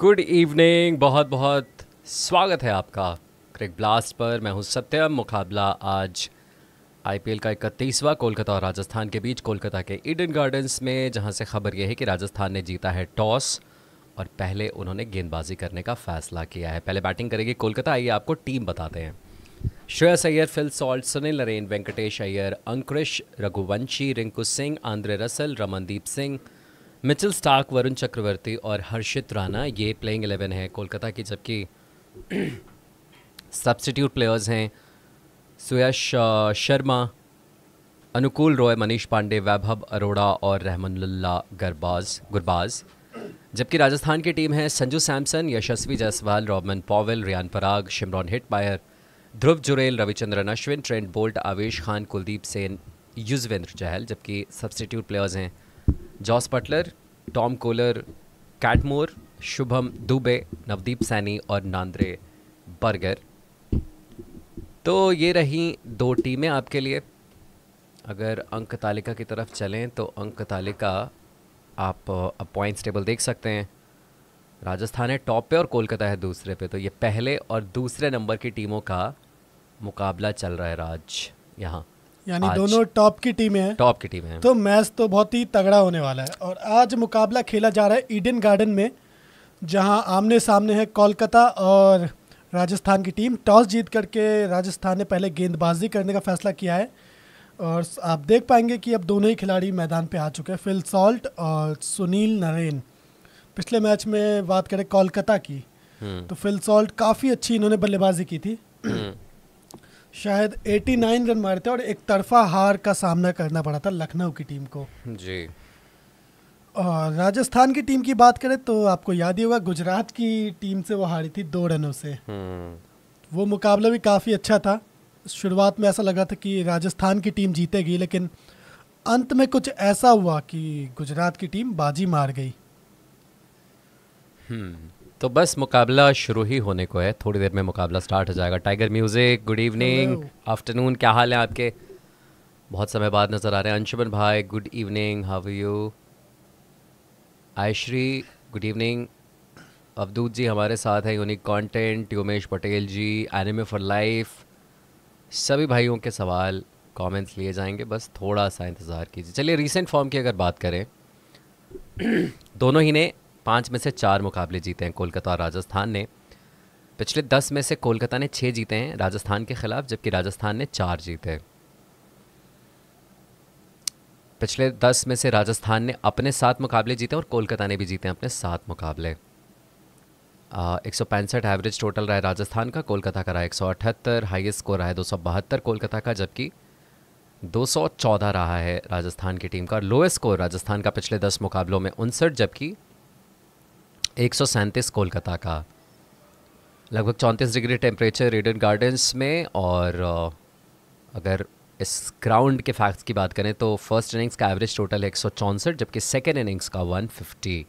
Good evening बहुत बहुत स्वागत है आपका क्रिक ब्लास्ट पर मैं हूं सत्यम मुकाबला आज आईपीएल का इकतीसवां कोलकाता और राजस्थान के बीच कोलकाता के ईडन गार्डन्स में जहां से खबर यह है कि राजस्थान ने जीता है टॉस और पहले उन्होंने गेंदबाजी करने का फैसला किया है पहले बैटिंग करेगी कोलकाता आइए आपको टीम बताते हैं Shreyas Iyer Phil Salt Sunil Narine Venkatesh Iyer Angkrish Raghuvanshi Rinku Singh Andre Russell Ramandeep Singh Mitchell Starc Varun Chakravarthy और हर्षित राणा ये प्लेइंग एलेवन है कोलकाता की जबकि सब्सटीट्यूट प्लेयर्स हैं सुयश शर्मा अनुकूल रॉय मनीष पांडे वैभव अरोड़ा और रहमानुल्ला गरबाज गुरबाज जबकि राजस्थान की टीम है Sanju Samson Yashasvi Jaiswal Rovman Powell Riyan Parag Shimron Hetmyer Dhruv Jurel Ravichandran Ashwin Trent Boult Avesh Khan Kuldeep Sen Yuzvendra Chahal जबकि सब्सटीट्यूट प्लेयर्स हैं Jos Buttler Tom Kohler Cadmore Shubham Dubey Navdeep Saini और नांद्रे बर्गर तो ये रही दो टीमें आपके लिए अगर अंक तालिका की तरफ चलें तो अंक तालिका आप पॉइंट्स टेबल देख सकते हैं राजस्थान है टॉप पे और कोलकाता है दूसरे पे तो ये पहले और दूसरे नंबर की टीमों का मुकाबला चल रहा है राज यहाँ यानी दोनों टॉप की टीमें हैं टॉप की टीमें हैं तो मैच तो बहुत ही तगड़ा होने वाला है और आज मुकाबला खेला जा रहा है ईडन गार्डन में जहां आमने सामने है कोलकाता और राजस्थान की टीम टॉस जीत करके राजस्थान ने पहले गेंदबाजी करने का फैसला किया है और आप देख पाएंगे कि अब दोनों ही खिलाड़ी मैदान पर आ चुके हैं फिल सॉल्ट और सुनील नरेन पिछले मैच में बात करें कोलकाता की हम्म। तो फिल सॉल्ट काफ़ी अच्छी इन्होंने बल्लेबाजी की थी हम्म। शायद 89 रन मारे थे और एक तरफा हार का सामना करना पड़ा था लखनऊ की टीम को जी और राजस्थान की टीम की बात करें तो आपको याद ही होगा गुजरात की टीम से वो हारी थी दो रनों से हम्म। वो मुकाबला भी काफ़ी अच्छा था शुरुआत में ऐसा लगा था कि राजस्थान की टीम जीतेगी लेकिन अंत में कुछ ऐसा हुआ कि गुजरात की टीम बाजी मार गई हम्म। तो बस मुकाबला शुरू ही होने को है थोड़ी देर में मुकाबला स्टार्ट हो जाएगा tiger music good evening afternoon क्या हाल है आपके बहुत समय बाद नज़र आ रहे हैं अंशुमन भाई good evening how you Aishri good evening Avdhoot ji हमारे साथ हैं unique content Yomesh Patel ji anime for life सभी भाइयों के सवाल कमेंट्स लिए जाएंगे बस थोड़ा सा इंतज़ार कीजिए चलिए रीसेंट फॉर्म की अगर बात करें दोनों ही ने पाँच में से चार मुकाबले जीते हैं कोलकाता और राजस्थान ने पिछले दस में से कोलकाता ने छः जीते हैं राजस्थान के खिलाफ जबकि राजस्थान ने चार जीते हैं पिछले दस में से राजस्थान ने अपने सात मुकाबले जीते और कोलकाता ने भी जीते हैं अपने सात मुकाबले एक सौ पैंसठ एवरेज टोटल रहा है राजस्थान का कोलकाता का रहा है एक सौ अठहत्तर हाइएस्ट स्कोर रहा है दो सौ बहत्तर कोलकाता का जबकि दो सौ चौदह रहा है राजस्थान की टीम का लोएस्ट स्कोर राजस्थान का पिछले दस मुकाबलों में उनसठ जबकि एक सौ सैंतीस कोलकाता का लगभग चौंतीस डिग्री टेम्परेचर रेडन गार्डन्स में और अगर इस ग्राउंड के फैक्ट्स की बात करें तो फर्स्ट इनिंग्स का एवरेज टोटल एक जबकि सेकेंड इनिंग्स का 150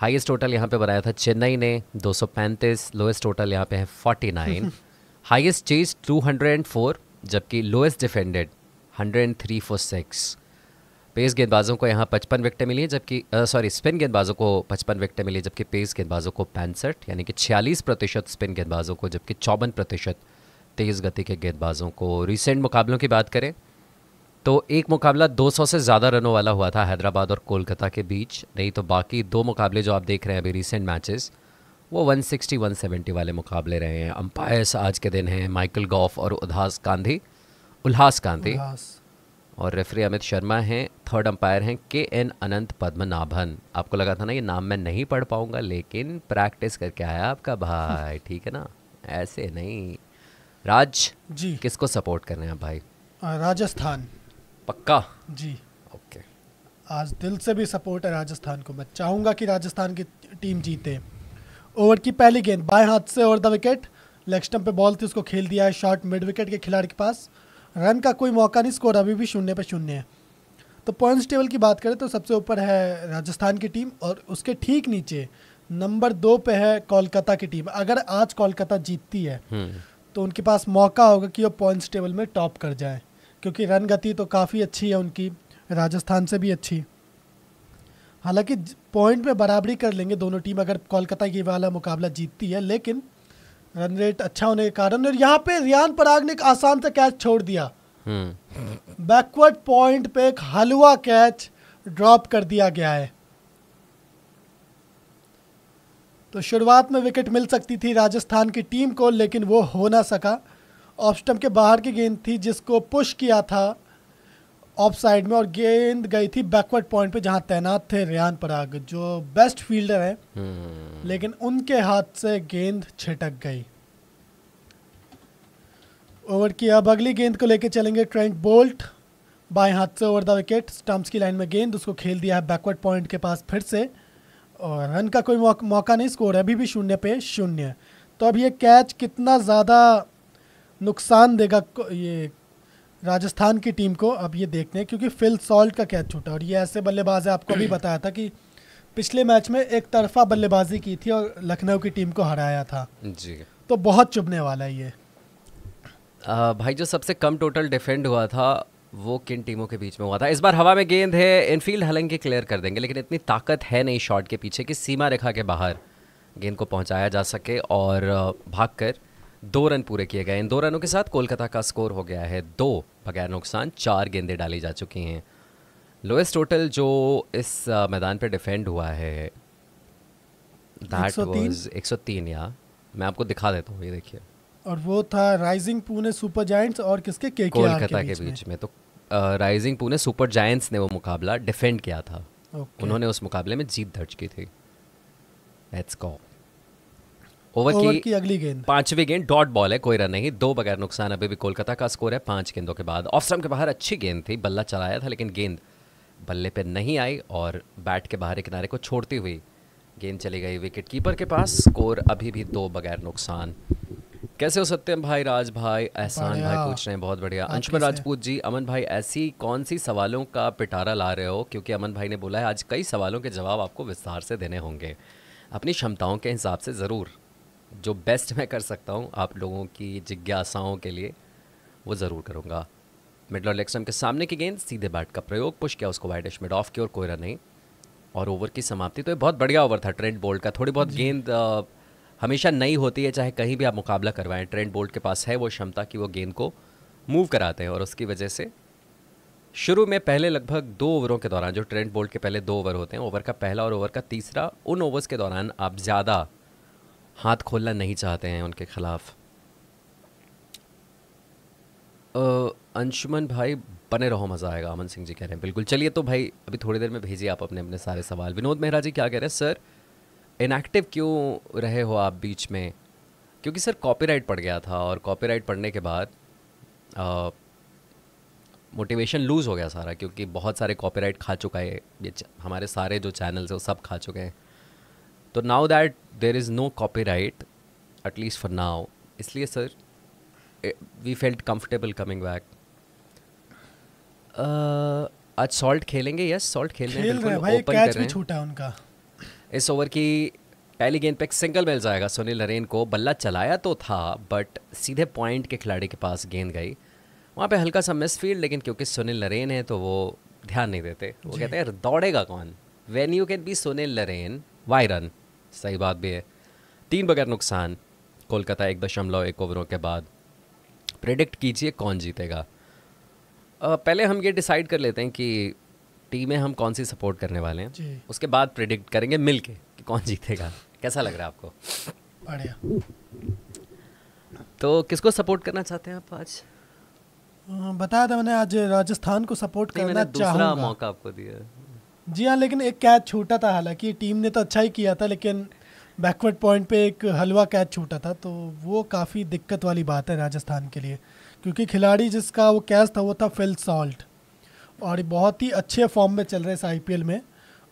हाईएस्ट टोटल यहाँ पे बनाया था चेन्नई ने 235 लोएस्ट टोटल यहाँ पे है 49 हाईएस्ट चेज टू जबकि lowest defended 103 for six pace गेंदबाजों को यहाँ पचपन विकटें मिली जबकि सॉरी स्पिन गेंदबाजों को पचपन विकटें मिली जबकि पेस गेंदबाजों को पैंसठ यानी कि छियालीस प्रतिशत स्पिन गेंदबाजों को जबकि चौवन प्रतिशत तेज़ गति के गेंदबाजों को रिसेंट मुकाबलों की बात करें तो एक मुकाबला 200 से ज़्यादा रनों वाला हुआ था हैदराबाद और कोलकाता के बीच नहीं तो बाकी दो मुकाबले जो आप देख रहे हैं अभी रिसेंट मैचेस वो 160 170 वाले मुकाबले रहे हैं अंपायर्स आज के दिन हैं माइकल गॉफ और उधास कांधी उल्हास कांधी उल्हास। और रेफरी अमित शर्मा हैं थर्ड अंपायर हैं के एन अनंत पद्मनाभन आपको लगा था ना ये नाम मैं नहीं पढ़ पाऊंगा लेकिन प्रैक्टिस करके आया आपका भाई ठीक है ना ऐसे नहीं राज जी किसको सपोर्ट कर रहे हैं भाई राजस्थान पक्का जी ओके आज दिल से भी सपोर्ट है राजस्थान को मैं चाहूँगा कि राजस्थान की टीम जीते ओवर की पहली गेंद बाएं हाथ से over the wicket leg stump पे बॉल थी उसको खेल दिया है शॉट मिड विकेट के खिलाड़ी के पास रन का कोई मौका नहीं स्कोर अभी भी शून्य पर शून्य है तो पॉइंट्स टेबल की बात करें तो सबसे ऊपर है राजस्थान की टीम और उसके ठीक नीचे नंबर दो पे है कोलकाता की टीम अगर आज कोलकाता जीतती है हम्म। तो उनके पास मौका होगा कि वो पॉइंट्स टेबल में टॉप कर जाए क्योंकि रन गति तो काफ़ी अच्छी है उनकी राजस्थान से भी अच्छी हालांकि पॉइंट में बराबरी कर लेंगे दोनों टीम अगर कोलकाता ये वाला मुकाबला जीतती है लेकिन रन रेट अच्छा होने के कारण और यहाँ पे रियान पराग ने एक आसान सा कैच छोड़ दिया बैकवर्ड हम्म। पॉइंट पे एक हलवा कैच ड्रॉप कर दिया गया है तो शुरुआत में विकेट मिल सकती थी राजस्थान की टीम को लेकिन वो हो ना सका ऑफ स्टम्प के बाहर की गेंद थी जिसको पुश किया था ऑफ साइड में और गेंद गई थी बैकवर्ड पॉइंट पे जहां तैनात थे रियान पराग जो बेस्ट फील्डर हैं हम्म। लेकिन उनके हाथ से गेंद छिटक गई ओवर की अब अगली गेंद को लेकर चलेंगे ट्रेंट बोल्ट बाएं हाथ से ओवर द विकेट स्टम्प्स की लाइन में गेंद उसको खेल दिया है बैकवर्ड पॉइंट के पास फिर से और रन का कोई मौक, मौका नहीं स्कोर अभी भी शून्य पे शून्य तो अब ये कैच कितना ज़्यादा नुकसान देगा ये राजस्थान की टीम को अब ये देखते हैं क्योंकि फिल सॉल्ट का कैच छूटा और ये ऐसे बल्लेबाज है आपको भी बताया था कि पिछले मैच में एक तरफा बल्लेबाजी की थी और लखनऊ की टीम को हराया था जी तो बहुत चुभने वाला है ये आ, भाई जो सबसे कम टोटल डिफेंड हुआ था वो किन टीमों के बीच में हुआ था इस बार हवा में गेंद है इनफील्ड हालांकि क्लियर कर देंगे लेकिन इतनी ताकत है नहीं शॉट के पीछे कि सीमा रेखा के बाहर गेंद को पहुंचाया जा सके और भागकर दो रन पूरे किए गए इन दो रनों के साथ कोलकाता का स्कोर हो गया है दो बगैर नुकसान चार गेंदे डाली जा चुकी हैं लोएस्ट टोटल जो इस मैदान पर डिफेंड हुआ है दैट वाज 103 या मैं आपको दिखा देता हूँ ये देखिए और वो था राइजिंग पुणे सुपर जायंट्स और किसके के कोलकाता के, के बीच में, में तो राइजिंग पुणे सुपर जायंट्स ने वो मुकाबला डिफेंड किया था okay. उन्होंने उस मुकाबले में जीत दर्ज की थी लेट्स गो ओवर की, की अगली गेंद पांचवी गेंद डॉट बॉल है कोई रन नहीं दो बगैर नुकसान अभी भी कोलकाता का स्कोर है पांच गेंदों के बाद ऑफ स्टम्प के बाहर अच्छी गेंद थी बल्ला चलाया था लेकिन गेंद बल्ले पे नहीं आई और बैट के बाहर किनारे को छोड़ती हुई गेंद चली गई विकेट कीपर के पास स्कोर अभी भी दो बगैर नुकसान कैसे हो सत्यम भाई राज भाई एहसान भाई पूछ रहे हैं बहुत बढ़िया अंशुमन राजपूत जी अमन भाई ऐसी कौन सी सवालों का पिटारा ला रहे हो क्योंकि अमन भाई ने बोला है आज कई सवालों के जवाब आपको विस्तार से देने होंगे अपनी क्षमताओं के हिसाब से ज़रूर जो बेस्ट मैं कर सकता हूँ आप लोगों की जिज्ञासाओं के लिए वो ज़रूर करूँगा मिडल और लेक्सम के सामने की गेंद सीधे बैट का प्रयोग पुश किया उसको वाइड मिड ऑफ की और कोयरा नहीं और ओवर की समाप्ति तो ये बहुत बढ़िया ओवर था ट्रेंड बोल्ट का थोड़ी बहुत गेंद आ, हमेशा नई होती है चाहे कहीं भी आप मुकाबला करवाएं ट्रेंड बोल्ट के पास है वो क्षमता कि वो गेंद को मूव कराते हैं और उसकी वजह से शुरू में पहले लगभग दो ओवरों के दौरान जो ट्रेंड बोल्ट के पहले दो ओवर होते हैं ओवर का पहला और ओवर का तीसरा उन ओवर्स के दौरान आप ज़्यादा हाथ खोलना नहीं चाहते हैं उनके खिलाफ अंशुमन भाई बने रहो मज़ा आएगा अमन सिंह जी कह रहे हैं बिल्कुल चलिए तो भाई अभी थोड़ी देर में भेजिए आप अपने अपने सारे सवाल विनोद मेहरा जी क्या कह रहे हैं सर इनएक्टिव क्यों रहे हो आप बीच में क्योंकि सर कॉपीराइट पड़ गया था और कॉपीराइट पढ़ने के बाद मोटिवेशन लूज़ हो गया सारा क्योंकि बहुत सारे कॉपीराइट खा चुका है ये हमारे सारे जो चैनल्स हैं वो सब खा चुके हैं तो now that there is no copyright at least for now इसलिए sir we felt comfortable coming back आज सॉल्ट खेलेंगे यस सॉल्ट खेल रहे हैं छूटा उनका इस ओवर की पहली गेंद पे एक सिंगल मिल जाएगा सुनील नरेन को बल्ला चलाया तो था बट सीधे पॉइंट के खिलाड़ी के पास गेंद गई वहाँ पे हल्का सा मिसफील्ड लेकिन क्योंकि सुनील नरेन है तो वो ध्यान नहीं देते वो कहते हैं दौड़ेगा कौन when you can be Sunil Narine why run सही बात भी है तीन बगैर नुकसान कोलकाता एक दशमलव एक ओवरों के बाद प्रिडिक्ट कीजिए कौन जीतेगा आ, पहले हम ये डिसाइड कर लेते हैं कि टीमें हम कौन सी सपोर्ट करने वाले हैं उसके बाद प्रिडिक्ट करेंगे मिल के कि कौन जीतेगा कैसा लग रहा है आपको बढ़िया तो किसको सपोर्ट करना चाहते हैं आप आज बताया था मैंने आज राजस्थान को सपोर्ट करना चाहूँगा मौका आपको दिया जी हाँ लेकिन एक कैच छूटा था हालांकि टीम ने तो अच्छा ही किया था लेकिन बैकवर्ड पॉइंट पे एक हलवा कैच छूटा था तो वो काफ़ी दिक्कत वाली बात है राजस्थान के लिए क्योंकि खिलाड़ी जिसका वो कैच था वो था फिल सॉल्ट और बहुत ही अच्छे फॉर्म में चल रहे इस आई में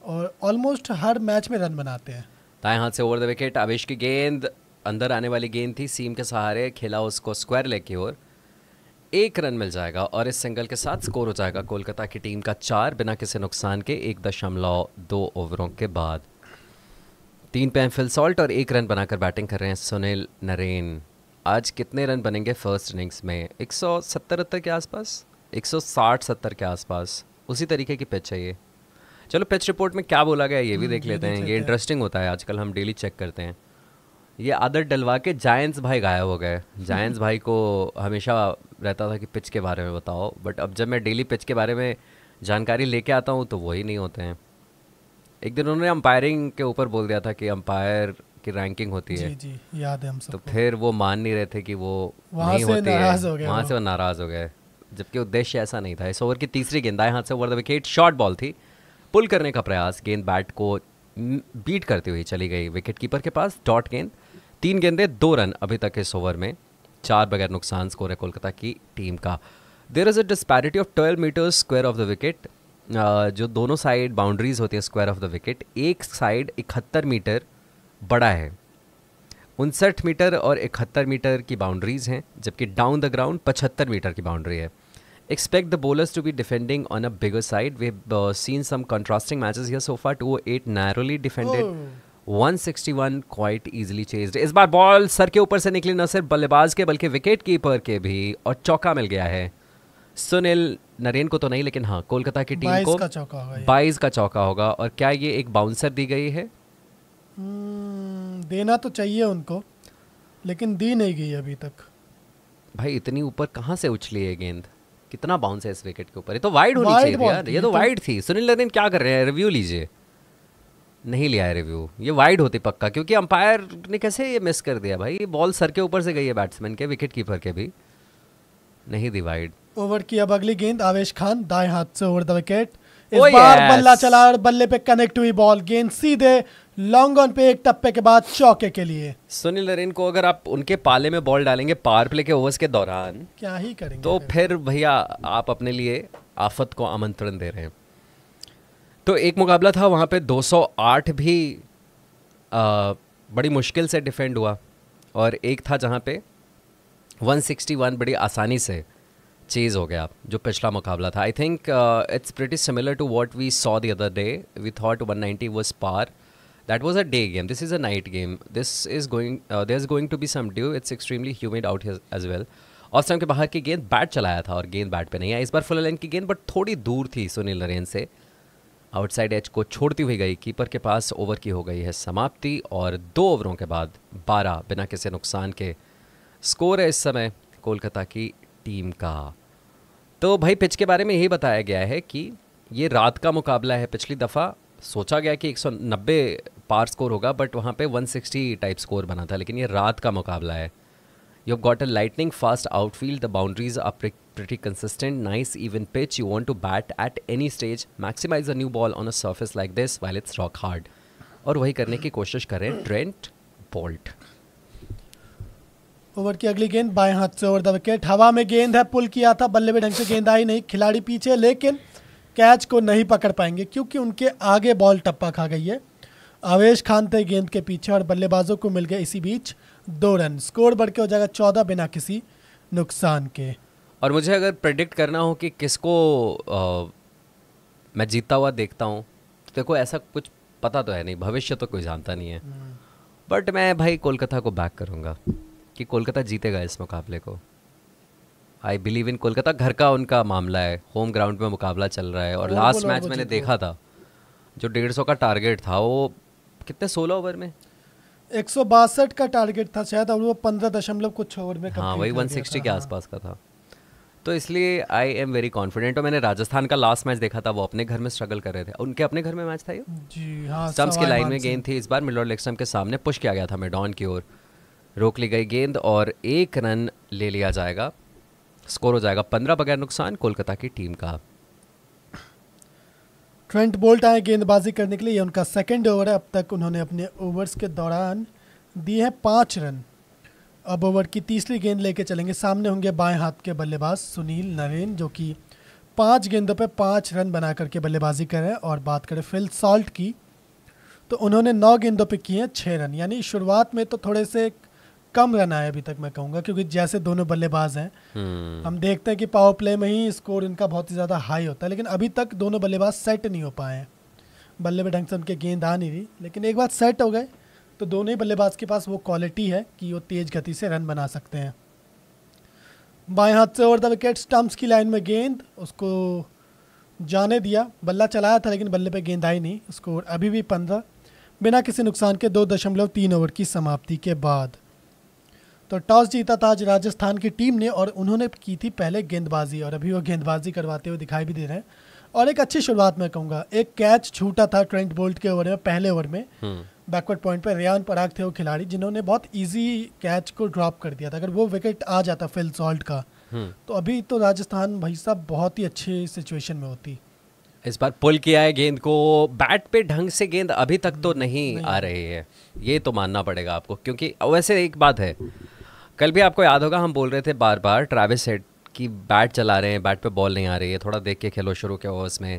और ऑलमोस्ट हर मैच में रन बनाते हैं दाएँ हाथ से ओवर द विकेट आवेश की गेंद अंदर आने वाली गेंद थी सीम के सहारे खेला उसको स्क्वायर लेग की ओर एक रन मिल जाएगा और इस सिंगल के साथ स्कोर हो जाएगा कोलकाता की टीम का चार बिना किसी नुकसान के एक दशमलव दो ओवरों के बाद तीन पे फिल सॉल्ट और एक रन बनाकर बैटिंग कर रहे हैं सुनील नरेन आज कितने रन बनेंगे फर्स्ट इनिंग्स में एक सौ के आसपास साठ सत्तर के आसपास उसी तरीके की पिच है ये चलो पिच रिपोर्ट में क्या बोला गया ये भी हम्म, देख लेते हैं ये इंटरेस्टिंग होता है आजकल हम डेली चेक करते हैं ये आदत डलवा के जायंस भाई गायब हो गए जायंस भाई को हमेशा रहता था कि पिच के बारे में बताओ बट अब जब मैं डेली पिच के बारे में जानकारी लेके आता हूँ तो वही नहीं होते हैं एक दिन उन्होंने अंपायरिंग के ऊपर बोल दिया था कि अंपायर की रैंकिंग होती है जी जी याद है हम तो फिर वो मान नहीं रहे थे कि वो नहीं होती है हो वहाँ से वो नाराज़ हो गए जबकि उद्देश्य ऐसा नहीं था इस ओवर की तीसरी आए हाथ से over the wicket short ball थी पुल करने का प्रयास गेंद बैट को बीट करते हुए चली गई विकेट कीपर के पास डॉट गेंद तीन गेंदे दो रन अभी तक इस ओवर में चार बगैर नुकसान स्कोर है कोलकाता की टीम का there is a disparity of twelve metre square of the wicket जो दोनों साइड बाउंड्रीज होती है स्क्वायर ऑफ द विकेट एक साइड इकहत्तर मीटर बड़ा है उनसठ मीटर और इकहत्तर मीटर की बाउंड्रीज हैं जबकि डाउन द ग्राउंड पचहत्तर मीटर की बाउंड्री है expect the bowlers to be defending on a bigger side We've seen some contrasting matches here so far two eight narrowly defended 161 quite easily chased इस बार ball sir के ऊपर से निकली न सिर्फ बल्लेबाज के बल्कि विकेट कीपर के भी और चौका मिल गया है सुनील नरेन को तो नहीं लेकिन हाँ कोलकाता की टीम को बाईस का चौका होगा और क्या ये एक बाउंसर दी गई है हम्म, देना तो चाहिए उनको लेकिन दी नहीं गई अभी तक भाई इतनी ऊपर कहाँ से उछली है गेंद कितना बाउंस है इस विकेट के ऊपर ये तो वाइड होनी चाहिए यार ये तो वाइड तो थी सुनील नरेन क्या कर रहे हैं रिव्यू लीजिए नहीं लिया है रिव्यू ये वाइड होती पक्का क्योंकि अंपायर ने कैसे ये मिस कर दिया भाई ये बॉल सर के ऊपर से गई है बैट्समैन के विकेट कीपर के भी नहीं दी वाइड ओवर की अब अगली गेंद आवेश खान दाएं हाथ से ओवर द विकेट इस oh बार yes. बल्ला चला और बल्ले पे कनेक्ट हुई बॉल गेंद सीधे लॉन्ग ऑन पे एक टप्पे के बाद चौके के लिए सुनील नरेन को अगर आप उनके पाले में बॉल डालेंगे पावर प्ले के ओवर्स के दौरान क्या ही करेंगे तो फिर भैया आप अपने लिए आफत को आमंत्रण दे रहे हैं तो एक मुकाबला था वहाँ पे 208 भी आ, बड़ी मुश्किल से डिफेंड हुआ और एक था जहाँ पे 161 बड़ी आसानी से चीज़ हो गया जो पिछला मुकाबला था I think it's pretty similar to what we saw the other day we thought 190 ninety was par that was a day game this is a night game this is going there is going to be some dew it's extremely humid out as well सैम के बाहर की गेंद bat चलाया था और गेंद bat पे नहीं आया इस बार फुल लेंथ की गेंद बट थोड़ी दूर थी सुनील नरेन से uh, आउटसाइड एज को छोड़ती हुई गई कीपर के पास ओवर की हो गई है समाप्ति और दो ओवरों के बाद 12 बिना किसी नुकसान के स्कोर है इस समय कोलकाता की टीम का तो भाई पिच के बारे में यही बताया गया है कि ये रात का मुकाबला है पिछली दफ़ा सोचा गया कि 190 पार स्कोर होगा बट वहाँ पे 160 टाइप स्कोर बना था लेकिन ये रात का मुकाबला है You've got a lightning fast outfield. The boundaries are pre pretty consistent, nice even pitch. You want to bat at any stage. Maximize a new ball on a surface like this while it's rock hard. और वही करने की कोशिश करें Trent Boult over की अगली गेंद बाएं हाथ से ओवर द विकेट हवा में गेंद है पुल किया था बल्ले में ढंग से गेंद आई नहीं खिलाड़ी पीछे लेकिन कैच को नहीं पकड़ पाएंगे क्योंकि उनके आगे बॉल टप्पा खा गई है आवेश खान थे गेंद के पीछे और बल्लेबाजों को मिल गए इसी बीच दो रन स्कोर बढ़ के हो जाएगा चौदह बिना किसी नुकसान के और मुझे अगर प्रेडिक्ट करना हो कि किसको मैं जीतता हुआ देखता हूँ तो देखो ऐसा कुछ पता तो है नहीं भविष्य तो कोई जानता नहीं है हम्म। बट मैं भाई कोलकाता को बैक करूँगा कि कोलकाता जीतेगा इस मुकाबले को आई बिलीव इन कोलकाता घर का उनका मामला है होम ग्राउंड में मुकाबला चल रहा है और लास्ट मैच मैंने देखा था जो डेढ़ सौ का टारगेट था वो कितने सोलह ओवर में एक सौ बासठ का टारगेट था शायद और वो पंद्रह दशमलव कुछ ओवर में हाँ वही वन सिक्सटी के आसपास का था तो इसलिए आई एम वेरी कॉन्फिडेंट और मैंने राजस्थान का लास्ट मैच देखा था वो अपने घर में स्ट्रगल कर रहे थे उनके अपने घर में मैच था ये जी हाँ स्टम्प्स की लाइन में गेंद थी इस बार मिलोर लेक्सम के सामने पुश किया गया था मेडॉन की ओर रोक ली गई गेंद और एक रन ले लिया जाएगा स्कोर हो जाएगा पंद्रह बगैर नुकसान कोलकाता की टीम का ट्रेंट बोल्ट आए गेंदबाजी करने के लिए उनका सेकेंड ओवर है अब तक उन्होंने अपने ओवर्स के दौरान दिए हैं पाँच रन अब ओवर की तीसरी गेंद लेके चलेंगे सामने होंगे बाएं हाथ के बल्लेबाज सुनील नवीन जो कि पांच गेंदों पे पाँच रन बना करके बल्लेबाजी करें और बात करें फिल सॉल्ट की तो उन्होंने नौ गेंदों पे किए हैं छः रन यानी शुरुआत में तो थोड़े से कम रन आए अभी तक मैं कहूँगा क्योंकि जैसे दोनों बल्लेबाज हैं हम्म। हम देखते हैं कि पावर प्ले में ही स्कोर इनका बहुत ही ज़्यादा हाई होता है लेकिन अभी तक दोनों बल्लेबाज सेट नहीं हो पाए हैं बल्ले में ढंग से उनके गेंद आ नहीं रही लेकिन एक बार सेट हो गए तो दोनों ही बल्लेबाज के पास वो क्वालिटी है कि वो तेज़ गति से रन बना सकते हैं बाएं हाथ से ओवर द विकेट स्टम्प्स की लाइन में गेंद उसको जाने दिया बल्ला चलाया था लेकिन बल्ले पे गेंद आई नहीं स्कोर अभी भी पंद्रह बिना किसी नुकसान के दो दशमलव तीन ओवर की समाप्ति के बाद तो टॉस जीता था आज राजस्थान की टीम ने और उन्होंने की थी पहले गेंदबाजी और अभी वो गेंदबाजी करवाते हुए दिखाई भी दे रहे हैं और एक अच्छी शुरुआत मैं कहूँगा एक कैच छूटा था ट्रेंट बोल्ट के ओवर में पहले ओवर में बैकवर्ड हम्म। पॉइंट पर रियान पराग थे वो खिलाड़ी जिन्होंने बहुत ईजी कैच को ड्रॉप कर दिया था अगर वो विकेट आ जाता फिल सॉल्ट का हम्म। तो अभी तो राजस्थान भाई साहब बहुत ही अच्छे सिचुएशन में होती इस बार पुल किया है गेंद को बैट पे ढंग से गेंद अभी तक तो नहीं, नहीं आ रही है ये तो मानना पड़ेगा आपको क्योंकि वैसे एक बात है कल भी आपको याद होगा हम बोल रहे थे बार बार ट्रैविस हेड की बैट चला रहे हैं बैट पे बॉल नहीं आ रही है थोड़ा देख के खेलो शुरू क्या हुआ उसमें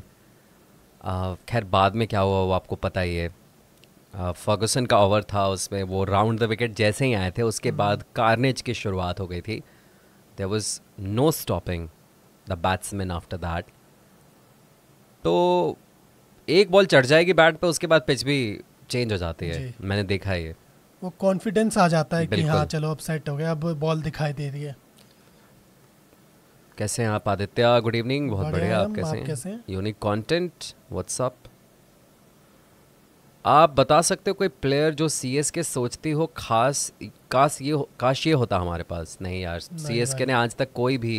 खैर बाद में क्या हुआ वो आपको पता ही है फर्गूसन का ओवर था उसमें वो राउंड द विकेट जैसे ही आए थे उसके हम्म। बाद कार्नेज की शुरुआत हो गई थी there was no stopping the batsman after that तो एक बॉल चढ़ जाएगी बैट पे उसके बाद पिच भी चेंज हो जाती है मैंने देखा ये वो कॉन्फिडेंस आ जाता है कि हाँ चलो अब सेट हो गया अब बॉल दिखाई दे रही है कैसे हैं आप आदित्य गुड इवनिंग बहुत बढ़िया आप कैसे हैं यूनिक कंटेंट व्हाट्सअप आप बता सकते हो कोई प्लेयर जो सी एस के सोचती हो खास काश ये काश ये होता हमारे पास नहीं यार सी एस के ने आज तक कोई भी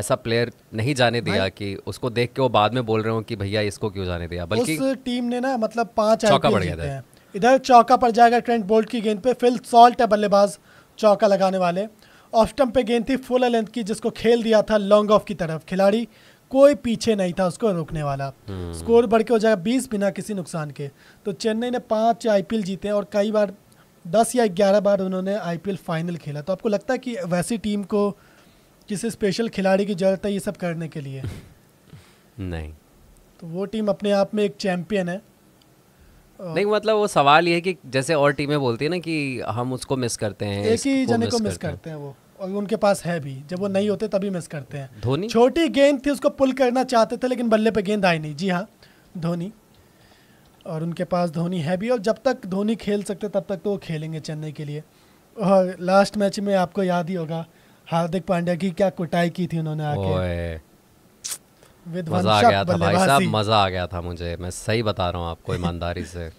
ऐसा प्लेयर नहीं जाने दिया कि उसको देख के वो बाद में बोल रहे हो कि भैया इसको क्यों जाने दिया बल्कि टीम ने ना मतलब पांच चौका बढ़ गया था इधर चौका पर जाएगा ट्रेंट बोल्ट की गेंद पे फिल सॉल्ट है बल्लेबाज चौका लगाने वाले ऑफ स्टम्प पे गेंद थी फुल लेंथ की जिसको खेल दिया था लॉन्ग ऑफ की तरफ खिलाड़ी कोई पीछे नहीं था उसको रोकने वाला हम्म। स्कोर बढ़ के हो जाएगा बीस बिना किसी नुकसान के तो चेन्नई ने पाँच आई जीते और कई बार दस या ग्यारह बार उन्होंने आई फाइनल खेला तो आपको लगता है कि वैसी टीम को किसी स्पेशल खिलाड़ी की जरूरत है ये सब करने के लिए नहीं तो वो टीम अपने आप में एक चैम्पियन है हाँ। नहीं मतलब वो सवाल ये है कि जैसे और टीमें बोलती है ना कि हम उसको मिस करते हैं एक ही जने को मिस करते हैं वो और उनके पास है भी जब वो हम्म। नहीं होते तभी मिस करते हैं धोनी छोटी गेंद थी उसको पुल करना चाहते थे लेकिन बल्ले पे गेंद आई नहीं जी हाँ धोनी और उनके पास धोनी है भी और जब तक धोनी खेल सकते तब तक तो वो खेलेंगे चेन्नई के लिए और लास्ट मैच में आपको याद ही होगा हार्दिक पांड्या की क्या कुटाई की थी उन्होंने आके मज़ा आ गया था भाई साहब मज़ा आ गया था मुझे मैं सही बता रहा हूँ आपको ईमानदारी से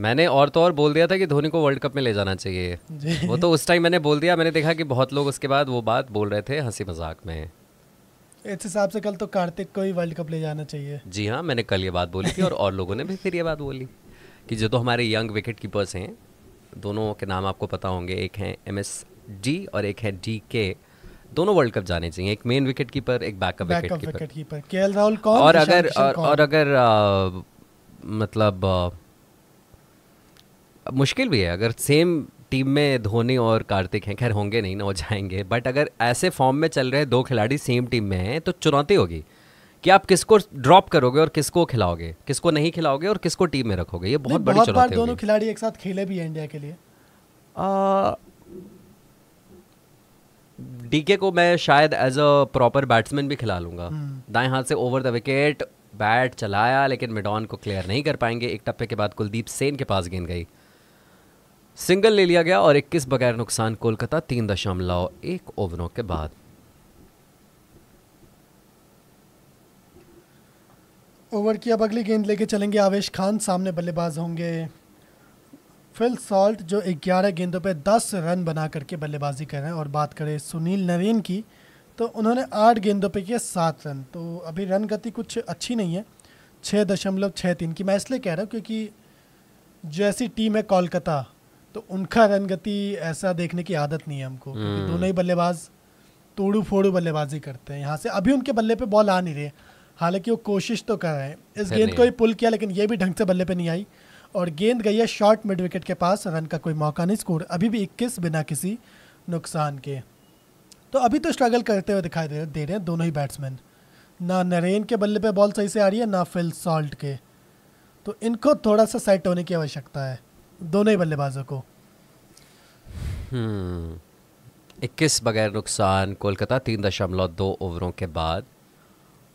मैंने और तो और बोल दिया था कि धोनी को वर्ल्ड कप में ले जाना चाहिए वो तो उस टाइम मैंने बोल दिया मैंने देखा कि बहुत लोग उसके बाद वो बात बोल रहे थे हंसी मजाक में इस हिसाब से कल तो कार्तिक को ही वर्ल्ड कप ले जाना चाहिए जी हाँ मैंने कल ये बात बोली थी और और लोगों ने भी फिर ये बात बोली कि जो तो हमारे यंग विकेट कीपर्स हैं दोनों के नाम आपको पता होंगे एक हैं एम एस डी और एक है डी के दोनों वर्ल्ड कप जाने चाहिए एक मेन विकेट कीपर एक backup wicket keeper K L Rahul कौन और अगर और, और अगर आ, मतलब आ, मुश्किल भी है अगर सेम टीम में धोनी और कार्तिक हैं खैर होंगे नहीं ना हो जाएंगे बट अगर ऐसे फॉर्म में चल रहे दो खिलाड़ी सेम टीम में हैं तो चुनौती होगी कि आप किसको ड्रॉप करोगे और किसको खिलाओगे किसको नहीं खिलाओगे और किसको टीम में रखोगे ये बहुत बड़ी चुनौती है दोनों खिलाड़ी एक साथ खेले भी हैं इंडिया के लिए डीके को मैं शायद एज अ प्रॉपर बैट्समैन भी खिला लूंगा हम्म। दाएं हाथ से ओवर द विकेट बैट चलाया लेकिन मिडॉन को क्लियर नहीं कर पाएंगे एक टप्पे के बाद कुलदीप सेन के पास गेंद गई सिंगल ले लिया गया और 21 बगैर नुकसान कोलकाता तीन दशमलव एक ओवरों के बाद ओवर की अब अगली गेंद लेके चलेंगे आवेश खान सामने बल्लेबाज होंगे फिल सॉल्ट जो 11 गेंदों पे 10 रन बना करके बल्लेबाजी कर रहे हैं और बात करें सुनील नवीन की तो उन्होंने आठ गेंदों पे किए सात रन तो अभी रन गति कुछ अच्छी नहीं है छः दशमलव छः तीन की मैं इसलिए कह रहा हूँ क्योंकि जैसी टीम है कोलकाता तो उनका रन गति ऐसा देखने की आदत नहीं है हमको हम्म। क्योंकि दोनों ही बल्लेबाज तोड़ू फोड़ू बल्लेबाजी करते हैं यहाँ से अभी उनके बल्ले पे बॉल आ नहीं रही हालांकि वो कोशिश तो कर रहे हैं इस गेंद को ही पुल किया लेकिन ये भी ढंग से बल्ले पे नहीं आई और गेंद गई है शॉर्ट मिड विकेट के पास रन का कोई मौका नहीं स्कोर अभी भी इक्कीस बिना किसी नुकसान के तो अभी तो स्ट्रगल करते हुए दिखाई दे दे रहे हैं दोनों ही बैट्समैन ना नरेन के बल्ले पे बॉल सही से आ रही है ना फिल सॉल्ट के तो इनको थोड़ा सा सेट होने की आवश्यकता है दोनों ही बल्लेबाजों को हम्म, इक्कीस बगैर नुकसान कोलकाता तीन दशमलव दो ओवरों के बाद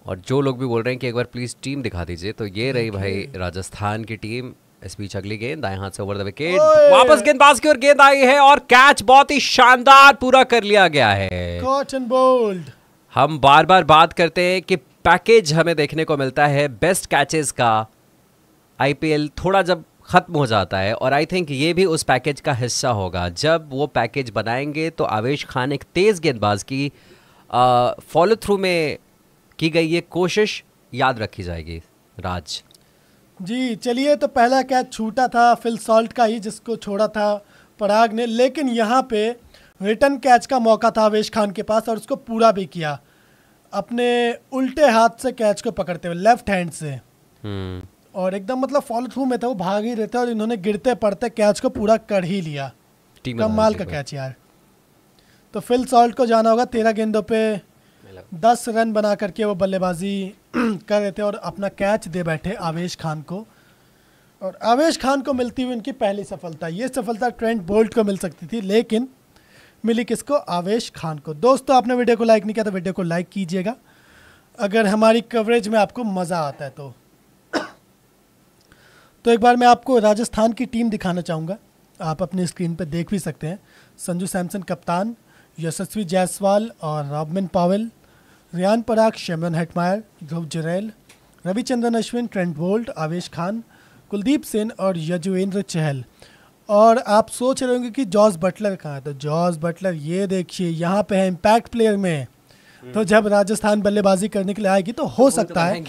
और जो लोग भी बोल रहे हैं कि एक बार प्लीज़ टीम दिखा दीजिए तो ये रही भाई राजस्थान की टीम इस बीच अगली गेंद दाएं हाथ से ओवर द विकेट वापस गेंदबाज की ओर गेंद आई है और कैच बहुत ही शानदार पूरा कर लिया गया है बोल्ड हम बार बार बात करते हैं कि पैकेज हमें देखने को मिलता है बेस्ट कैचेस का आईपीएल थोड़ा जब खत्म हो जाता है और आई थिंक ये भी उस पैकेज का हिस्सा होगा जब वो पैकेज बनाएंगे तो आवेश खान एक तेज़ गेंदबाज की फॉलो थ्रू में की गई ये कोशिश याद रखी जाएगी राज जी चलिए तो पहला कैच छूटा था फिल सॉल्ट का ही जिसको छोड़ा था पराग ने लेकिन यहाँ पे रिटर्न कैच का मौका था आवेश खान के पास और उसको पूरा भी किया अपने उल्टे हाथ से कैच को पकड़ते हुए लेफ्ट हैंड से हम्म। और एकदम मतलब फॉलो थ्रू में था वो भाग ही रहे थे और इन्होंने गिरते पड़ते कैच को पूरा कर ही लिया कमाल का कैच यार तो फिल सॉल्ट को जाना होगा तेरह गेंदों पे दस रन बना करके वो बल्लेबाजी कर रहे थे और अपना कैच दे बैठे आवेश खान को और आवेश खान को मिलती हुई उनकी पहली सफलता ये सफलता ट्रेंट बोल्ट को मिल सकती थी लेकिन मिली किसको आवेश खान को दोस्तों आपने वीडियो को लाइक नहीं किया तो वीडियो को लाइक कीजिएगा अगर हमारी कवरेज में आपको मज़ा आता है तो तो एक बार मैं आपको राजस्थान की टीम दिखाना चाहूँगा आप अपनी स्क्रीन पर देख भी सकते हैं संजू सैमसन कप्तान यशस्वी जायसवाल और Rovman Powell Riyan Parag Shimron Hetmyer Dhruv Jurel Ravichandran Ashwin Trent Boult Avesh Khan Kuldeep Sen और यजुवेंद्र चहल और आप सोच रहे होंगे कि जॉस बटलर कहाँ है तो जॉस बटलर ये देखिए यहाँ पे है इम्पैक्ट प्लेयर में तो हम्म। जब राजस्थान बल्लेबाजी करने के लिए आएगी तो हो तो सकता है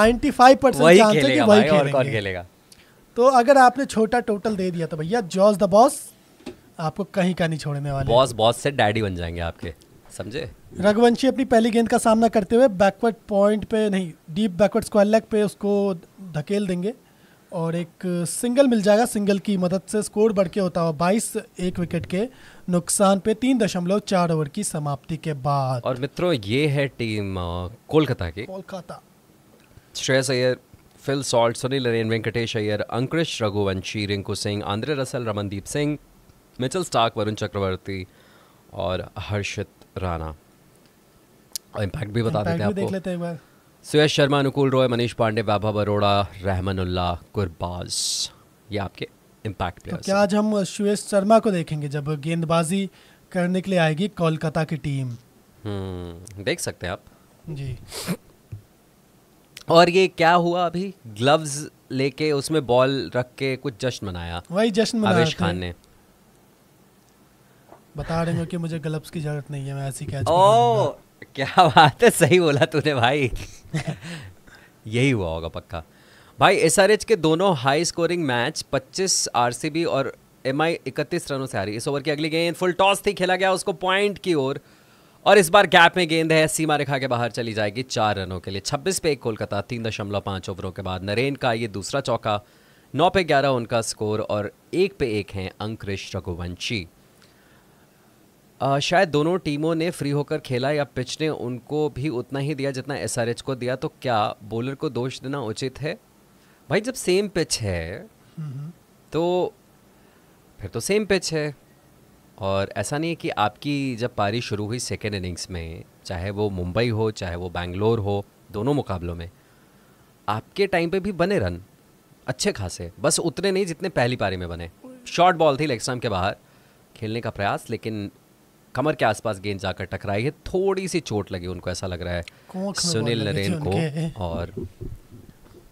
नाइन्टी फाइव परसेंट चांस है कि वही खेलेगा तो अगर आपने छोटा टोटल दे दिया तो भैया जॉस द बॉस आपको कहीं का नहीं छोड़ने वाले बॉस बॉस से डैडी बन जाएंगे आपके समझे रघुवंशी अपनी पहली गेंद का सामना करते हुए बैकवर्ड पॉइंट पे नहीं डीप बैकवर्ड स्क्वायर लेग पे उसको धकेल देंगे और एक सिंगल मिल जाएगा सिंगल की मदद से स्कोर बढ़ के होता हुआ बाईस एक विकेट के नुकसान पे तीन दशमलव चार ओवर की समाप्ति के बाद और मित्रों ये है टीम कोलकाता की Kolkata Shreyas Iyer Phil Salt Sunil Narine Venkatesh Iyer Angkrish Raghuvanshi Rinku Singh Andre Russell Ramandeep Singh Mitchell Starc Varun Chakravarthy और हर्षित राणा इम्पैक्ट भी बता देते हैं आपको लेते हैं सुयश शर्मा अनुकूल रॉय मनीष पांडे बाबा बरोड़ा रहमानुल्ला गुरबाज ये आपके इम्पैक्ट प्लेयर्स तो क्या आज हम सुयश शर्मा को देखेंगे जब गेंदबाजी करने के लिए आएगी कोलकाता की टीम हम्म, देख सकते हैं आप जी और ये क्या हुआ अभी ग्लव्स लेके उसमें बॉल रख के कुछ जश्न मनाया वही जश्न मनाया आवेश खान ने बता रहे हो कि मुझे ग्लव्स की जरूरत नहीं है मैं ऐसी कैच ओह क्या बात है सही बोला तूने भाई यही हुआ होगा पक्का भाई एस के दोनों हाई स्कोरिंग मैच 25 आरसीबी और एम आई इकतीस रनों से हारी इस ओवर की अगली गेंद फुल टॉस थी खेला गया उसको पॉइंट की ओर और, और इस बार गैप में गेंद है सीमा रेखा के बाहर चली जाएगी चार रनों के लिए 26 पे एक कोलकाता तीन दशमलव पाँच ओवरों के बाद नरेन का ये दूसरा चौका नौ पे ग्यारह उनका स्कोर और एक पे एक हैं अंकुरिश रघुवंशी आ, शायद दोनों टीमों ने फ्री होकर खेला या पिच ने उनको भी उतना ही दिया जितना एस को दिया तो क्या बॉलर को दोष देना उचित है भाई जब सेम पिच है तो फिर तो सेम पिच है और ऐसा नहीं है कि आपकी जब पारी शुरू हुई सेकेंड इनिंग्स में चाहे वो मुंबई हो चाहे वो बैंगलोर हो दोनों मुकाबलों में आपके टाइम पे भी बने रन अच्छे खासे बस उतने नहीं जितने पहली पारी में बने शॉर्ट बॉल थी लेग स्टम्प के बाहर खेलने का प्रयास लेकिन कमर के आसपास गेंद जाकर टकराई है थोड़ी सी चोट लगी उनको ऐसा लग रहा है सुनील नरेन को और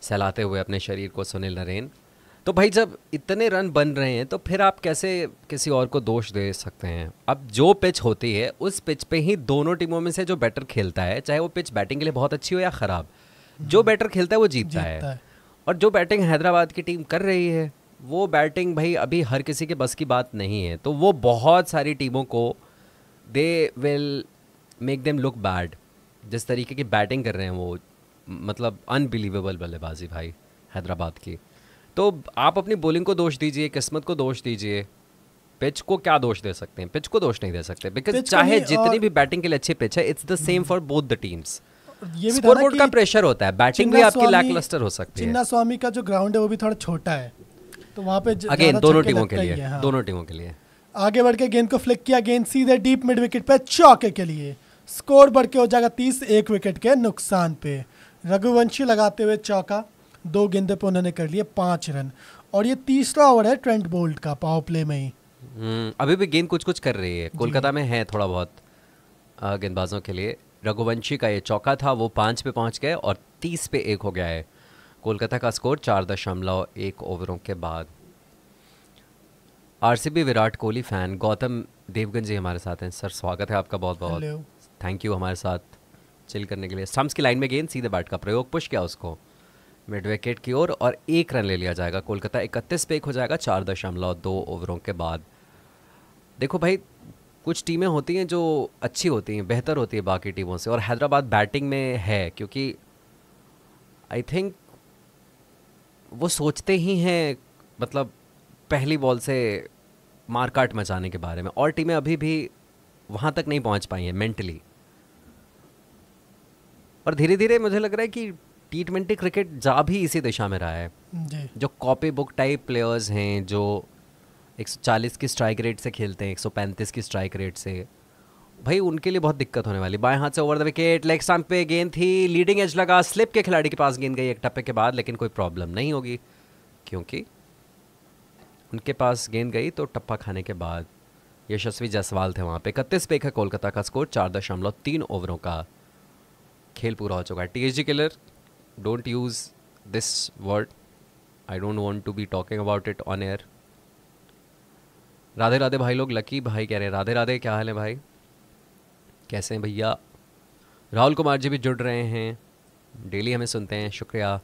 सहलाते हुए अपने शरीर को सुनील नरेन तो भाई जब इतने रन बन रहे हैं तो फिर आप कैसे किसी और को दोष दे सकते हैं अब जो पिच होती है उस पिच पे ही दोनों टीमों में से जो बैटर खेलता है चाहे वो पिच बैटिंग के लिए बहुत अच्छी हो या ख़राब जो बैटर हम्म। खेलता है वो जीतता, जीतता है।, है और जो बैटिंग हैदराबाद की टीम कर रही है वो बैटिंग भाई अभी हर किसी के बस की बात नहीं है तो वो बहुत सारी टीमों को they will make them look bad जिस तरीके की बैटिंग कर रहे हैं वो मतलब अनबिलीवेबल बल्लेबाजी भाई हैदराबाद की तो आप अपनी बॉलिंग को दोष दीजिए किस्मत को दोष दीजिए पिच को क्या दोष दे सकते हैं पिच को दोष नहीं दे सकते बिकॉज चाहे जितनी भी बैटिंग के लिए अच्छी पिच है it's the same for both the teams ये भी बोर्ड का प्रेशर होता है बैटिंग भी आपकी लैक लस्टर हो सकती है चिन्ना स्वामी का जो ग्राउंड है वो भी थोड़ा छोटा है तो वहाँ पे अगेन हाँ। दोनों टीमों के लिए दोनों टीमों के लिए आगे बढ़ के गेंद को फ्लिक किया गेंद सीधे डीप मिड विकेट पे चौके के लिए स्कोर बढ़ के हो जाएगा तीस एक विकेट के नुकसान पे रघुवंशी लगाते हुए चौका दो गेंदे पे उन्होंने कर लिए पांच रन और ये तीसरा ओवर है ट्रेंट बोल्ट का पावर प्ले में ही हम्म, अभी भी गेंद कुछ कुछ कर रही है कोलकाता में है थोड़ा बहुत गेंदबाजों के लिए रघुवंशी का ये चौका था वो पांच पे पहुंच गए और तीस पे एक हो गया है कोलकाता का स्कोर चार दशमलव एक ओवरों के बाद आरसीबी विराट कोहली फ़ैन गौतम देवगन जी हमारे साथ हैं सर स्वागत है आपका बहुत बहुत थैंक यू हमारे साथ चिल करने के लिए स्टम्प्स की लाइन में गेंद सीधे बैट का प्रयोग पुश किया उसको मिड विकेट की ओर और एक रन ले लिया जाएगा कोलकाता इकतीस पे एक हो जाएगा चार दशमलव दो ओवरों के बाद देखो भाई कुछ टीमें होती हैं जो अच्छी होती हैं बेहतर होती है बाकी टीमों से और हैदराबाद बैटिंग में है क्योंकि आई थिंक वो सोचते ही हैं मतलब पहली बॉल से मारकाट मचाने के बारे में और टीमें अभी भी वहाँ तक नहीं पहुँच पाई हैं मेंटली और धीरे धीरे मुझे लग रहा है कि टी ट्वेंटी क्रिकेट जा भी इसी दिशा में रहा है जो कॉपी बुक टाइप प्लेयर्स हैं जो 140 की स्ट्राइक रेट से खेलते हैं 135 की स्ट्राइक रेट से भाई उनके लिए बहुत दिक्कत होने वाली बाएं हाथ से over the wicket leg stump पे गेंद थी लीडिंग एज लगा स्लिप के खिलाड़ी के पास गेंद गई एक टप्पे के बाद लेकिन कोई प्रॉब्लम नहीं होगी क्योंकि उनके पास गेंद गई तो टप्पा खाने के बाद यशस्वी जायसवाल थे वहाँ पे इकतीस पे का कोलकाता का स्कोर चार दशमलव तीन ओवरों का खेल पूरा हो चुका है T H G killer don't use this word I don't want to be talking about it on air Radhe Radhe भाई लोग लकी भाई कह रहे हैं राधे राधे क्या हाल है भाई कैसे हैं भैया राहुल कुमार जी भी जुड़ रहे हैं डेली हमें सुनते हैं शुक्रिया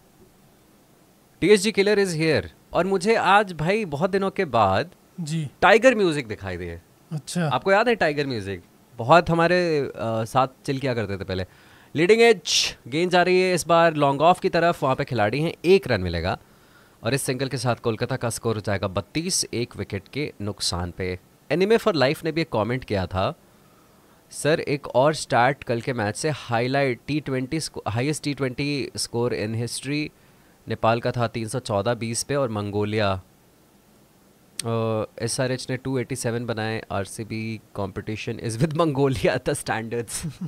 T S G killer is here और मुझे आज भाई बहुत दिनों के बाद जी टाइगर म्यूजिक दिखाई दिए अच्छा आपको याद है टाइगर म्यूजिक बहुत हमारे आ, साथ चिल किया करते थे पहले लीडिंग एज गेंद जा रही है इस बार लॉन्ग ऑफ की तरफ वहाँ पे खिलाड़ी हैं एक रन मिलेगा और इस सिंगल के साथ कोलकाता का स्कोर जाएगा बत्तीस एक विकेट के नुकसान पे एनिमे फॉर लाइफ ने भी एक कॉमेंट किया था सर एक और स्टार्ट कल के मैच से highlight T twenty highest T twenty score in history Nepal का था 314 20 पे और मंगोलिया एस आर एच ने 287 बनाए R C B competition is with Mongolia the standards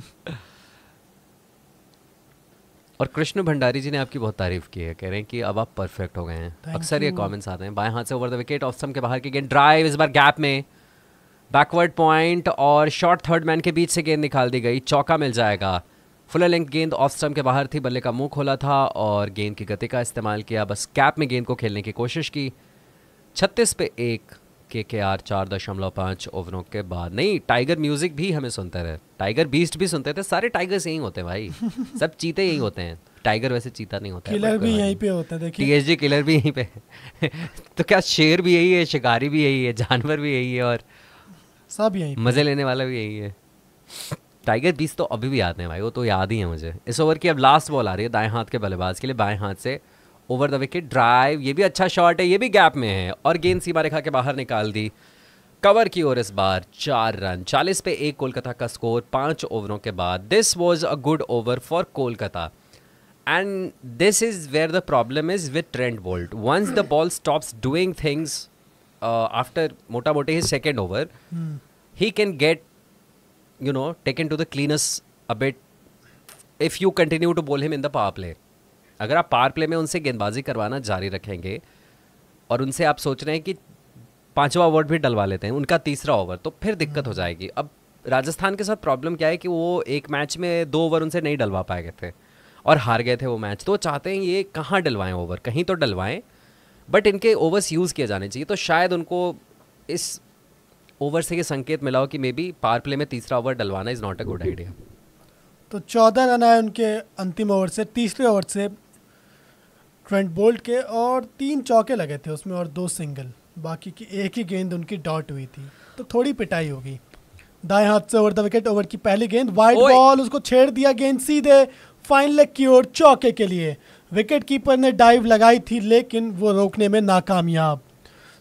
और कृष्ण भंडारी जी ने आपकी बहुत तारीफ की है कह रहे हैं कि अब आप परफेक्ट हो गए हैं अक्सर ये कमेंट्स आते हैं बाएं हाथ से over the wicket off stump के बाहर की गेंद ड्राइव इस बार गैप में बैकवर्ड पॉइंट और शॉर्ट थर्ड मैन के बीच से गेंद निकाल दी गई चौका मिल जाएगा फुल लेंथ गेंद ऑफ स्टम्प के बाहर थी बल्ले का मुंह खोला था और गेंद की गति का इस्तेमाल किया बस कैप में गेंद को खेलने की कोशिश की छत्तीस पे एक के के आर चार दशमलव पाँच ओवरों के बाद नहीं टाइगर म्यूजिक भी हमें सुनते रहे टाइगर बीस्ट भी सुनते थे सारे टाइगर्स यही होते हैं भाई सब चीते यही होते हैं टाइगर वैसे चीता नहीं होता किलर भी यहीं पे होता है टीएसजी किलर भी यहीं पे तो क्या शेर भी यही है शिकारी भी यही है जानवर भी यही है और सब यही मज़े लेने वाला भी यही है टाइगर बीस तो अभी भी याद है भाई वो तो याद ही है मुझे इस ओवर की अब लास्ट बॉल आ रही है दाएं हाथ के बल्लेबाज के लिए बाएं हाथ से ओवर द विकेट ड्राइव ये भी अच्छा शॉट है ये भी गैप में है और गेंद सीमा रेखा के बाहर निकाल दी कवर की ओर इस बार चार रन चालीस पे एक कोलकाता का स्कोर पाँच ओवरों के बाद this was a good over for Kolkata and this is where the problem is with Trent Boult once the ball stops doing things after मोटा मोटे ही second over he can get you know taken to the cleaners a bit if you continue to bowl him in the power play अगर आप power play में उनसे गेंदबाजी करवाना जारी रखेंगे और उनसे आप सोच रहे हैं कि पांचवा ओवर भी डलवा लेते हैं उनका तीसरा ओवर तो फिर दिक्कत हो हाँ। जाएगी अब राजस्थान के साथ प्रॉब्लम क्या है कि वो एक मैच में दो ओवर उनसे नहीं डलवा पाए गए थे और हार गए थे वो मैच तो चाहते हैं ये कहाँ डलवाएं ओवर कहीं तो डलवाएं बट इनके ओवर्स यूज़ किए जाने चाहिए तो शायद उनको इस ओवर से ये संकेत मिला हो कि मे बी पावर प्ले में तीसरा ओवर डलवाना is not a good idea तो चौदह रन आए उनके अंतिम ओवर से तीसरे ओवर से ट्रेंट बोल्ट के और तीन चौके लगे थे उसमें और दो सिंगल बाकी की एक ही गेंद उनकी डॉट हुई थी तो थोड़ी पिटाई होगी दाएं हाथ से ओवर द विकेट ओवर की पहली गेंद वाइड बॉल उसको छेड़ दिया गेंद सीधे फाइन लेग की ओर चौके के लिए विकेट कीपर ने डाइव लगाई थी लेकिन वो रोकने में नाकामयाब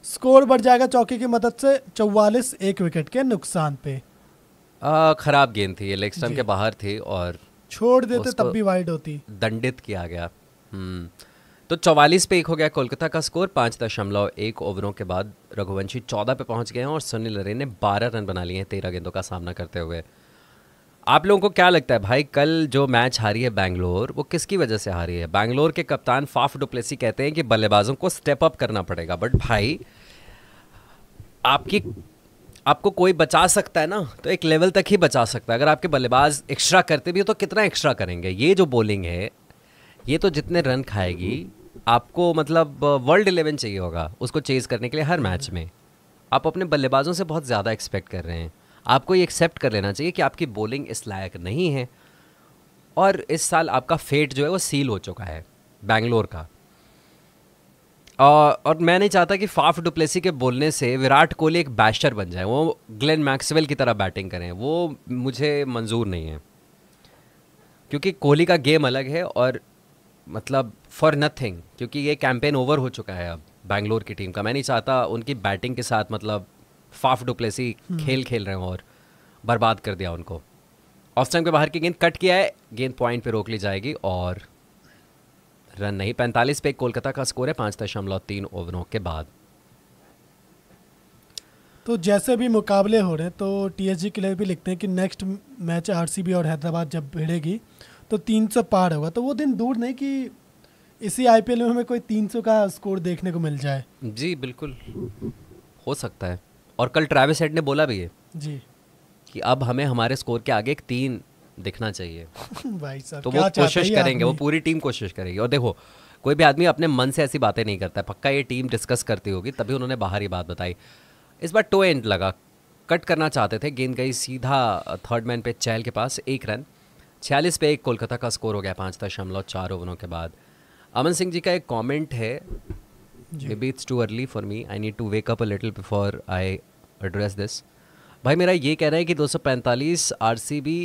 स्कोर बढ़ जाएगा चौके की मदद से चौवालीस एक विकेट के नुकसान पे खराब गेंद थी लेग स्टम्प के बाहर थी और छोड़ देते तब भी वाइड होती दंडित किया गया हम्म, तो चौवालीस पे एक हो गया कोलकाता का स्कोर पाँच दशमलव एक ओवरों के बाद रघुवंशी चौदह पे पहुंच गए हैं और सुनील अरे ने बारह रन बना लिए हैं तेरह गेंदों का सामना करते हुए आप लोगों को क्या लगता है भाई कल जो मैच हारी है बैंगलोर वो किसकी वजह से हारी है बैंगलोर के कप्तान फाफ डुप्लेसी कहते हैं कि बल्लेबाजों को स्टेप अप करना पड़ेगा बट भाई आपकी आपको कोई बचा सकता है ना तो एक लेवल तक ही बचा सकता है अगर आपके बल्लेबाज एक्स्ट्रा करते भी हो तो कितना एक्स्ट्रा करेंगे ये जो बॉलिंग है ये तो जितने रन खाएगी आपको मतलब वर्ल्ड इलेवन चाहिए होगा उसको चेज़ करने के लिए हर मैच में आप अपने बल्लेबाजों से बहुत ज़्यादा एक्सपेक्ट कर रहे हैं आपको ये एक्सेप्ट कर लेना चाहिए कि आपकी बॉलिंग इस लायक नहीं है और इस साल आपका फेट जो है वो सील हो चुका है बैंगलोर का और मैं नहीं चाहता कि फाफ डुप्लेसी के बोलने से विराट कोहली एक बैशर बन जाए वो ग्लेन मैक्सवेल की तरह बैटिंग करें वो मुझे मंजूर नहीं है क्योंकि कोहली का गेम अलग है और मतलब फॉर नथिंग क्योंकि ये कैंपेन ओवर हो चुका है अब बैंगलोर की टीम का मैं नहीं चाहता उनकी बैटिंग के साथ मतलब फाफ डुप्लेसी हम्म। खेल खेल रहे हों और बर्बाद कर दिया उनको ऑफ टाइम के बाहर की गेंद कट किया है गेंद पॉइंट पे रोक ली जाएगी और रन नहीं पैंतालीस पे कोलकाता का स्कोर है पाँच दशमलव तीन ओवरों के बाद तो जैसे भी मुकाबले हो रहे हैं तो टीएसजी के लिए भी लिखते हैं कि नेक्स्ट मैच आरसीबी और हैदराबाद जब भिड़ेगी तो 300 पार होगा तो वो दिन दूर नहीं कि इसी आईपीएल में हमें कोई 300 का स्कोर देखने को मिल जाए जी बिल्कुल हो सकता है और कल ट्रेविस हेड ने बोला भी है जी कि अब हमें हमारे स्कोर के आगे एक तीन दिखना चाहिए भाई साहब तो वो कोशिश करेंगे वो पूरी टीम कोशिश करेगी और देखो कोई भी आदमी अपने मन से ऐसी बातें नहीं करता पक्का ये टीम डिस्कस करती होगी तभी उन्होंने बाहर ही बात बताई इस बार टो एंड लगा कट करना चाहते थे गेंद गई सीधा थर्ड मैन पे चहल के पास एक रन छियालीस पे एक कोलकाता का स्कोर हो गया पाँच दशमलव चार ओवरों के बाद अमन सिंह जी का एक कमेंट है मे it's too early for me I need to wake up a little before I address this भाई मेरा ये कहना है कि 245 बी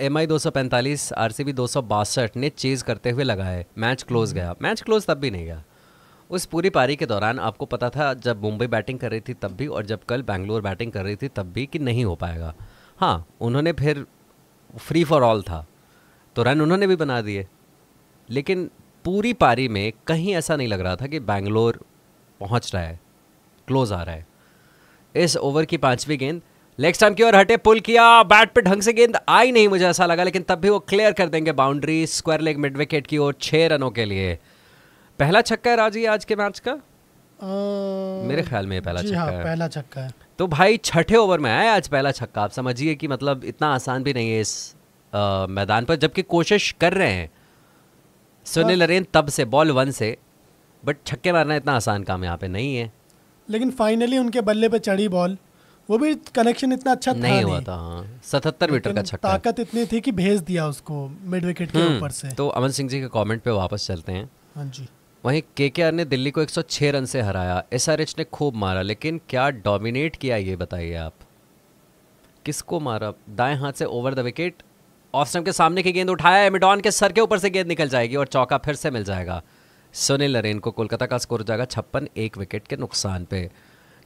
एम आई दो सौ पैंतालीस आर सी बी दो सौ बासठ ने चेज़ करते हुए लगाए मैच क्लोज हम्म। गया मैच क्लोज तब भी नहीं गया उस पूरी पारी के दौरान आपको पता था जब मुंबई बैटिंग कर रही थी तब भी और जब कल बैंगलोर बैटिंग कर रही थी तब भी कि नहीं हो पाएगा हाँ उन्होंने फिर फ्री फॉर ऑल था तो रन उन्होंने भी बना दिए लेकिन पूरी पारी में कहीं ऐसा नहीं लग रहा था कि बैंगलोर पहुंच रहा है क्लोज आ रहा है इस ओवर की पांचवी गेंद लेग स्टम्प की ओर हटे पुल किया बैट पे ढंग से गेंद आई नहीं मुझे ऐसा लगा लेकिन तब भी वो क्लियर कर देंगे boundary square leg mid wicket की ओर छः रनों के लिए पहला छक्का है राजी आज के मैच का आ, मेरे ख्याल में पहला छक्का हाँ, पहला छक्का है तो भाई छठे ओवर में आया आज पहला छक्का आप समझिए कि मतलब इतना आसान भी नहीं है इस आ, मैदान पर जबकि कोशिश कर रहे हैं सुनील हाँ। अरेन तब से बॉल वन से बट छक्के मारना इतना आसान काम यहाँ पे नहीं है लेकिन फाइनली उनके बल्ले पे चढ़ी बॉल वो भी कनेक्शन इतना अच्छा नहीं, नहीं हुआ था हाँ। सतहत्तर मीटर का छक्का ताकत इतनी थी कि भेज दिया उसको मिड विकेट के हम्म, ऊपर से तो अमन सिंह जी के कमेंट पे वापस चलते हैं हाँ जी वहीं के ने दिल्ली को 106 रन से हराया एस ने खूब मारा लेकिन क्या डोमिनेट किया ये बताइए आप किसको मारा दाएं हाथ से over the wicket off stump के सामने की गेंद उठाया है मिडॉन के सर के ऊपर से गेंद निकल जाएगी और चौका फिर से मिल जाएगा सुनील नरेन को कोलकाता का स्कोर जाएगा छप्पन एक विकेट के नुकसान पे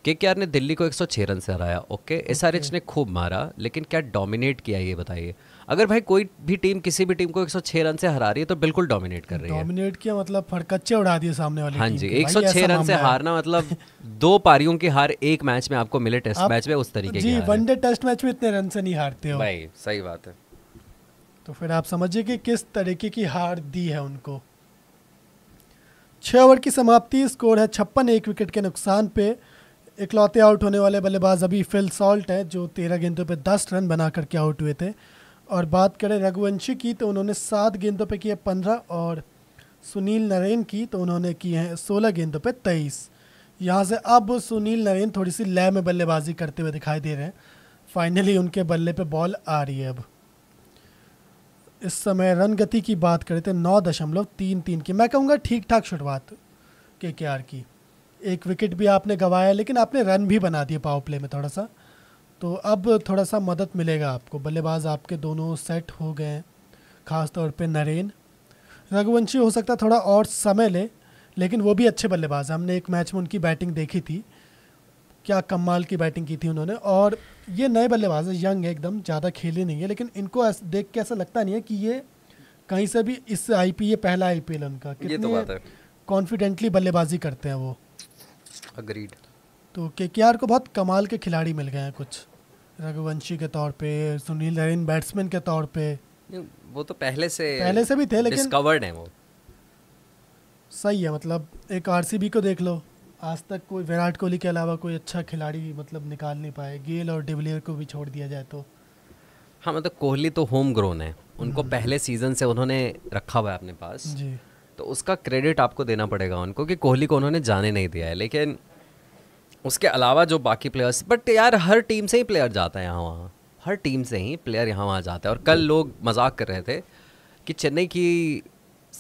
के ने दिल्ली को एक रन से हराया ओके एस आर एच ने खूब मारा लेकिन क्या डोमिनेट किया ये बताइए अगर भाई कोई भी टीम किसी भी टीम को 106 रन से हरा रही है तो बिल्कुल डोमिनेट कर रही है डोमिनेट किया मतलब फड़कच्चे उड़ा दिए सामने वाले हाँ जी 106 रन से हारना मतलब दो पारियों की हार एक मैच में आपको मिले टेस्ट मैच में उस तरीके की वनडे टेस्ट मैच में इतने रन से नहीं हारते हो भाई सही बात है तो फिर आप समझिए कि किस तरीके की हार दी है उनको छः ओवर की समाप्ति स्कोर है छप्पन एक विकेट के नुकसान पे इकलौते आउट होने वाले बल्लेबाज अभी फिल सॉल्ट हैं जो तेरह गेंदों पे दस रन बना करके आउट हुए थे और बात करें रघुवंशी की तो उन्होंने सात गेंदों पे किए पंद्रह और सुनील नरेन की तो उन्होंने किए हैं सोलह गेंदों पे तेईस यहाँ से अब सुनील नरेन थोड़ी सी लय में बल्लेबाजी करते हुए दिखाई दे रहे हैं फाइनली उनके बल्ले पे बॉल आ रही है अब इस समय रन गति की बात करें तो नौ दशमलव तीन तीन की मैं कहूँगा ठीक ठाक शुरुआत के के आर की एक विकेट भी आपने गंवाया लेकिन आपने रन भी बना दिए पावर प्ले में थोड़ा सा तो अब थोड़ा सा मदद मिलेगा आपको बल्लेबाज आपके दोनों सेट हो गए खास तौर पे नरेन रघुवंशी हो सकता थोड़ा और समय ले लेकिन वो भी अच्छे बल्लेबाज हमने एक मैच में उनकी बैटिंग देखी थी क्या कमाल की बैटिंग की थी उन्होंने और ये नए बल्लेबाज है यंग है एकदम ज़्यादा खेले नहीं है लेकिन इनको देख के ऐसा लगता नहीं है कि ये कहीं से भी इस आई पी ये पहला आई पी एल उनका तो कॉन्फिडेंटली बल्लेबाजी करते हैं वो अग्रीड तो के के आर को बहुत कमाल के खिलाड़ी मिल गए हैं कुछ रघुवंशी के तौर पे सुनील नरेन बैट्समैन के तौर पे वो तो पहले से पहले से भी थे लेकिन कवर्ड है वो सही है मतलब एक आरसीबी को देख लो आज तक कोई विराट कोहली के अलावा कोई अच्छा खिलाड़ी मतलब निकाल नहीं पाए गेल और डिविलियर को भी छोड़ दिया जाए तो हाँ मतलब कोहली तो होम ग्रोन है उनको हम्म। पहले सीजन से उन्होंने रखा हुआ है अपने पास जी तो उसका क्रेडिट आपको देना पड़ेगा उनको कि कोहली को उन्होंने जाने नहीं दिया है लेकिन उसके अलावा जो बाकी प्लेयर्स बट यार हर टीम से ही प्लेयर जाता है यहाँ वहाँ हर टीम से ही प्लेयर यहाँ वहाँ जाता है और कल लोग मजाक कर रहे थे कि चेन्नई की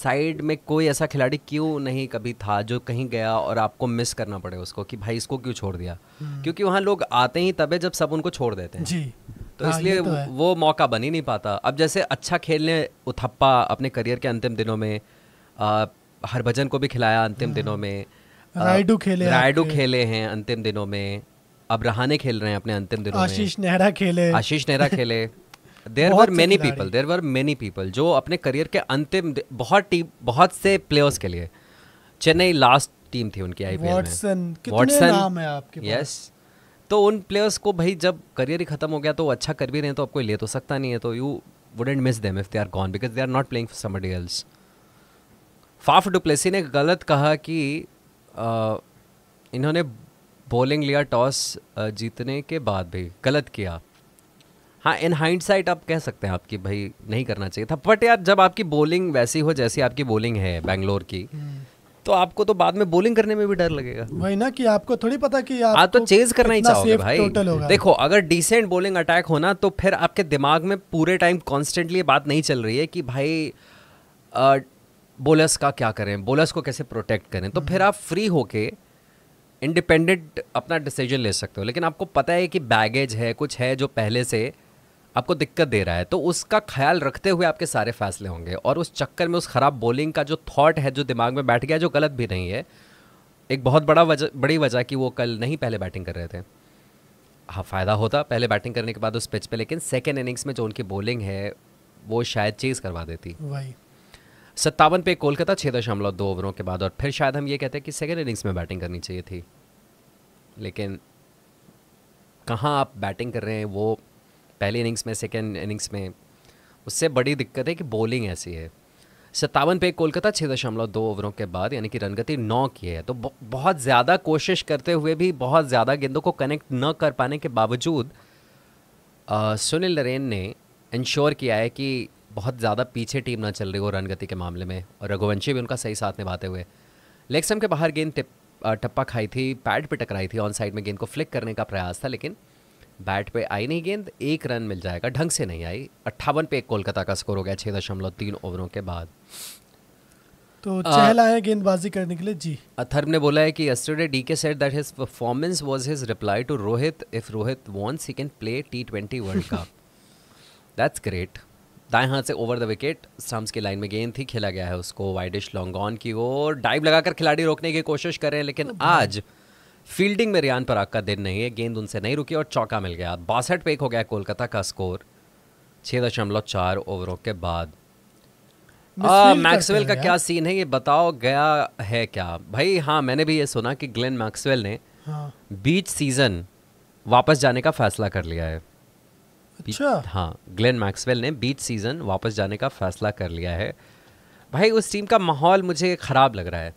साइड में कोई ऐसा खिलाड़ी क्यों नहीं कभी था जो कहीं गया और आपको मिस करना पड़े उसको कि भाई इसको क्यों छोड़ दिया हम्म। क्योंकि वहाँ लोग आते ही तब है जब सब उनको छोड़ देते हैं जी तो हाँ, इसलिए तो वो मौका बन ही नहीं पाता अब जैसे अच्छा खेलने उथप्पा अपने करियर के अंतिम दिनों में हरभजन को भी खिलाया अंतिम हम्म। दिनों में रायडू खेले रायडू खेले हैं अंतिम दिनों में अब रहाने खेल रहे हैं अपने अंतिम दिनों में आशीष नेहरा खेले आशीष नेहरा खेले there were many people there were many people जो अपने करियर के अंतिम बहुत टीम बहुत से प्लेयर्स के लिए चेन्नई लास्ट टीम थी उनकी आईपीएल वॉटसन नाम है आपके यस तो उन प्लेयर्स को भाई जब करियर ही खत्म हो गया तो अच्छा कर भी रहे हैं तो आपको ले तो सकता नहीं है तो you wouldn't miss them if they are gone because they are not playing for somebody else Faf du Plessis ने गलत कहा कि इन्होंने बॉलिंग लिया टॉस जीतने के बाद भी गलत किया हाँ इन हाइंड साइट आप कह सकते हैं आपकी भाई नहीं करना चाहिए था बट यार जब आपकी बॉलिंग वैसी हो जैसी आपकी बॉलिंग है बैंगलोर की हम्म। तो आपको तो बाद में बॉलिंग करने में भी डर लगेगा वही ना कि आपको थोड़ी पता कि आप, तो चेज करना ही चाहोगे भाई देखो अगर डिसेंट बॉलिंग अटैक होना तो फिर आपके दिमाग में पूरे टाइम कॉन्स्टेंटली बात नहीं चल रही है कि भाई बोलर्स का क्या करें बोलर्स को कैसे प्रोटेक्ट करें तो फिर हम्म। आप फ्री होके इंडिपेंडेंट अपना डिसीजन ले सकते हो लेकिन आपको पता है कि बैगेज है कुछ है जो पहले से आपको दिक्कत दे रहा है तो उसका ख्याल रखते हुए आपके सारे फैसले होंगे और उस चक्कर में उस ख़राब बॉलिंग का जो थॉट है जो दिमाग में बैठ गया जो गलत भी नहीं है एक बहुत बड़ा वजह बड़ी वजह कि वो कल नहीं पहले बैटिंग कर रहे थे हाँ फ़ायदा होता पहले बैटिंग करने के बाद उस पिच पे लेकिन सेकेंड इनिंग्स में जो उनकी बॉलिंग है वो शायद चेज़ करवा देती वही सत्तावन पे कोलकाता छः दशमलव दो ओवरों के बाद और फिर शायद हम ये कहते हैं कि सेकेंड इनिंग्स में बैटिंग करनी चाहिए थी लेकिन कहाँ आप बैटिंग कर रहे हैं वो पहले इनिंग्स में सेकेंड इनिंग्स में उससे बड़ी दिक्कत है कि बॉलिंग ऐसी है सत्तावन पे कोलकाता छः दशमलव दो ओवरों के बाद यानी कि रनगति नौ की है तो बहुत ज़्यादा कोशिश करते हुए भी बहुत ज़्यादा गेंदों को कनेक्ट न कर पाने के बावजूद आ, सुनील नरेन ने इंश्योर किया है कि बहुत ज़्यादा पीछे टीम ना चल रही हो रनगति के मामले में और रघुवंशी भी उनका सही साथ निभाते हुए लेग के बाहर गेंद टप्पा खाई थी पैड पर टकराई थी ऑन साइड में गेंद को फ्लिक करने का प्रयास था लेकिन बैट पे आई नहीं गेंद एक रन मिल जाएगा ढंग से नहीं आई अट्ठावन पे कोलकाता का स्कोर हो गया छः दशमलव तीन ओवरों के बाद तो चहला है गेंदबाजी करने के लिए जी अथर्व ने बोला है कि yesterday D K said that his performance was his reply to Rohit if Rohit wants he can play T twenty World Cup that's great दाएं हाथ से ओवर द विकेट स्टम्प्स की लाइन में गेंद थी खेला गया है उसको वाइडिश लॉन्ग ऑन की ओर डाइव लगाकर खिलाड़ी रोकने की कोशिश कर रहे हैं लेकिन आज फील्डिंग में रियान पराग का दिन नहीं है गेंद उनसे नहीं रुकी और चौका मिल गया बासठ पे एक हो गया कोलकाता का स्कोर छः दशमलव चार ओवरों के बाद मैक्सवेल का क्या सीन है ये बताओ गया है क्या भाई हाँ मैंने भी ये सुना कि ग्लेन मैक्सवेल ने हाँ। बीच सीजन वापस जाने का फैसला कर लिया है अच्छा हाँ ग्लेन मैक्सवेल ने बीच सीजन वापस जाने का फैसला कर लिया है भाई उस टीम का माहौल मुझे ख़राब लग रहा है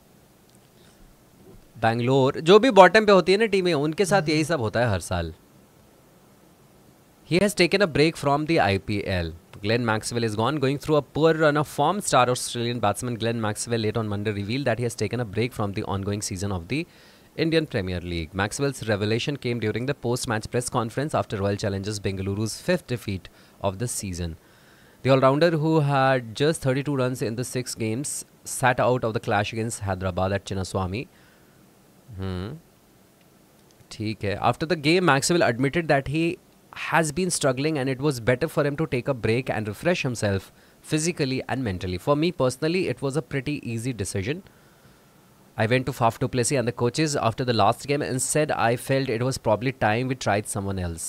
बैंगलोर जो भी बॉटम पे होती है ना टीमें उनके साथ यही सब होता है हर साल ही has taken a break from the I P L Glenn Maxwell is gone going through a poor run of form star Australian batsman Glenn Maxwell late on Monday reveal that he has taken a break from the ongoing season of the Indian Premier League Maxwell's revelation came during the post match press conference after Royal Challengers Bengaluru's fifth defeat of the season the allrounder who had just thirty two run in the six games set out of the clash against Hyderabad at Chinnaswamy ठीक है after the game Maxwell admitted that he has been struggling and it was better for him to take a break and refresh himself physically and mentally. For me personally, it was a pretty easy decision. I went to Faf two Plessis and the coaches after the last game and said I felt it was probably time we tried someone else.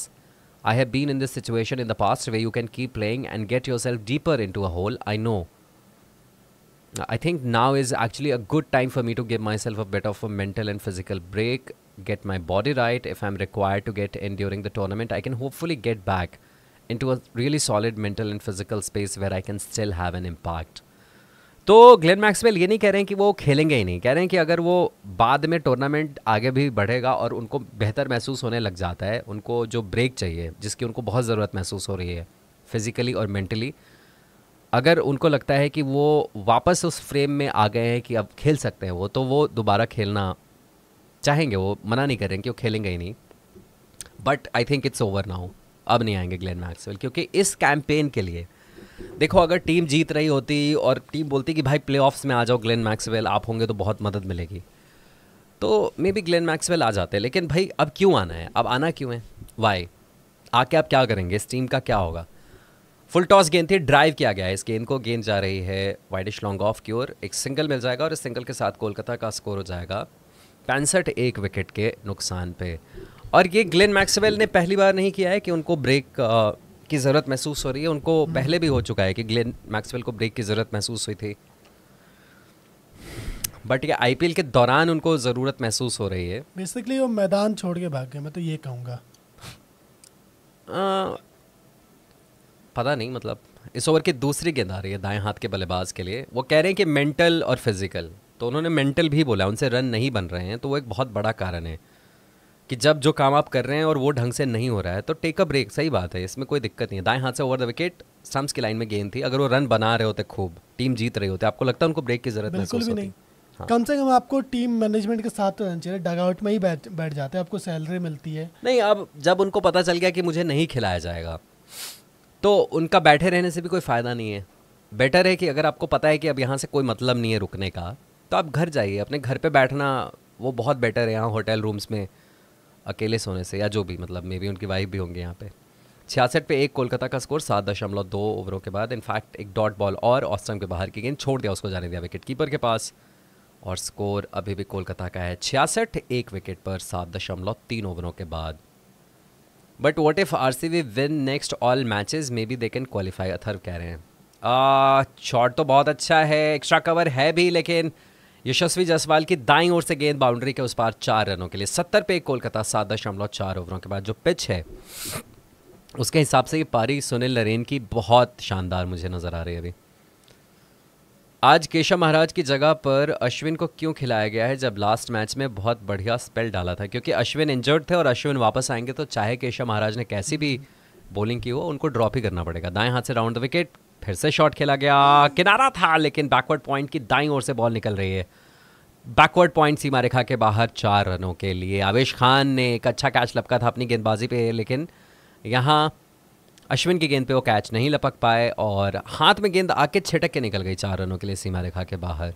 I have been in this situation in the past where you can keep playing and get yourself deeper into a hole. I know. I think now is actually a good time for me to give myself a bit of mental and physical break get my body right if I am require to get in during the tournament I can hopefully get back into a really solid mental and physical space where I can still have an impact तो Glenn Maxwell ये नहीं कह रहे हैं कि वो खेलेंगे ही नहीं कह रहे हैं कि अगर वो बाद में टूर्नामेंट आगे भी बढ़ेगा और उनको बेहतर महसूस होने लग जाता है उनको जो ब्रेक चाहिए जिसकी उनको बहुत ज़रूरत महसूस हो रही है फिजिकली और मेंटली अगर उनको लगता है कि वो वापस उस फ्रेम में आ गए हैं कि अब खेल सकते हैं वो तो वो दोबारा खेलना चाहेंगे वो मना नहीं करेंगे कि वो खेलेंगे ही नहीं but I think it's over now अब नहीं आएंगे ग्लेन मैक्सवेल क्योंकि इस कैंपेन के लिए देखो अगर टीम जीत रही होती और टीम बोलती कि भाई प्ले में आ जाओ ग्लेन मैक्सवेल आप होंगे तो बहुत मदद मिलेगी तो मे बी ग्लेन मैक्सवेल आ जाते लेकिन भाई अब क्यों आना है अब आना क्यों है वाई आके आप क्या करेंगे इस टीम का क्या होगा फुल टॉस गेंद थी ड्राइव किया गया है इस गेंद को गेंद जा रही है वाइडिश लॉन्ग ऑफ की ओर एक सिंगल मिल जाएगा और इस सिंगल के साथ कोलकाता का स्कोर हो जाएगा पैंसठ एक विकेट के नुकसान पे और ये ग्लेन मैक्सवेल ने पहली बार नहीं किया है कि उनको ब्रेक की ज़रूरत महसूस हो रही है उनको हम्म। पहले भी हो चुका है कि ग्लेन मैक्सवेल को ब्रेक की ज़रूरत महसूस हुई थी बट ये आई के दौरान उनको ज़रूरत महसूस हो रही है बेसिकली वो मैदान छोड़ के भाग गए मैं तो ये कहूँगा पता नहीं मतलब इस ओवर की दूसरी गेंद आ रही है दाएं हाथ के बल्लेबाज के लिए वो कह रहे हैं कि मेंटल और फिजिकल तो उन्होंने मेंटल भी बोला उनसे रन नहीं बन रहे हैं तो वो एक बहुत बड़ा कारण है कि जब जो काम आप कर रहे हैं और वो ढंग से नहीं हो रहा है तो टेक अ ब्रेक सही बात है इसमें कोई दिक्कत नहीं है दाएं हाथ से ओवर द विकेट स्टम्प्स की लाइन में गेंद थी अगर वो रन बना रहे होते खूब टीम जीत रही होती आपको लगता है उनको ब्रेक की जरूरत नहीं होती हाँ। कम से कम आपको टीम मैनेजमेंट के साथ तो रहना चाहिए डगआउट में ही बैठ बैठ जाते हैं आपको सैलरी मिलती है नहीं अब जब उनको पता चल गया कि मुझे नहीं खिलाया जाएगा तो उनका बैठे रहने से भी कोई फ़ायदा नहीं है बेटर है कि अगर आपको पता है कि अब यहाँ से कोई मतलब नहीं है रुकने का तो आप घर जाइए अपने घर पे बैठना वो बहुत बेटर है यहाँ होटल रूम्स में अकेले सोने से या जो भी मतलब मे बी उनकी वाइफ भी होंगे यहाँ पे छियासठ पे एक कोलकाता का स्कोर सात दशमलव दो ओवरों के बाद इनफैक्ट एक डॉट बॉल और ऑस्ट्रम के बाहर की गेंद छोड़ दिया उसको जाने दिया विकेट कीपर के पास और स्कोर अभी भी कोलकाता का है छियासठ एक विकेट पर सात दशमलव तीन ओवरों के बाद but what if R C B win next all match maybe they can qualify Atharva कह रहे हैं शॉट तो बहुत अच्छा है एक्स्ट्रा कवर है भी लेकिन यशस्वी जसवाल की दाई ओर से गेंद बाउंड्री के उस पार चार रनों के लिए सत्तर पे कोलकाता सात दशमलव चार ओवरों के बाद जो पिच है उसके हिसाब से ये पारी सुनील नरेन की बहुत शानदार मुझे नज़र आ रही है अभी आज केशव महाराज की जगह पर अश्विन को क्यों खिलाया गया है जब लास्ट मैच में बहुत बढ़िया स्पेल डाला था क्योंकि अश्विन इंजर्ड थे और अश्विन वापस आएंगे तो चाहे केशव महाराज ने कैसी भी बॉलिंग की हो उनको ड्रॉप ही करना पड़ेगा दाएं हाथ से राउंड द विकेट फिर से शॉट खेला गया किनारा था लेकिन बैकवर्ड पॉइंट की दाई ओर से बॉल निकल रही है बैकवर्ड पॉइंट सीमा रेखा के बाहर चार रनों के लिए आवेश खान ने एक अच्छा कैच लपका था अपनी गेंदबाजी पे लेकिन यहाँ अश्विन की गेंद पे वो कैच नहीं लपक पाए और हाथ में गेंद आके छिटक के निकल गई चार रनों के लिए सीमा रेखा के बाहर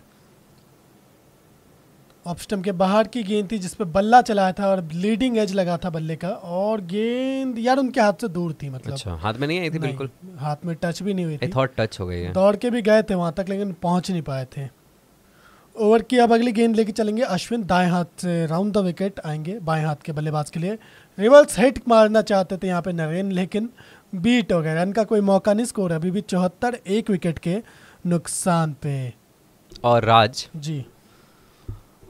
ऑप्शन के बाहर की गेंद थी जिसपे बल्ला चलाया था और लीडिंग एज लगा था बल्ले का और गेंद यार उनके हाथ से दूर थी मतलब अच्छा हाथ में नहीं आई थी बिल्कुल हाथ में टच भी नहीं हुई थी थॉट टच हो गई है दौड़ के भी गए थे वहां तक लेकिन पहुंच नहीं पाए थे ओवर की अब अगली गेंद लेके चलेंगे अश्विन दाएं हाथ से राउंड द विकेट आएंगे बाएं हाथ के बल्लेबाज के लिए रिवर्स हिट मारना चाहते थे यहाँ पे नरेन लेकिन बीट हो गए रन का कोई मौका नहीं स्कोर अभी भी चौहत्तर एक विकेट के नुकसान पे और राज जी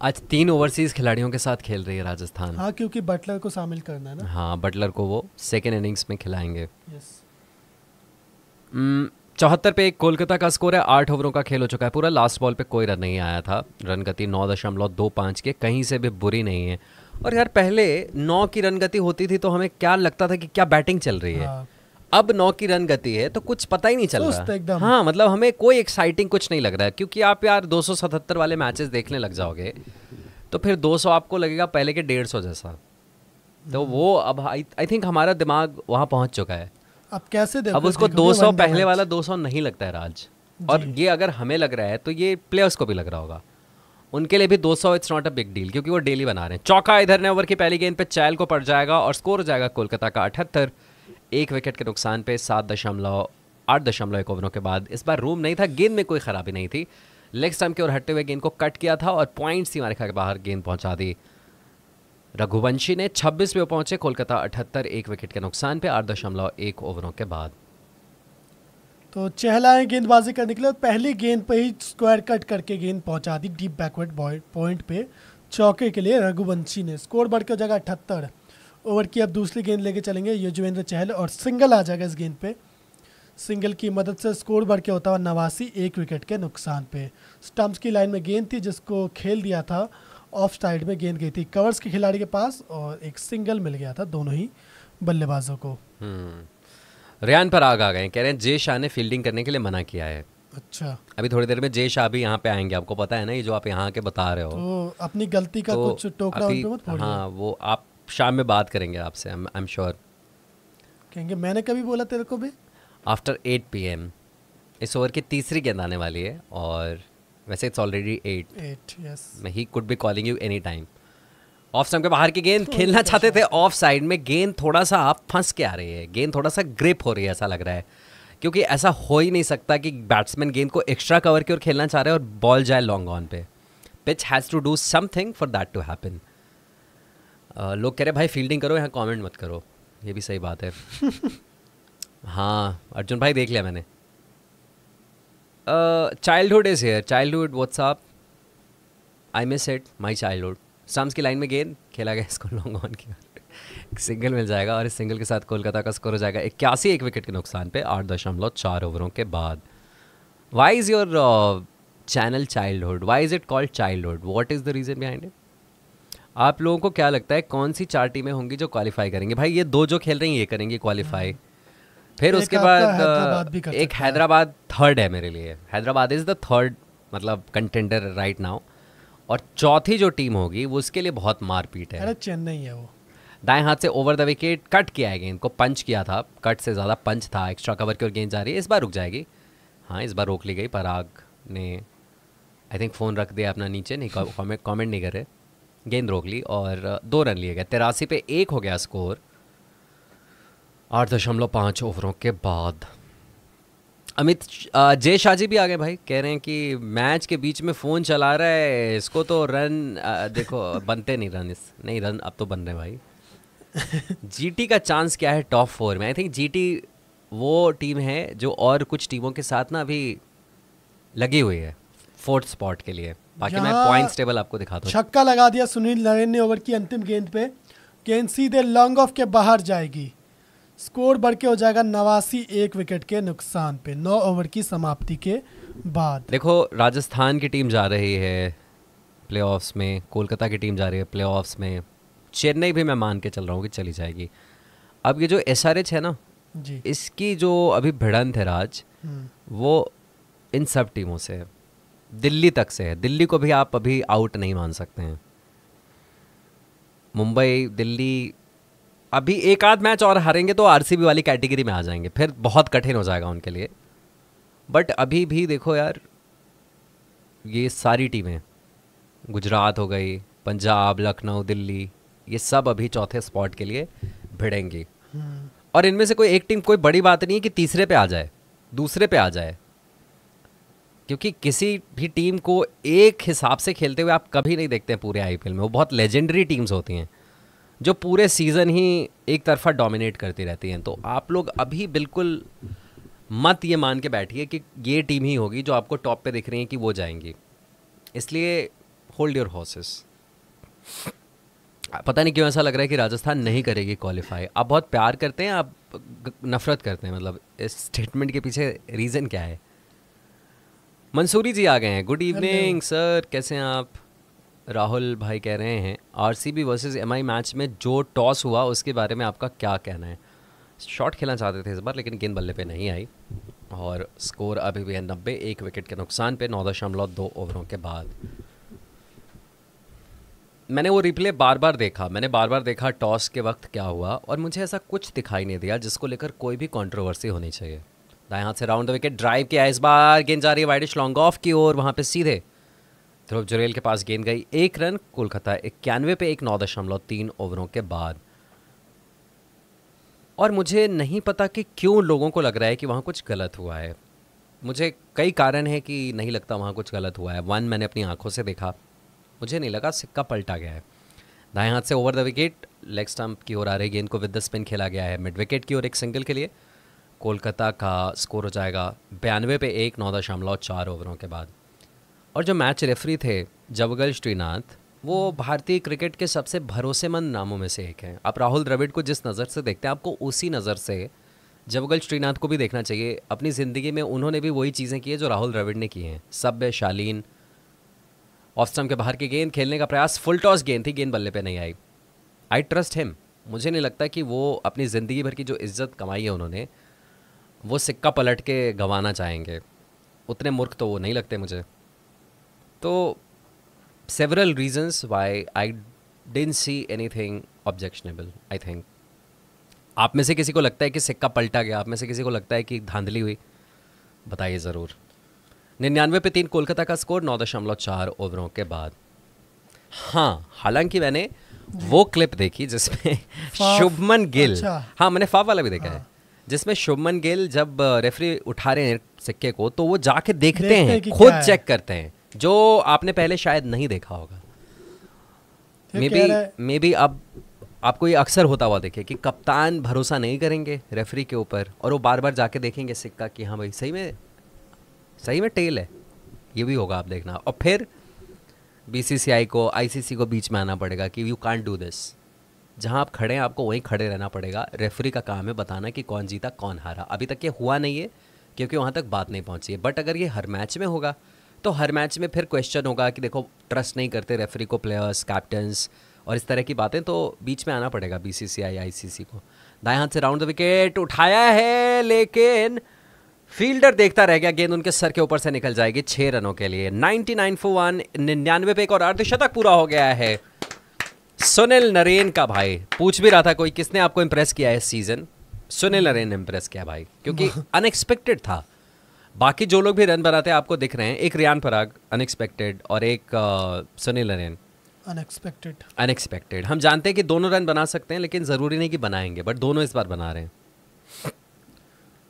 आज तीन ओवरसीज खिलाड़ियों के साथ खेल रही है राजस्थान हाँ क्योंकि बटलर को शामिल करना है ना हाँ बटलर को वो सेकेंड इनिंग्स में खिलाएंगे चौहत्तर पे एक कोलकाता का स्कोर है आठ ओवरों का खेल हो चुका है पूरा लास्ट बॉल पे कोई रन नहीं आया था रन गति नौ दशमलव दो पाँच के कहीं से भी बुरी नहीं है और यार पहले नौ की रन गति होती थी तो हमें क्या लगता था कि क्या बैटिंग चल रही है हाँ। अब नौ की रन गति है तो कुछ पता ही नहीं चल रहा एकदम हाँ मतलब हमें कोई एक्साइटिंग कुछ नहीं लग रहा है क्योंकि आप यार 277 वाले मैचेस देखने लग जाओगे तो फिर 200 आपको लगेगा पहले के डेढ़ सौ जैसा तो हम्म। वो अब आई थिंक हमारा दिमाग वहाँ पहुँच चुका है अब कैसे देखो अब उसको 200 पहले वाला 200 नहीं लगता है राज और ये अगर हमें लग रहा है तो ये प्लेयर्स को भी लग रहा होगा उनके लिए भी 200 सौ it's not a big deal क्योंकि वो डेली बना रहे हैं चौका इधर ने ओवर की पहली गेंद पे चैल को पड़ जाएगा और स्कोर हो जाएगा कोलकाता का अठहत्तर एक विकेट के नुकसान पे सात दशमलव आठ दशमलव एक ओवरों के बाद इस बार रूम नहीं था गेंद में कोई खराबी नहीं थी लेग स्टम्प की ओर हटते हुए गेंद को कट किया था और पॉइंट सीमा के बाहर गेंद पहुंचा दी रघुवंशी ने 26 पे पहुंचे कोलकाता अठहत्तर एक विकेट के नुकसान पे आठ दशमलव एक ओवरों के बाद तो चहलाएं गेंदबाजी करने के लिए पहली गेंद पर ही स्क्वायर कट करके गेंद पहुंचा दी डीप बैकवर्ड पॉइंट पे चौके के लिए रघुवंशी ने स्कोर बढ़कर जगह अठहत्तर ओवर की अब दूसरी गेंद लेके चलेंगे युजवेंद्र चहल और सिंगल आ जाएगा इस गेंद पे सिंगल की मदद से स्कोर बढ़ के होता हुआ नवासी एक विकेट के नुकसान पे स्टम्प्स की लाइन में गेंद थी जिसको खेल दिया था ऑफ साइड में गेंद गई थी कवर्स के खिलाड़ी के पास और एक सिंगल मिल गया था दोनों ही बल्लेबाजों को हम्म। रियान पर आग आ गए कह रहे हैं जय शाह ने फील्डिंग करने के लिए मना किया है अच्छा अभी थोड़ी देर में जय शाह भी यहाँ पे आएंगे आपको पता है ना ये जो आप यहाँ के बता रहे हो तो अपनी गलती का तो कुछ टोकरा उन मत हाँ वो आप शाम में बात करेंगे आपसे आई एम श्योर कहेंगे मैंने कभी बोला तेरे को भी आफ्टर एट पी एम इस ओवर की तीसरी गेंद आने वाली है और वैसे it's already eight eight yes he could be calling you any time off stump के बाहर की गेंद तो खेलना अच्छा चाहते थे ऑफ साइड में गेंद थोड़ा सा आप फंस के आ रही है गेंद थोड़ा सा ग्रिप हो रही है ऐसा लग रहा है क्योंकि ऐसा हो ही नहीं सकता कि बैट्समैन गेंद को एक्स्ट्रा कवर की ओर खेलना चाह रहे हैं और बॉल जाए लॉन्ग ऑन पे pitch has to do something for that to happen लोग कह रहे भाई फील्डिंग करो यहाँ कमेंट मत करो ये भी सही बात है हाँ अर्जुन भाई देख लिया मैंने childhood is here childhood what's up I miss it my childhood की लाइन में गेंद खेला गया इसको लॉन्ग ऑन किया सिंगल मिल जाएगा और इस सिंगल के साथ कोलकाता का स्कोर हो जाएगा इक्यासी एक, एक विकेट के नुकसान पे आठ दशमलव चार ओवरों के बाद why is your channel childhood why is it called childhood what is the reason behind it आप लोगों को क्या लगता है कौन सी चार टीमें होंगी जो क्वालिफाई करेंगे भाई ये दो जो खेल रही हैं ये करेंगे क्वालिफाई फिर उसके बाद एक हैदराबाद थर्ड है मेरे लिए हैदराबाद इज़ द थर्ड मतलब कंटेंडर राइट नाउ और चौथी जो टीम होगी वो उसके लिए बहुत मारपीट है अरे चेन्नई है वो दाएं हाथ से ओवर द विकेट कट किया है गेंद को पंच किया था कट से ज़्यादा पंच था एक्स्ट्रा कवर की ओर गेंद जा रही है इस बार रुक जाएगी हाँ इस बार रोक ली गई पराग ने आई थिंक फ़ोन रख दिया अपना नीचे नहीं कॉमेंट नहीं कर रहे गेंद रोक ली और दो रन लिए गए तिरासी पे एक हो गया स्कोर आठ दशमलव पाँच ओवरों के बाद अमित जय शाहजी भी आ गए भाई कह रहे हैं कि मैच के बीच में फ़ोन चला रहा है इसको तो रन देखो बनते नहीं रन इस नहीं रन अब तो बन रहे भाई जीटी का चांस क्या है टॉप फोर में आई थिंक जीटी वो टीम है जो और कुछ टीमों के साथ ना अभी लगी हुई है फोर्थ स्पॉट के लिए बाकी मैं पॉइंट्स टेबल आपको दिखाता हूँ छक्का लगा दिया सुनील नरेन ने ओवर की अंतिम गेंद पे गेंद सीधे लॉन्ग ऑफ के बाहर जाएगी स्कोर बढ़ के हो जाएगा नवासी एक विकेट के नुकसान पे नौ ओवर की समाप्ति के बाद देखो राजस्थान की टीम जा रही है प्ले में कोलकाता की टीम जा रही है प्ले में चेन्नई भी मैं मान के चल रहा हूँ कि चली जाएगी अब ये जो एस है ना जी इसकी जो अभी भिड़ंत है राज हम्म। वो इन सब टीमों से है दिल्ली तक से है दिल्ली को भी आप अभी आउट नहीं मान सकते हैं मुंबई दिल्ली अभी एक आध मैच और हारेंगे तो आरसीबी वाली कैटेगरी में आ जाएंगे फिर बहुत कठिन हो जाएगा उनके लिए बट अभी भी देखो यार ये सारी टीमें गुजरात हो गई पंजाब लखनऊ दिल्ली ये सब अभी चौथे स्पॉट के लिए भिड़ेंगी हम्म। और इनमें से कोई एक टीम कोई बड़ी बात नहीं है कि तीसरे पे आ जाए दूसरे पे आ जाए क्योंकि किसी भी टीम को एक हिसाब से खेलते हुए आप कभी नहीं देखते हैं पूरे आईपीएल में वो बहुत लेजेंडरी टीम्स होती हैं जो पूरे सीज़न ही एक तरफा डोमिनेट करती रहती हैं तो आप लोग अभी बिल्कुल मत ये मान के बैठिए कि ये टीम ही होगी जो आपको टॉप पे दिख रही है कि वो जाएंगी इसलिए होल्ड योर हॉसेस पता नहीं क्यों ऐसा लग रहा है कि राजस्थान नहीं करेगी क्वालिफाई आप बहुत प्यार करते हैं आप नफरत करते हैं मतलब इस स्टेटमेंट के पीछे रीज़न क्या है मंसूरी जी आ गए हैं गुड इवनिंग सर कैसे हैं आप राहुल भाई कह रहे हैं R C B versus M I match में जो टॉस हुआ उसके बारे में आपका क्या कहना है शॉट खेलना चाहते थे इस बार लेकिन गेंद बल्ले पे नहीं आई और स्कोर अभी भी है नब्बे एक विकेट के नुकसान पे नौ दशमलव दो ओवरों के बाद मैंने वो रिप्ले बार बार देखा मैंने बार बार देखा टॉस के वक्त क्या हुआ और मुझे ऐसा कुछ दिखाई नहीं दिया जिसको लेकर कोई भी कंट्रोवर्सी होनी चाहिए दाएं हाथ से राउंड द विकेट ड्राइव किया इस बार गेंद जा रही है वाइडिश लॉन्ग ऑफ की ओर वहां पे सीधे ध्रुव जुरेल के पास गेंद गई एक रन कोलकाता इक्यानवे पे एक नौ दशमलव तीन ओवरों के बाद और मुझे नहीं पता कि क्यों लोगों को लग रहा है कि वहां कुछ गलत हुआ है मुझे कई कारण है कि नहीं लगता वहां कुछ गलत हुआ है वन मैंने अपनी आंखों से देखा मुझे नहीं लगा सिक्का पलटा गया है दाएं हाथ से over the wicket leg stump की ओर आ रही गेंद को विद द स्पिन खेला गया है मिड विकेट की ओर एक सिंगल के लिए कोलकाता का स्कोर हो जाएगा बयानवे पे एक नौ दशमलव चार ओवरों के बाद और जो मैच रेफरी थे जवगल श्रीनाथ वो भारतीय क्रिकेट के सबसे भरोसेमंद नामों में से एक हैं आप राहुल द्रविड़ को जिस नज़र से देखते हैं आपको उसी नज़र से जवगल श्रीनाथ को भी देखना चाहिए अपनी ज़िंदगी में उन्होंने भी वही चीज़ें की है जो राहुल द्रविड़ ने की हैं सभ्य शालीन ऑफ के बाहर की गेंद खेलने का प्रयास फुल टॉस गेंद थी गेंद बल्ले पे नहीं आई आई ट्रस्ट हिम मुझे नहीं लगता कि वो अपनी ज़िंदगी भर की जो इज्जत कमाई है उन्होंने वो सिक्का पलट के गंवाना चाहेंगे उतने मूर्ख तो वो नहीं लगते मुझे तो several reasons why I don't see anything objectionable I think आप में से किसी को लगता है कि सिक्का पलटा गया आप में से किसी को लगता है कि धांधली हुई बताइए ज़रूर निन्यानवे पे तीन कोलकाता का स्कोर नौ दशमलव चार ओवरों के बाद हाँ हालांकि मैंने वो क्लिप देखी जिसमें शुभमन गिल अच्छा। हाँ मैंने फाफ वाला भी देखा हाँ। है जिसमें शुभमन गिल जब रेफरी उठा रहे हैं सिक्के को तो वो जाके देखते, देखते हैं खुद चेक करते हैं जो आपने पहले शायद नहीं देखा होगा मे बी मे बी अब आपको ये अक्सर होता हुआ देखे कि कप्तान भरोसा नहीं करेंगे रेफरी के ऊपर और वो बार बार जाके देखेंगे सिक्का कि हाँ भाई सही में सही में टेल है ये भी होगा आप देखना और फिर बीसीसीआई को आईसीसी को बीच में आना पड़ेगा कि यू कांट डू दिस जहां आप खड़े हैं आपको वहीं खड़े रहना पड़ेगा रेफरी का काम है बताना कि कौन जीता कौन हारा अभी तक ये हुआ नहीं है क्योंकि वहाँ तक बात नहीं पहुँची है बट अगर ये हर मैच में होगा तो हर मैच में फिर क्वेश्चन होगा कि देखो ट्रस्ट नहीं करते रेफरी को प्लेयर्स कैप्टन्स और इस तरह की बातें तो बीच में आना पड़ेगा बी सी सी आई आई सी सी को दाएं हाथ से राउंड द विकेट उठाया है लेकिन फील्डर देखता रह गया गेंद उनके सर के ऊपर से निकल जाएगी छः रनों के लिए 99 नाइन फो वन निन्यानवे पे एक और अर्धशतक पूरा हो गया है सुनील नरेन का भाई पूछ भी रहा था कोई किसने आपको इम्प्रेस किया है इस सीजन सुनील नरेन ने इम्प्रेस किया भाई क्योंकि अनएक्सपेक्टेड था बाकी जो लोग भी रन बनाते हैं आपको दिख रहे हैं एक रियान पराग अनएक्सपेक्टेड और एक सुनील नरेन अनएक्सपेक्टेड अनएक्सपेक्टेड हम जानते हैं कि दोनों रन बना सकते हैं लेकिन ज़रूरी नहीं कि बनाएंगे बट दोनों इस बार बना रहे हैं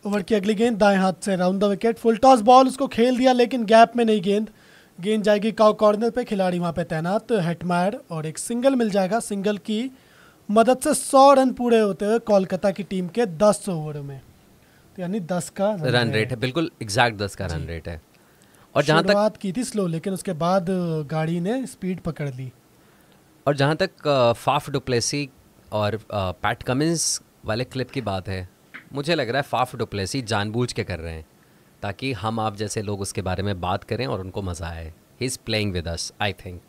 ओवर की अगली गेंद दाएं हाथ से round the wicket full toss ball उसको खेल दिया लेकिन गैप में नहीं गेंद गेंद जाएगी काउ कॉर्नर पे खिलाड़ी वहां पे तैनात तो हेटमायर और एक सिंगल मिल जाएगा सिंगल की मदद से सौ रन पूरे होते हुए कोलकाता की टीम के दस ओवर में तो यानी दस का रन, रन रेट है बिल्कुल एग्जैक्ट दस का रन रेट है और जहाँ तक बात की थी स्लो लेकिन उसके बाद गाड़ी ने स्पीड पकड़ ली और जहाँ तक फाफ डुप्लेसी और पैट कमिंस वाले क्लिप की बात है मुझे लग रहा है फाफ डुप्लेसी जानबूझ के कर रहे हैं ताकि हम आप जैसे लोग उसके बारे में बात करें और उनको मज़ा आए he is playing with us I think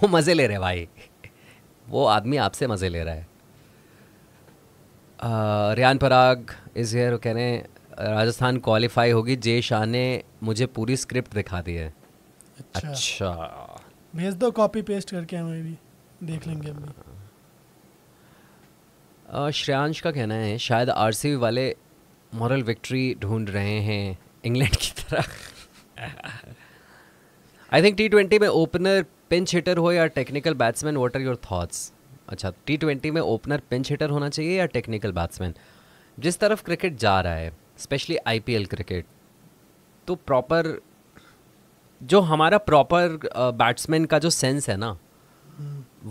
वो मज़े ले रहे भाई वो आदमी आपसे मज़े ले रहा है रियान पराग इज़ हेयर कह रहे राजस्थान क्वालिफाई होगी जे शाह ने मुझे पूरी स्क्रिप्ट दिखा दी है अच्छा, भेज अच्छा। दो कॉपी पेस्ट करके हमें भी देख लेंगे हम श्रेयांश का कहना है शायद आरसीबी वाले मॉरल विक्ट्री ढूंढ रहे हैं इंग्लैंड की तरह आई थिंक टी ट्वेंटी में ओपनर पिंच हिटर हो या technical batsman what are your thoughts अच्छा टी ट्वेंटी में ओपनर पिंच हिटर होना चाहिए या टेक्निकल बैट्समैन जिस तरफ क्रिकेट जा रहा है specially I P L cricket तो प्रॉपर जो हमारा प्रॉपर बैट्समैन uh, का जो सेंस है ना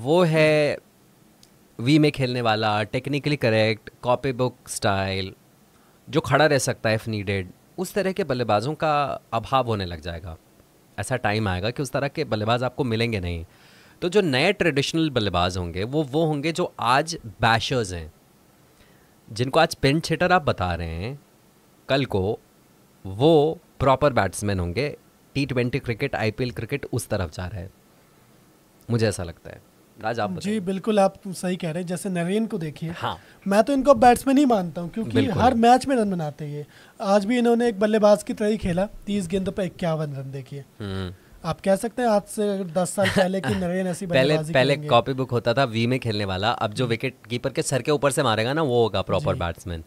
वो है वी में खेलने वाला technically correct copybook style जो खड़ा रह सकता है इफ़ नीडेड उस तरह के बल्लेबाजों का अभाव होने लग जाएगा ऐसा टाइम आएगा कि उस तरह के बल्लेबाज आपको मिलेंगे नहीं तो जो नए ट्रेडिशनल बल्लेबाज होंगे वो वो होंगे जो आज बैशर्स हैं जिनको आज पिन छिटर आप बता रहे हैं कल को वो प्रॉपर बैट्समैन होंगे T twenty cricket I cricket उस तरफ जा रहे हैं मुझे ऐसा लगता है राज आप जी बिल्कुल आप सही कह रहे हैं जैसे नरेन को देखिए हाँ मैं तो इनको बैट्समैन ही मानता हूँ क्योंकि हर मैच में रन बनाते हैं आज भी इन्होंने एक बल्लेबाज की तरह ही खेला तीस गेंदों पर इक्यावन रन देखिए हम्म। आप कह सकते हैं आज से दस साल पहले की नरेन ऐसी पहले पहले कॉपी बुक होता था वी में खेलने वाला अब जो विकेट हम्म। कीपर के सर के ऊपर से मारेगा ना वो होगा प्रॉपर बैट्समैन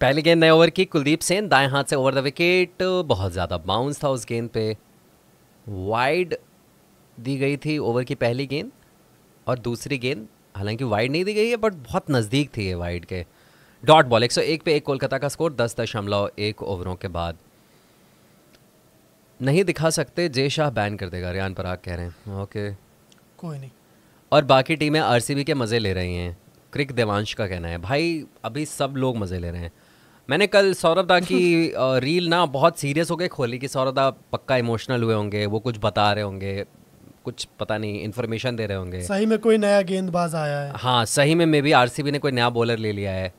पहली गेंद नए ओवर की कुलदीप सेन दाएं हाथ से ओवर द विकेट बहुत ज़्यादा बाउंस था उस गेंद पे वाइड दी गई थी ओवर की पहली गेंद और दूसरी गेंद हालांकि वाइड नहीं दी गई है बट बहुत नज़दीक थी ये वाइड के डॉट बॉल एक सौ एक पे एक कोलकाता का स्कोर दस दशमलव एक ओवरों के बाद नहीं दिखा सकते जय शाह बैन कर देगा रियान पराग कह रहे हैं ओके कोई नहीं और बाकी टीमें आर के मज़े ले रही हैं क्रिक देवांश का कहना है भाई अभी सब लोग मज़े ले रहे हैं मैंने कल सौरभ दा की रील ना बहुत सीरियस हो गए खोली कि सौरभ दा पक्का इमोशनल हुए होंगे वो कुछ बता रहे होंगे कुछ पता नहीं इन्फॉर्मेशन दे रहे होंगे सही में कोई नया गेंदबाज आया है हाँ सही में मे बी आर ने कोई नया बॉलर ले लिया है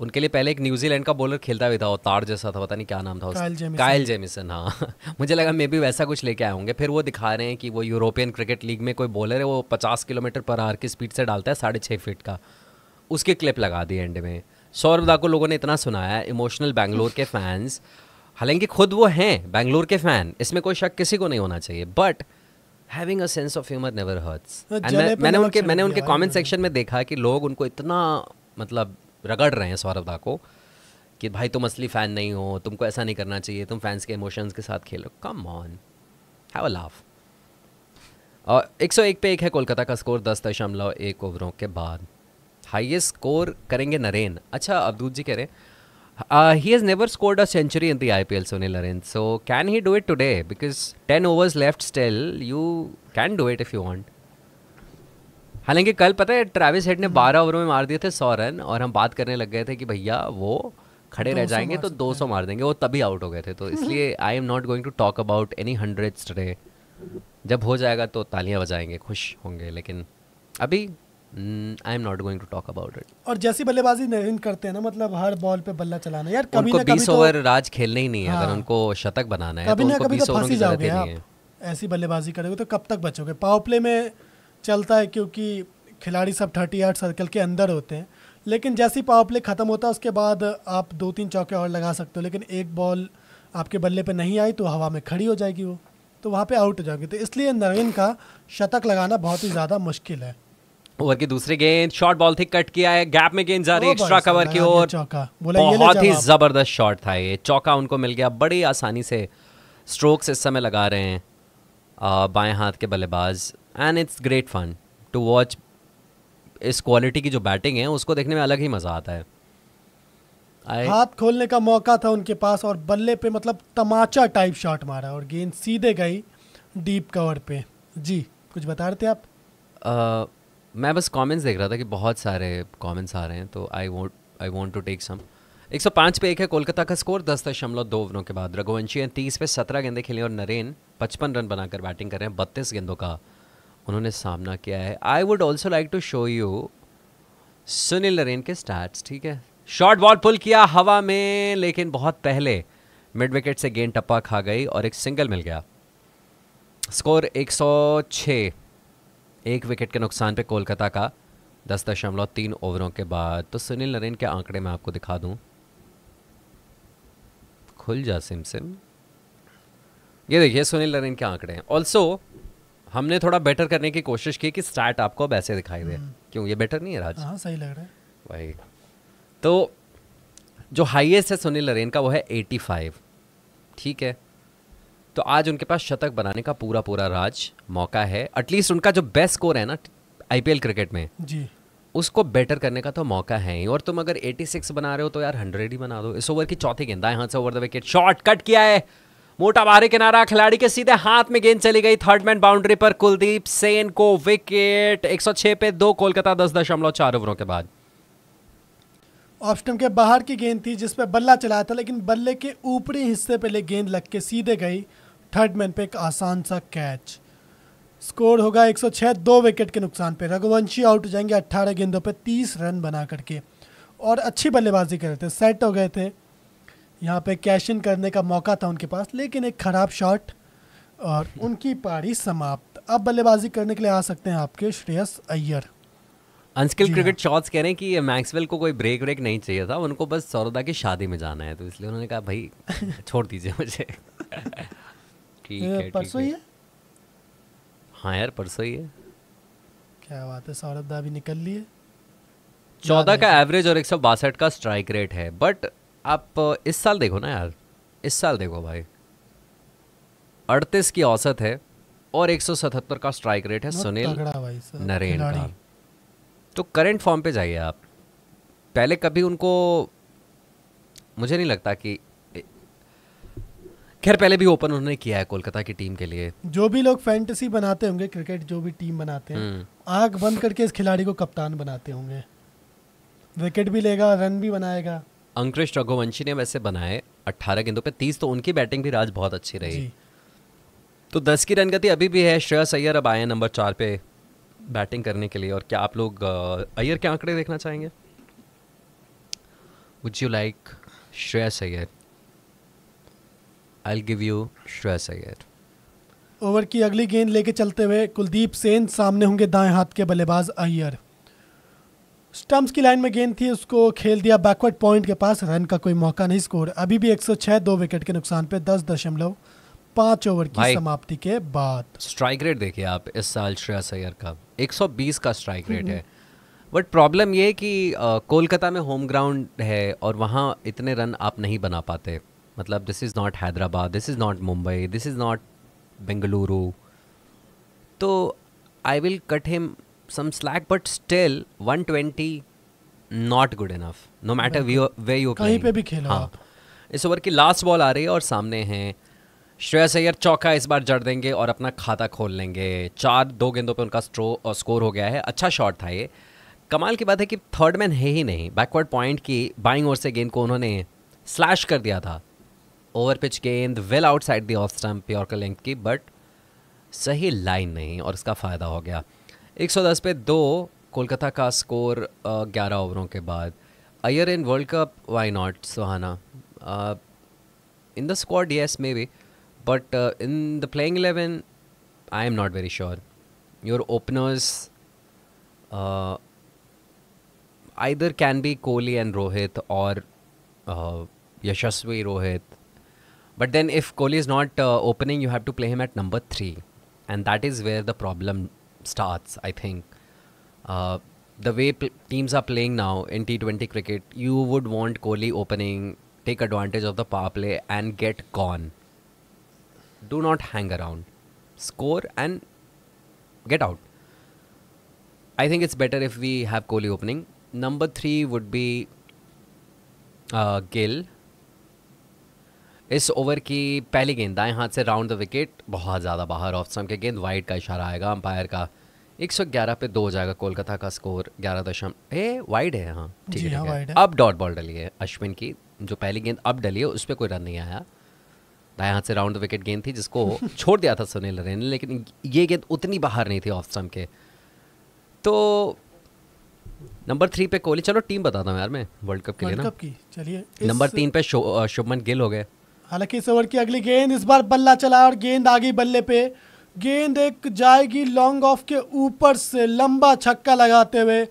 उनके लिए पहले एक न्यूजीलैंड का बॉलर खेलता भी था वो तार जैसा था पता नहीं क्या नाम था उसका कायल जेमिसन हाँ मुझे लगा मे भी वैसा कुछ लेके आए होंगे फिर वो दिखा रहे हैं कि वो यूरोपियन क्रिकेट लीग में कोई बॉलर है वो पचास किलोमीटर पर आर की स्पीड से डालता है साढ़े छः फीट का उसके क्लिप लगा दी एंड में सौरभ दा को लोगों ने इतना सुनाया इमोशनल बैंगलोर के फैंस हालांकि खुद वो हैं बैंगलोर के फ़ैन इसमें कोई शक किसी को नहीं होना चाहिए but having a sense of humour never hurts मैंने उनके मैंने उनके कमेंट सेक्शन हाँ। में देखा कि लोग उनको इतना मतलब रगड़ रहे हैं सौरभ दा को कि भाई तुम असली फ़ैन नहीं हो तुमको ऐसा नहीं करना चाहिए तुम फैंस के इमोशंस के साथ खेलो come on have a laugh और एक सौ एक पे एक है कोलकाता का स्कोर दस दशमलव एक ओवरों के बाद हाईएस्ट स्कोर करेंगे नरेन अच्छा अब्दूत जी कह रहे हैं Uh, he has never scored a century in the IPL, Sunil Laurent. So can he do it today? Because 10 overs left still, you can do it if you want. हालांकि कल पता है Travis head ने 12 ओवरों में मार दिए थे सौ रन और हम बात करने लग गए थे कि भैया वो खड़े रह जाएंगे तो 200 मार देंगे वो तभी आउट हो गए थे तो इसलिए I am not going to talk about any hundred today जब हो जाएगा तो तालियां बजाएंगे खुश होंगे लेकिन अभी I am not going to talk about it और जैसी बल्लेबाजी नवीन करते हैं ना मतलब हर बॉल पे बल्ला चलाना यार कभी उनको 20 ओवर तो, राज खेलने ही नहीं है हाँ, अगर उनको शतक बनाना है कभी तो ना कभी तो फंसी जाओगे आप ऐसी बल्लेबाजी करोगे तो कब तक बचोगे पावर प्ले में चलता है क्योंकि खिलाड़ी सब थर्टी आठ सर्कल के अंदर होते हैं लेकिन ही पावर प्ले ख़त्म होता है उसके बाद आप दो तीन चौके और लगा सकते हो लेकिन एक बॉल आपके बल्ले पे नहीं आई तो हवा में खड़ी हो जाएगी वो तो वहाँ पे आउट हो जाएगी तो इसलिए नवीन का शतक लगाना बहुत ही ज़्यादा मुश्किल है ओवर के दूसरे गेंद शॉर्ट बॉल थी कट किया है गैप में गेंद जा रही एक्स्ट्रा कवर की ओर बहुत ही जबरदस्त शॉट था ये चौका उनको मिल गया बड़ी आसानी से स्ट्रोक्स इस समय लगा रहे हैं बाएं हाथ के बल्लेबाज and it's great fun to watch इस क्वालिटी की जो बैटिंग है उसको देखने में अलग ही मजा आता है I... हाथ खोलने का मौका था उनके पास और बल्ले पे मतलब तमाचा टाइप शॉट मारा और गेंद सीधे गई डीप कवर पे जी कुछ बता रहे थे आप uh... मैं बस कमेंट्स देख रहा था कि बहुत सारे कमेंट्स आ रहे हैं तो I want I want to take some 105 पे एक है कोलकाता का स्कोर दस दशमलव दो ओवरों के बाद रघुवंशी तीस पे सत्रह गेंदे खेले और नरेन पचपन रन बनाकर बैटिंग कर रहे हैं बत्तीस गेंदों का उन्होंने सामना किया है I would also like to show you Sunil Narine के स्टार्ट ठीक है शॉर्ट बॉल पुल किया हवा में लेकिन बहुत पहले मिड विकेट से गेंद टप्पा खा गई और एक सिंगल मिल गया स्कोर 106 एक विकेट के नुकसान पे कोलकाता का दस दशमलव तीन ओवरों के बाद तो सुनील नरेन के आंकड़े मैं आपको दिखा दूं खुल जा सिम सिम ये देखिए सुनील नरेन के आंकड़े हैं ऑल्सो हमने थोड़ा बेटर करने की कोशिश की कि स्टार्ट आपको अब ऐसे दिखाई दे हम्म। क्यों ये बेटर नहीं है राज हाँ सही लग रहा है भाई तो जो हाईएस्ट है सुनील नरेन का वो है 85 ठीक है तो आज उनके पास शतक बनाने का पूरा पूरा राज मौका है एटलीस्ट उनका जो बेस्ट स्कोर है ना आईपीएल क्रिकेट में जी उसको बेटर करने का तो मौका है ही और तुम अगर 86 बना रहे हो तो यार 100 ही बना दो इस ओवर की चौथी गेंद दाएं हाथ से over the wicket shot cut किया है मोटा बाहरी किनारा खिलाड़ी के सीधे हाथ में गेंद चली गई थर्ड मैन बाउंड्री पर कुलदीप सेन को विकेट 106 पे दो कोलकाता दस दशमलव चार ओवरों के बाद ऑप्शन के बाहर की गेंद थी जिसपे बल्ला चलाया था लेकिन बल्ले के ऊपरी हिस्से पे ले गेंद लग के सीधे गई थर्ड मैन पे एक आसान सा कैच स्कोर होगा 106 दो विकेट के नुकसान पे रघुवंशी आउट हो जाएंगे 18 गेंदों पे 30 रन बना करके और अच्छी बल्लेबाजी कर रहे थे सेट हो गए थे यहाँ पे कैश इन करने का मौका था उनके पास लेकिन एक ख़राब शॉट और उनकी पारी समाप्त अब बल्लेबाजी करने के लिए आ सकते हैं आपके Shreyas Iyer unskill cricket shots कह रहे हैं कि मैक्सवेल को कोई ब्रेक व्रेक नहीं चाहिए था उनको बस सौरदा की शादी में जाना है तो इसलिए उन्होंने कहा भाई छोड़ दीजिए मुझे परसों ही है हाँ यार परसों ही है क्या बात है सौरभ दा भी निकल लिए चौदह का एवरेज और एक सौ बासठ का स्ट्राइक रेट है बट आप इस साल देखो ना यार इस साल देखो भाई अड़तीस की औसत है और एक सौ सतहत्तर का स्ट्राइक रेट है सुनील नरेन का तो करंट फॉर्म पे जाइए आप पहले कभी उनको मुझे नहीं लगता कि खैर पहले भी ओपन उन्होंने किया है कोलकाता की टीम के लिए जो भी लोग फैंटेसी बनाते होंगे क्रिकेट जो भी टीम बनाते हैं हम्म। आग बंद करके इस खिलाड़ी को कप्तान बनाते होंगे विकेट भी लेगा रन भी बनाएगा अंकृष रघुवंशी ने वैसे बनाए 18 गेंदों पे 30 तो उनकी बैटिंग भी राज बहुत अच्छी रही तो 10 की रन गति अभी भी है श्रेयस अय्यर अब आए नंबर चार पे बैटिंग करने के लिए और क्या आप लोग अय्यर के आंकड़े देखना चाहेंगे would you like Shreyas Iyer I give you Shreyas Iyer over की अगली गेंद लेके चलते हुए कुलदीप सेन सामने होंगे दाएं हाथ के बल्लेबाज अय्यर स्टम्प्स की लाइन में गेंद थी उसको खेल दिया बैकवर्ड पॉइंट के पास रन का कोई मौका नहीं स्कोर अभी भी 106 दो विकेट के नुकसान पे दस दशमलव पाँच ओवर की समाप्ति के बाद स्ट्राइक रेट देखिए आप इस साल श्रेयस अय्यर का 120 का स्ट्राइक रेट है बट प्रॉब्लम हम्म। ये कि कोलकाता में होम ग्राउंड है और वहाँ इतने रन आप नहीं बना पाते मतलब this is not Hyderabad this is not Mumbai this is not Bengaluru तो I will cut him some slack but still 120 not good enough no matter way you कहीं पे भी खेला हाँ. इस ओवर की लास्ट बॉल आ रही है और सामने हैं श्रेया सैयर चौका इस बार जड़ देंगे और अपना खाता खोल लेंगे चार दो गेंदों पे उनका स्ट्रो स्कोर हो गया है अच्छा शॉट था ये कमाल की बात है कि थर्ड मैन है ही नहीं बैकवर्ड पॉइंट की बाइंग ओर से गेंद को उन्होंने स्लैश कर दिया था ओवर पिच गेंद well outside the off stump yorker length की बट सही लाइन नहीं और इसका फ़ायदा हो गया 110 पे दो कोलकाता का स्कोर ग्यारह ओवरों के बाद Iyer in World Cup why not Suhana in the squad yes maybe but in the playing eleven I am not very sure your openers either can be Kohli and Rohit और uh, Rohit But then if Kohli is not uh, opening, you have to play him at number three, and that is where the problem starts. I think uh, the way teams are playing now in T20 cricket, you would want Kohli opening, take advantage of the power play, and get gone. Do not hang around, score and get out. I think it's better if we have Kohli opening. Number three would be uh, Gill इस over की पहली गेंद दाएं हाथ से round the wicket बहुत ज़्यादा बाहर ऑफ स्टम्प के गेंद वाइड का इशारा आएगा अंपायर का 111 पे दो हो जाएगा कोलकाता का स्कोर ग्यारह दशम ए वाइड है हाँ ठीक है, हाँ, है अब डॉट बॉल डली है अश्विन की जो पहली गेंद अब डली है उस पर कोई रन नहीं आया दाएं हाथ से राउंड द विकेट गेंद थी जिसको छोड़ दिया था सुनील रेन ने लेकिन ये गेंद उतनी बाहर नहीं थी ऑफ स्टम्प के तो नंबर थ्री पे कोहली चलो टीम बताता हूँ यार मैं वर्ल्ड कप के लिए ना चलिए नंबर तीन पे शुभमन गिल हो गए हालांकि इस ओवर की अगली गेंद इस बार बल्ला चला और गेंद आ गई बल्ले पे गेंद एक जाएगी लॉन्ग ऑफ के ऊपर से लंबा छक्का लगाते हुए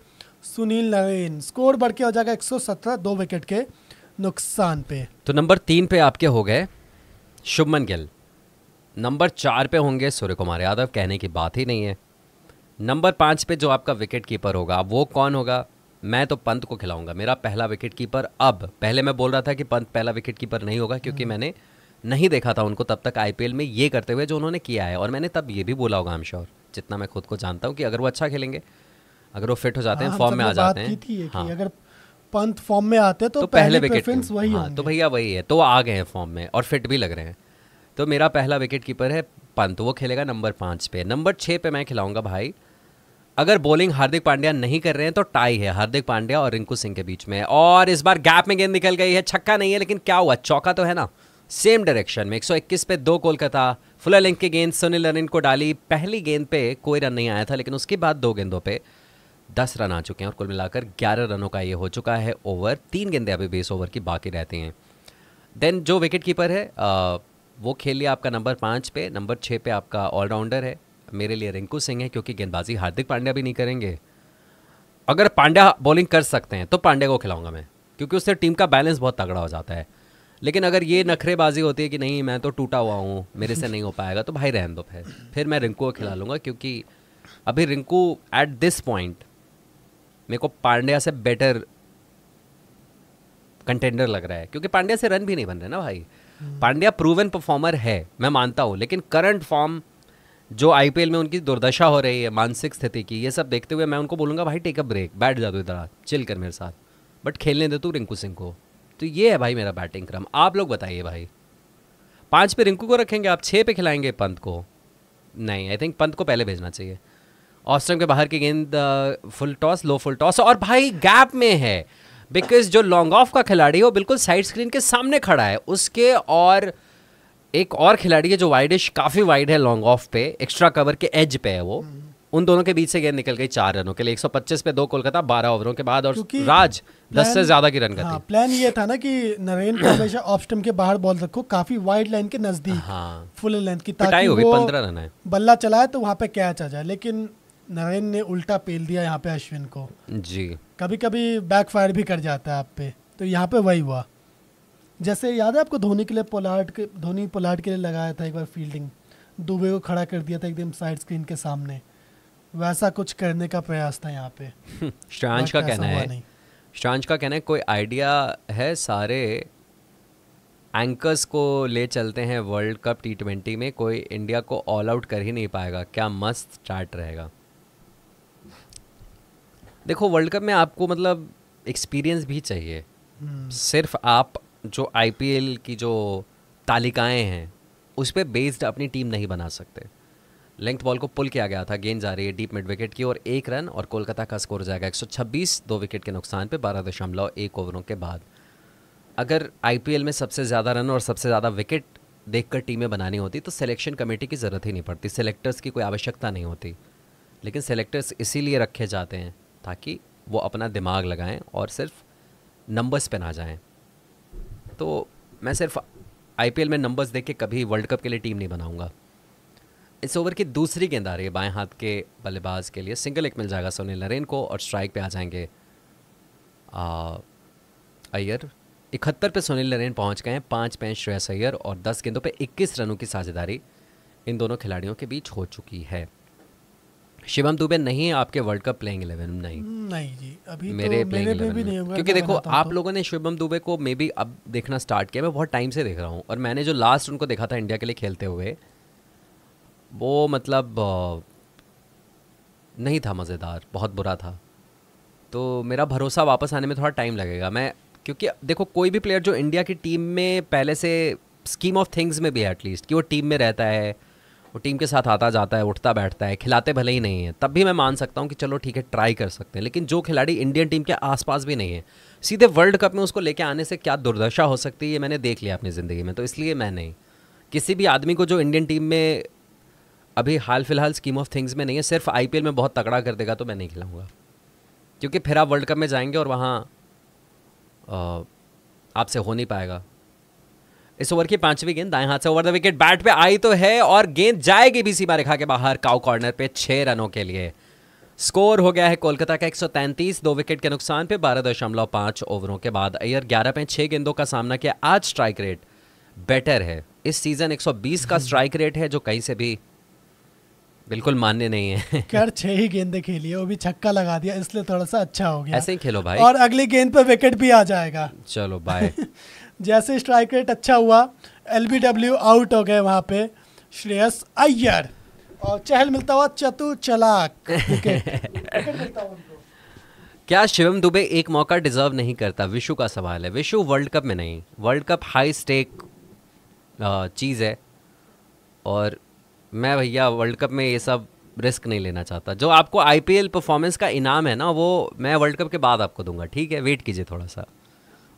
सुनील नवीन स्कोर बढ़ के हो जाएगा 117 दो विकेट के नुकसान पे तो नंबर तीन पे आपके हो गए शुभमन गिल नंबर चार पे होंगे सूर्य कुमार यादव कहने की बात ही नहीं है नंबर पाँच पे जो आपका विकेट कीपर होगा वो कौन होगा मैं तो पंत को खिलाऊंगा मेरा पहला विकेट कीपर अब पहले मैं बोल रहा था कि पंत पहला विकेट कीपर नहीं होगा क्योंकि हाँ। मैंने नहीं देखा था उनको तब तक आईपीएल में ये करते हुए जो उन्होंने किया है और मैंने तब ये भी बोला होगा श्योर जितना मैं खुद को जानता हूँ कि अगर वो अच्छा खेलेंगे अगर वो फिट हो जाते हैं फॉर्म हाँ, में आ जाते हैं हाँ अगर पंत फॉर्म में आते तो, तो पहले विकेट वही हाँ तो भैया वही है तो वो आ गए हैं फॉर्म में और फिट भी लग रहे हैं तो मेरा पहला विकेट कीपर है पंत वो खेलेगा नंबर पाँच पे नंबर छः पे मैं खिलाऊंगा भाई अगर बॉलिंग हार्दिक पांड्या नहीं कर रहे हैं तो टाई है हार्दिक पांड्या और रिंकू सिंह के बीच में और इस बार गैप में गेंद निकल गई है छक्का नहीं है लेकिन क्या हुआ चौका तो है ना सेम डायरेक्शन में 121 पे दो कोलकाता फुलर लिंक की गेंद सुनील रनिन को डाली पहली गेंद पे कोई रन नहीं आया था लेकिन उसके बाद दो गेंदों पे दस रन आ चुके हैं और कुल मिलाकर ग्यारह रनों का ये हो चुका है ओवर तीन गेंदे अभी बेस ओवर की बाकी रहती हैं देन जो विकेट कीपर है आ, वो खेल लिया आपका नंबर पाँच पे नंबर छः पे आपका ऑलराउंडर है मेरे लिए रिंकू सिंह है क्योंकि गेंदबाजी हार्दिक पांड्या भी नहीं करेंगे अगर पांड्या बॉलिंग कर सकते हैं तो पांड्या को खिलाऊंगा मैं क्योंकि उससे टीम का बैलेंस बहुत तगड़ा हो जाता है लेकिन अगर ये नखरेबाजी होती है कि नहीं मैं तो टूटा हुआ हूँ मेरे से नहीं हो पाएगा तो भाई रहन दो फिर फिर मैं रिंकू को खिला लूँगा क्योंकि अभी रिंकू एट दिस पॉइंट मेरे को पांड्या से बेटर कंटेंडर लग रहा है क्योंकि पांड्या से रन भी नहीं बन रहे ना भाई हम्म। पांड्या प्रूवन परफॉर्मर है मैं मानता हूँ लेकिन करंट फॉर्म जो आईपीएल में उनकी दुर्दशा हो रही है मानसिक स्थिति की ये सब देखते हुए मैं उनको बोलूँगा भाई टेक अ ब्रेक बैठ जा दो इधर चिल कर मेरे साथ बट खेलने दे तू रिंकू सिंह को तो ये है भाई मेरा बैटिंग क्रम आप लोग बताइए भाई पाँच पे रिंकू को रखेंगे आप छः पे खिलाएंगे पंत को नहीं आई थिंक पंत को पहले भेजना चाहिए ऑस्ट्रम के बाहर की गेंद full toss low full toss और भाई गैप में है बिकॉज जो लॉन्ग ऑफ का खिलाड़ी है वो बिल्कुल साइड स्क्रीन के सामने खड़ा है उसके और एक और खिलाड़ी है जो वाइडिश काफ़ी वाइड है लॉन्ग ऑफ पे एक्स्ट्रा कवर के एज पे है वो हम्म। उन दोनों के बीच से गेंद निकल गई चार रनों के लिए 125 पे दो कोलकाता बारह ओवरों के बाद और राज दस से ज्यादा की रन हाँ, प्लान ये था ना कि नरेंद्र हमेशा ऑफ स्टम्प के बाहर बॉल रखो काफी वाइड लाइन के नजदीक हाँ, फुल लेंथ की ताकि वो पंद्रह रन है बल्ला चलाए तो वहाँ पे कैच आ जाए लेकिन नरेन ने उल्टा पेल दिया यहाँ पे अश्विन को जी कभी कभी बैक फायर भी कर जाता है आप पे तो यहाँ पे वही हुआ जैसे याद है आपको धोनी के लिए पोलार्ड के धोनी पोलार्ड के लिए लगाया था एक बार फील्डिंग दुबे को खड़ा कर दिया था एकदम साइड स्क्रीन के सामने वैसा कुछ करने का प्रयास था यहाँ पे श्रांच का कहना है श्रांच का कहना है कोई आइडिया है सारे एंकर्स को ले चलते हैं वर्ल्ड कप टी ट्वेंटी में कोई इंडिया को ऑल आउट कर ही नहीं पाएगा क्या मस्त चार्ट रहेगा देखो वर्ल्ड कप में आपको मतलब एक्सपीरियंस भी चाहिए हम्म। सिर्फ आप जो आईपीएल की जो तालिकाएं हैं उस पर बेस्ड अपनी टीम नहीं बना सकते लेंथ बॉल को पुल किया गया था गेंद जा रही है डीप मिड विकेट की और एक रन और कोलकाता का स्कोर जाएगा 126 दो विकेट के नुकसान पे बारह दशमलव एक ओवरों के बाद अगर आईपीएल में सबसे ज़्यादा रन और सबसे ज़्यादा विकेट देखकर टीमें बनानी होती तो सिलेक्शन कमेटी की ज़रूरत ही नहीं पड़ती सेलेक्टर्स की कोई आवश्यकता नहीं होती लेकिन सेलेक्टर्स इसीलिए रखे जाते हैं ताकि वो अपना दिमाग लगाएं और सिर्फ नंबर्स पे ना जाएं तो मैं सिर्फ आई में नंबर्स देख के कभी वर्ल्ड कप के लिए टीम नहीं बनाऊँगा इस ओवर की दूसरी गेंद आ रही है बाएं हाथ के बल्लेबाज के लिए सिंगल एक मिल जाएगा सुनील नरेन को और स्ट्राइक पे आ जाएंगे अय्यर इकहत्तर पे सुनील नरेन पहुंच गए हैं पाँच पे श्रेयस अय्यर और दस गेंदों पे इक्कीस रनों की साझेदारी इन दोनों खिलाड़ियों के बीच हो चुकी है शिवम दुबे नहीं है आपके वर्ल्ड कप प्लेइंग इलेवन नहीं नहीं जी अभी तो मेरे तो प्लेइंग इलेवन में नहीं क्योंकि देखो आप लोगों ने शिवम दुबे को मे बी अब देखना स्टार्ट किया मैं बहुत टाइम से देख रहा हूँ और मैंने जो लास्ट उनको देखा था इंडिया के लिए खेलते हुए वो मतलब नहीं था मज़ेदार बहुत बुरा था तो मेरा भरोसा वापस आने में थोड़ा टाइम लगेगा मैं क्योंकि देखो कोई भी प्लेयर जो इंडिया की टीम में पहले से स्कीम ऑफ थिंग्स में भी है एटलीस्ट कि वो टीम में रहता है वो टीम के साथ आता जाता है उठता बैठता है खिलाते भले ही नहीं है तब भी मैं मान सकता हूँ कि चलो ठीक है ट्राई कर सकते हैं लेकिन जो खिलाड़ी इंडियन टीम के आसपास भी नहीं है सीधे वर्ल्ड कप में उसको लेके आने से क्या दुर्दशा हो सकती है ये मैंने देख लिया अपनी ज़िंदगी में तो इसलिए मैं नहीं किसी भी आदमी को जो इंडियन टीम में अभी हाल फिलहाल स्कीम ऑफ थिंग्स में नहीं है सिर्फ आई में बहुत तगड़ा कर देगा तो मैं नहीं खिलाऊँगा क्योंकि फिर आप वर्ल्ड कप में जाएंगे और वहाँ आपसे हो नहीं पाएगा इस ओवर की पांचवी गेंद दाएं हाथ से ओवर द विकेट बैट पे आई तो है और गेंद जाएगी भी सीमा रेखा के बाहर काउ कॉर्नर पे छह रनों के लिए स्कोर हो गया है कोलकाता का 133 दो विकेट के नुकसान पे बारह दशमलव पांच ओवरों के बाद अयर ग्यारह पे छह गेंदों का सामना किया आज स्ट्राइक रेट बेटर है इस सीजन 120 का स्ट्राइक रेट है जो कहीं से भी बिल्कुल मान्य नहीं है कर छह ही गेंदे खेली वो भी छक्का लगा दिया इसलिए थोड़ा सा अच्छा हो गया ऐसे ही खेलो भाई और अगली गेंद पर विकेट भी आ जाएगा चलो बाय जैसे स्ट्राइक रेट अच्छा हुआ एल आउट हो गए वहाँ पे श्रेयस अय्यर और चहल मिलता हुआ चतु चलाक क्या शिवम दुबे एक मौका डिजर्व नहीं करता विशु का सवाल है विशु वर्ल्ड कप में नहीं वर्ल्ड कप हाई स्टेक चीज़ है और मैं भैया वर्ल्ड कप में ये सब रिस्क नहीं लेना चाहता जो आपको आईपीएल परफॉर्मेंस का इनाम है ना वो मैं वर्ल्ड कप के बाद आपको दूंगा ठीक है वेट कीजिए थोड़ा सा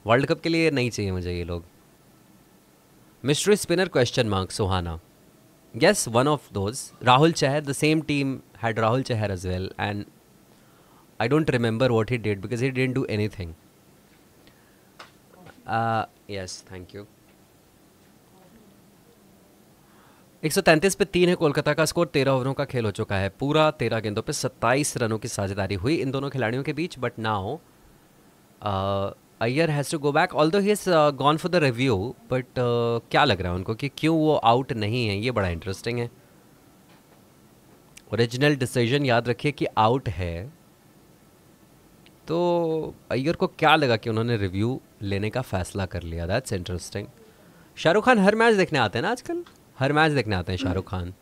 वर्ल्ड कप के लिए नहीं चाहिए मुझे ये लोग mystery spinner question mark Suhana guess one of those Rahul Chahar the same team had Rahul Chahar as well and I don't remember what he did because he didn't do anything yes thank you एक सौ तैंतीस पे तीन है कोलकाता का स्कोर तेरह ओवरों का खेल हो चुका है पूरा तेरह गेंदों पे सत्ताईस रनों की साझेदारी हुई इन दोनों खिलाड़ियों के बीच but now Iyer has to go back all दो he is gone for the review but क्या लग रहा है उनको कि क्यों वो आउट नहीं है ये बड़ा इंटरेस्टिंग है ओरिजिनल डिसीजन याद रखिए कि आउट है तो अय्यर को क्या लगा कि उन्होंने रिव्यू लेने का फैसला कर लिया दैट्स इंटरेस्टिंग शाहरुख खान हर मैच देखने आते हैं ना आजकल हर मैच देखने आते हैं हम्म। शाहरुख खान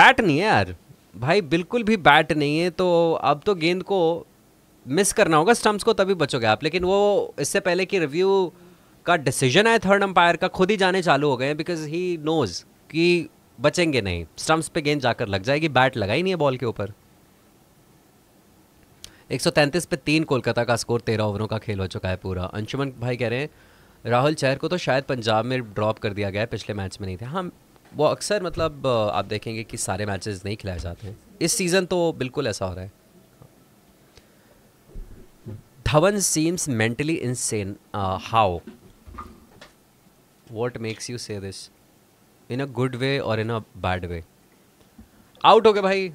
बैट नहीं है यार भाई बिल्कुल भी बैट नहीं है तो अब तो गेंद को मिस करना होगा स्टम्प्स को तभी बचोगे आप लेकिन वो इससे पहले कि रिव्यू का डिसीजन है थर्ड अंपायर का खुद ही जाने चालू हो गए हैं बिकॉज ही नोज कि बचेंगे नहीं स्टम्प्स पे गेंद जाकर लग जाएगी बैट लगा ही नहीं है बॉल के ऊपर 133 पे तीन कोलकाता का स्कोर तेरह ओवरों का खेल हो चुका है पूरा अंशुमन भाई कह रहे हैं राहुल चहर को तो शायद पंजाब में ड्रॉप कर दिया गया है पिछले मैच में नहीं थे हाँ वो अक्सर मतलब आप देखेंगे कि सारे मैचेस नहीं खिलाए जाते हैं इस सीज़न तो बिल्कुल ऐसा हो रहा है Dhawan seems mentally insane how how? Makes you say this in a good way और in a bad way out हो गए भाई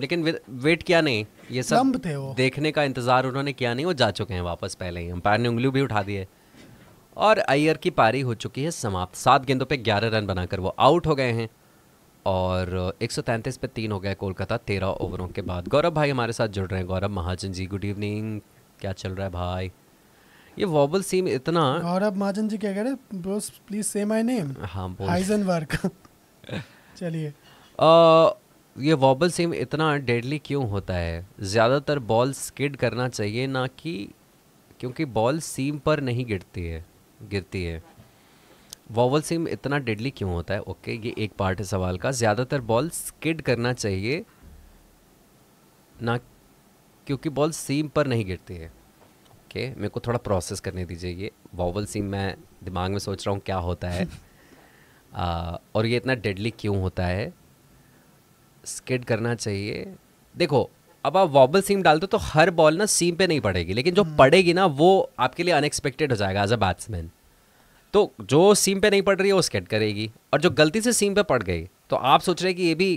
लेकिन वेट किया नहीं ये सब थे वो। देखने का इंतजार उन्होंने किया नहीं वो जा चुके हैं वापस पहले ही अंपायर ने उंगली भी उठा दी है और अयर की पारी हो चुकी है समाप्त सात गेंदों पे ग्यारह रन बनाकर वो आउट हो गए हैं और एक सौ तैंतीस पे तीन हो गया कोलकाता तेरह ओवरों के बाद गौरव भाई हमारे साथ जुड़ रहे हैं गौरव महाजन जी गुड इवनिंग क्या चल रहा है भाई ये वॉबल सीम इतना गौरव महाजन जी क्या कह रहे हैं प्लीज से माय नेम हाँ हाइजनबर्ग चलिए ये वॉबल सीम इतना डेडली क्यों होता है ज़्यादातर बॉल स्किड करना चाहिए ना कि क्योंकि बॉल सीम पर नहीं गिरती है गिरती है वॉबल सीम इतना डेडली क्यों होता है ओके ये एक पार्ट है सवाल का ज़्यादातर बॉल स्किड करना चाहिए ना क्योंकि बॉल सीम पर नहीं गिरती है ओके okay, मेरे को थोड़ा प्रोसेस करने दीजिए ये वॉवल सीम मैं दिमाग में सोच रहा हूँ क्या होता है आ, और ये इतना डेडली क्यों होता है स्किड करना चाहिए देखो अब आप वॉबल सीम डालते हो तो हर बॉल ना सीम पे नहीं पड़ेगी लेकिन जो हम्म। पड़ेगी ना वो आपके लिए अनएक्सपेक्टेड हो जाएगा एज अ बैट्समैन तो जो सीम पे नहीं पड़ रही है वो स्केट करेगी और जो गलती से सीम पे पड़ गई तो आप सोच रहे कि ये भी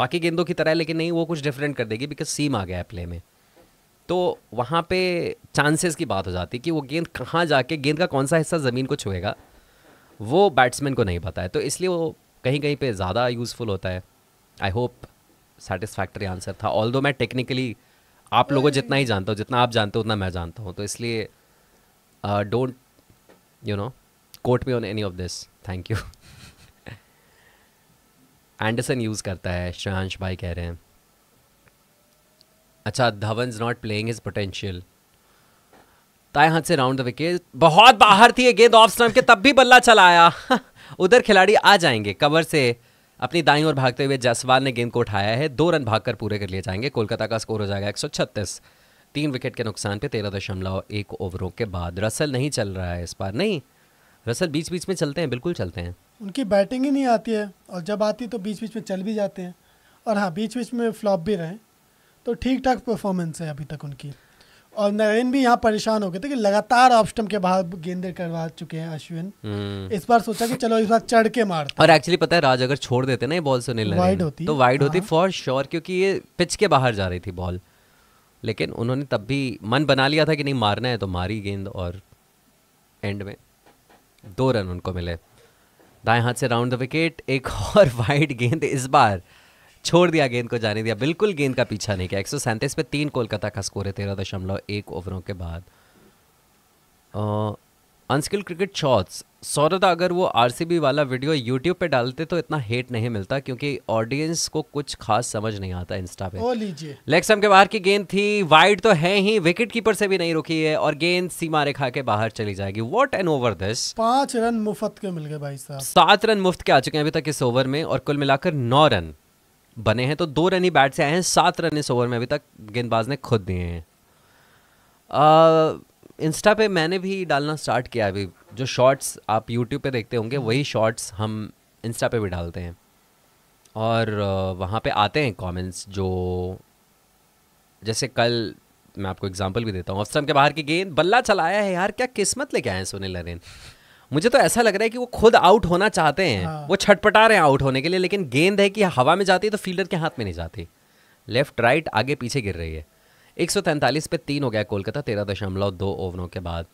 बाकी गेंदों की तरह है लेकिन नहीं वो कुछ डिफरेंट कर देगी बिकॉज सीम आ गया है प्ले में तो वहाँ पे चांसेस की बात हो जाती है कि वो गेंद कहाँ जाके गेंद का कौन सा हिस्सा ज़मीन को छुएगा वो बैट्समैन को नहीं पता है तो इसलिए वो कहीं कहीं पे ज़्यादा यूज़फुल होता है आई होप सेटिस्फैक्ट्री आंसर था ऑल मैं टेक्निकली आप लोगों जितना ही जानता हूँ जितना आप जानते हो उतना मैं जानता हूँ तो इसलिए don't you know quote me on any of this thank you Anderson use करता है श्रेयांश भाई कह रहे हैं अच्छा is not playing his potential ताए हाथ से राउंड द विकेट बहुत बाहर थी ये गेंद ऑफ स्टंप के तब भी बल्ला चला आया उधर खिलाड़ी आ जाएंगे कवर से अपनी दाई ओर भागते हुए जसवाल ने गेंद को उठाया है दो रन भागकर पूरे कर लिए जाएंगे कोलकाता का स्कोर हो जाएगा एक तीन विकेट के नुकसान पे तेरह दशमलव एक ओवरों के बाद रसल नहीं चल रहा है इस बार नहीं रसल बीच बीच में चलते हैं बिल्कुल चलते हैं उनकी बैटिंग ही नहीं आती है और जब आती तो बीच बीच में चल भी जाते हैं और हाँ बीच बीच में फ्लॉप भी रहे तो ठीक ठाक परफॉर्मेंस है अभी तक उनकी और नरेन भी यहाँ परेशान हो गए थे कि लगातार ऑप्शन के बाहर गेंदे करवा चुके हैं अश्विन हम्म। इस बार सोचा कि चलो इस बार चढ़ के मार और एक्चुअली पता है राज अगर छोड़ देते ना ये बॉल सुनील वाइड होती तो वाइड होती फॉर हाँ। श्योर क्योंकि ये पिच के बाहर जा रही थी बॉल लेकिन उन्होंने तब भी मन बना लिया था कि नहीं मारना है तो मारी गेंद और एंड में दो रन उनको मिले दाएं हाथ से राउंड द विकेट एक और वाइड गेंद इस बार छोड़ दिया गेंद को जाने दिया बिल्कुल गेंद का पीछा नहीं किया एक पे तीन कोलकाता का स्कोर है तेरह दशमलव एक ओवरों के बाद अनस्किल क्रिकेट शॉट्स सौरदा अगर वो आर वाला वीडियो यूट्यूब पे डालते तो इतना हेट नहीं मिलता क्योंकि ऑडियंस को कुछ खास समझ नहीं आता इंस्टा पे लीजिए लेक्सम के बाहर की गेंद थी वाइड तो है ही विकेट कीपर से भी नहीं रुकी है और गेंद सीमा रेखा के बाहर चली जाएगी वॉट एन ओवर दिस पांच रन मुफ्त के मिल गए भाई साहब सात रन मुफ्त के आ चुके हैं अभी तक इस ओवर में और कुल मिलाकर नौ रन बने हैं तो दो रन ही बैट से आए हैं सात रन इस ओवर में अभी तक गेंदबाज ने खुद दिए हैं इंस्टा पे मैंने भी डालना स्टार्ट किया अभी जो शॉर्ट्स आप यूट्यूब पे देखते होंगे वही शॉर्ट्स हम इंस्टा पे भी डालते हैं और वहाँ पे आते हैं कमेंट्स जो जैसे कल मैं आपको एग्जांपल भी देता हूँ ऑफ के बाहर की गेंद बल्ला चलाया है यार क्या किस्मत लेके आए हैं सुनील नरेन मुझे तो ऐसा लग रहा है कि वो खुद आउट होना चाहते हैं हाँ। वो छटपटा रहे हैं आउट होने के लिए लेकिन गेंद है कि हवा में जाती है तो फील्डर के हाथ में नहीं जाती लेफ्ट राइट आगे पीछे गिर रही है एक पे तीन हो गया कोलकाता तेरह दशमलव दो ओवरों के बाद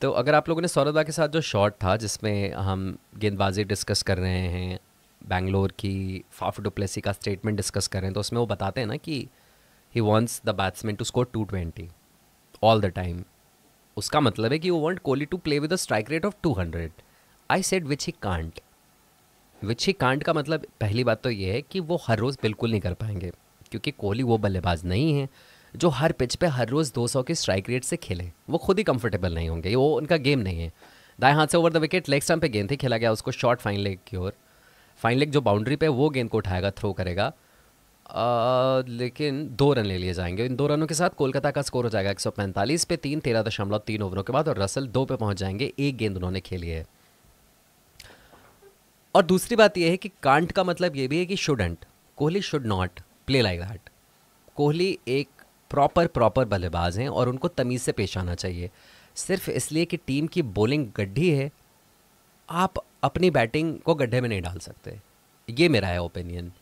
तो अगर आप लोगों ने सौरदा के साथ जो शॉट था जिसमें हम गेंदबाजी डिस्कस कर रहे हैं बैंगलोर की फाफ डुप्लेसी का स्टेटमेंट डिस्कस कर रहे हैं तो उसमें वो बताते हैं ना कि he wants the batsman to score two twenty all the time उसका मतलब है कि you want Kohli to play with a strike rate of two hundred I said which he can't which he can't का मतलब पहली बात तो ये है कि वो हर रोज़ बिल्कुल नहीं कर पाएंगे क्योंकि कोहली वो बल्लेबाज नहीं है जो हर पिच पे हर रोज़ 200 के स्ट्राइक रेट से खेले वो खुद ही कंफर्टेबल नहीं होंगे वो उनका गेम नहीं है दाएं हाथ से over the wicket leg stump पे गेंद थी खेला गया उसको शॉर्ट फाइन लेग की ओर फाइन लेग जो बाउंड्री पे वो गेंद को उठाएगा थ्रो करेगा लेकिन दो रन ले लिए जाएंगे इन दो रनों के साथ कोलकाता का स्कोर हो जाएगा एक पे तीन तेरह दशमलव तीन ओवरों के बाद और रसल दो पे पहुंच जाएंगे एक गेंद उन्होंने खेली है और दूसरी बात यह है कि कांट का मतलब ये भी है कि shouldn't Kohli should not play like that Kohli एक प्रॉपर प्रॉपर बल्लेबाज हैं और उनको तमीज़ से पेश आना चाहिए सिर्फ इसलिए कि टीम की बॉलिंग गड्ढी है आप अपनी बैटिंग को गड्ढे में नहीं डाल सकते ये मेरा है ओपिनियन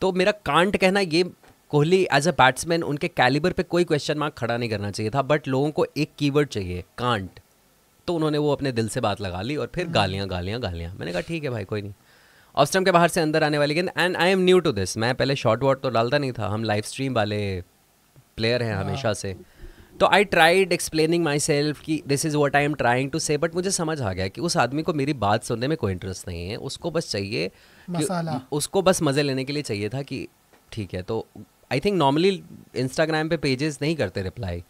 तो मेरा कांट कहना ये कोहली एज अ बैट्समैन उनके कैलिबर पे कोई क्वेश्चन मार्क खड़ा नहीं करना चाहिए था बट लोगों को एक कीवर्ड चाहिए कांट तो उन्होंने वो अपने दिल से बात लगा ली और फिर गालियाँ हम्म। गालियाँ गालियाँ मैंने कहा ठीक है भाई कोई नहीं ऑफ स्टम्प के बाहर से अंदर आने वाली गेंद and I am new to this मैं पहले शॉर्ट वॉट तो डालता नहीं था हम लाइव स्ट्रीम वाले प्लेयर हैं हाँ। हमेशा से तो I tried explaining myself कि this is what I am trying to say but मुझे समझ आ गया कि उस आदमी को मेरी बात सुनने में कोई इंटरेस्ट नहीं है उसको बस चाहिए मसाला उसको बस मज़े लेने के लिए चाहिए था कि ठीक है तो आई थिंक नॉर्मली इंस्टाग्राम पे पेजेस नहीं करते रिप्लाई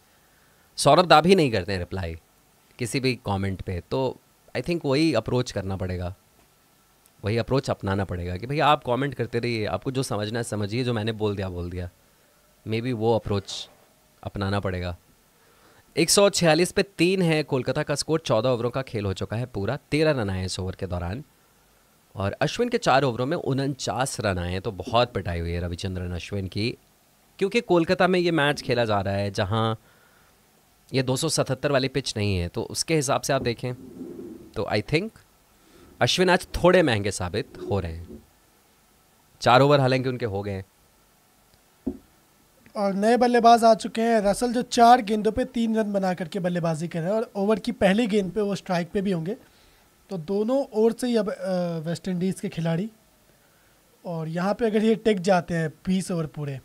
सौरभ दा भी नहीं करते रिप्लाई किसी भी कमेंट पे तो आई थिंक वही अप्रोच करना पड़ेगा वही अप्रोच अपनाना पड़ेगा कि भाई आप कमेंट करते रहिए आपको जो समझना है समझिए जो मैंने बोल दिया बोल दिया मे बी वो अप्रोच अपनाना पड़ेगा 146 पे तीन है कोलकाता का स्कोर 14 ओवरों का खेल हो चुका है पूरा तेरह रन आए इस ओवर के दौरान और अश्विन के चार ओवरों में उनचास रन आए हैं तो बहुत पिटाई हुई है रविचंद्रन अश्विन की क्योंकि कोलकाता में ये मैच खेला जा रहा है जहाँ ये 277 वाली पिच नहीं है तो उसके हिसाब से आप देखें तो आई थिंक अश्विन आज थोड़े महंगे साबित हो रहे हैं चार ओवर हालांकि उनके हो गए और नए बल्लेबाज आ चुके हैं रसल जो चार गेंदों पे तीन रन बना करके बल्लेबाजी कर रहे हैं और ओवर की पहली गेंद पे वो स्ट्राइक पे भी होंगे तो दोनों ओर से ही अब वेस्ट इंडीज़ के खिलाड़ी और यहाँ पे अगर ये टिक जाते हैं बीस ओवर पूरे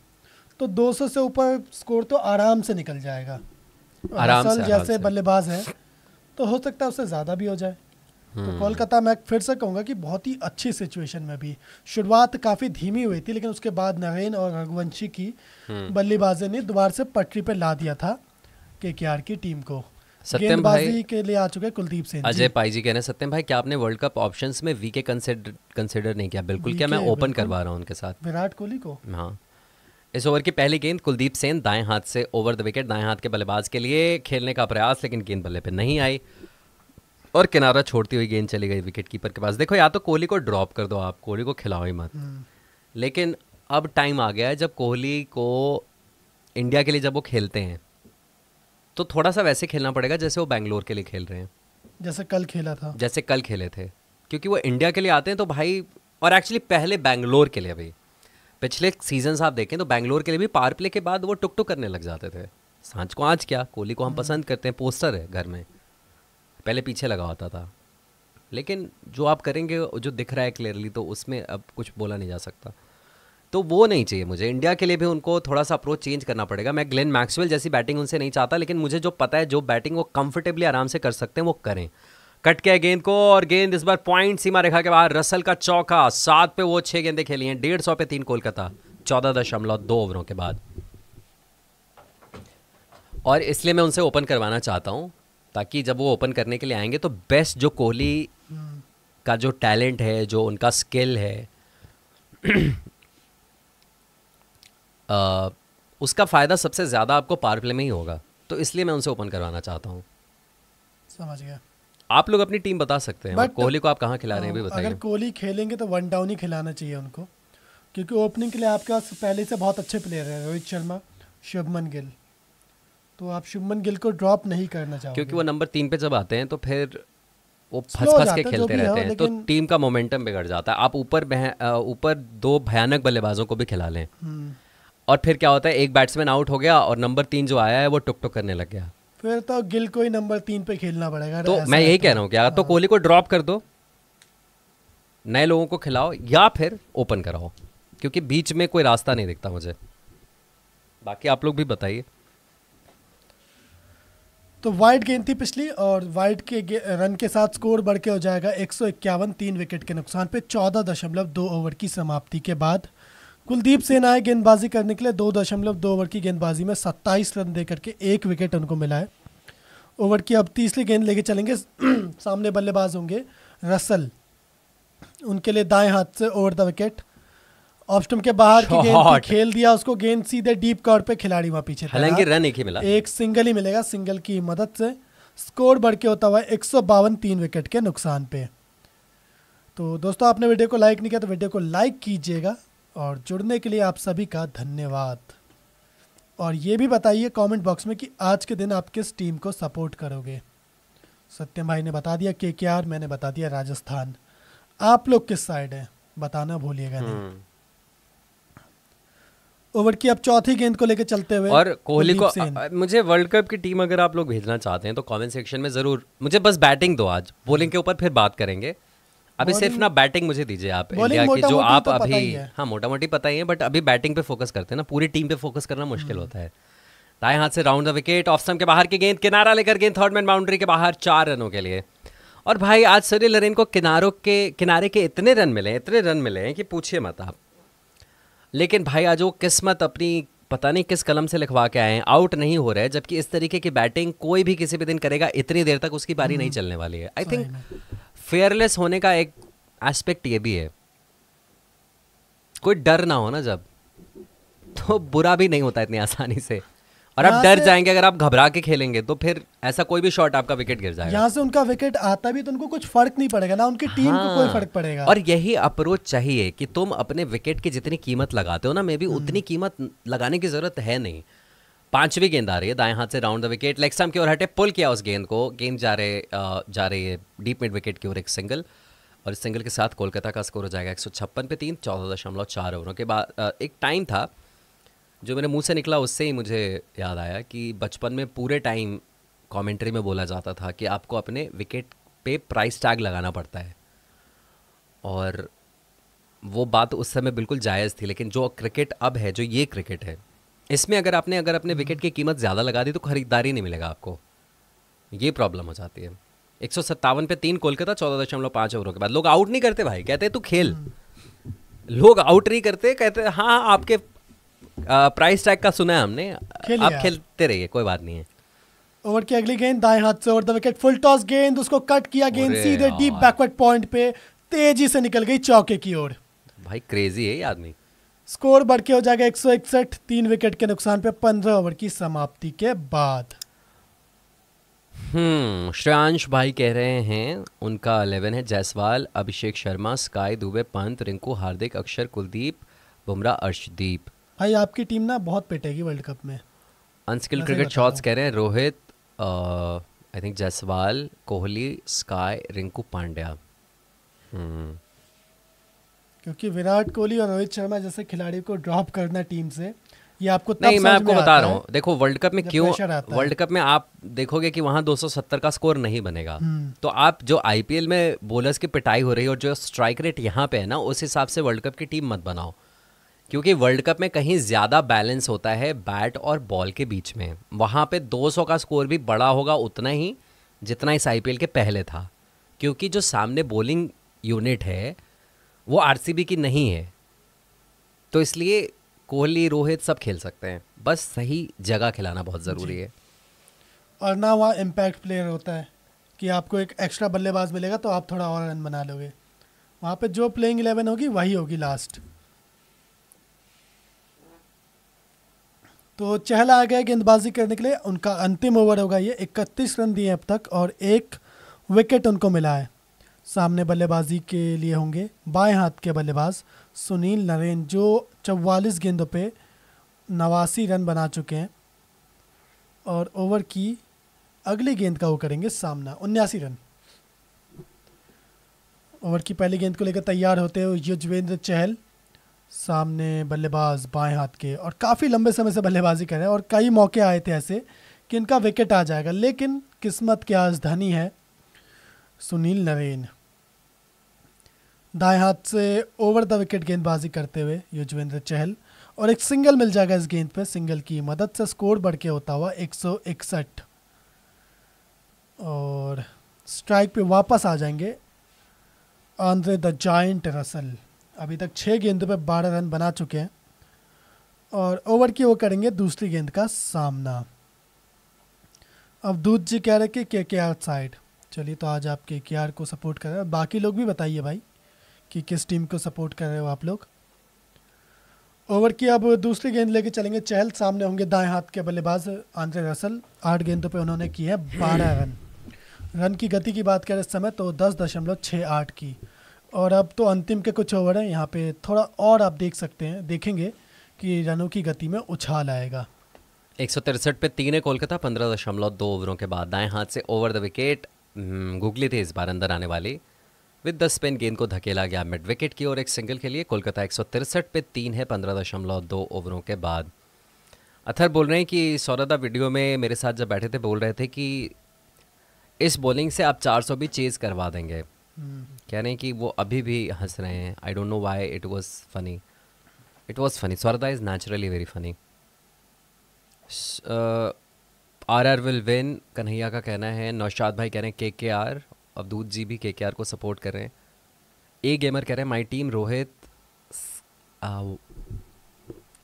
तो 200 से ऊपर स्कोर तो आराम से निकल जाएगा आराम से जैसे बल्लेबाज है तो हो सकता है उससे ज़्यादा भी हो जाए तो हम्म। कोलकाता मैं फिर से कहूँगा कि बहुत ही अच्छी सिचुएशन में भी शुरुआत काफ़ी धीमी हुई थी लेकिन उसके बाद नवेन और रघुवंशी की हम्म। बल्लेबाजी ने दोबारा से पटरी पर ला दिया था के की टीम को सत्यम भाई के लिए आ चुके कुलदीप सिंह अजय पाई जी कह रहे हैं सत्यम भाई क्या आपने वर्ल्ड कप ऑप्शंस में वीके कंसीडर नहीं किया बिल्कुल क्या मैं ओपन करवा रहा हूं उनके साथ विराट कोहली को हाँ इस ओवर की पहली गेंद कुलदीप सेन दाएं हाथ से ओवर द विकेट दाएं हाथ के बल्लेबाज के लिए खेलने का प्रयास लेकिन गेंद बल्ले पे नहीं आई और किनारा छोड़ती हुई गेंद चली गई विकेट कीपर के पास देखो या तो कोहली को ड्रॉप कर दो आप कोहली को खिलाओ ही मत हम्म। लेकिन अब टाइम आ गया है जब कोहली को इंडिया के लिए जब वो खेलते हैं तो थोड़ा सा वैसे खेलना पड़ेगा जैसे वो बैंगलोर के लिए खेल रहे हैं जैसे कल खेला था जैसे कल खेले थे क्योंकि वो इंडिया के लिए आते हैं तो भाई और एक्चुअली पहले बैंगलोर के लिए भी पिछले सीजन आप देखें तो बैंगलोर के लिए भी पार प्ले के बाद वो टुक टुक करने लग जाते थे सांझ को आज क्या कोहली को हम हम्म। पसंद करते हैं पोस्टर है घर में पहले पीछे लगा होता था लेकिन जो आप करेंगे जो दिख रहा है क्लियरली तो उसमें अब कुछ बोला नहीं जा सकता तो वो नहीं चाहिए मुझे इंडिया के लिए भी उनको थोड़ा सा अप्रोच चेंज करना पड़ेगा मैं ग्लेन मैक्सवेल जैसी बैटिंग उनसे नहीं चाहता लेकिन मुझे जो पता है जो बैटिंग वो कंफर्टेबली आराम से कर सकते हैं वो करें कट के गेंद को और गेंद इस बार पॉइंट सीमा रेखा के बाहर रसल का चौका सात पे वो छह गेंदे खेली हैं डेढ़ सौ पे तीन कोलकाता चौदह दशमलव दो ओवरों के बाद और इसलिए मैं उनसे ओपन करवाना चाहता हूँ ताकि जब वो ओपन करने के लिए आएंगे तो बेस्ट जो कोहली का जो टैलेंट है जो उनका स्किल है उसका फ़ायदा सबसे ज़्यादा आपको पावर प्ले में ही होगा तो इसलिए मैं उनसे ओपन करवाना चाहता हूँ समझ गया आप लोग अपनी टीम बता सकते हैं कोहली को आप कहाँ खिला रहे हैं भी बताइए अगर कोहली खेलेंगे तो वन डाउन ही खिलाना चाहिए उनको क्योंकि ओपनिंग के लिए आपके पास पहले से बहुत अच्छे प्लेयर हैं रोहित शर्मा शुभमन गिल तो आप शुभमन गिल को ड्रॉप नहीं करना चाहते क्योंकि वो नंबर तीन पे जब आते हैं तो फिर वो फंस फंस के खेलते रहते हैं तो टीम का मोमेंटम बिगड़ जाता है आप ऊपर ऊपर दो भयानक बल्लेबाजों को भी खिला लें हम्म। और फिर क्या होता है एक बैट्समैन आउट हो गया और नंबर तीन जो आया है वो टुक टुक करने लग गया फिर तो गिल को ही नंबर तीन पे खेलना पड़ेगा तो मैं यही कह रहा हूँ कि अगर तो हाँ। कोहली को ड्रॉप कर दो नए लोगों को खिलाओ या फिर ओपन कराओ क्योंकि बीच में कोई रास्ता नहीं दिखता मुझे बाकी आप लोग भी बताइए तो वाइड गेंद थी पिछली और वाइड के रन के साथ स्कोर बढ़ के हो जाएगा एक सौ इक्यावन तीन विकेट के नुकसान पे चौदह दशमलव दो ओवर की समाप्ति के बाद कुलदीप सेन आए गेंदबाजी करने के लिए दो दशमलव दो ओवर की गेंदबाजी में सत्ताईस रन दे करके एक विकेट उनको मिला है ओवर की अब तीसरी गेंद लेके चलेंगे सामने बल्लेबाज होंगे रसल उनके लिए दाएं हाथ से ओवर द विकेट ऑप्शन के बाहर की गेंद खेल दिया उसको गेंद सीधे डीप कॉर्ड पे खिलाड़ी वहां पीछे हालांकि रन एक ही मिला एक सिंगल ही मिलेगा सिंगल की मदद से स्कोर बढ़ के होता हुआ एक तीन विकेट के नुकसान पे तो दोस्तों आपने वीडियो को लाइक नहीं किया तो वीडियो को लाइक कीजिएगा और जुड़ने के लिए आप सभी का धन्यवाद और ये भी बताइए कमेंट बॉक्स में कि आज के दिन आप किस टीम को सपोर्ट करोगे सत्यम भाई ने बता दिया के के आर मैंने बता दिया राजस्थान आप लोग किस साइड है बताना भूलिएगा नहीं ओवर हम्म। की अब चौथी गेंद को लेकर चलते हुए और कोहली को आ, मुझे वर्ल्ड कप की टीम अगर आप लोग भेजना चाहते हैं तो कमेंट सेक्शन में जरूर मुझे बस बैटिंग दो आज बॉलिंग के ऊपर फिर बात करेंगे अभी सिर्फ ना बैटिंग मुझे दीजिए आप इंडिया की जो आप तो अभी हाँ मोटा मोटी पता ही है बट अभी बैटिंग पे फोकस करते हैं ना पूरी टीम पे फोकस करना मुश्किल होता है दाएं हाथ से round the wicket off stump के बाहर की गेंद किनारा लेकर गेंद थर्ड मैन बाउंड्री के बाहर चार रनों के लिए और भाई आज सरी लरेन को किनारों के किनारे के इतने रन मिले इतने रन मिले हैं कि पूछिए मत आप लेकिन भाई आज वो किस्मत अपनी पता नहीं किस कलम से लिखवा के आए हैं आउट नहीं हो रहे जबकि इस तरीके की बैटिंग कोई भी किसी भी दिन करेगा इतनी देर तक उसकी बारी नहीं हम्म। चलने वाली है आई थिंक फेयरलेस होने का एक एस्पेक्ट ये भी है कोई डर ना हो ना जब तो बुरा भी नहीं होता इतनी आसानी से और आप डर जाएंगे अगर आप घबरा के खेलेंगे तो फिर ऐसा कोई भी शॉट आपका विकेट गिर जाएगा यहाँ से उनका विकेट आता भी तो उनको कुछ फर्क नहीं पड़ेगा ना उनकी टीम हाँ। को कोई हाँ। फर्क पड़ेगा और यही अप्रोच चाहिए कि तुम अपने विकेट की जितनी कीमत लगाते हो ना मे हम्म। बी उतनी कीमत लगाने की जरूरत है नहीं पांचवी गेंद आ रही है दाएं हाथ से round the wicket leg stump की ओर हटे पुल किया उस गेंद को गेंद जा रहे जा रही है डीप मिड विकेट की ओर एक सिंगल और इस सिंगल के साथ कोलकाता का स्कोर हो जाएगा एक सौ छप्पन पे तीन चौदह दशमलव चार ओवरों के बाद एक टाइम था जो मेरे मुंह से निकला उससे ही मुझे याद आया कि बचपन में पूरे टाइम कमेंट्री में बोला जाता था कि आपको अपने विकेट पे प्राइस टैग लगाना पड़ता है और वो बात उस समय बिल्कुल जायज़ थी लेकिन जो क्रिकेट अब है जो ये क्रिकेट है इसमें अगर आपने अगर अपने विकेट की कीमत ज़्यादा लगा दी तो खरीदारी नहीं मिलेगा आपको ये प्रॉब्लम हो जाती है एक पे तीन कोलकाता चौदह दशमलव पाँच ओवरों के बाद लोग आउट नहीं करते भाई कहते तू खेल हम्म। लोग आउट नहीं करते कहते हाँ, हाँ आपके प्राइस टैग का सुना है हमने आप खेलते रहिए कोई बात नहीं है ओवर की अगली गेंद दाएं हाथ से over the wicket full toss गेंद उसको कट किया गेंद सीधे डीप बैकवर्ड पॉइंट पे तेजी से निकल गई चौके की ओर भाई क्रेजी है ये आदमी स्कोर बढ़ के हो जाएगा एक तीन विकेट के नुकसान पे पंद्रह ओवर की समाप्ति के बाद हम्म श्रेयांश भाई कह रहे हैं उनका अलेवन है जायसवाल अभिषेक शर्मा स्काई दुबे पंत रिंकू हार्दिक अक्षर कुलदीप बुमराह अर्शदीप भाई आपकी टीम ना बहुत पिटेगी वर्ल्ड कप में अनस्किल क्रिकेट शॉट्स कह रहे हैं Rohit I think Jaiswal Kohli SKY Rinku Pandya हम्म क्योंकि विराट कोहली और रोहित शर्मा जैसे खिलाड़ी को ड्रॉप करना टीम से ये आपको तब नहीं मैं आपको बता रहा हूँ देखो वर्ल्ड कप में क्यों वर्ल्ड कप में आप देखोगे कि वहाँ 270 का स्कोर नहीं बनेगा हम्म। तो आप जो आईपीएल में बोलर्स की पिटाई हो रही है और जो स्ट्राइक रेट यहाँ पे है ना उस हिसाब से वर्ल्ड कप की टीम मत बनाओ क्योंकि वर्ल्ड कप में कहीं ज़्यादा बैलेंस होता है बैट और बॉल के बीच में वहाँ पे 200 का स्कोर भी बड़ा होगा उतना ही जितना इस आईपीएल के पहले था क्योंकि जो सामने बॉलिंग यूनिट है वो आर की नहीं है तो इसलिए कोहली रोहित सब खेल सकते हैं बस सही जगह खिलाना बहुत ज़रूरी है और ना वहाँ इम्पैक्ट प्लेयर होता है कि आपको एक एक्स्ट्रा बल्लेबाज मिलेगा तो आप थोड़ा और रन बना लोगे वहाँ पे जो प्लेइंग इलेवन होगी वही होगी लास्ट तो चहला आ गया गेंदबाजी करने के लिए उनका अंतिम ओवर होगा ये इकतीस रन दिए अब तक और एक विकेट उनको मिला है सामने बल्लेबाजी के लिए होंगे बाएं हाथ के बल्लेबाज सुनील नरेन जो चवालीस गेंदों पे नवासी रन बना चुके हैं और ओवर की अगली गेंद का वो करेंगे सामना उन्यासी रन ओवर की पहली गेंद को लेकर तैयार होते हुए युजवेंद्र चहल सामने बल्लेबाज बाएं हाथ के और काफ़ी लंबे समय से बल्लेबाजी कर रहे हैं और कई मौके आए थे ऐसे कि इनका विकेट आ जाएगा लेकिन किस्मत के आज धनी है सुनील नरेन दाएं हाथ से ओवर द विकेट गेंदबाजी करते हुए युजवेंद्र चहल और एक सिंगल मिल जाएगा इस गेंद पर सिंगल की मदद से स्कोर बढ़ के होता हुआ एक और स्ट्राइक पे वापस आ जाएंगे आंद्रे द जाइंट रसल अभी तक छः गेंदों पे बारह रन बना चुके हैं और ओवर की वो करेंगे दूसरी गेंद का सामना अब दूध जी कह रहे कि के के आर साइड चलिए तो आज आप के के आर को सपोर्ट कर रहे हैं बाकी लोग भी बताइए भाई कि किस टीम को सपोर्ट कर रहे हो आप लोग ओवर की अब दूसरी गेंद लेके चलेंगे चहल सामने होंगे दाएं हाथ के बल्लेबाज आंद्रे रसल आठ गेंदों पे उन्होंने की है बारह रन रन की गति की बात करें इस समय तो दस दशमलव छः आठ की और अब तो अंतिम के कुछ ओवर हैं यहाँ पे थोड़ा और आप देख सकते हैं देखेंगे कि रनों की गति में उछाल आएगा एक सौ तिरसठ पे तीन है कोलकाता पंद्रह दशमलव दो ओवरों के बाद दाएं हाथ से ओवर द विकेट हम्म, गुगली थी इस बार अंदर आने वाली विद द स्पिन गेंद को धकेला गया मिड विकेट की ओर एक सिंगल के लिए कोलकाता एक पे तीन है पंद्रह दशमलव दो ओवरों के बाद अथर बोल रहे हैं कि सौरदा वीडियो में मेरे साथ जब बैठे थे बोल रहे थे कि इस बॉलिंग से आप 400 भी चेज़ करवा देंगे कह रहे हैं कि वो अभी भी हंस रहे हैं I don't know why it was funny it was funny Sourda is naturally very funny R R will win Kanhaiya का कहना है नौशाद भाई कह रहे हैं के के आर अवधूत जी भी के को सपोर्ट कर रहे हैं ए गेमर कह रहे हैं माई टीम रोहित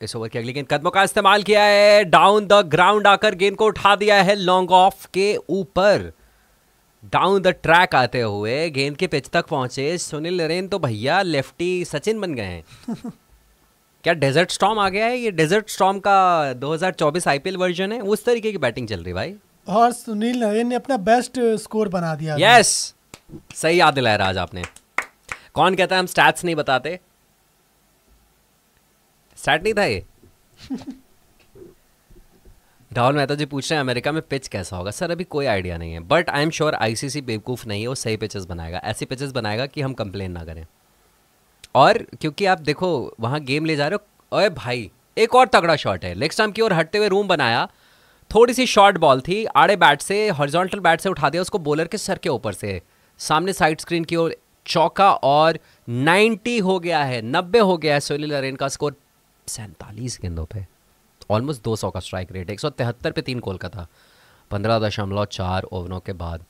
इस ओवर के अगले गेंद कदमों का इस्तेमाल किया है डाउन द ग्राउंड आकर गेंद को उठा दिया है लॉन्ग ऑफ के ऊपर डाउन द ट्रैक आते हुए गेंद के पिच तक पहुंचे सुनील नरेन तो भैया लेफ्टी सचिन बन गए हैं क्या डेजर्ट स्टॉम आ गया है ये डेजर्ट स्टॉम का 2024 आईपीएल वर्जन है उस तरीके की बैटिंग चल रही है भाई और सुनील नरेन ने अपना बेस्ट स्कोर uh, बना दिया यस yes! सही याद दिलाया राज आपने कौन कहता है हम स्टैट्स नहीं बताते स्टैट नहीं था ये राहुल मेहता जी पूछ रहे हैं अमेरिका में पिच कैसा होगा सर अभी कोई आइडिया नहीं है but I am sure ICC बेवकूफ़ नहीं है वो सही पिचेस बनाएगा ऐसी पिचेस बनाएगा कि हम कंप्लेन ना करें और क्योंकि आप देखो वहां गेम ले जा रहे हो अरे भाई एक और तगड़ा शॉट है नेक्स्ट टाइम की ओर हटते हुए रूम बनाया थोड़ी सी शॉर्ट बॉल थी आड़े बैट से हॉरिजॉन्टल बैट से उठा दिया उसको बॉलर के सर के ऊपर से सामने साइड स्क्रीन की ओर चौका और 90 हो गया है 90 हो गया है सोहेल अरेन का स्कोर सैंतालीस गेंदों पे ऑलमोस्ट 200 का स्ट्राइक रेट एक सौ तिहत्तर पे तीन कोलकाता पंद्रह दशमलव चार ओवरों के बाद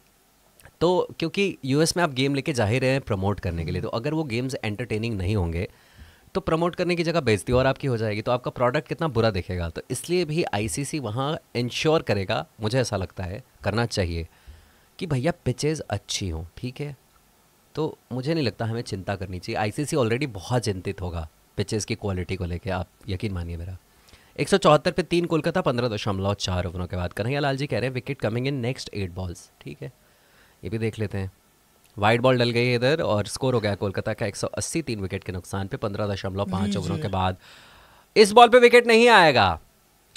तो क्योंकि यूएस में आप गेम लेके जा रहे हैं प्रमोट करने के लिए तो अगर वो गेम्स एंटरटेनिंग नहीं होंगे तो प्रमोट करने की जगह बेचती और आपकी हो जाएगी तो आपका प्रोडक्ट कितना बुरा दिखेगा तो इसलिए भी आईसीसी वहाँ इंश्योर करेगा मुझे ऐसा लगता है करना चाहिए कि भैया पिचेज़ अच्छी हों ठीक है तो मुझे नहीं लगता हमें चिंता करनी चाहिए आईसीसी ऑलरेडी बहुत चिंतित होगा पिचेज़ की क्वालिटी को लेकर आप यकीन मानिए मेरा एक सौ चौहत्तर पे तीन कोलकाता पंद्रह दशमलव चार ओवरों के बाद कन्हैया लाल जी कह रहे हैं wicket coming in next eight balls ठीक है ये भी देख लेते हैं वाइट बॉल डल गई इधर और स्कोर हो गया कोलकाता का अस्सी तीन विकेट के नुकसान पे पंद्रह दशमलव पाँच ओवरों के बाद इस बॉल पे विकेट नहीं आएगा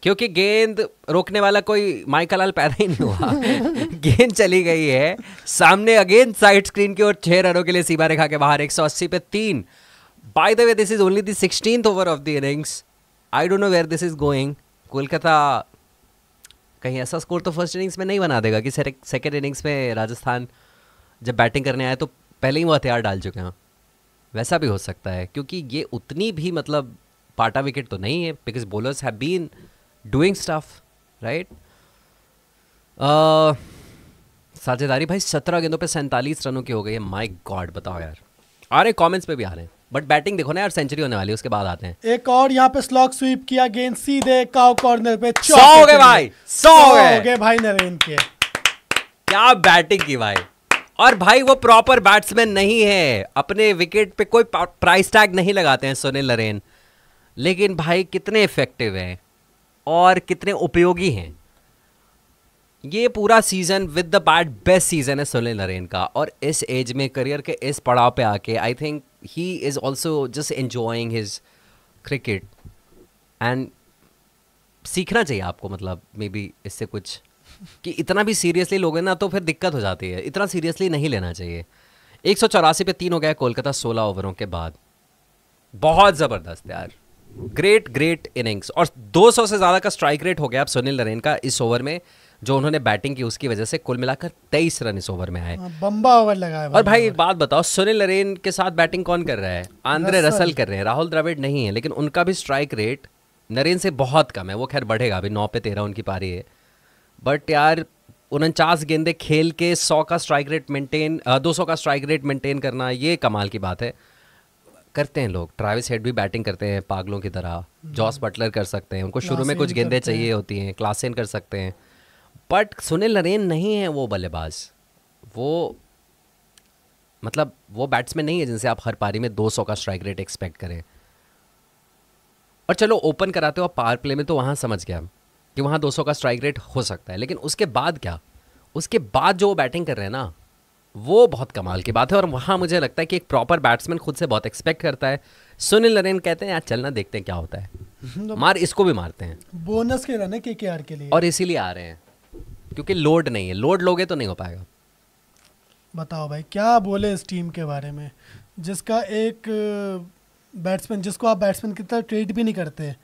क्योंकि गेंद रोकने वाला कोई माइका लाल पैदा ही नहीं हुआ गेंद चली गई है सामने अगेन साइड स्क्रीन की ओर छह रनों के लिए सीमा रेखा के बाहर 180 पे तीन by the way this is only the sixteen over of the innings I don't know where this is going Kolkata कहीं ऐसा स्कोर तो फर्स्ट इनिंग्स में नहीं बना देगा कि सेकेंड इनिंग्स में राजस्थान जब बैटिंग करने आए तो पहले ही वो हथियार डाल चुके हैं वैसा भी हो सकता है क्योंकि ये उतनी भी मतलब पाटा विकेट तो नहीं है because bowlers have been doing stuff right साझेदारी भाई सत्रह गेंदों पे सैंतालीस रनों की हो गई है माय गॉड बताओ यार आ रहे कमेंट्स पे भी आ रहे हैं बट बैटिंग देखो ना यार सेंचुरी होने वाली है उसके बाद आते हैं एक और यहाँ पे स्लॉग स्वीप किया गेंद सीधे काउ कॉर्नर पे सौ हो गए भाई सौ हो गए भाई नरेंद्र के क्या बैटिंग की भाई और भाई वो प्रॉपर बैट्समैन नहीं है अपने विकेट पे कोई प्राइस टैग नहीं लगाते हैं सुनील नरेन लेकिन भाई कितने इफेक्टिव हैं और कितने उपयोगी हैं ये पूरा season with the bat best season है सुनील नरेन का और इस एज में करियर के इस पड़ाव पे आके I think he is also just enjoying his cricket and सीखना चाहिए आपको मतलब मे बी इससे कुछ कि इतना भी सीरियसली लोगे ना तो फिर दिक्कत हो जाती है इतना सीरियसली नहीं लेना चाहिए एक सौ चौरासी पे तीन हो गया कोलकाता सोलह ओवरों के बाद बहुत ज़बरदस्त यार ग्रेट ग्रेट इनिंग्स और 200 से ज़्यादा का स्ट्राइक रेट हो गया अब सुनील नरेन का इस ओवर में जो उन्होंने बैटिंग की उसकी वजह से कुल मिलाकर तेईस रन इस ओवर में आए बम्बा ओवर लगाया और भाई एक बात बताओ सुनील नरेन के साथ बैटिंग कौन कर रहा है आंद्रे रसल कर रहे हैं राहुल द्रविड़ नहीं है लेकिन उनका भी स्ट्राइक रेट नरेन से बहुत कम है वो खैर बढ़ेगा अभी नौ पे तेरह उनकी पारी है बट यार उनचास गेंदे खेल के सौ का स्ट्राइक रेट मेंटेन दो सौ का स्ट्राइक रेट मेंटेन करना ये कमाल की बात है करते हैं लोग ट्रैविस हेड भी बैटिंग करते हैं पागलों की तरह जॉस हम्म। बटलर कर सकते हैं उनको शुरू में कुछ गेंदे चाहिए होती हैं क्लासेन कर सकते हैं बट सुनील नरेन नहीं है वो बल्लेबाज वो मतलब वो बैट्समैन नहीं है जिनसे आप हर पारी में 200 का स्ट्राइक रेट एक्सपेक्ट करें और चलो ओपन कराते हो आप पावर प्ले में तो वहाँ समझ गया कि वहाँ 200 का स्ट्राइक रेट हो सकता है लेकिन उसके बाद क्या उसके बाद जो वो बैटिंग कर रहे हैं ना वो बहुत कमाल की बात है और वहाँ मुझे लगता है कि एक प्रॉपर बैट्समैन खुद से बहुत एक्सपेक्ट करता है सुनील नरेन कहते हैं यार चलना देखते हैं क्या होता है हम्म, तो मार इसको भी मारते हैं बोनस के रन है के के लिए और इसीलिए आ रहे हैं क्योंकि लोड नहीं है लोड लोगे तो नहीं हो पाएगा बताओ भाई क्या बोले इस टीम के बारे में जिसका एक बैट्समैन जिसको आप बैट्समैन की तरह ट्रेड भी नहीं करते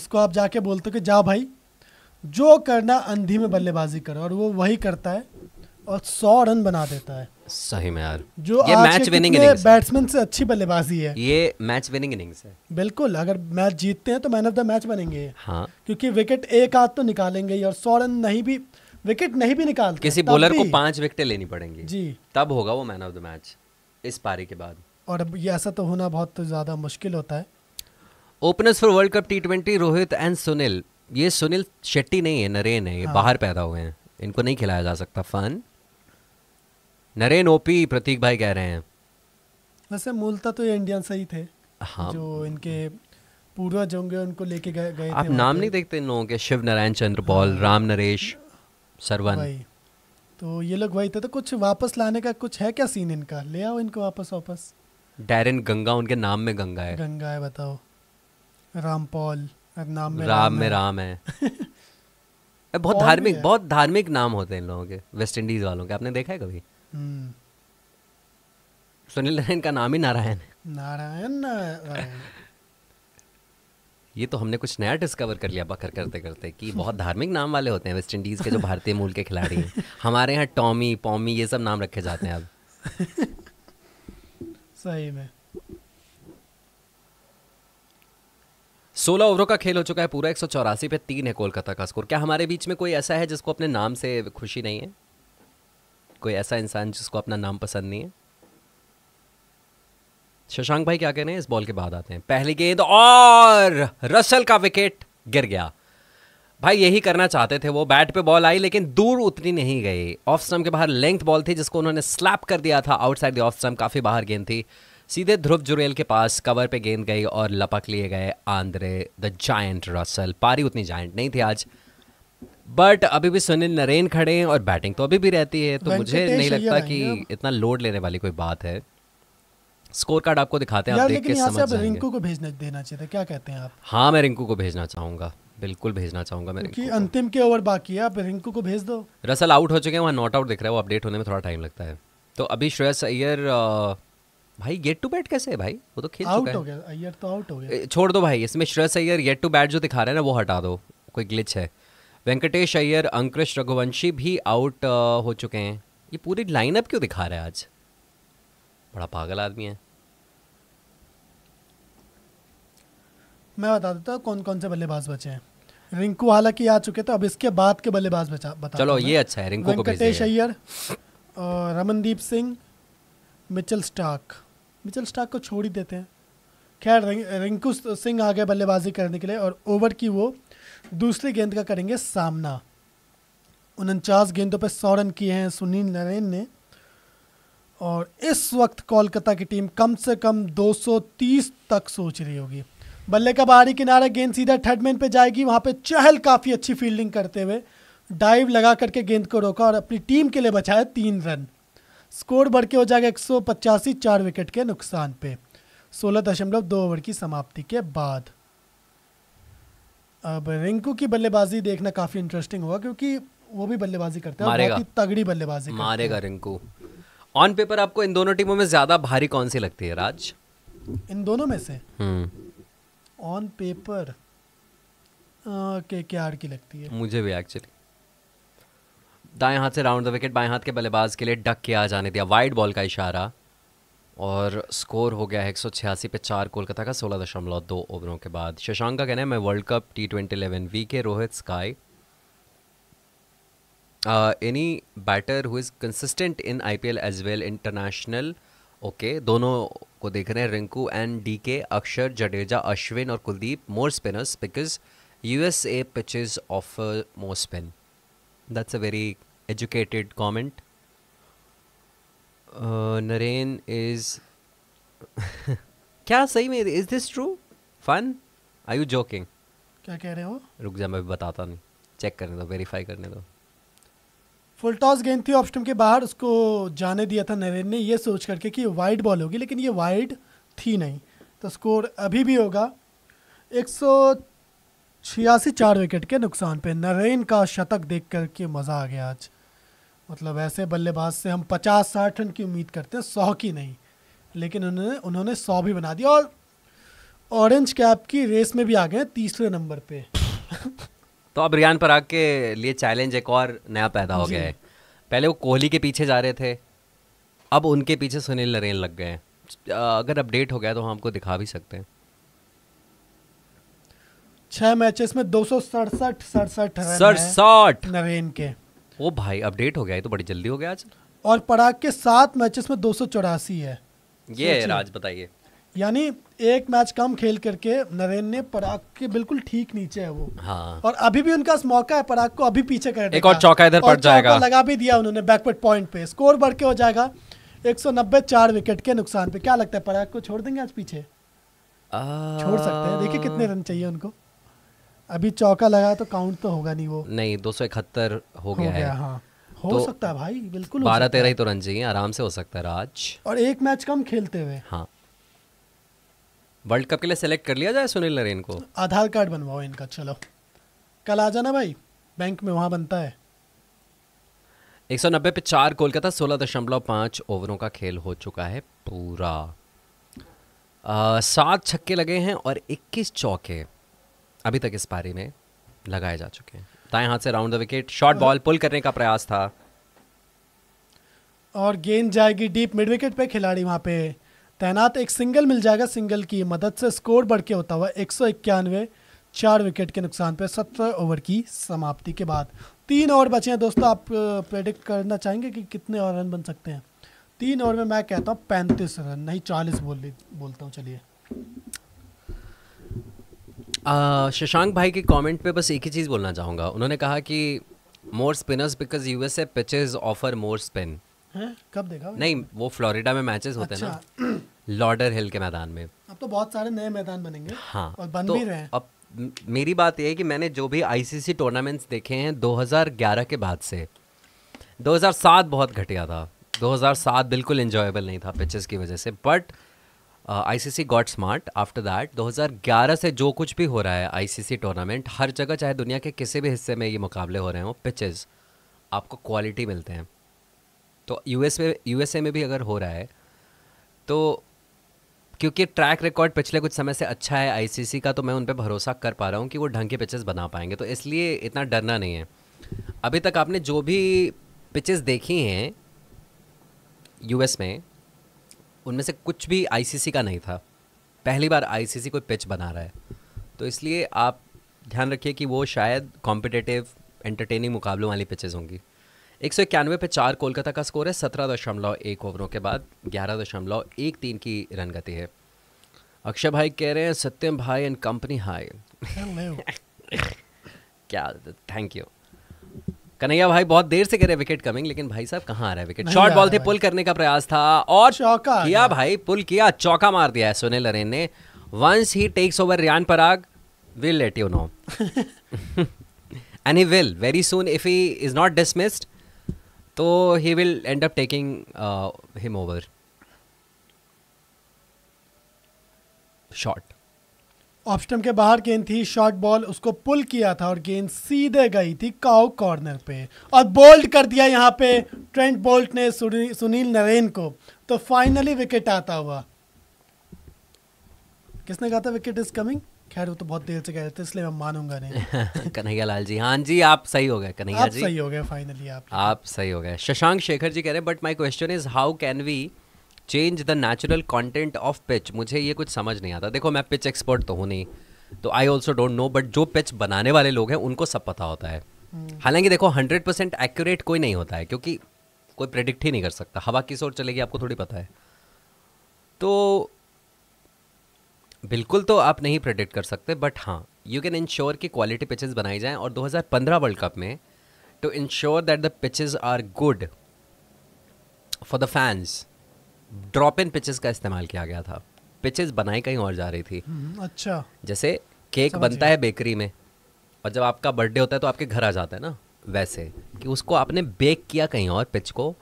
उसको आप जाके बोलते हो कि जा भाई जो करना अंधी में बल्लेबाजी करो और वो वही करता है और सौ रन बना देता है सही में यार जो ये मैच विनिंग इनिंग्स बैट्समैन से अच्छी बल्लेबाजी है ये मैच विनिंग इनिंग्स है बिल्कुल अगर मैच जीतते हैं तो मैन ऑफ द मैच बनेंगे हाँ क्योंकि विकेट एक आध तो निकालेंगे और सौ रन नहीं भी विकेट नहीं भी निकालते किसी बॉलर को पांच विकेट लेनी पड़ेंगी जी तब होगा वो मैन ऑफ द मैच इस पारी के बाद और अब ये ऐसा तो होना बहुत ज़्यादा मुश्किल होता है openers for World Cup T twenty Rohit and Sunil ये सुनील शेट्टी नहीं है नरेन है ये हाँ। बाहर पैदा हुए हैं इनको नहीं खिलाया जा सकता फन नरेन ओपी प्रतीक भाई कह रहे हैं वैसे मूलता तो ये इंडियन सही थे हाँ जो इनके पूर्वज होंगे उनको लेके गए गए आप थे नाम नहीं देखते इन लोगों के शिव नारायण चंद्र पॉल हाँ। राम नरेश सरवन तो ये लोग वही थे तो कुछ वापस लाने का कुछ है क्या सीन इनका ले आओ इनको वापस वापस डैरन गंगा उनके नाम में गंगा है गंगा है बताओ रामपॉल में राम, राम में राम है बहुत धार्मिक बहुत धार्मिक नाम होते हैं इन लोगों के वेस्ट इंडीज वालों के आपने देखा है कभी हम्म। सुनील नारायण का नाम ही नारायण है नारायण ये तो हमने कुछ नया डिस्कवर कर लिया बकर करते करते कि बहुत धार्मिक नाम वाले होते हैं वेस्ट इंडीज़ के जो भारतीय मूल के खिलाड़ी हैं हमारे यहाँ टॉमी पॉमी ये सब नाम रखे जाते हैं अब सही में सोलह ओवरों का खेल हो चुका है पूरा एक पे तीन है कोलकाता का स्कोर क्या हमारे बीच में कोई ऐसा है जिसको अपने नाम से खुशी नहीं है कोई ऐसा इंसान जिसको अपना नाम पसंद नहीं है शशांक भाई क्या कह रहे हैं इस बॉल के बाद आते हैं पहली गेंद और रसल का विकेट गिर गया भाई यही करना चाहते थे वो बैट पे बॉल आई लेकिन दूर उतनी नहीं गई ऑफ स्टम्प के बाहर लेंथ बॉल थी जिसको उन्होंने स्लैप कर दिया था आउटसाइड द ऑफ स्टम्प काफ़ी बाहर गेंद थी सीधे ध्रुव जुरेल के पास कवर पे गेंद गई और लपक लिए गए आंद्रे द जायंट रसल पारी उतनी जायंट नहीं थी आज बट अभी भी सुनील नरेन खड़े हैं और बैटिंग तो अभी भी रहती है तो मुझे नहीं लगता कि इतना लोड लेने वाली कोई बात है स्कोर कार्ड आपको दिखाते हैं आप देख के समझ जाएंगे रिंकू को भेजने देना चाहिए क्या कहते हैं आप हाँ मैं रिंकू को भेजना चाहूंगा बिल्कुल भेजना चाहूंगा मैं रिंकू अंतिम के ओवर बाकी है आप रिंकू को भेज दो रसल आउट हो चुके हैं वहाँ नॉट आउट दिख रहा है वो अपडेट होने में थोड़ा टाइम लगता है तो अभी श्रेयस अय्यर भाई गेट टू बैट कैसे है भाई वो तो खेल आउट हो गया अय्यर तो आउट हो गया छोड़ दो भाई इसमें Shreyas Iyer get to bat जो दिखा रहे हैं ना वो हटा दो कोई ग्लिच है वेंकटेश अय्यर अंकृश रघुवंशी भी आउट हो चुके हैं ये पूरी लाइनअप क्यों दिखा रहे हैं आज बड़ा पागल आदमी है मैं बता देता हूँ कौन कौन से बल्लेबाज बचे हैं रिंकू हालांकि आ चुके थे अब इसके बाद के बल्लेबाज बचा बता चलो ये अच्छा है रिंकू को Venkatesh Iyer Ramandeep Singh Mitchell Starc Mitchell Starc को छोड़ ही देते हैं खैर रिंकू सिंह आ गए बल्लेबाजी करने के लिए और ओवर की वो दूसरी गेंद का करेंगे सामना उनचास गेंदों पर सौ रन किए हैं सुनील नरेन ने और इस वक्त कोलकाता की टीम कम से कम 230 तक सोच रही होगी बल्ले का बाहरी किनारा गेंद सीधा थर्डमैन पे जाएगी वहाँ पे चहल काफ़ी अच्छी फील्डिंग करते हुए डाइव लगा करके गेंद को रोका और अपनी टीम के लिए बचाया तीन रन स्कोर बढ़ के हो जाएगा एक सौ पचासी चार विकेट के नुकसान पे सोलह दशमलव दो ओवर की समाप्ति के बाद अब रिंकू की बल्लेबाजी देखना काफ़ी इंटरेस्टिंग होगा क्योंकि वो भी बल्लेबाजी करते हैं बहुत ही तगड़ी बल्लेबाजी मारेगा रिंकू ऑन पेपर आपको इन दोनों टीमों में ज़्यादा भारी कौन सी लगती है राज इन दोनों में से ऑन हम्म। पेपर के के आर की लगती है मुझे भी एक्चुअली दाएं हाथ से राउंड द विकेट बाएं हाथ के बल्लेबाज के लिए डक के आ जाने दिया वाइड बॉल का इशारा और स्कोर हो गया है एक सौ छियासी पे चार कोलकाता का सोलह दशमलव दो ओवरों के बाद शशांक का कहना है मैं World Cup T twenty eleven V K Rohit SKY any batter who is consistent in I P L as well international okay दोनों को देख रहे हैं रिंकू एंड डी के अक्षर जडेजा अश्विन और Kuldeep more spinners because U S A pitches of more spin That's a very educated comment. Uh, Naren is. क्या सही में is this true fun I you joking क्या कह रहे हो रुक जा मैं भी बताता नहीं चेक करने दो वेरीफाई करने दो फुल टॉस गेंद थी ऑप्शन के बाहर उसको जाने दिया था नरेन ने ये सोच करके कि वाइड बॉल होगी लेकिन ये वाइड थी नहीं तो स्कोर अभी भी होगा छियासी चार विकेट के नुकसान पे नरेन का शतक देख करके मज़ा आ गया आज मतलब ऐसे बल्लेबाज से हम पचास साठ रन की उम्मीद करते हैं सौ की नहीं लेकिन उन्होंने उन्होंने सौ भी बना दिया और ऑरेंज कैप की रेस में भी आ गए तीसरे नंबर पे तो अब रियान पराग के लिए चैलेंज एक और नया पैदा हो गया है पहले वो कोहली के पीछे जा रहे थे अब उनके पीछे सुनील नरेन लग गए हैं अगर अपडेट हो गया तो हम आपको दिखा भी सकते हैं छह मैचेस में दो सौ सड़सठ सड़सठ सड़सठ नवीन के ओ भाई अपडेट हो गया है तो बड़ी जल्दी हो गया आज और पराग के सात मैचेस में दो सौ चौरासी है ये राज बताइए यानी एक मैच कम खेल करके नरेन ने पराग के बिल्कुल ठीक नीचे है वो हाँ। और अभी भी उनका मौका है पराग को अभी पीछे कर एक और चौका इधर पड़ जाएगा लगा भी दिया उन्होंने बैकवर्ड पॉइंट पे स्कोर बढ़ के हो जाएगा एक सौ नब्बे चार विकेट के नुकसान पे क्या लगता है पराग को छोड़ देंगे आज पीछे आ... छोड़ सकते हैं देखिए कितने रन चाहिए उनको अभी चौका लगा तो काउंट तो होगा नहीं वो नहीं दो सौ इकहत्तर हो गया, है हाँ। हो तो सकता है भाई बिल्कुल बारह तेरह ही तो रन चाहिए आराम से हो सकता है राज और एक मैच कम खेलते हुए हाँ वर्ल्ड कप के लिए सेलेक्ट कर लिया जाए सुनील नरेन को आधार कार्ड बनवाओ इनका चलो कल आ जाना भाई बैंक में वहाँ बनता है एक सौ नब्बे पे चार कोलकाता सोलह दशमलव पाँच ओवरों का खेल हो चुका है पूरा सात छक्के लगे हैं और इक्कीस चौके अभी तक इस पारी में लगाए जा चुके हैं दाएं हाथ से round the wicket short ball pull करने का प्रयास था और गेंद जाएगी डीप मिड विकेट पे खिलाड़ी वहाँ पे तैनात एक सिंगल मिल जाएगा सिंगल की मदद से स्कोर बढ़ के होता हुआ एक सौ इक्यानवे चार विकेट के नुकसान पे सत्रह ओवर की समाप्ति के बाद तीन ओवर बचे हैं दोस्तों आप प्रेडिक्ट करना चाहेंगे कि कितने और रन बन सकते हैं तीन ओवर में मैं कहता हूँ पैंतीस रन नहीं चालीस बोल बोलता हूँ चलिए शशांक भाई के कमेंट पे बस एक ही चीज़ बोलना चाहूँगा उन्होंने कहा कि more spinners because U S A pitches offer more spin कब देखा नहीं वो फ्लोरिडा में मैचेस होते हैं अच्छा। ना लॉर्डर हिल के मैदान में अब तो बहुत सारे नए मैदान बनेंगे हाँ और बन तो भी रहे हैं अब मेरी बात यह है कि मैंने जो भी आईसीसी टूर्नामेंट्स देखे हैं 2011 के बाद से 2007 बहुत घटिया था 2007 बिल्कुल इंजॉयबल नहीं था पिचेस की वजह से but ICC got smart after that 2011 से जो कुछ भी हो रहा है आईसीसी टूर्नामेंट हर जगह चाहे दुनिया के किसी भी हिस्से में ये मुकाबले हो रहे हों पिचेस आपको क्वालिटी मिलते हैं तो यूएस में यूएसए में भी अगर हो रहा है तो क्योंकि ट्रैक रिकॉर्ड पिछले कुछ समय से अच्छा है आईसीसी का तो मैं उन पर भरोसा कर पा रहा हूँ कि वो ढंग के पिचेस बना पाएंगे तो इसलिए इतना डरना नहीं है अभी तक आपने जो भी पिचेस देखी हैं यूएस में उनमें से कुछ भी आईसीसी का नहीं था पहली बार आईसीसी कोई पिच बना रहा है तो इसलिए आप ध्यान रखिए कि वो शायद कॉम्पिटेटिव एंटरटेनिंग मुकाबलों वाली पिचेज होंगी एक सौ इक्यानवे पे चार कोलकाता का स्कोर है सत्रह दशमलव एक ओवरों के बाद ग्यारह दशमलव एक तीन की रन गति है अक्षय भाई कह रहे हैं सत्यम भाई एंड कंपनी हाई क्या थैंक यू कन्हैया भाई बहुत देर से कह रहे विकेट कमिंग लेकिन भाई साहब कहाँ आ रहा है विकेट शॉर्ट बॉल थे पुल करने का प्रयास था और चौका किया भाई पुल किया चौका मार दिया है सुनील अरेन ने once he takes over Riyan Parag will let you know and he will very soon if he is not dismissed तो he will end up taking him over short of stump के बाहर गेंद थी शॉर्ट बॉल उसको पुल किया था और गेंद सीधे गई थी काउ कॉर्नर पे और बोल्ट कर दिया यहाँ पे ट्रेंट बोल्ट ने सुनील नरेन को तो फाइनली विकेट आता हुआ किसने कहा था विकेट इज कमिंग खैर वो तो बहुत देर से कह रहे थे इसलिए मैं मानूंगा नहीं कन्हैया लाल जी हाँ जी आप सही हो गए कन्हैया जी सही हो गए फाइनली आप आप सही हो गए शशांक शेखर जी कह रहे हैं but my question is how can we change the natural content of pitch मुझे ये कुछ समझ नहीं आता देखो मैं पिच एक्सपर्ट तो हूँ नहीं तो I also don't know but जो पिच बनाने वाले लोग हैं उनको सब पता होता है hmm. हालांकि देखो हंड्रेड परसेंट एक्यूरेट कोई नहीं होता है क्योंकि कोई प्रेडिक्ट ही नहीं कर सकता हवा किस ओर चलेगी आपको थोड़ी पता है तो बिल्कुल तो आप नहीं प्रेडिक्ट कर सकते बट हाँ यू कैन इंश्योर कि क्वालिटी पिचेस बनाई जाएं और 2015 वर्ल्ड कप में to ensure that the pitches are good for the fans drop in pitches का इस्तेमाल किया गया था पिचेस बनाई कहीं और जा रही थी हम्म, अच्छा जैसे केक बनता है बेकरी में और जब आपका बर्थडे होता है तो आपके घर आ जाता है ना वैसे कि उसको आपने बेक किया कहीं और पिच को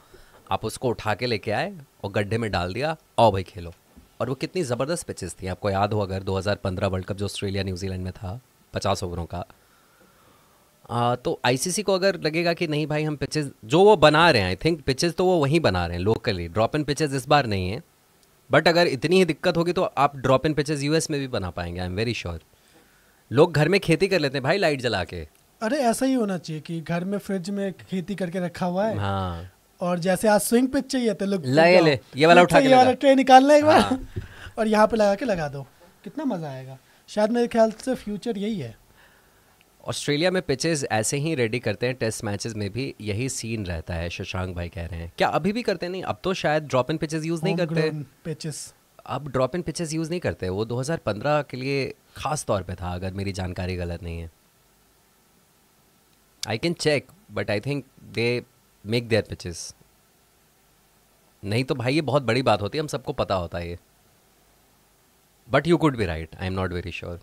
आप उसको उठा के लेके आए और गड्ढे में डाल दिया आओ भाई खेलो और वो कितनी ज़बरदस्त पिचेस थी आपको याद हो अगर 2015 वर्ल्ड कप जो ऑस्ट्रेलिया न्यूजीलैंड में था पचास ओवरों का आ, तो आईसीसी को अगर लगेगा कि नहीं भाई हम पिचेस जो वो बना रहे हैं आई थिंक पिचेस तो वो वहीं बना रहे हैं लोकली ड्रॉप इन पिचेस इस बार नहीं है बट अगर इतनी ही दिक्कत होगी तो आप ड्रॉप इन पिचेस यूएस में भी बना पाएंगे आई एम वेरी श्योर लोग घर में खेती कर लेते हैं भाई लाइट जला के अरे ऐसा ही होना चाहिए कि घर में फ्रिज में खेती करके रखा हुआ है हाँ और जैसे आज स्विंग पिच चाहिए तो लोग ले ले ये वाला उठा के ये वाला ट्रे एक बार हाँ. और यहाँ पे लगा के लगा दो कितना मजा आएगा शायद मेरे ख्याल से फ्यूचर यही है ऑस्ट्रेलिया में पिचेस ऐसे ही रेडी करते हैं टेस्ट मैचेस में भी यही सीन रहता है शशांक भाई कह रहे हैं क्या अभी भी करते नहीं अब तो शायद ड्रॉप इन पिचेस यूज़ नहीं करते पिचेस अब ड्रॉप इन पिचेस यूज़ नहीं करते वो 2015 के लिए खास तौर पे था अगर मेरी जानकारी गलत नहीं है I can check but I think they make their pitches नहीं तो भाई ये बहुत बड़ी बात होती है हम सबको पता होता है ये but you could be right I am not very sure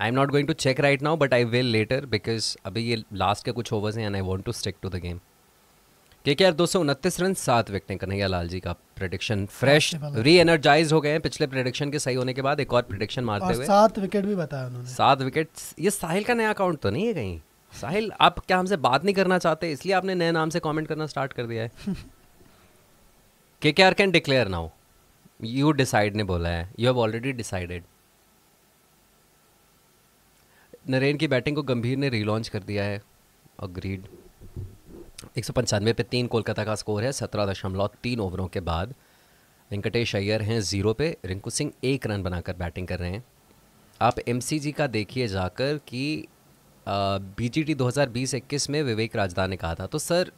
I am not going to check right now but I will later because अभी ये लास्ट के कुछ ओवर्स हैं and I want to stick to the game K K are दो सौ उनतीस run सात विकटें कन्हैया लाल जी का प्रडिक्शन फ्रेश री एनर्जाइज हो गए हैं पिछले प्रडिक्शन के सही होने के बाद एक और प्रडिक्शन मारते हुए सात विकेट भी बताया उन्होंने सात विकेट ये साहिल का नया अकाउंट तो नहीं है कहीं साहिल आप क्या हमसे बात नहीं करना चाहते इसलिए आपने नए नाम से कमेंट करना स्टार्ट कर दिया है K K R can declare now you decide ने बोला है you have already decided Narine की बैटिंग को गंभीर ने रीलॉन्च कर दिया है अग्रीड एक सौ पंचानवे पे तीन कोलकाता का स्कोर है सत्रह दशमलव तीन ओवरों के बाद वेंकटेश अय्यर हैं ज़ीरो पे रिंकू सिंह एक रन बनाकर बैटिंग कर रहे हैं आप एम का देखिए जाकर कि बी जी टी दो में विवेक राजदान ने कहा था तो सर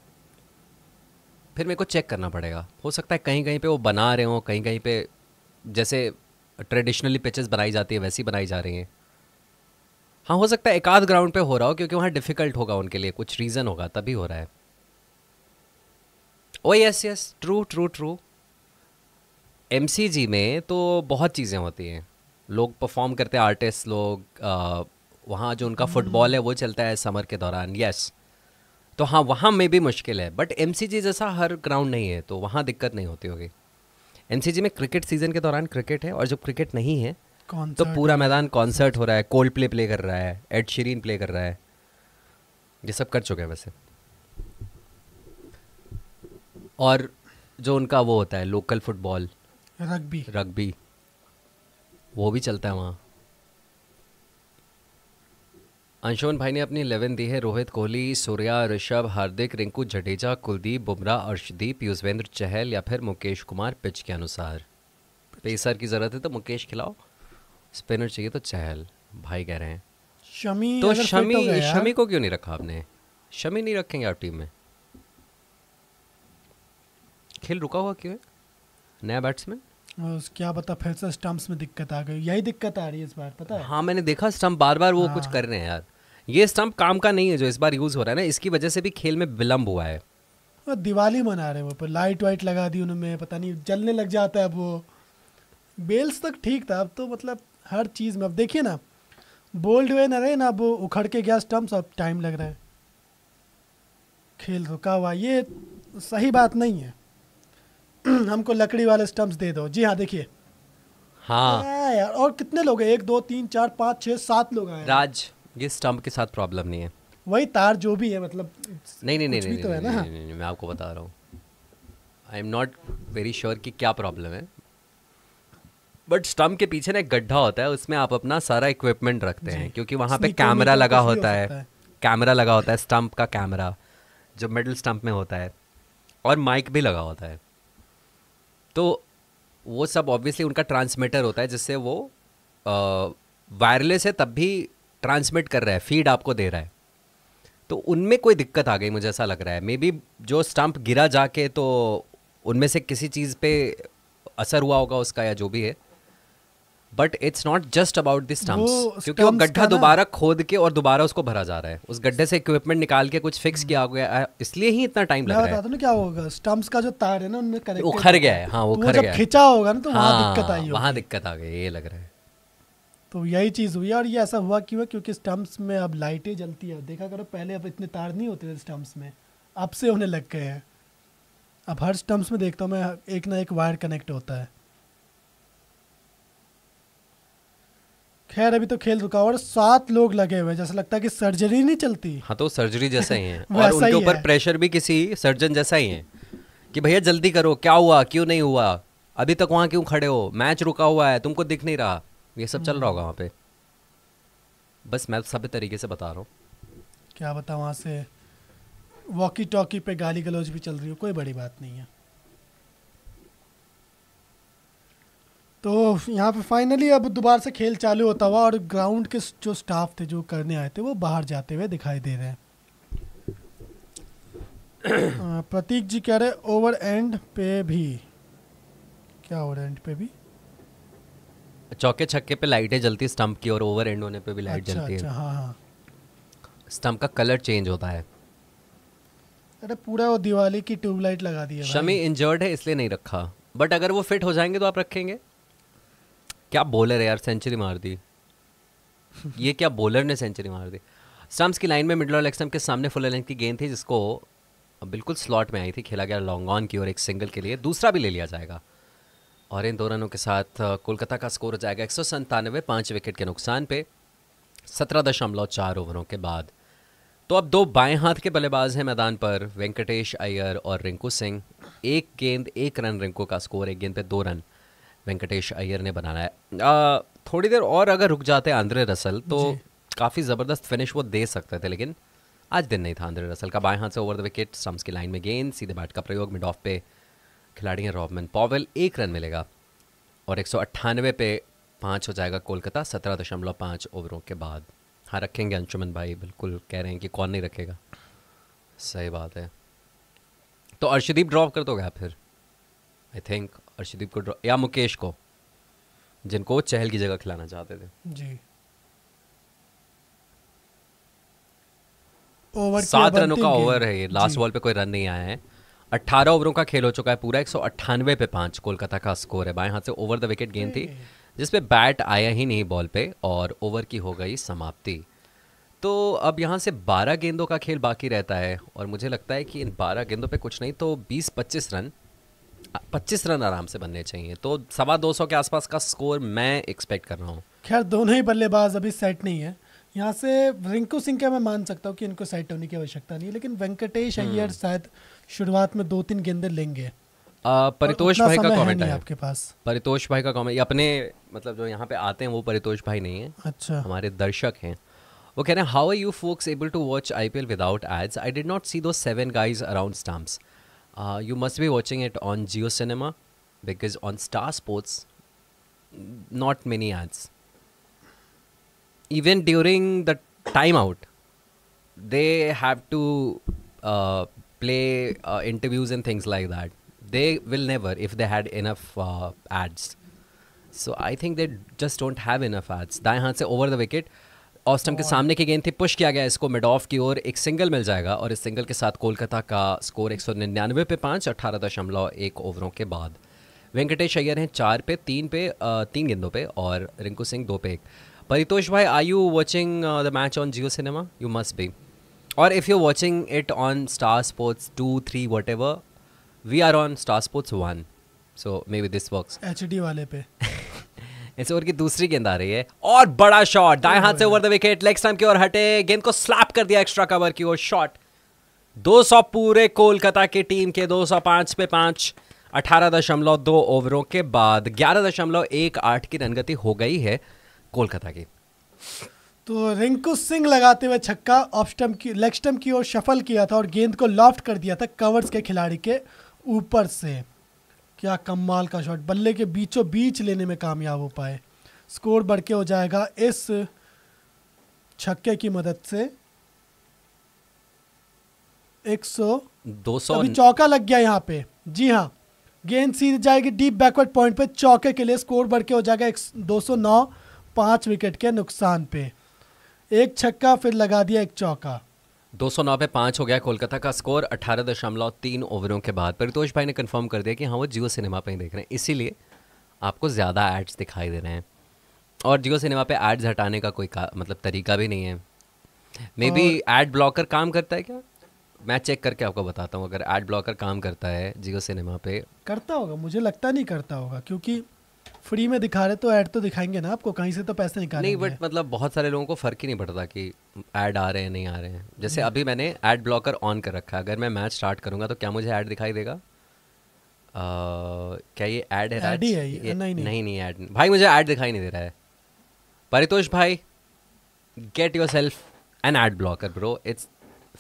फिर मेरे को चेक करना पड़ेगा हो सकता है कहीं कहीं पे वो बना रहे हों कहीं कहीं पे जैसे ट्रेडिशनली पिचेस बनाई जाती है वैसी बनाई जा रही हैं हाँ हो सकता है एक आध ग्राउंड पे हो रहा हो क्योंकि वहाँ डिफिकल्ट होगा उनके लिए कुछ रीज़न होगा तभी हो रहा है oh yes yes true true true एम में तो बहुत चीज़ें होती हैं लोग परफॉर्म करते हैं आर्टिस्ट लोग वहाँ जो उनका फुटबॉल है वो चलता है समर के दौरान यस तो हाँ वहाँ में भी मुश्किल है बट एम जैसा हर ग्राउंड नहीं है तो वहाँ दिक्कत नहीं होती होगी एम में क्रिकेट सीज़न के दौरान क्रिकेट है और जब क्रिकेट नहीं है तो पूरा मैदान कॉन्सर्ट हो रहा है कोल्ड प्ले प्ले कर रहा है एड शरीन प्ले कर रहा है ये सब कर चुके हैं वैसे और जो उनका वो होता है लोकल फुटबॉल रग्बी रग्बी वो भी चलता है वहाँ अंशुमन भाई ने अपनी इलेवन दी है रोहित कोहली सूर्या ऋषभ हार्दिक रिंकू जडेजा कुलदीप बुमराह अर्शदीप युजवेंद्र चहल या फिर मुकेश कुमार पिच के अनुसार पेसर की ज़रूरत है तो मुकेश खिलाओ स्पिनर चाहिए तो चहल भाई कह रहे हैं शमी तो शमी तो शमी को क्यों नहीं रखा आपने शमी नहीं रखेंगे आप टीम में खेल रुका हुआ क्यों है नया बैट्समैन क्या पता फिर से स्टम्प्स में दिक्कत आ गई यही दिक्कत आ रही है इस बार पता है हाँ मैंने देखा स्टम्प बार बार वो हाँ। कुछ कर रहे हैं यार ये स्टम्प काम का नहीं है जो इस बार यूज़ हो रहा है ना इसकी वजह से भी खेल में विलम्ब हुआ है दिवाली मना रहे हैं वो पर लाइट वाइट लगा दी उन्होंने पता नहीं जलने लग जाता है अब वो बेल्स तक ठीक था अब तो मतलब हर चीज़ में अब देखिए ना बोल्ड वे ना रहे ना अब उखड़ के गया स्टम्प अब टाइम लग रहा है खेल रुका हुआ ये सही बात नहीं है हमको लकड़ी वाले स्टम्प्स दे दो जी हाँ देखिए हाँ यार और कितने लोग हैं एक दो तीन चार पाँच छः सात लोग आए राज ये स्टम्प के साथ प्रॉब्लम नहीं है वही तार जो भी है मतलब नहीं नहीं नहीं नहीं, तो नहीं, नहीं, नहीं मैं आपको बता रहा हूँ I am not very sure कि क्या प्रॉब्लम है बट स्टम्प के पीछे ना एक गड्ढा होता है उसमें आप अपना सारा इक्विपमेंट रखते हैं क्योंकि वहाँ पे कैमरा तो लगा होता है कैमरा लगा होता है स्टम्प का कैमरा जो मेडल स्टम्प में होता है और माइक भी लगा होता है तो वो सब ऑब्वियसली उनका ट्रांसमीटर होता है जिससे वो वायरलेस है तब भी ट्रांसमिट कर रहा है फीड आपको दे रहा है तो उनमें कोई दिक्कत आ गई मुझे ऐसा लग रहा है मे बी जो स्टम्प गिरा जाके तो उनमें से किसी चीज़ पे असर हुआ होगा उसका या जो भी है but it's not just about this stumps क्योंकि वो गड्ढा दोबारा खोद के और दोबारा उसको भरा जा रहा है उस गड्ढे से इक्विपमेंट निकाल के कुछ फिक्स किया गया है इसलिए ही इतना टाइम लग रहा है ना क्या होगा स्टम्प्स का जो तार है ना उनमें करेक्ट उखर गया है हां वो उखर तो गया खिंचा होगा ना तो वहां हाँ, दिक्कत आई वहां दिक्कत आ गई ये लग रहा है तो यही चीज़ हुई और ये ऐसा हुआ क्यों क्योंकि स्टम्प्स में अब लाइटें जलती है देखा करो पहले अब इतने तार नहीं होते थे स्टम्प्स में अब से होने लग गए हैं अब हर स्टम्प्स में देखता हूँ मैं एक ना एक वायर कनेक्ट होता है खैर अभी तो खेल रुका और सात लोग लगे हुए जैसे लगता है कि सर्जरी नहीं चलती हाँ तो सर्जरी जैसा ही है और उनके ऊपर प्रेशर भी किसी सर्जन जैसा ही है कि भैया जल्दी करो क्या हुआ क्यों नहीं हुआ अभी तक वहाँ क्यों खड़े हो मैच रुका हुआ है तुमको दिख नहीं रहा ये सब चल रहा होगा वहाँ पे बस मैं सभी तरीके से बता रहा हूँ क्या बताऊँ वहाँ से वॉकी टॉकी पे गाली गलौज भी चल रही हो कोई बड़ी बात नहीं है तो यहाँ पे फाइनली अब दोबारा से खेल चालू होता हुआ और ग्राउंड के जो स्टाफ थे जो करने आए थे वो बाहर जाते हुए दिखाई दे रहे हैं प्रतीक जी कह रहे ओवर एंड पे भी क्या ओवर एंड पे भी चौके छक्के पे लाइटें जलती स्टंप की और ओवर एंड होने पे भी लाइट अच्छा, जलती अच्छा, है हाँ हाँ स्टंप का कलर चेंज होता है अरे पूरा वो दिवाली की ट्यूबलाइट लगा दी है शमी इंजर्ड है इसलिए नहीं रखा बट अगर वो फिट हो जाएंगे तो आप रखेंगे क्या बॉलर है यार सेंचुरी मार दी ये क्या बॉलर ने सेंचुरी मार दी स्टम्प्स की लाइन में मिडल एक्सम के सामने फुल लेंथ की गेंद थी जिसको बिल्कुल स्लॉट में आई थी खेला गया लॉन्ग ऑन की और एक सिंगल के लिए दूसरा भी ले लिया जाएगा और इन दो रनों के साथ uh, कोलकाता का स्कोर हो जाएगा एक सौ संतानवे पाँच विकेट के नुकसान पे सत्रह दशमलव चार ओवरों के बाद तो अब दो बाएं हाथ के बल्लेबाज हैं मैदान पर वेंकटेश अय्यर और रिंकू सिंह एक गेंद एक रन रिंकू का स्कोर एक गेंद पे दो रन वेंकटेश अय्यर ने बनाना है आ, थोड़ी देर और अगर रुक जाते आंद्रे रसल तो काफ़ी ज़बरदस्त फिनिश वो दे सकते थे लेकिन आज दिन नहीं था आंद्रे रसल का बाएं हाथ से ओवर द विकेट स्टम्स की लाइन में गेंद सीधे बैट का प्रयोग मिड ऑफ पे खिलाड़ी हैं रॉबमेन पॉवेल एक रन मिलेगा और एक पे पाँच हो जाएगा कोलकाता सत्रह दशमलव पाँच ओवरों के बाद हाँ रखेंगे अंशुमन भाई बिल्कुल कह रहे हैं कि कौन नहीं रखेगा सही बात है तो अर्शदीप ड्रॉप कर दोगे फिर आई थिंक अर्शदीप को या मुकेश को जिनको चहल की जगह खिलाना चाहते थे जी ओवर सात रनों का ओवर है ये लास्ट बॉल पे कोई रन नहीं आया है अट्ठारह ओवरों का खेल हो चुका है पूरा एक सौ अट्ठानवे पे पांच कोलकाता का स्कोर है बाएं हाथ से ओवर द विकेट गेंद थी जिसपे बैट आया ही नहीं बॉल पे और ओवर की हो गई समाप्ति तो अब यहाँ से 12 गेंदों का खेल बाकी रहता है और मुझे लगता है कि इन 12 गेंदों पे कुछ नहीं तो 20-25 रन पच्चीस रन आराम से बनने चाहिए तो सवा दो सौ के आसपास का स्कोर मैं एक्सपेक्ट कर रहा हूँ खैर दोनों ही बल्लेबाज अभी सेट नहीं है यहाँ से रिंकू सिंह का मैं मान सकता हूँ कि इनको सेट होने की आवश्यकता नहीं है लेकिन वेंकटेश हम्म। अय्यर शायद शुरुआत में दो तीन गेंदे लेंगे परितोष भाई का कमेंट है, आपके पास परितोष भाई का कमेंट अपने मतलब जो यहाँ पे आते हैं वो परितोष भाई नहीं है अच्छा हमारे दर्शक हैं वो कह रहे हैं how are you folks able to watch I P L without ads I did not see those seven guys around stumps Uh, you must be watching it on Geo Cinema because on Star Sports, not many ads. Even during the timeout, they have to uh, play uh, interviews and things like that. They will never if they had enough uh, ads. So I think they just don't have enough ads. Dai hand over the wicket. Off stump के सामने की गेंद थी push किया गया इसको mid of की ओर एक सिंगल मिल जाएगा और इस सिंगल के साथ कोलकाता का स्कोर एक सौ निन्यानवे पे पाँच अट्ठारह दशमलव एक ओवरों के बाद वेंकटेश अय्यर हैं चार पे तीन पे तीन गेंदों पे और रिंकू सिंह दो पे एक परितोष भाई I you watching the match on Jio Cinema you must be और if you watching it on Star Sports two three whatever we are on Star Sports one so maybe this work H D वाले पे इस over की दूसरी गेंद आ रही है और बड़ा शॉट दाएं हाथ से over the wicket leg stump की ओर हटे गेंद को स्लैप कर दिया एक्स्ट्रा कवर की ओर शॉट 200 पूरे कोलकाता की टीम के 205 पे 5 18.2 ओवरों के बाद 11.18 की रनगति हो गई है कोलकाता की तो रिंकू सिंह लगाते हुए छक्का ऑफ स्टम्प की लेग स्टम्प की ओर शफल किया था और गेंद को लॉफ्ट कर दिया था कवर्स के खिलाड़ी के ऊपर से क्या कमाल का शॉट बल्ले के बीचों बीच लेने में कामयाब हो पाए स्कोर बढ़ के हो जाएगा इस छक्के की मदद से एक सौ दो सौ चौका लग गया यहाँ पे जी हाँ गेंद सीध जाएगी डीप बैकवर्ड पॉइंट पे चौके के लिए स्कोर बढ़ के हो जाएगा एक दो सौ नौ पाँच विकेट के नुकसान पे एक छक्का फिर लगा दिया एक चौका दो सौ नौ पे पाँच हो गया कोलकाता का स्कोर अठारह दशमलव तीन ओवरों के बाद परितोष भाई ने कंफर्म कर दिया कि हाँ वो जियो सिनेमा पे ही देख रहे हैं इसीलिए आपको ज़्यादा एड्स दिखाई दे रहे हैं और जियो सिनेमा पे एड्स हटाने का कोई का, मतलब तरीका भी नहीं है मे बी एड ब्लॉकर काम करता है क्या मैं चेक करके आपको बताता हूँ अगर एड ब्लॉकर काम करता है जियो सिनेमा पे करता होगा मुझे लगता नहीं करता होगा क्योंकि फ्री में दिखा रहे तो ऐड तो दिखाएंगे ना आपको कहीं से तो पैसे निकाल नहीं बट मतलब बहुत सारे लोगों को फर्क ही नहीं पड़ता कि ऐड आ रहे हैं नहीं आ रहे हैं जैसे हम्म। अभी मैंने ऐड ब्लॉकर ऑन कर रखा है अगर मैं मैच स्टार्ट करूंगा तो क्या मुझे ऐड दिखाई देगा क्या ये ऐड है ऐड ही है नहीं नहीं नहीं, नहीं ऐड भाई मुझे ऐड दिखाई नहीं दे रहा है परितोष भाई get yourself an ad blocker bro it's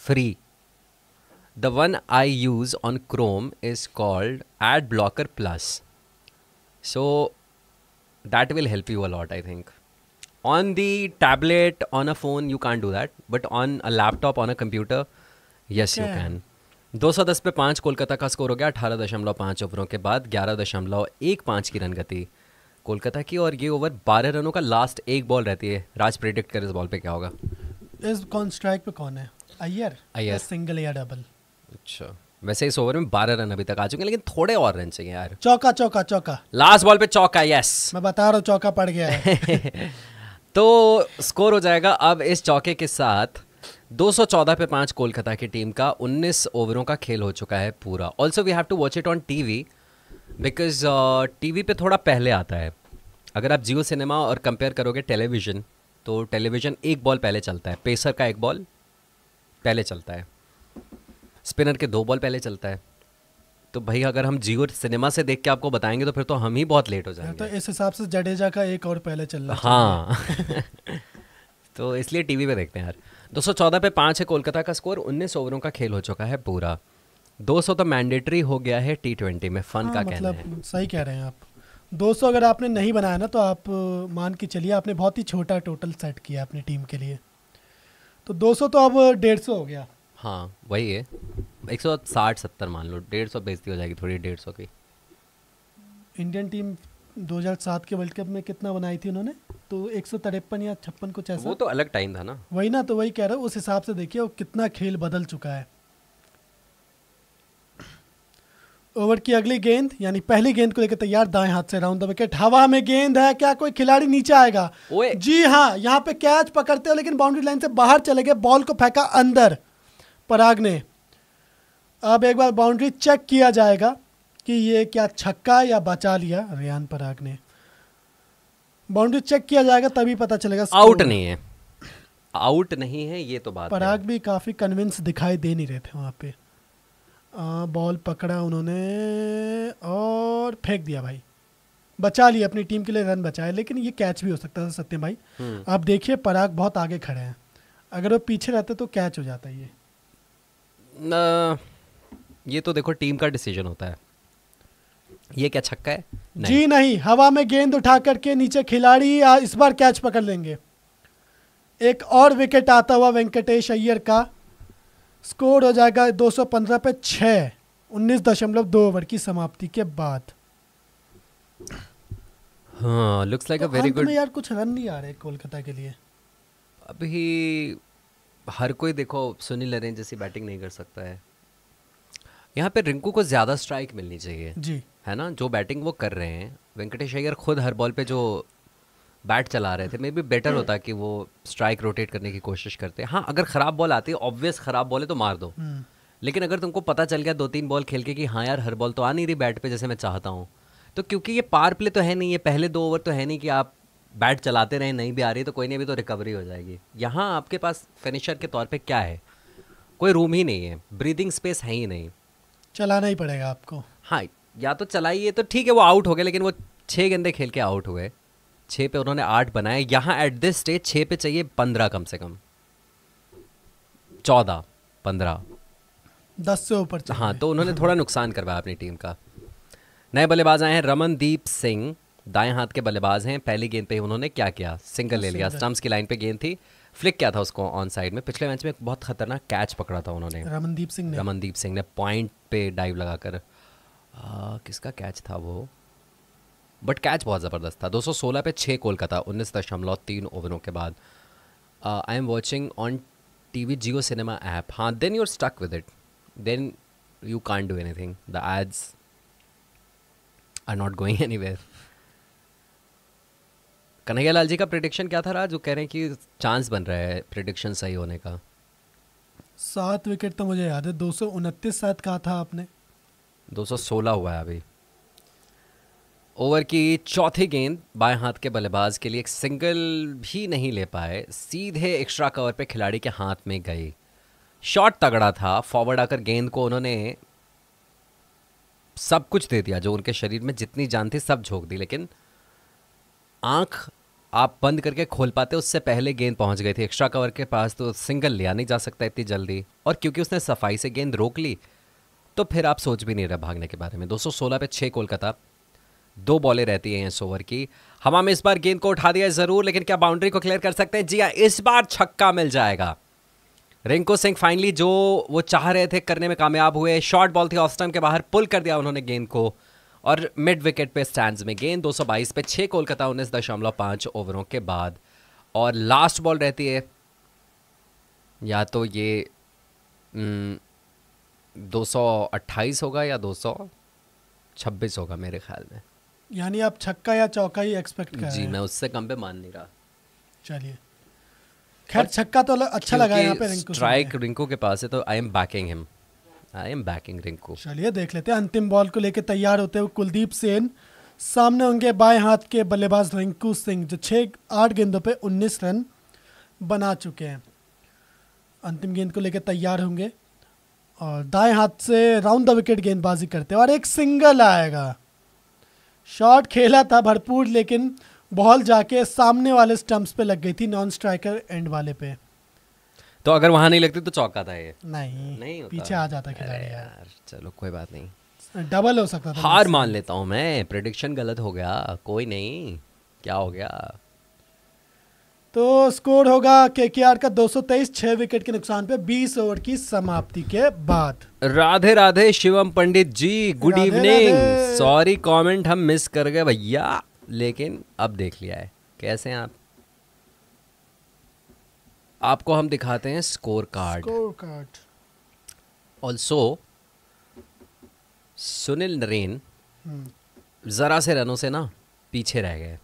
free the one I use on Chrome is called ad blocker plus so that will help you a lot I think on the tablet on a phone you can do that but on a laptop on a computer yes you can दो सौ दस पे पाँच कोलकाता का score हो गया अठारह दशमलव पाँच ओवरों के बाद ग्यारह दशमलव एक पाँच की रन गति कोलकाता की और ये ओवर बारह रनों का लास्ट एक बॉल रहती है राज प्रिडिक्ट कर इस बॉल पे क्या होगा इस कौन स्ट्राइक पे कौन है अय्यर अय्यर सिंगल या डबल अच्छा वैसे इस ओवर में बारह रन अभी तक आ चुके हैं लेकिन थोड़े और रन चाहिए यार चौका चौका चौका लास्ट बॉल पे चौका यस मैं बता रहा हूँ चौका पड़ गया है तो स्कोर हो जाएगा अब इस चौके के साथ 214 पे पांच कोलकाता की टीम का 19 ओवरों का खेल हो चुका है पूरा also we have to watch it on TV because TV पे थोड़ा पहले आता है अगर आप जियो सिनेमा और कंपेयर करोगे टेलीविज़न तो टेलीविज़न एक बॉल पहले चलता है पेसर का एक बॉल पहले चलता है स्पिनर के दो बॉल पहले चलता है तो भाई अगर हम जियो सिनेमा से देख के आपको बताएंगे तो फिर तो हम ही बहुत लेट हो जाएंगे तो इस हिसाब से जडेजा का एक और पहले चल रहा हाँ तो इसलिए टीवी पे देखते हैं यार 214 पे पाँच है कोलकाता का स्कोर 19 ओवरों का खेल हो चुका है पूरा 200 तो मैंडेटरी हो गया है टी ट्वेंटी में फन हाँ, का मतलब कहना है सही कह रहे हैं आप 200 अगर आपने नहीं बनाया ना तो आप मान के चलिए आपने बहुत ही छोटा टोटल सेट किया अपनी टीम के लिए तो 200 तो अब डेढ़ हो गया हाँ वही है एक सौ साठ सत्तर मान लो डेढ़ सौ बेजती हो जाएगी थोड़ी डेढ़ सौ की इंडियन टीम 2007 के वर्ल्ड कप में कितना बनाई थी उन्होंने तो एक सौ तिरपन या छप्पन कुछ ऐसा वो तो अलग टाइम था ना वही ना तो वही कह रहा हूँ उस हिसाब से देखिए वो कितना खेल बदल चुका है ओवर की अगली गेंद यानी पहली गेंद को लेकर तैयार दाएं हाथ से राउंड द विकेट हवा में गेंद है क्या कोई खिलाड़ी नीचे आएगा जी हाँ यहाँ पे कैच पकड़ते हो लेकिन बाउंड्री लाइन से बाहर चले गए बॉल को फेंका अंदर पराग ने अब एक बार बाउंड्री चेक किया जाएगा कि ये क्या छक्का या बचा लिया रियान पराग ने बाउंड्री चेक किया जाएगा तभी पता चलेगा आउट नहीं है आउट नहीं है ये तो बात पराग भी काफ़ी कन्विंस दिखाई दे नहीं रहे थे वहां पे बॉल पकड़ा उन्होंने और फेंक दिया भाई बचा लिया अपनी टीम के लिए रन बचाए लेकिन ये कैच भी हो सकता था सत्यम भाई हम्म। आप देखिए पराग बहुत आगे खड़े हैं अगर वो पीछे रहते तो कैच हो जाता ये न, ये तो देखो टीम का डिसीजन होता है ये क्या छक्का है नहीं। जी नहीं हवा में गेंद उठा करके नीचे खिलाड़ी इस बार कैच पकड़ लेंगे एक और विकेट आता हुआ वेंकटेश अय्यर का स्कोर हो जाएगा 215 पे 6 उन्नीस दशमलव दो ओवर की समाप्ति के बाद हाँ looks like a very good यार कुछ रन नहीं आ रहे कोलकाता के लिए अभी हर कोई देखो सुनील नरेन जैसी बैटिंग नहीं कर सकता है यहाँ पे रिंकू को ज़्यादा स्ट्राइक मिलनी चाहिए जी है ना जो बैटिंग वो कर रहे हैं वेंकटेश अय्यर खुद हर बॉल पे जो बैट चला रहे थे मे बी बेटर होता कि वो स्ट्राइक रोटेट करने की कोशिश करते हाँ अगर ख़राब बॉल आती है ऑब्वियस ख़राब बॉल है तो मार दो हम्म। लेकिन अगर तुमको पता चल गया दो तीन बॉल खेल के कि हाँ यार हर बॉल तो आ नहीं रही बैट पे जैसे मैं चाहता हूँ तो क्योंकि ये पार प्ले तो है नहीं ये पहले दो ओवर तो है नहीं कि आप बैट चलाते रहे नहीं भी आ रही तो कोई नहीं अभी तो रिकवरी हो जाएगी यहाँ आपके पास फिनिशर के तौर पे क्या है कोई रूम ही नहीं है ब्रीदिंग स्पेस है ही नहीं चलाना ही पड़ेगा आपको हाँ या तो चलाइए तो ठीक है वो आउट हो गए लेकिन वो छः गेंदे खेल के आउट हुए छः पे उन्होंने आठ बनाए यहाँ एट दिस स्टेज छः पे चाहिए पंद्रह कम से कम चौदह पंद्रह दस से ऊपर हाँ तो उन्होंने थोड़ा नुकसान करवाया अपनी टीम का नए बल्लेबाज आए हैं रमनदीप सिंह दाएं हाथ के बल्लेबाज हैं पहली गेंद पे उन्होंने क्या किया सिंगल ले लिया स्टम्प्स की लाइन पे गेंद थी फ्लिक किया था उसको ऑन साइड में पिछले मैच में एक बहुत खतरनाक कैच पकड़ा था उन्होंने रमनदीप सिंह ने रमनदीप सिंह ने पॉइंट पे डाइव लगाकर किसका कैच था वो बट कैच बहुत ज़बरदस्त था 216 पे 6 कोलकाता उन्नीस दशमलव तीन ओवरों के बाद I am watching on T V Jio Cinema app हाँ then you are stuck with it then you can do anything the ads are not going anywhere Kanhaiya Lal ji का प्रिडिक्शन क्या था राज जो कह रहे हैं कि चांस बन रहा है प्रिडिक्शन सही होने का सात विकेट तो मुझे याद है दो सौ उनतीस सात कहा था आपने दो सौ सोलह हुआ है अभी ओवर की चौथी गेंद बाएं हाथ के बल्लेबाज के लिए एक सिंगल भी नहीं ले पाए सीधे एक्स्ट्रा कवर पे खिलाड़ी के हाथ में गई शॉट तगड़ा था फॉरवर्ड आकर गेंद को उन्होंने सब कुछ दे दिया जो उनके शरीर में जितनी जान थी सब झोंक दी लेकिन आंख आप बंद करके खोल पाते उससे पहले गेंद पहुंच गई थी एक्स्ट्रा कवर के पास तो सिंगल लिया नहीं जा सकता इतनी जल्दी और क्योंकि उसने सफाई से गेंद रोक ली तो फिर आप सोच भी नहीं रहे भागने के बारे में 216 पे 6 कोलकाता दो बॉलें रहती हैं इस ओवर की हम हम इस बार गेंद को उठा दिया ज़रूर लेकिन क्या बाउंड्री को क्लियर कर सकते हैं जी हाँ इस बार छक्का मिल जाएगा रिंकू सिंह फाइनली जो वो चाह रहे थे करने में कामयाब हुए शॉर्ट बॉल थी ऑफ स्टम्प के बाहर पुल कर दिया उन्होंने गेंद को और मिड विकेट पे स्टैंड में गेंद 222 पे छः कोलकाता उन्नीस दशमलव पाँच ओवरों के बाद और लास्ट बॉल रहती है या तो ये हम्म, दो होगा या दो छब्बीस होगा मेरे ख्याल में यानी आप छक्का या चौका ही एक्सपेक्ट कर जी मैं उससे कम पे मान नहीं रहा चलिए खैर छक्का तो अच्छा लगा यहाँ पे रिंकू स्ट्राइक रिंकू के पास है तो I am backing him I am backing Rinku चलिए देख लेते हैं अंतिम बॉल को लेकर तैयार होते हुए कुलदीप सेन सामने होंगे बाएं हाथ के बल्लेबाज रिंकू सिंह जो छः आठ गेंदों पे 19 रन बना चुके हैं अंतिम गेंद को लेकर तैयार होंगे और दाएं हाथ से राउंड द विकेट गेंदबाजी करते हैं और एक सिंगल आएगा शॉट खेला था भरपूर लेकिन बॉल जाके सामने वाले स्टम्प्स पे लग गई थी नॉन स्ट्राइकर एंड वाले पे तो अगर वहां नहीं लगती तो चौका था ये नहीं नहीं पीछे आ जाता खिलाड़ी यार चलो कोई बात नहीं डबल हो सकता था हार मान लेता हूँ मैं प्रडिक्शन गलत हो गया कोई नहीं क्या हो गया तो स्कोर होगा के के आर का 223 छह विकेट के नुकसान पे 20 ओवर की समाप्ति के बाद Radhe Radhe Shivam Pandit ji good evening sorry comment हम मिस कर गए भैया लेकिन अब देख लिया है कैसे हैं आप आपको हम दिखाते हैं score card score card also Sunil Narine हम्म। ज़रा से रनों से ना पीछे रह गए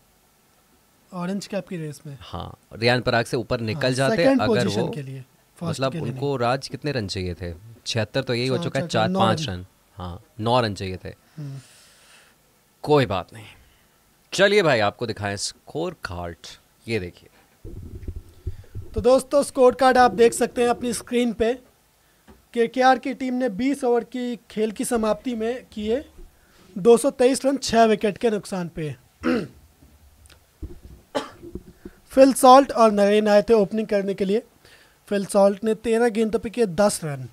ऑरेंज कैप की रेस में हाँ रियान पराग से ऊपर हाँ, निकल हाँ, जाते अगर वो के लिए, मतलब उनको राज कितने रन चाहिए थे छिहत्तर तो यही हो चुका है चार पांच रन हाँ नौ रन चाहिए थे हम्म। कोई बात नहीं चलिए भाई आपको दिखाएं स्कोर कार्ड ये देखिए तो दोस्तों स्कोर कार्ड आप देख सकते हैं अपनी स्क्रीन पे के की टीम ने 20 ओवर की खेल की समाप्ति में किए 223 रन 6 विकेट के नुकसान पे फिल सॉल्ट और नरेन आए थे ओपनिंग करने के लिए फिल सॉल्ट ने 13 गेंदों पे किए 10 रन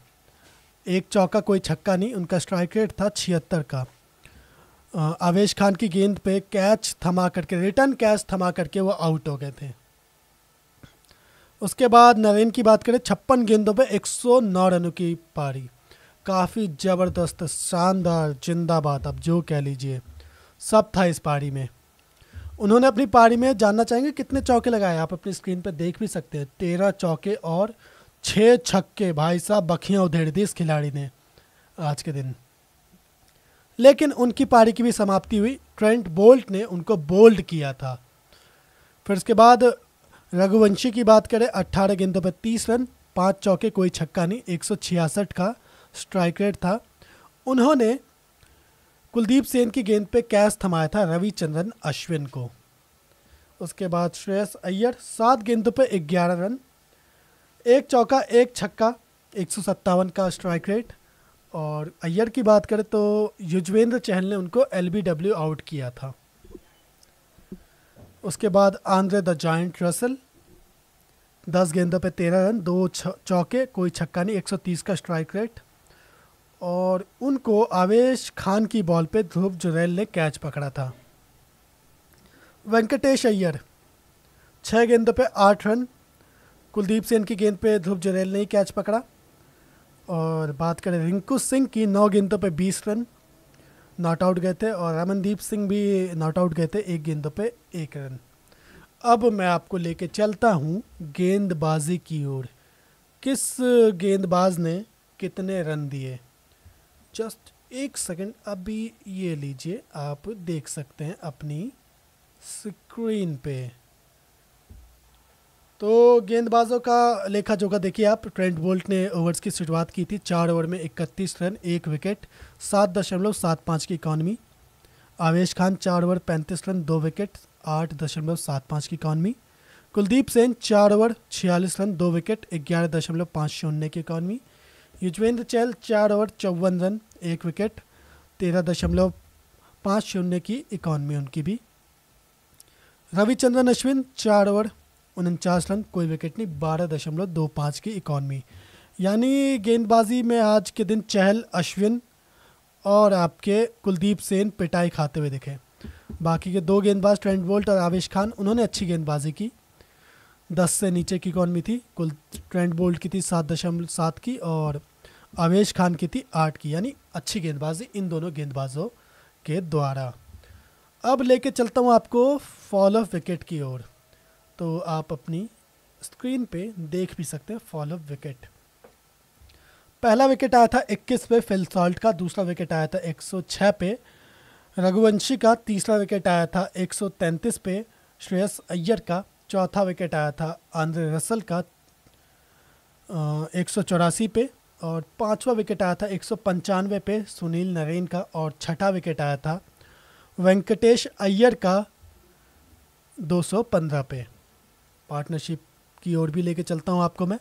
एक चौका कोई छक्का नहीं उनका स्ट्राइक रेट था छिहत्तर का आवेश खान की गेंद पे कैच थमा करके रिटर्न कैच थमा करके वो आउट हो गए थे उसके बाद नवीन की बात करें छप्पन गेंदों पर 109 रनों की पारी काफ़ी ज़बरदस्त शानदार जिंदाबाद अब जो कह लीजिए सब था इस पारी में उन्होंने अपनी पारी में जानना चाहेंगे कितने चौके लगाए आप अपनी स्क्रीन पर देख भी सकते हैं तेरह चौके और छः छक्के भाई साहब बखियाँ उधेड़ दी इस खिलाड़ी ने आज के दिन लेकिन उनकी पारी की भी समाप्ति हुई ट्रेंट बोल्ट ने उनको बोल्ड किया था फिर उसके बाद रघुवंशी की बात करें अट्ठारह गेंदों पर तीस रन पांच चौके कोई छक्का नहीं एक का स्ट्राइक रेट था उन्होंने कुलदीप सेन की गेंद पे कैच थमाया था रविचंद्रन अश्विन को उसके बाद श्रेयस अय्यर सात गेंदों पे ग्यारह रन एक चौका एक छक्का एक का स्ट्राइक रेट और अय्यर की बात करें तो युजवेंद्र चहल ने उनको एल आउट किया था उसके बाद आंद्रे द जॉइंट रसल दस गेंदों पे तेरह रन दो चौके कोई छक्का नहीं एक सौ तीस का स्ट्राइक रेट और उनको आवेश खान की बॉल पे ध्रुव जुरैल ने कैच पकड़ा था वेंकटेश अय्यर छः गेंदों पे आठ रन कुलदीप सेन की गेंद पे ध्रुव जुरैल ने ही कैच पकड़ा और बात करें रिंकू सिंह की नौ गेंदों पे बीस रन नॉट आउट गए थे और रमनदीप सिंह भी नॉट आउट गए थे एक गेंद पे एक रन अब मैं आपको लेके चलता हूँ गेंदबाजी की ओर किस गेंदबाज ने कितने रन दिए जस्ट एक सेकंड अभी ये लीजिए आप देख सकते हैं अपनी स्क्रीन पे तो गेंदबाजों का लेखा जोखा देखिए आप ट्रेंट बोल्ट ने ओवर्स की शुरुआत की थी चार ओवर में इकतीस रन एक विकेट सात दशमलव सात पाँच की इकॉनमी आवेश खान चार ओवर पैंतीस रन दो विकेट आठ दशमलव सात पाँच की इकॉनमी कुलदीप सेन चार ओवर छियालीस रन दो विकेट ग्यारह दशमलव पाँच शून्य की इकॉनमी युजवेंद्र चहल चार ओवर चौवन रन एक विकेट तेरह दशमलव पाँच शून्य की इकॉनमी उनकी भी रविचंद्रन अश्विन चार ओवर उनचास रन कोई विकेट नहीं बारह दशमलव दो पाँच की इकॉनमी यानी गेंदबाजी में आज के दिन चहल अश्विन और आपके कुलदीप सेन पिटाई खाते हुए दिखे बाकी के दो गेंदबाज ट्रेंड बोल्ट और आवेश खान उन्होंने अच्छी गेंदबाजी की दस से नीचे की इकॉनमी थी कुल ट्रेंड बोल्ट की थी सात दशमलव सात की और आवेश खान की थी आठ की यानी अच्छी गेंदबाजी इन दोनों गेंदबाजों के द्वारा अब लेके चलता हूँ आपको फॉल ऑफ विकेट की ओर तो आप अपनी स्क्रीन पे देख भी सकते हैं फॉल ऑफ विकेट पहला विकेट आया था 21 पे फिल सॉल्ट का दूसरा विकेट आया था 106 पे रघुवंशी का तीसरा विकेट आया था 133 पे श्रेयस अय्यर का चौथा विकेट आया था आंद्रे रसल का एक पे और पांचवा विकेट आया था एक पे सुनील नरेन का और छठा विकेट आया था वेंकटेश अय्यर का 215 पे पार्टनरशिप की ओर भी लेके चलता हूँ आपको मैं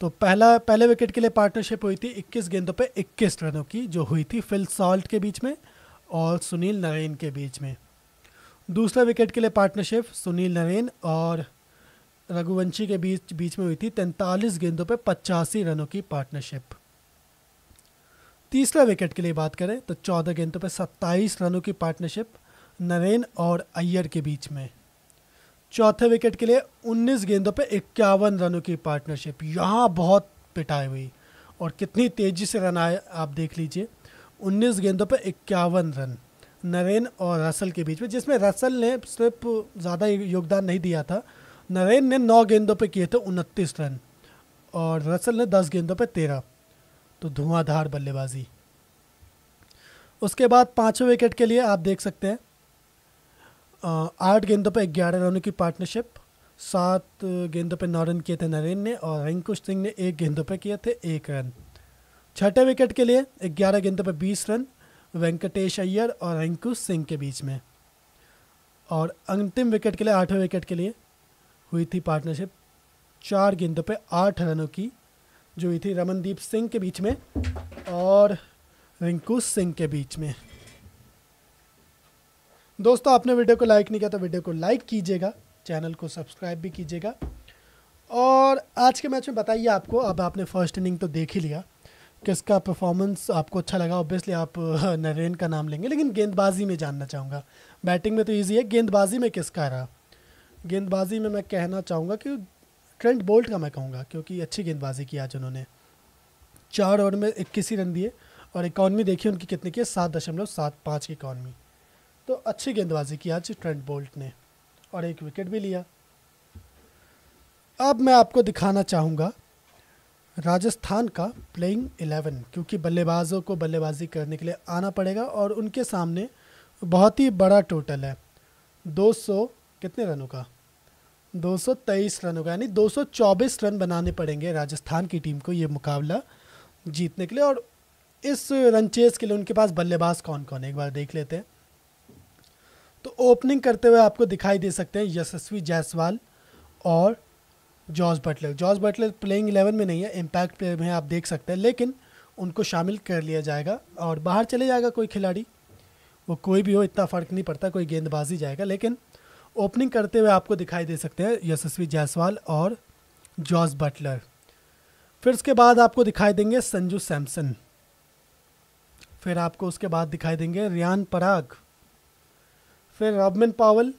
तो पहला पहले विकेट के लिए पार्टनरशिप हुई थी 21 गेंदों पे 21 रनों की जो हुई थी फिल सॉल्ट के बीच में और सुनील नरेन के बीच में दूसरा विकेट के लिए पार्टनरशिप सुनील नरेन और रघुवंशी के बीच बीच में हुई थी तैंतालीस गेंदों पे पचासी रनों की पार्टनरशिप तीसरा विकेट के लिए बात करें तो चौदह गेंदों पर सत्ताईस रनों की पार्टनरशिप नरेन और अय्यर के बीच में चौथे विकेट के लिए 19 गेंदों पर इक्यावन रनों की पार्टनरशिप यहाँ बहुत पिटाई हुई और कितनी तेज़ी से रन आए आप देख लीजिए 19 गेंदों पर इक्यावन रन नरेन और रसल के बीच में जिसमें रसल ने सिर्फ ज़्यादा योगदान नहीं दिया था नरेन ने नौ गेंदों पर किए थे उनतीस रन और रसल ने दस गेंदों पर तेरह तो धुआंधार बल्लेबाजी उसके बाद पाँचवें विकेट के लिए आप देख सकते हैं आठ गेंदों पर ग्यारह रनों की पार्टनरशिप सात गेंदों पर नौ रन किए थे नरेन ने और रिंकुश सिंह ने एक गेंदों पर किए थे एक रन छठे विकेट के लिए ग्यारह गेंदों पर बीस रन वेंकटेश अय्यर और रिंकुश सिंह के बीच में और अंतिम विकेट के लिए आठवें विकेट के लिए हुई थी पार्टनरशिप चार गेंदों पर आठ रनों की जो हुई थी रमनदीप सिंह के बीच में और रिंकू सिंह के बीच में दोस्तों आपने वीडियो को लाइक नहीं किया तो वीडियो को लाइक कीजिएगा चैनल को सब्सक्राइब भी कीजिएगा और आज के मैच में बताइए आपको अब आपने फर्स्ट इनिंग तो देख ही लिया किसका परफॉर्मेंस आपको अच्छा लगा ऑब्वियसली आप नरेन का नाम लेंगे लेकिन गेंदबाजी में जानना चाहूँगा बैटिंग में तो ईजी है गेंदबाजी में किसका रहा गेंदबाजी में मैं कहना चाहूँगा कि ट्रेंट बोल्ट का मैं कहूँगा क्योंकि अच्छी गेंदबाजी की आज उन्होंने चार ओवर में इक्कीस ही रन दिए और इकॉनमी देखिए उनकी कितनी की है सात दशमलव सात पाँच की इकॉनमी तो अच्छी गेंदबाजी की आज ट्रेंट बोल्ट ने और एक विकेट भी लिया अब मैं आपको दिखाना चाहूँगा राजस्थान का प्लेइंग एलेवन क्योंकि बल्लेबाजों को बल्लेबाजी करने के लिए आना पड़ेगा और उनके सामने बहुत ही बड़ा टोटल है 200 कितने रनों का 223 रनों का यानी 224 रन बनाने पड़ेंगे राजस्थान की टीम को ये मुकाबला जीतने के लिए और इस रन चेस के लिए उनके पास बल्लेबाज कौन कौन है एक बार देख लेते हैं तो ओपनिंग करते हुए आपको दिखाई दे सकते हैं यशस्वी जायसवाल और George Buttler George Buttler playing eleven में नहीं है इम्पैक्ट प्लेयर में आप देख सकते हैं लेकिन उनको शामिल कर लिया जाएगा और बाहर चले जाएगा कोई खिलाड़ी वो कोई भी हो इतना फ़र्क नहीं पड़ता कोई गेंदबाजी जाएगा लेकिन ओपनिंग करते हुए आपको दिखाई दे सकते हैं यशस्वी जायसवाल और जॉर्ज बटलर फिर उसके बाद आपको दिखाई देंगे संजू सैमसन फिर आपको उसके बाद दिखाई देंगे रियान पराग फिर रॉबमिन पावल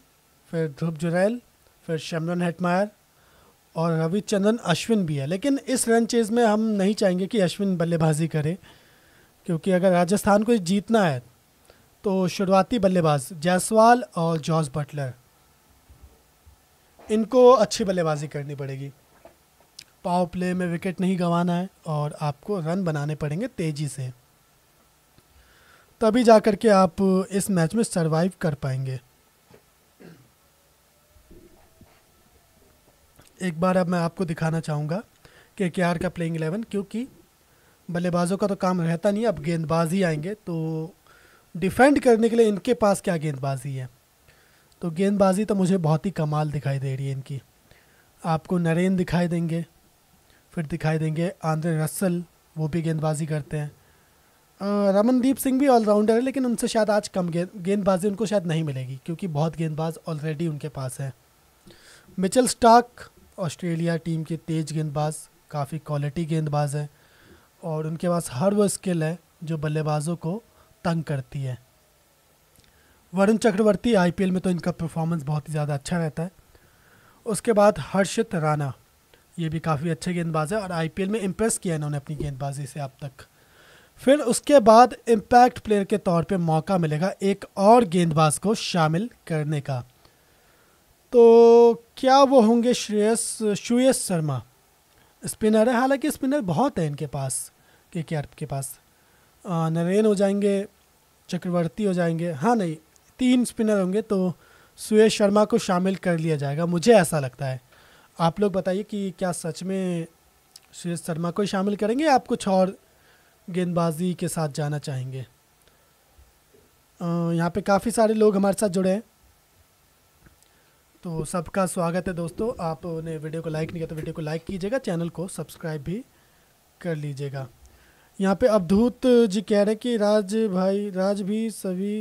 फिर ध्रुव जुरैल फिर शमरन हेटमायर और रविचंद्रन अश्विन भी है लेकिन इस रन चेज में हम नहीं चाहेंगे कि अश्विन बल्लेबाजी करे क्योंकि अगर राजस्थान को जीतना है तो शुरुआती बल्लेबाज जायसवाल और जॉर्ज बटलर इनको अच्छी बल्लेबाजी करनी पड़ेगी पावर प्ले में विकेट नहीं गंवाना है और आपको रन बनाने पड़ेंगे तेज़ी से तभी जा कर के आप इस मैच में सरवाइव कर पाएंगे एक बार अब मैं आपको दिखाना चाहूँगा के के आर का प्लेइंग एलेवन क्योंकि बल्लेबाजों का तो काम रहता नहीं अब गेंदबाजी आएंगे तो डिफेंड करने के लिए इनके पास क्या गेंदबाजी है तो गेंदबाजी तो मुझे बहुत ही कमाल दिखाई दे रही है इनकी आपको नरेन दिखाई देंगे फिर दिखाई देंगे आंद्रे रसल वो भी गेंदबाजी करते हैं रमनदीप सिंह भी ऑलराउंडर है लेकिन उनसे शायद आज कम गेंद गेंदबाजी उनको शायद नहीं मिलेगी क्योंकि बहुत गेंदबाज ऑलरेडी उनके पास है मिचल स्टार्क ऑस्ट्रेलिया टीम के तेज गेंदबाज काफ़ी क्वालिटी गेंदबाज है और उनके पास हर वो स्किल है जो बल्लेबाजों को तंग करती है वरुण चक्रवर्ती आई में तो इनका परफॉर्मेंस बहुत ही ज़्यादा अच्छा रहता है उसके बाद हर्षित राणा ये भी काफ़ी अच्छे गेंदबाज है और आई में इम्प्रेस किया इन्होंने अपनी गेंदबाजी से अब तक फिर उसके बाद इम्पैक्ट प्लेयर के तौर पे मौका मिलेगा एक और गेंदबाज को शामिल करने का तो क्या वो होंगे श्रेयस श्रेयस शर्मा स्पिनर है हालांकि स्पिनर बहुत है इनके पास के के के पास नरेन हो जाएंगे चक्रवर्ती हो जाएंगे हाँ नहीं तीन स्पिनर होंगे तो सुयेश शर्मा को शामिल कर लिया जाएगा मुझे ऐसा लगता है आप लोग बताइए कि क्या सच में सुयश शर्मा को शामिल करेंगे या आप कुछ और गेंदबाजी के साथ जाना चाहेंगे यहाँ पे काफ़ी सारे लोग हमारे साथ जुड़े हैं तो सबका स्वागत है दोस्तों आपने वीडियो को लाइक नहीं किया तो वीडियो को लाइक कीजिएगा चैनल को सब्सक्राइब भी कर लीजिएगा यहाँ पे अवधूत जी कह रहे कि राज भाई राज भी सभी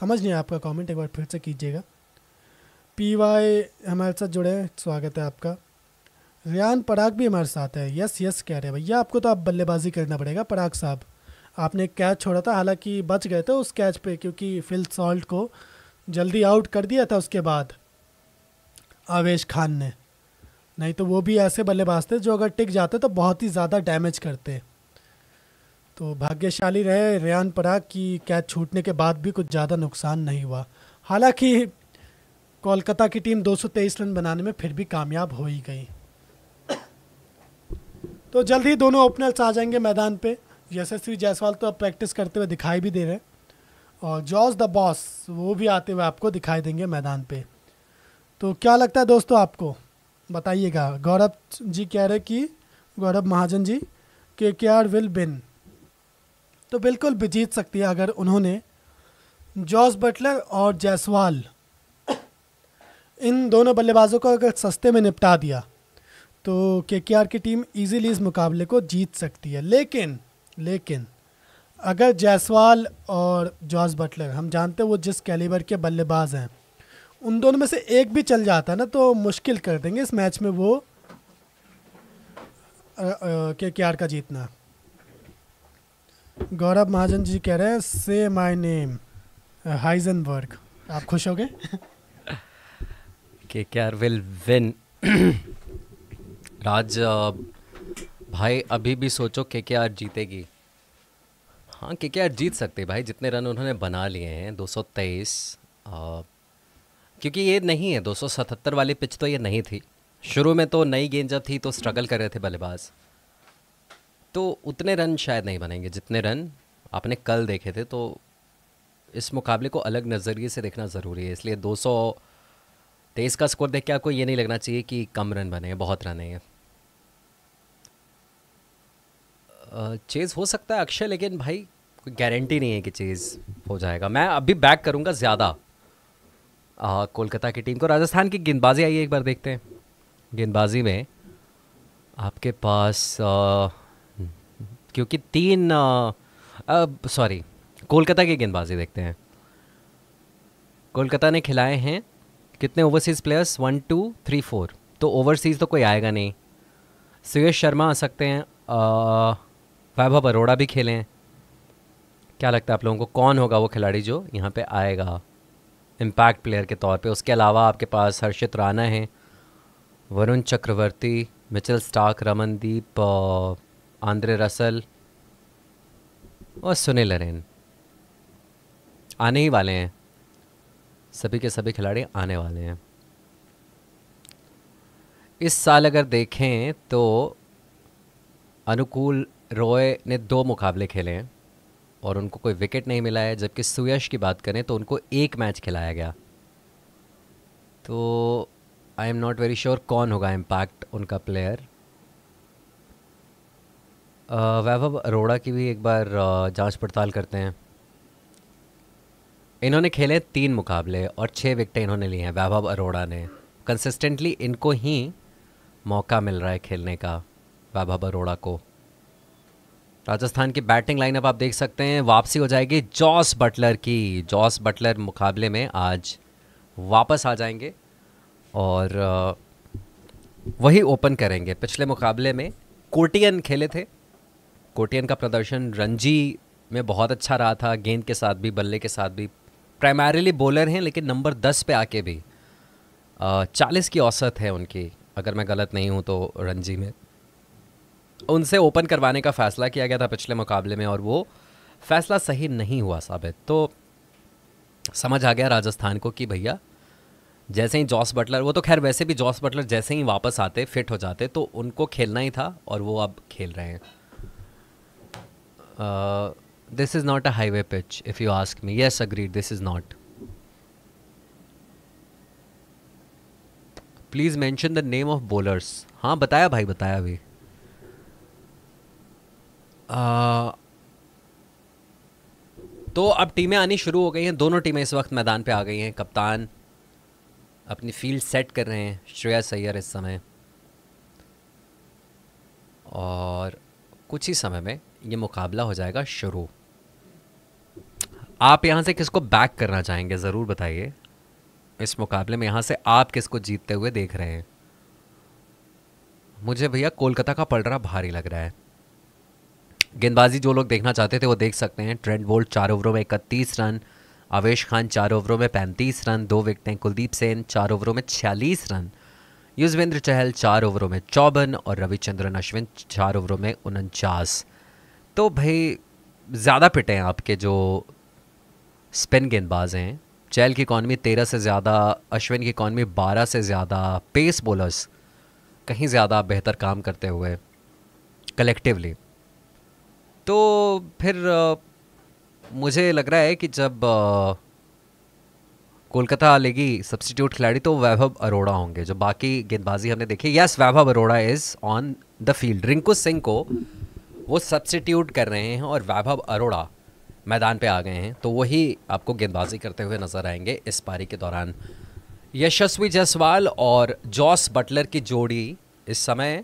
समझ नहीं आपका कमेंट एक बार फिर से कीजिएगा पी वाई हमारे साथ जुड़े हैं स्वागत है आपका रियान पराग भी हमारे साथ है यस यस कह रहे हैं भैया आपको तो आप बल्लेबाजी करना पड़ेगा पराग साहब आपने कैच छोड़ा था हालांकि बच गए थे उस कैच पे क्योंकि फिल सॉल्ट को जल्दी आउट कर दिया था उसके बाद आवेश खान ने नहीं तो वो भी ऐसे बल्लेबाज थे जो अगर टिक जाते तो बहुत ही ज़्यादा डैमेज करते तो भाग्यशाली रहे रेयान पराग की कैच छूटने के बाद भी कुछ ज़्यादा नुकसान नहीं हुआ हालांकि कोलकाता की टीम 223 रन बनाने में फिर भी कामयाब हो ही गई तो जल्द ही दोनों ओपनर्स आ जाएंगे मैदान पे यशस्वी जायसवाल तो अब प्रैक्टिस करते हुए दिखाई भी दे रहे हैं और जॉर्ज द बॉस वो भी आते हुए आपको दिखाई देंगे मैदान पे तो क्या लगता है दोस्तों आपको बताइएगा गौरव जी कह रहे कि गौरव महाजन जी के के आर विल बिन तो बिल्कुल भी जीत सकती है अगर उन्होंने जॉर्ज बटलर और जायसवाल इन दोनों बल्लेबाजों को अगर सस्ते में निपटा दिया तो के के आर की टीम इजीली इस मुकाबले को जीत सकती है लेकिन लेकिन अगर जायसवाल और जॉर्ज बटलर हम जानते हैं वो जिस कैलिबर के बल्लेबाज हैं उन दोनों में से एक भी चल जाता है ना तो मुश्किल कर देंगे इस मैच में वो के के आर का जीतना गौरव महाजन जी कह रहे हैं से माई नेम हाइजन आप खुश हो गए के के आर विल विन राज भाई अभी भी सोचो के के आर जीतेगी हाँ के के आर जीत सकते भाई जितने रन उन्होंने बना लिए हैं दो तेईस क्योंकि ये नहीं है 277 वाली पिच तो ये नहीं थी शुरू में तो नई गेंद जब थी तो स्ट्रगल कर रहे थे बल्लेबाज तो उतने रन शायद नहीं बनेंगे जितने रन आपने कल देखे थे तो इस मुकाबले को अलग नज़रिए से देखना ज़रूरी है इसलिए दो सौ तेईस का स्कोर देख के आपको ये नहीं लगना चाहिए कि कम रन बने बहुत रन हैं चेज़ हो सकता है अक्षय लेकिन भाई कोई गारंटी नहीं है कि चेज़ हो जाएगा मैं अभी बैक करूँगा ज़्यादा कोलकाता की टीम को राजस्थान की गेंदबाजी आई एक बार देखते हैं गेंदबाजी में आपके पास आ, क्योंकि तीन सॉरी कोलकाता की गेंदबाजी देखते हैं कोलकाता ने खिलाए हैं कितने overseas players one two three four तो ओवरसीज़ तो कोई आएगा नहीं सुयेश शर्मा आ सकते हैं आ, वैभव अरोड़ा भी खेले हैं क्या लगता है आप लोगों को कौन होगा वो खिलाड़ी जो यहाँ पे आएगा इम्पैक्ट प्लेयर के तौर पे उसके अलावा आपके पास हर्षित राणा हैं Varun Chakravarthy Mitchell Starc Ramandeep Andre Russell और सुनील अरेन आने ही वाले हैं सभी के सभी खिलाड़ी आने वाले हैं इस साल अगर देखें तो अनुकूल रॉय ने दो मुकाबले खेले हैं और उनको कोई विकेट नहीं मिला है जबकि सुयश की बात करें तो उनको एक मैच खिलाया गया तो I am not very sure कौन होगा इम्पैक्ट उनका प्लेयर वैभव अरोड़ा की भी एक बार जांच पड़ताल करते हैं इन्होंने खेले तीन मुकाबले और छः विकेट इन्होंने ली हैं वैभव अरोड़ा ने कंसिस्टेंटली इनको ही मौका मिल रहा है खेलने का वैभव अरोड़ा को राजस्थान की बैटिंग लाइनअप आप देख सकते हैं वापसी हो जाएगी जॉस बटलर की जॉस बटलर मुकाबले में आज वापस आ जाएंगे और वही ओपन करेंगे पिछले मुकाबले में कोटियन खेले थे कोटियन का प्रदर्शन रणजी में बहुत अच्छा रहा था गेंद के साथ भी बल्ले के साथ भी प्राइमरीली बॉलर हैं लेकिन नंबर दस पे आके भी चालीस की औसत है उनकी अगर मैं गलत नहीं हूँ तो रणजी में उनसे ओपन करवाने का फ़ैसला किया गया था पिछले मुकाबले में और वो फ़ैसला सही नहीं हुआ साबित तो समझ आ गया राजस्थान को कि भैया जैसे ही जॉस बटलर वो तो खैर वैसे भी जॉस बटलर जैसे ही वापस आते फिट हो जाते तो उनको खेलना ही था और वो अब खेल रहे हैं this is not a highway pitch if you ask me yes agree this is not please mention the name of bowlers हाँ बताया भाई बताया अभी तो अब टीमें आनी शुरू हो गई हैं दोनों टीमें इस वक्त मैदान पे आ गई हैं कप्तान अपनी फील्ड सेट कर रहे हैं श्रेया सैयर इस समय और कुछ ही समय में ये मुकाबला हो जाएगा शुरू आप यहाँ से किसको बैक करना चाहेंगे ज़रूर बताइए इस मुकाबले में यहाँ से आप किसको जीतते हुए देख रहे हैं मुझे भैया कोलकाता का पलड़ा भारी लग रहा है गेंदबाजी जो लोग देखना चाहते थे वो देख सकते हैं ट्रेंड बोल्ट चार ओवरों में इकतीस रन आवेश खान चार ओवरों में पैंतीस रन दो विकटें कुलदीप सेन चार ओवरों में छियालीस रन युजवेंद्र चहल चार ओवरों में चौबन और रविचंद्रन अश्विन चार ओवरों में उनचास तो भाई ज़्यादा पिटे हैं आपके जो स्पिन गेंदबाज हैं चहल की इकॉनमी तेरह से ज़्यादा अश्विन की इकॉनमी बारह से ज़्यादा पेस बोलर्स कहीं ज़्यादा बेहतर काम करते हुए कलेक्टिवली तो फिर आ, मुझे लग रहा है कि जब आ, कोलकाता लेगी सब्सटीट्यूट खिलाड़ी तो वैभव अरोड़ा होंगे जो बाकी गेंदबाजी हमने देखी yes Vaibhav Arora is on the field Rinku Singh को वो सब्सटीट्यूट कर रहे हैं और वैभव अरोड़ा मैदान पे आ गए हैं तो वही आपको गेंदबाजी करते हुए नजर आएंगे इस पारी के दौरान यशस्वी जायसवाल और जॉस बटलर की जोड़ी इस समय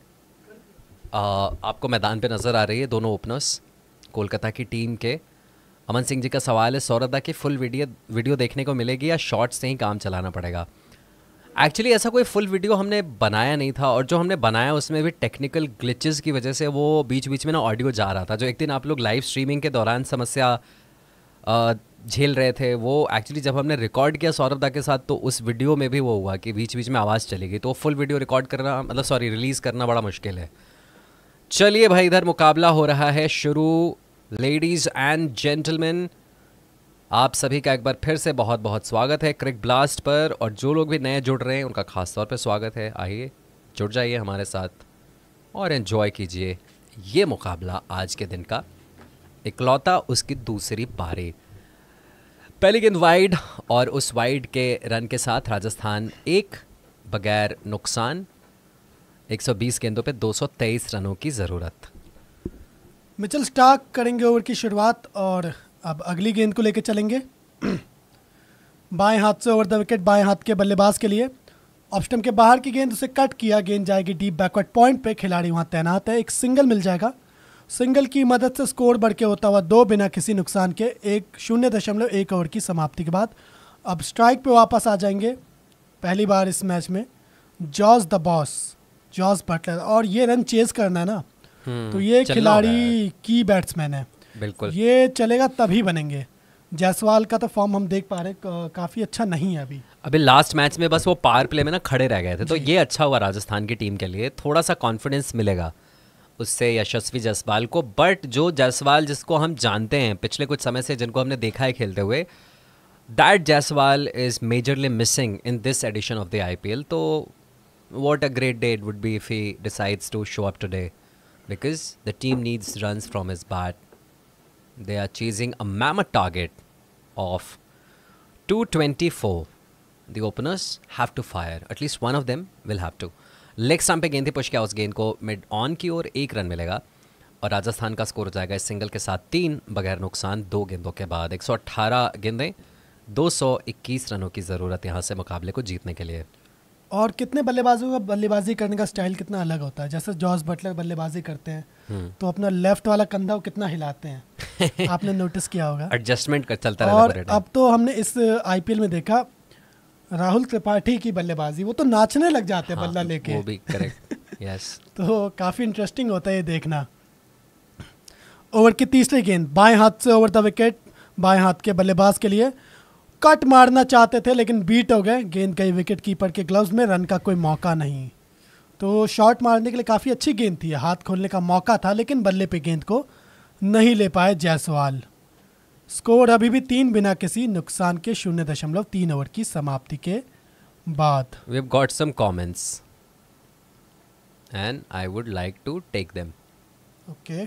आ, आपको मैदान पे नज़र आ रही है दोनों ओपनर्स कोलकाता की टीम के अमन सिंह जी का सवाल है सौरदा की फुल वीडियो वीडियो देखने को मिलेगी या शॉर्ट से ही काम चलाना पड़ेगा एक्चुअली ऐसा कोई फुल वीडियो हमने बनाया नहीं था और जो हमने बनाया उसमें भी टेक्निकल ग्लिचेस की वजह से वो बीच बीच में ना ऑडियो जा रहा था जो एक दिन आप लोग लाइव स्ट्रीमिंग के दौरान समस्या झेल रहे थे वो एक्चुअली जब हमने रिकॉर्ड किया सौरभ दा के साथ तो उस वीडियो में भी वो हुआ कि बीच बीच में आवाज़ चली गई तो फुल वीडियो रिकॉर्ड करना मतलब सॉरी रिलीज़ करना बड़ा मुश्किल है चलिए भाई इधर मुकाबला हो रहा है शुरू लेडीज एंड जेंटलमैन आप सभी का एक बार फिर से बहुत बहुत स्वागत है क्रिक ब्लास्ट पर और जो लोग भी नए जुड़ रहे हैं उनका खास तौर पर स्वागत है आइए जुड़ जाइए हमारे साथ और एंजॉय कीजिए ये मुकाबला आज के दिन का इकलौता उसकी दूसरी पारी पहली गेंद वाइड और उस वाइड के रन के साथ राजस्थान एक बगैर नुकसान 120 गेंदों पे 223 रनों की ज़रूरत मिचल स्टार्क करेंगे ओवर की शुरुआत और अब अगली गेंद को लेकर चलेंगे बाएं हाथ से ओवर द विकेट बाएं हाथ के बल्लेबाज के लिए ऑप्शन के बाहर की गेंद उसे कट किया गेंद जाएगी डीप बैकवर्ड पॉइंट पे खिलाड़ी वहां तैनात है एक सिंगल मिल जाएगा सिंगल की मदद से स्कोर बढ़ के होता हुआ दो बिना किसी नुकसान के एक शून्य दशमलव एक ओवर की समाप्ति के बाद अब स्ट्राइक पे वापस आ जाएंगे पहली बार इस मैच में George the boss George Buttler और ये रन चेज करना है ना हम्म, तो ये खिलाड़ी की बैट्समैन है बिल्कुल ये चलेगा तभी बनेंगे जायसवाल का तो फॉर्म हम देख पा रहे काफ़ी अच्छा नहीं है अभी अभी लास्ट मैच में बस वो पावर प्ले में ना खड़े रह गए थे तो ये अच्छा हुआ राजस्थान की टीम के लिए थोड़ा सा कॉन्फिडेंस मिलेगा उससे यशस्वी जसवाल को बट जो जसवाल जिसको हम जानते हैं पिछले कुछ समय से जिनको हमने देखा है खेलते हुए that Jaiswal is majorly missing in this edition of the I तो what a great day it would be if he decides to show up today because the team needs runs from his bat. They are chasing a mammoth target of 224. The openers have to fire. At least one of them will have to. Leg stump पे गेंद थी push किया उस गेंद को mid on की ओर एक run मिलेगा और राजस्थान का स्कोर हो जाएगा इस सिंगल के साथ तीन बगैर नुकसान दो गेंदों के बाद 118 गेंदें 221 रनों की ज़रूरत यहां से मुकाबले को जीतने के लिए और कितने बल्लेबाजों का बल्लेबाजी करने का स्टाइल कितना अलग होता है जैसे जॉर्ज बटलर बल्लेबाजी करते हैं हम्म। तो अपना लेफ्ट वाला कंधा वो कितना हिलाते हैं आपने नोटिस किया होगा एडजस्टमेंट का चलता और अब तो हमने इस आईपीएल में देखा राहुल त्रिपाठी की बल्लेबाजी वो तो नाचने लग जाते हैं हाँ, बल्ला लेके वो भी करेक्ट यस तो काफ़ी इंटरेस्टिंग होता है ये देखना ओवर की तीसरी गेंद बाएं हाथ से ओवर द विकेट बाएं हाथ के बल्लेबाज के लिए कट मारना चाहते थे लेकिन बीट हो गए गेंद गई विकेट कीपर के ग्लव्स में रन का कोई मौका नहीं तो शॉट मारने के लिए काफ़ी अच्छी गेंद थी हाथ खोलने का मौका था लेकिन बल्ले पे गेंद को नहीं ले पाए जायसवाल स्कोर अभी भी तीन बिना किसी नुकसान के शून्य दशमलव तीन ओवर की समाप्ति के बाद got some comments and I would like to take them okay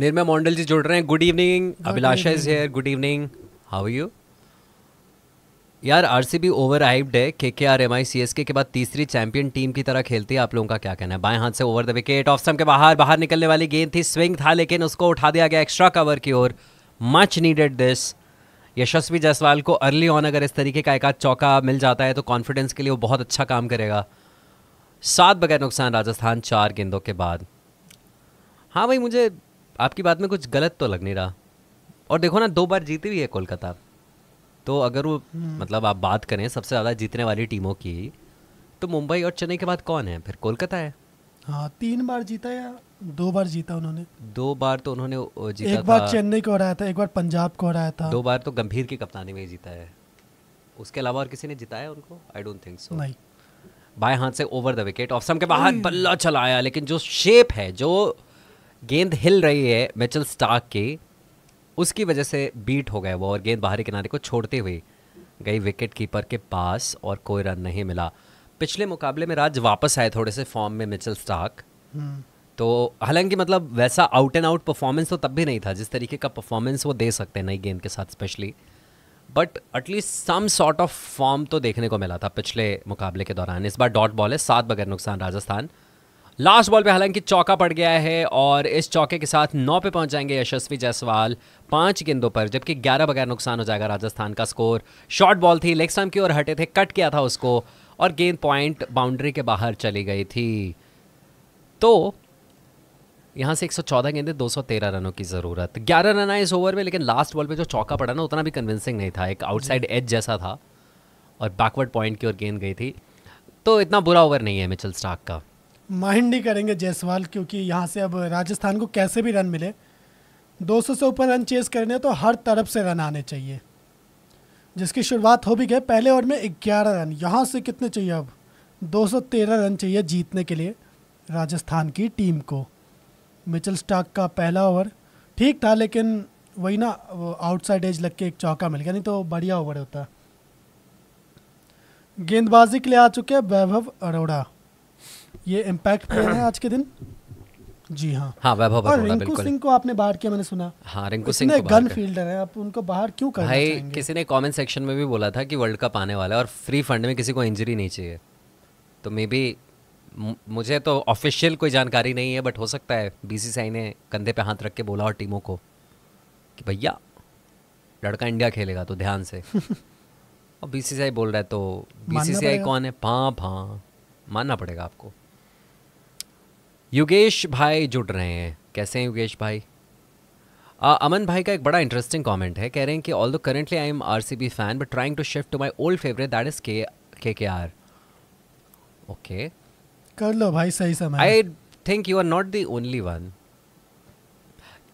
Nirmay Mandal ji जुड़ रहे हैं good evening Abhilasha is here good evening how you यार आरसीबी ओवर आइव्ड है K K R M I C S K बाद तीसरी चैंपियन टीम की तरह खेलती है आप लोगों का क्या कहना है बाएं हाथ से over the wicket off stump के बाहर बाहर निकलने वाली गेंद थी स्विंग था लेकिन उसको उठा दिया गया एक्स्ट्रा कवर की ओर much needed this Yashasvi Jaiswal को अर्ली ऑन अगर इस तरीके का एक आध चौका मिल जाता है तो कॉन्फिडेंस के लिए वो बहुत अच्छा काम करेगा सात बगैर नुकसान राजस्थान चार गेंदों के बाद हाँ भाई मुझे आपकी बात में कुछ गलत तो लग नहीं रहा और देखो ना दो बार जीती हुई है कोलकाता तो अगर वो हम्म। मतलब आप बात करें सबसे ज़्यादा जीतने वाली टीमों की तो मुंबई और चेन्नई के बाद कौन है फिर कोलकाता है हाँ तीन बार जीता या दो बार जीता उन्होंने दो बार तो उन्होंने जीता एक बार चेन्नई को हराया था एक बार पंजाब को हराया था दो बार तो गंभीर की कप्तानी में ही जीता है उसके अलावा और किसी ने जिताया उनको आई डोंट थिंक सो नहीं बाएं हाथ से over the wicket off stump के बाहर हम्म। बल्ला चलाया लेकिन जो शेप है जो गेंद हिल रही है मिचल स्टार्क की उसकी वजह से बीट हो गए वो और गेंद बाहरी किनारे को छोड़ते हुए गई विकेट कीपर के पास और कोई रन नहीं मिला पिछले मुकाबले में राज वापस आए थोड़े से फॉर्म में मिचल हम्म। स्टार्क तो हालांकि मतलब वैसा आउट एंड आउट परफॉर्मेंस तो तब भी नहीं था जिस तरीके का परफॉर्मेंस वो दे सकते हैं नई गेंद के साथ specially but at least some sort of form तो देखने को मिला था पिछले मुकाबले के दौरान इस बार डॉट बॉल है सात बगैर नुकसान राजस्थान लास्ट बॉल पे हालांकि चौका पड़ गया है और इस चौके के साथ नौ पे पहुंच जाएंगे यशस्वी जायसवाल पांच गेंदों पर जबकि ग्यारह बगैर नुकसान हो जाएगा राजस्थान का स्कोर शॉर्ट बॉल थी लेग स्टम्प की ओर हटे थे कट किया था उसको और गेंद पॉइंट बाउंड्री के बाहर चली गई थी तो यहाँ से 114 गेंदे 213 रनों की ज़रूरत 11 रन आए इस ओवर में लेकिन लास्ट बॉल पे जो चौका पड़ा ना उतना भी कन्विंसिंग नहीं था एक आउटसाइड एज जैसा था और बैकवर्ड पॉइंट की ओर गेंद गई थी तो इतना बुरा ओवर नहीं है मिचल स्टार्क का माइंड ही करेंगे जायसवाल क्योंकि यहाँ से अब राजस्थान को कैसे भी रन मिले 200 से ऊपर रन चेस करने तो हर तरफ से रन आने चाहिए जिसकी शुरुआत हो भी गए पहले ओवर में 11 रन यहाँ से कितने चाहिए अब 213 रन चाहिए जीतने के लिए राजस्थान की टीम को मिचल स्टाक का पहला ओवर ठीक था लेकिन वही ना आउटसाइड एज लग के एक चौका मिल गया नहीं तो बढ़िया ओवर होता गेंदबाजी के लिए आ चुके हैं वैभव अरोड़ा ये इम्पैक्ट प्लेयर है आज के दिन जी हाँ हाँ वैभव और रिंकू सिंह को आपने बाहर किया मैंने सुना हाँ रिंकू सिंह गन फील्डर है आप उनको बाहर क्यों कर भाई किसी ने कमेंट सेक्शन में भी बोला था कि वर्ल्ड कप आने वाला है और फ्री फंड में किसी को इंजरी नहीं चाहिए तो मे बी मुझे तो ऑफिशियल कोई जानकारी नहीं है बट हो सकता है बीसीसीआई ने कंधे पे हाथ रख के बोला और टीमों को कि भैया लड़का इंडिया खेलेगा तो ध्यान से और बीसीसीआई बोल रहा है तो बीसीसीआई कौन है भाँ भाँ मानना पड़ेगा आपको योगेश भाई जुड़ रहे हैं कैसे हैं योगेश भाई आ, अमन भाई का एक बड़ा इंटरेस्टिंग कमेंट है कह रहे हैं कि although currently I am R C B fan but trying to shift to my old favourite that is K K K are okay कर लो भाई सही समय I think you are not the only one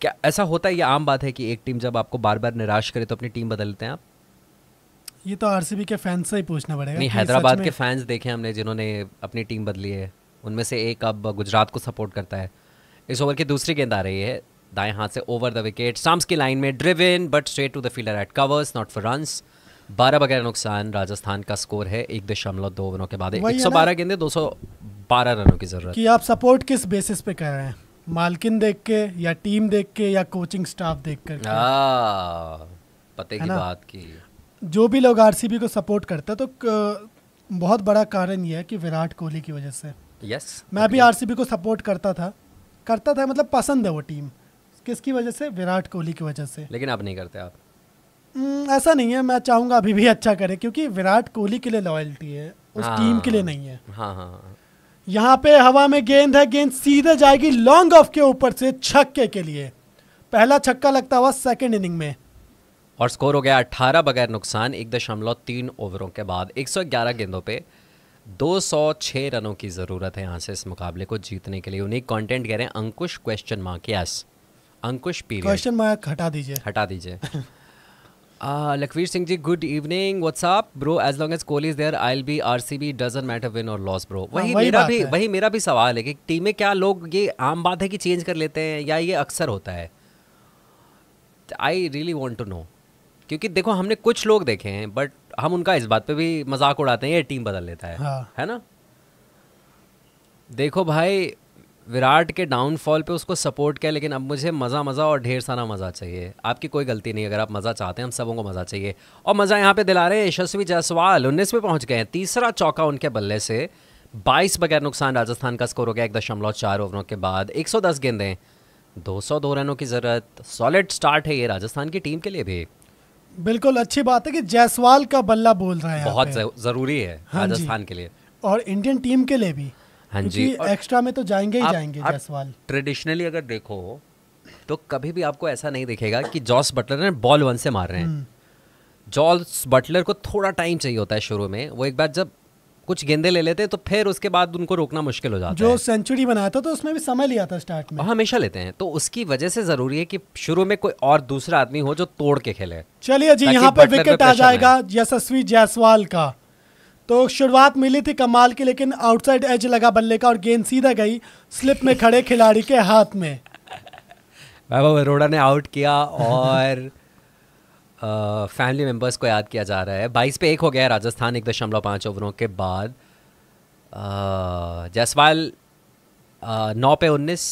क्या ऐसा होता है ये आम बात है कि एक टीम जब आपको बार बार निराश करे तो अपनी टीम बदल हैं आप ये तो आरसीबी के फैंस से ही पूछना पड़ेगा नहीं हैदराबाद के फैंस देखे हमने जिन्होंने अपनी टीम बदली है उनमें से एक अब गुजरात को सपोर्ट करता है इस ओवर की दूसरी गेंद आ रही है दाएं हाथ से ओवर द विकेट स्टाम्स की लाइन में driven but straight to the fielder at covers not four run बारह बगैर नुकसान राजस्थान का स्कोर है एक दशमलव दो ओवरों के बाद एक सौ बारह गेंदे दो सौ बारह रनों की जरूरत कि आप सपोर्ट किस बेसिस पे कर रहे हैं मालकिन देख के या टीम देख के या कोचिंग स्टाफ देख कर हाँ, पते की बात की जो भी लोग आरसीबी को सपोर्ट करते हैं तो बहुत बड़ा कारण यह है कि विराट कोहली की वजह से यस मैं भी आरसीबी को सपोर्ट करता था करता था मतलब पसंद है वो टीम किसकी वजह से विराट कोहली की वजह से लेकिन आप नहीं करते आप हम्म, ऐसा नहीं है मैं चाहूँगा अभी भी अच्छा करे क्योंकि विराट कोहली के लिए लॉयल्टी है उस हाँ, टीम के लिए नहीं है हाँ हाँ, हाँ हाँ यहाँ पे हवा में गेंद है गेंद सीधे जाएगी लॉन्ग ऑफ के ऊपर से छक्के के लिए पहला छक्का लगता हुआ सेकेंड इनिंग में और स्कोर हो गया 18 बगैर नुकसान एक दशमलव तीन ओवरों के बाद 111 गेंदों पे 206 रनों की ज़रूरत है यहाँ से इस मुकाबले को जीतने के लिए उन्हें कंटेंट कह रहे हैं Ankush question mark yes Ankush P question mark हटा दीजिए हटा दीजिए Lakhvir Singh ji good evening what's up bro as long as Kohli is there I L B R C B doesn't matter win और लॉस ब्रो वही, वही मेरा भी वही मेरा भी सवाल है कि टीमें क्या लोग ये आम बात है कि चेंज कर लेते हैं या ये अक्सर होता है I really want to know क्योंकि देखो हमने कुछ लोग देखे हैं बट हम उनका इस बात पे भी मजाक उड़ाते हैं ये टीम बदल लेता है हाँ। है ना देखो भाई विराट के डाउनफॉल पे उसको सपोर्ट किया लेकिन अब मुझे मज़ा मज़ा और ढेर सारा मज़ा चाहिए आपकी कोई गलती नहीं अगर आप मज़ा चाहते हैं हम सबों को मज़ा चाहिए और मज़ा यहाँ पे दिला रहे हैं यशस्वी जायसवाल उन्नीस में पहुँच गए हैं तीसरा चौका उनके बल्ले से बाईस बगैर नुकसान राजस्थान का स्कोर हो गया एक दशमलव चार ओवरों के बाद एक सौ दस गेंदें दो सौ दो रनों की ज़रूरत सॉलिड स्टार्ट है ये राजस्थान की टीम के लिए भी बिल्कुल अच्छी बात है कि जायसवाल का बल्ला बोल रहा है बहुत जरूरी है हाँ राजस्थान के लिए और इंडियन टीम के लिए भी हाँ जी एक्स्ट्रा में तो जाएंगे ही जाएंगे जायसवाल ट्रेडिशनली अगर देखो तो कभी भी आपको ऐसा नहीं दिखेगा कि जॉस बटलर ने बॉल वन से मार रहे हैं हम्म। जॉस बटलर को थोड़ा टाइम चाहिए होता है शुरू में वो एक बार जब कुछ गेंदे ले लेते हैं तो फिर उसके बाद उनको रोकना मुश्किल हो जाता जो है जो सेंचुरी बनाया था तो उसमें भी समय लिया था स्टार्ट में हाँ, हमेशा लेते हैं तो उसकी वजह से जरूरी है कि शुरू में कोई और दूसरा आदमी हो जो तोड़ के खेले चलिए जी यहाँ पर विकेट आ जाएगा यशस्वी जायसवाल का तो शुरुआत मिली थी कमाल की लेकिन आउटसाइड एज लगा बल्ले का और गेंद सीधा गई स्लिप में खड़े खिलाड़ी के हाथ में वैभव अरोड़ा ने आउट किया और फैमिली मेम्बर्स को याद किया जा रहा है बाईस पे एक हो गया है राजस्थान एक दशमलव पाँच ओवरों के बाद जायसवाल नौ पे उन्नीस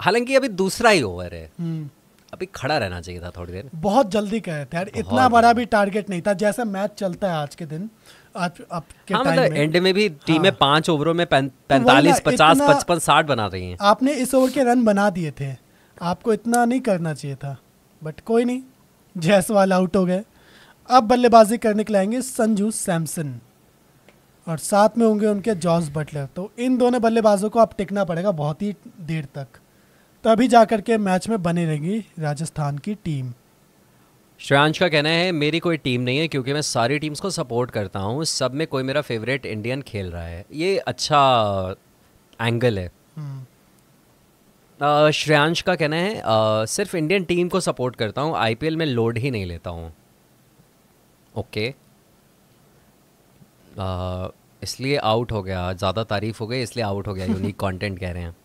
हालांकि अभी दूसरा ही ओवर है हम्म। अभी खड़ा रहना चाहिए था थोड़ी देर बहुत जल्दी कहे थे यार इतना बड़ा भी टारगेट नहीं था जैसा मैच चलता है आज के दिन आज हाँ, मतलब एंड में भी टीमें हाँ, पांच ओवरों में तो पैंतालीस पचास पचपन साठ बना रही हैं आपने इस ओवर के रन बना दिए थे आपको इतना नहीं करना चाहिए था बट कोई नहीं जयसवाल आउट हो गए अब बल्लेबाजी करने के लाएंगे संजू सैमसन और साथ में होंगे उनके जॉर्ज बटलर तो इन दोनों बल्लेबाजों को अब टिकना पड़ेगा बहुत ही देर तक तभी जा कर के मैच में बनी रहेगी राजस्थान की टीम श्रेयांश का कहना है मेरी कोई टीम नहीं है क्योंकि मैं सारी टीम्स को सपोर्ट करता हूँ सब में कोई मेरा फेवरेट इंडियन खेल रहा है ये अच्छा एंगल है हम्म। श्रेयांश का कहना है आ, सिर्फ इंडियन टीम को सपोर्ट करता हूँ आईपीएल में लोड ही नहीं लेता हूँ ओके इसलिए आउट हो गया ज़्यादा तारीफ हो गई इसलिए आउट हो गया यूनिक कंटेंट कह रहे हैं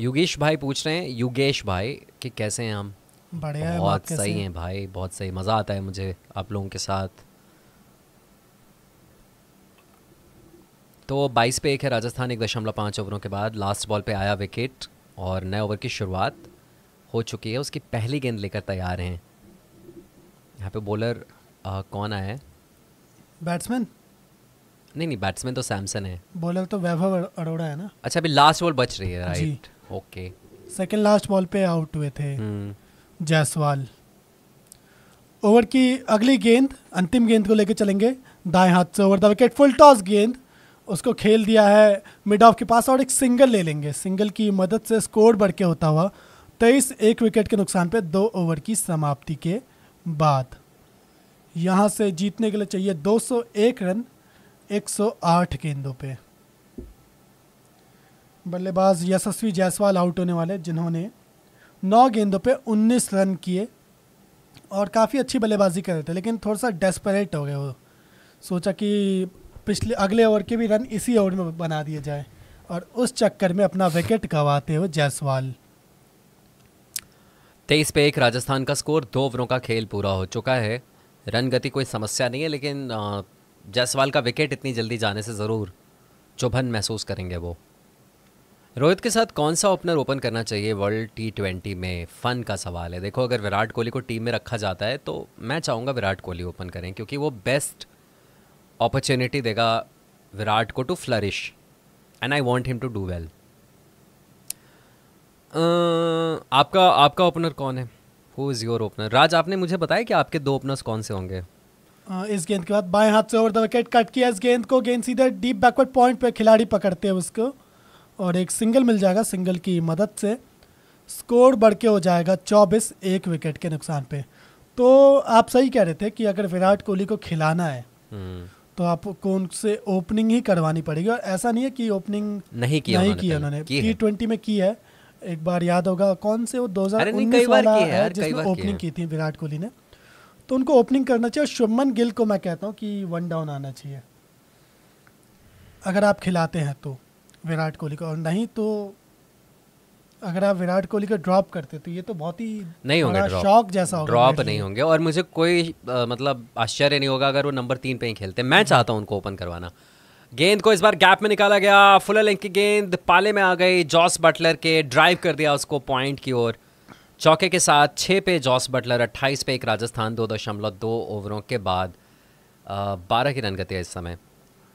योगेश भाई पूछ रहे हैं योगेश भाई कि कैसे हैं हम बढ़िया बहुत है, सही हैं भाई बहुत सही मज़ा आता है मुझे आप लोगों के साथ तो 22 पे एक है राजस्थान एक दशमलव पाँच ओवरों के बाद लास्ट बॉल पे आया विकेट और नए ओवर की शुरुआत हो चुकी है उसकी पहली गेंद लेकर तैयार हैं यहाँ पे बॉलर कौन आया है बैट्समैन नहीं नहीं बैट्समैन तो सैमसन है बॉलर तो वैभव अरोड़ा है ना अच्छा अभी लास्ट बॉल बच रही है right okay second last ball पे आउट हुए थे हम्म। जायसवाल ओवर की अगली गेंद अंतिम गेंद को लेकर चलेंगे दाएं हाथ से over the wicket full toss गेंद उसको खेल दिया है मिड ऑफ के पास और एक सिंगल ले लेंगे सिंगल की मदद से स्कोर बढ़ के होता हुआ तेईस एक विकेट के नुकसान पे दो ओवर की समाप्ति के बाद यहाँ से जीतने के लिए चाहिए 201 रन 108 गेंदों पे बल्लेबाज यशस्वी जायसवाल आउट होने वाले जिन्होंने नौ गेंदों पे 19 रन किए और काफ़ी अच्छी बल्लेबाजी कर रहे थे लेकिन थोड़ा सा डेस्परेट हो गए वो सोचा कि पिछले अगले ओवर के भी रन इसी ओवर में बना दिए जाए और उस चक्कर में अपना विकेट गंवाते हुए जायसवाल तेईस पे एक राजस्थान का स्कोर दो ओवरों का खेल पूरा हो चुका है रन गति कोई समस्या नहीं है लेकिन जायसवाल का विकेट इतनी जल्दी जाने से ज़रूर चुभन महसूस करेंगे वो रोहित के साथ कौन सा ओपनर ओपन करना चाहिए वर्ल्ड टी ट्वेंटी में फ़न का सवाल है देखो अगर विराट कोहली को टीम में रखा जाता है तो मैं चाहूँगा विराट कोहली ओपन करें क्योंकि वो बेस्ट अपॉर्चुनिटी देगा विराट को to flourish and I want him to do well आपका आपका ओपनर कौन है who is your opener Raj आपने मुझे बताया कि आपके दो ओपनर्स कौन से होंगे uh, इस गेंद के बाद बाएं हाथ से ओवर द विकेट कट किया इस गेंद को गेंद सीधे डीप बैकवर्ड पॉइंट पे खिलाड़ी पकड़ते हैं उसको और एक सिंगल मिल जाएगा सिंगल की मदद से स्कोर बढ़ के हो जाएगा चौबीस एक विकेट के नुकसान पे तो आप सही कह रहे थे कि अगर विराट कोहली को खिलाना है hmm. तो आपको से ओपनिंग ही करवानी पड़ेगी और ऐसा नहीं है कि ओपनिंग नहीं किया नहीं किया उन्होंने टी ट्वेंटी में की है एक बार याद होगा कौन से वो दो हजार उन्नीस वाला है जिसमें ओपनिंग की थी विराट कोहली ने तो उनको ओपनिंग करना चाहिए और शुभमन गिल को मैं कहता हूँ कि वन डाउन आना चाहिए अगर आप खिलाते हैं तो विराट कोहली को और नहीं तो अगर आप विराट कोहली को ड्रॉप करते तो ये तो बहुत ही नहीं होंगे शौक जैसा होगा ड्रॉप नहीं होंगे और मुझे कोई आ, मतलब आश्चर्य नहीं होगा अगर वो नंबर तीन पे ही खेलते मैं चाहता हूँ उनको ओपन करवाना गेंद को इस बार गैप में निकाला गया फुल लेंथ की गेंद पाले में आ गई जॉस बटलर के ड्राइव कर दिया उसको पॉइंट की ओर चौके के साथ छः पे जॉस बटलर अट्ठाईस पे एक राजस्थान दो दशमलव दो ओवरों के बाद बारह की रन गति है इस समय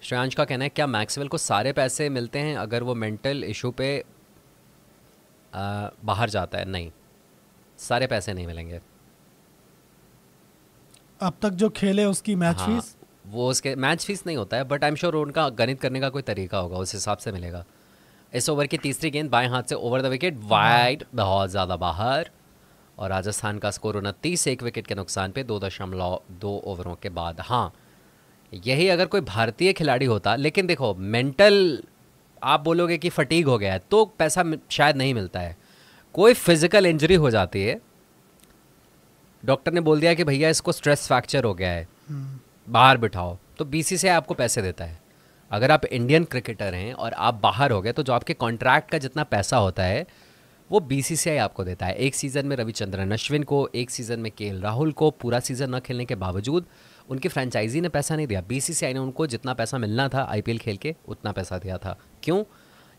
श्रेयांश का कहना है क्या मैक्सवेल को सारे पैसे मिलते हैं अगर वो मेंटल इशू पे बाहर जाता है नहीं सारे पैसे नहीं मिलेंगे अब तक जो खेले उसकी मैच हाँ, फीस वो उसके मैच फीस नहीं होता है बट आई एम श्योर उनका गणित करने का कोई तरीका होगा उस हिसाब से मिलेगा इस ओवर की तीसरी गेंद बाएं हाथ से ओवर द विकेट वाइड बहुत ज़्यादा बाहर और राजस्थान का स्कोर उनतीस एक विकेट के नुकसान पे दो दशमलव दो ओवरों के बाद हाँ यही अगर कोई भारतीय खिलाड़ी होता लेकिन देखो मेंटल आप बोलोगे कि फटीक हो गया है तो पैसा शायद नहीं मिलता है कोई फिजिकल इंजरी हो जाती है डॉक्टर ने बोल दिया कि भैया इसको स्ट्रेस फ्रैक्चर हो गया है हम्म। बाहर बिठाओ तो बीसीसीआई आपको पैसे देता है अगर आप इंडियन क्रिकेटर हैं और आप बाहर हो गए तो जो आपके कॉन्ट्रैक्ट का जितना पैसा होता है वो बीसीसीआई आपको देता है एक सीज़न में रविचंद्रन अश्विन को एक सीज़न में के राहुल को पूरा सीज़न न खेलने के बावजूद उनकी फ्रेंचाइजी ने पैसा नहीं दिया बी ने उनको जितना पैसा मिलना था आई खेल के उतना पैसा दिया था क्यों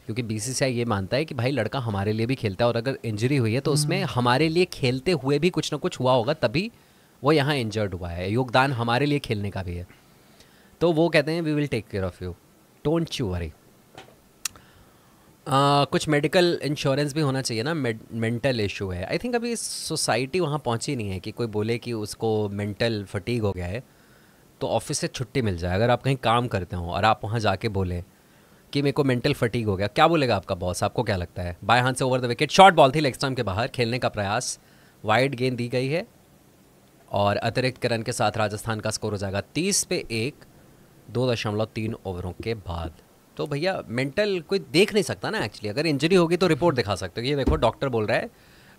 क्योंकि बीसीसीआई ये मानता है कि भाई लड़का हमारे लिए भी खेलता है और अगर इंजरी हुई है तो उसमें हम्म। हमारे लिए खेलते हुए भी कुछ ना कुछ हुआ होगा तभी वो यहाँ इंजर्ड हुआ है योगदान हमारे लिए खेलने का भी है तो वो कहते हैं we will take care of you don't you worry कुछ मेडिकल इंश्योरेंस भी होना चाहिए ना मेंटल इशू है आई थिंक अभी सोसाइटी वहाँ पहुँची नहीं है कि कोई बोले कि उसको मेंटल फटीक हो गया है तो ऑफिस से छुट्टी मिल जाए अगर आप कहीं काम करते हो और आप वहाँ जाके बोलें कि मेरे को मेंटल फटीक हो गया क्या बोलेगा आपका बॉस आपको क्या लगता है बाय हाथ से over the wicket short ball थी लेक्स्ट टाइम के बाहर खेलने का प्रयास वाइड गेंद दी गई है और अतिरिक्त रन के साथ राजस्थान का स्कोर हो जाएगा तीस पे एक दो दशमलव तीन ओवरों के बाद तो भैया मेंटल कोई देख नहीं सकता ना एक्चुअली अगर इंजरी होगी तो रिपोर्ट दिखा सकते हो ये देखो डॉक्टर बोल रहा है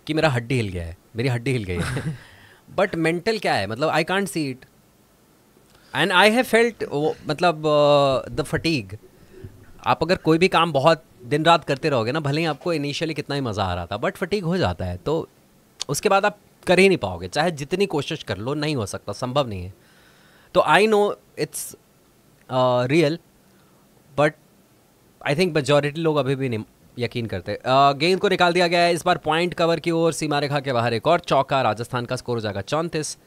कि मेरा हड्डी हिल गया है मेरी हड्डी हिल गई है बट मेंटल क्या है मतलब I can't see it and I have felt मतलब द uh, फटीग आप अगर कोई भी काम बहुत दिन रात करते रहोगे ना भले ही आपको इनिशियली कितना ही मज़ा आ रहा था बट फटीक हो जाता है तो उसके बाद आप कर ही नहीं पाओगे चाहे जितनी कोशिश कर लो नहीं हो सकता संभव नहीं है तो I know it's real but I think majority लोग अभी भी नहीं यकीन करते uh, गेंद को निकाल दिया गया है इस बार पॉइंट कवर की ओर सीमा रेखा के बाहर एक और चौका राजस्थान का स्कोर हो जाएगा चौंतीस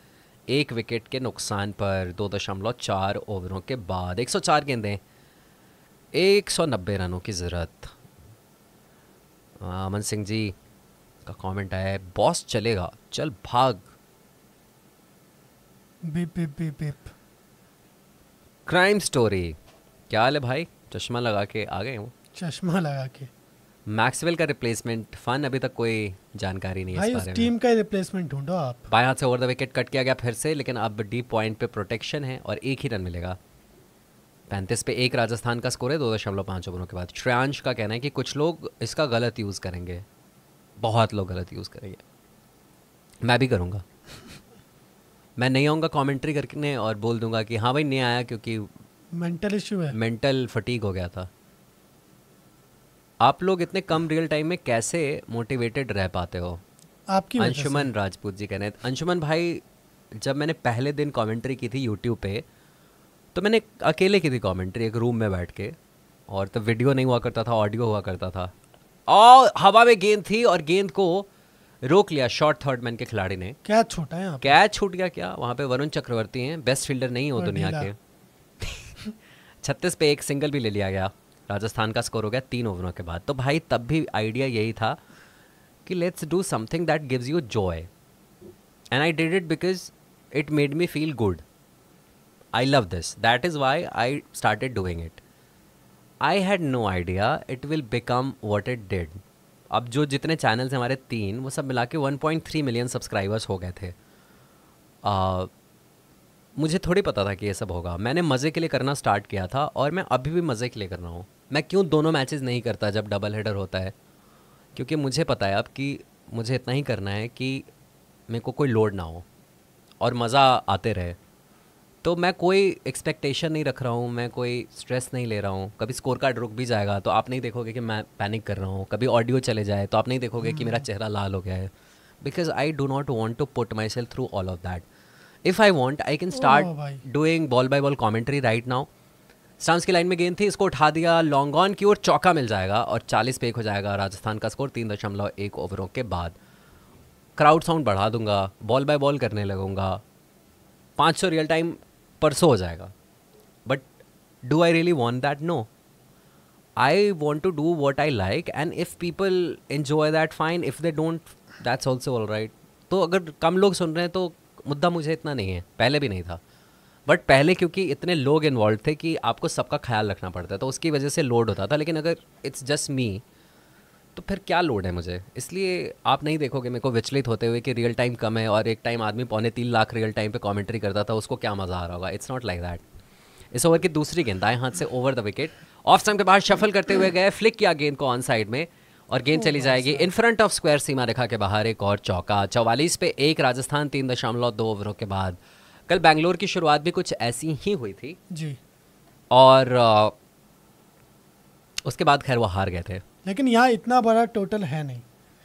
एक विकेट के नुकसान पर दो दशमलव चार ओवरों के बाद एक सौ चार गेंदें एक सौ नब्बे रनों की ज़रूरत अमन सिंह जी का कमेंट आया है बॉस चलेगा चल भाग beep beep beep beep crime story क्या हाल है भाई चश्मा लगा के आ गए हूँ चश्मा लगा के मैक्सवेल का रिप्लेसमेंट फन अभी तक कोई जानकारी नहीं है इस बारे टीम का रिप्लेसमेंट ढूंढो आप बाएं हाथ से ओवर द विकेट कट किया गया फिर से लेकिन अब डीप पॉइंट पे प्रोटेक्शन है और एक ही रन मिलेगा पैंतीस पे एक राजस्थान का स्कोर है दो दशमलव पाँच ओवरों के बाद श्रेयांश का कहना है कि कुछ लोग इसका गलत यूज़ करेंगे बहुत लोग गलत यूज़ करेंगे मैं भी करूँगा मैं नहीं आऊँगा कॉमेंट्री करके और बोल दूंगा कि हाँ भाई नहीं आया क्योंकि मेंटल इशू है मेंटल फटीक हो गया था आप लोग इतने कम रियल टाइम में कैसे मोटिवेटेड रह पाते हो आपकी अंशुमन राजपूत जी कहने अंशुमन भाई जब मैंने पहले दिन कमेंट्री की थी यूट्यूब पे तो मैंने अकेले की थी कॉमेंट्री एक रूम में बैठ के और तब वीडियो नहीं हुआ करता था ऑडियो हुआ करता था और हवा में गेंद थी और गेंद को रोक लिया शॉर्ट थर्ड मैन के खिलाड़ी ने क्या छोटा है कैच छूट गया क्या वहाँ पे वरुण चक्रवर्ती हैं बेस्ट फील्डर नहीं हो दुनिया के छत्तीस पे एक सिंगल भी ले लिया गया राजस्थान का स्कोर हो गया तीन ओवरों के बाद तो भाई तब भी आइडिया यही था कि let's do something that gives you joy and I did it because it made me feel good I love this that is why I start doing it I had no idea it will become what it did अब जो जितने channels हमारे तीन वो सब मिला के one point three million subscribers हो गए थे uh, मुझे थोड़ी पता था कि ये सब होगा मैंने मज़े के लिए करना स्टार्ट किया था और मैं अभी भी मज़े के लिए कर रहा हूँ मैं क्यों दोनों मैचेस नहीं करता जब डबल हेडर होता है क्योंकि मुझे पता है अब कि मुझे इतना ही करना है कि मेरे को कोई लोड ना हो और मज़ा आते रहे तो मैं कोई एक्सपेक्टेशन नहीं रख रहा हूँ मैं कोई स्ट्रेस नहीं ले रहा हूँ कभी स्कोर कार्ड रुक भी जाएगा तो आप नहीं देखोगे कि मैं पैनिक कर रहा हूँ कभी ऑडियो चले जाए तो आप नहीं देखोगे कि मेरा hmm. चेहरा लाल हो गया है because I do not want to put myself through all of that if I want I can start doing ball by ball commentary right now stumps की लाइन में गेंद थी इसको उठा दिया लॉन्ग ऑन की ओर चौका मिल जाएगा और चालीस पे एक हो जाएगा राजस्थान का स्कोर तीन दशमलव एक ओवरों के बाद क्राउड साउंड बढ़ा दूंगा बॉल बाय बॉल करने लगूंगा 500 रियल टाइम परसों हो जाएगा but do I really want that no I want to do what I like and if people enjoy that fine if they don't that's also all right तो अगर कम लोग सुन रहे हैं तो मुद्दा मुझे इतना नहीं है पहले भी नहीं था बट पहले क्योंकि इतने लोग इन्वॉल्व थे कि आपको सबका ख्याल रखना पड़ता है तो उसकी वजह से लोड होता था लेकिन अगर इट्स जस्ट मी तो फिर क्या लोड है मुझे इसलिए आप नहीं देखोगे मेरे को विचलित होते हुए कि रियल टाइम कम है और एक टाइम आदमी पौने तीन लाख रियल टाइम पे कमेंट्री करता था उसको क्या मज़ा आ रहा होगा इट्स नॉट लाइक दैट इस ओवर की दूसरी गेंद दाएं हाथ से over the wicket off stump के बाहर शफल करते हुए गए फ्लिक किया गेंद को ऑन साइड में और गेंद oh, चली जाएगी इन फ्रंट ऑफ स्क्वायर सीमा रेखा के बाहर एक और चौका चौवालीस पे एक राजस्थान तीन दशमलव दो ओवरों के बाद कल बैंगलोर की शुरुआत भी कुछ ऐसी ही हुई थी जी और उसके बाद खैर वो हार गए थे लेकिन यहाँ इतना बड़ा टोटल है नहीं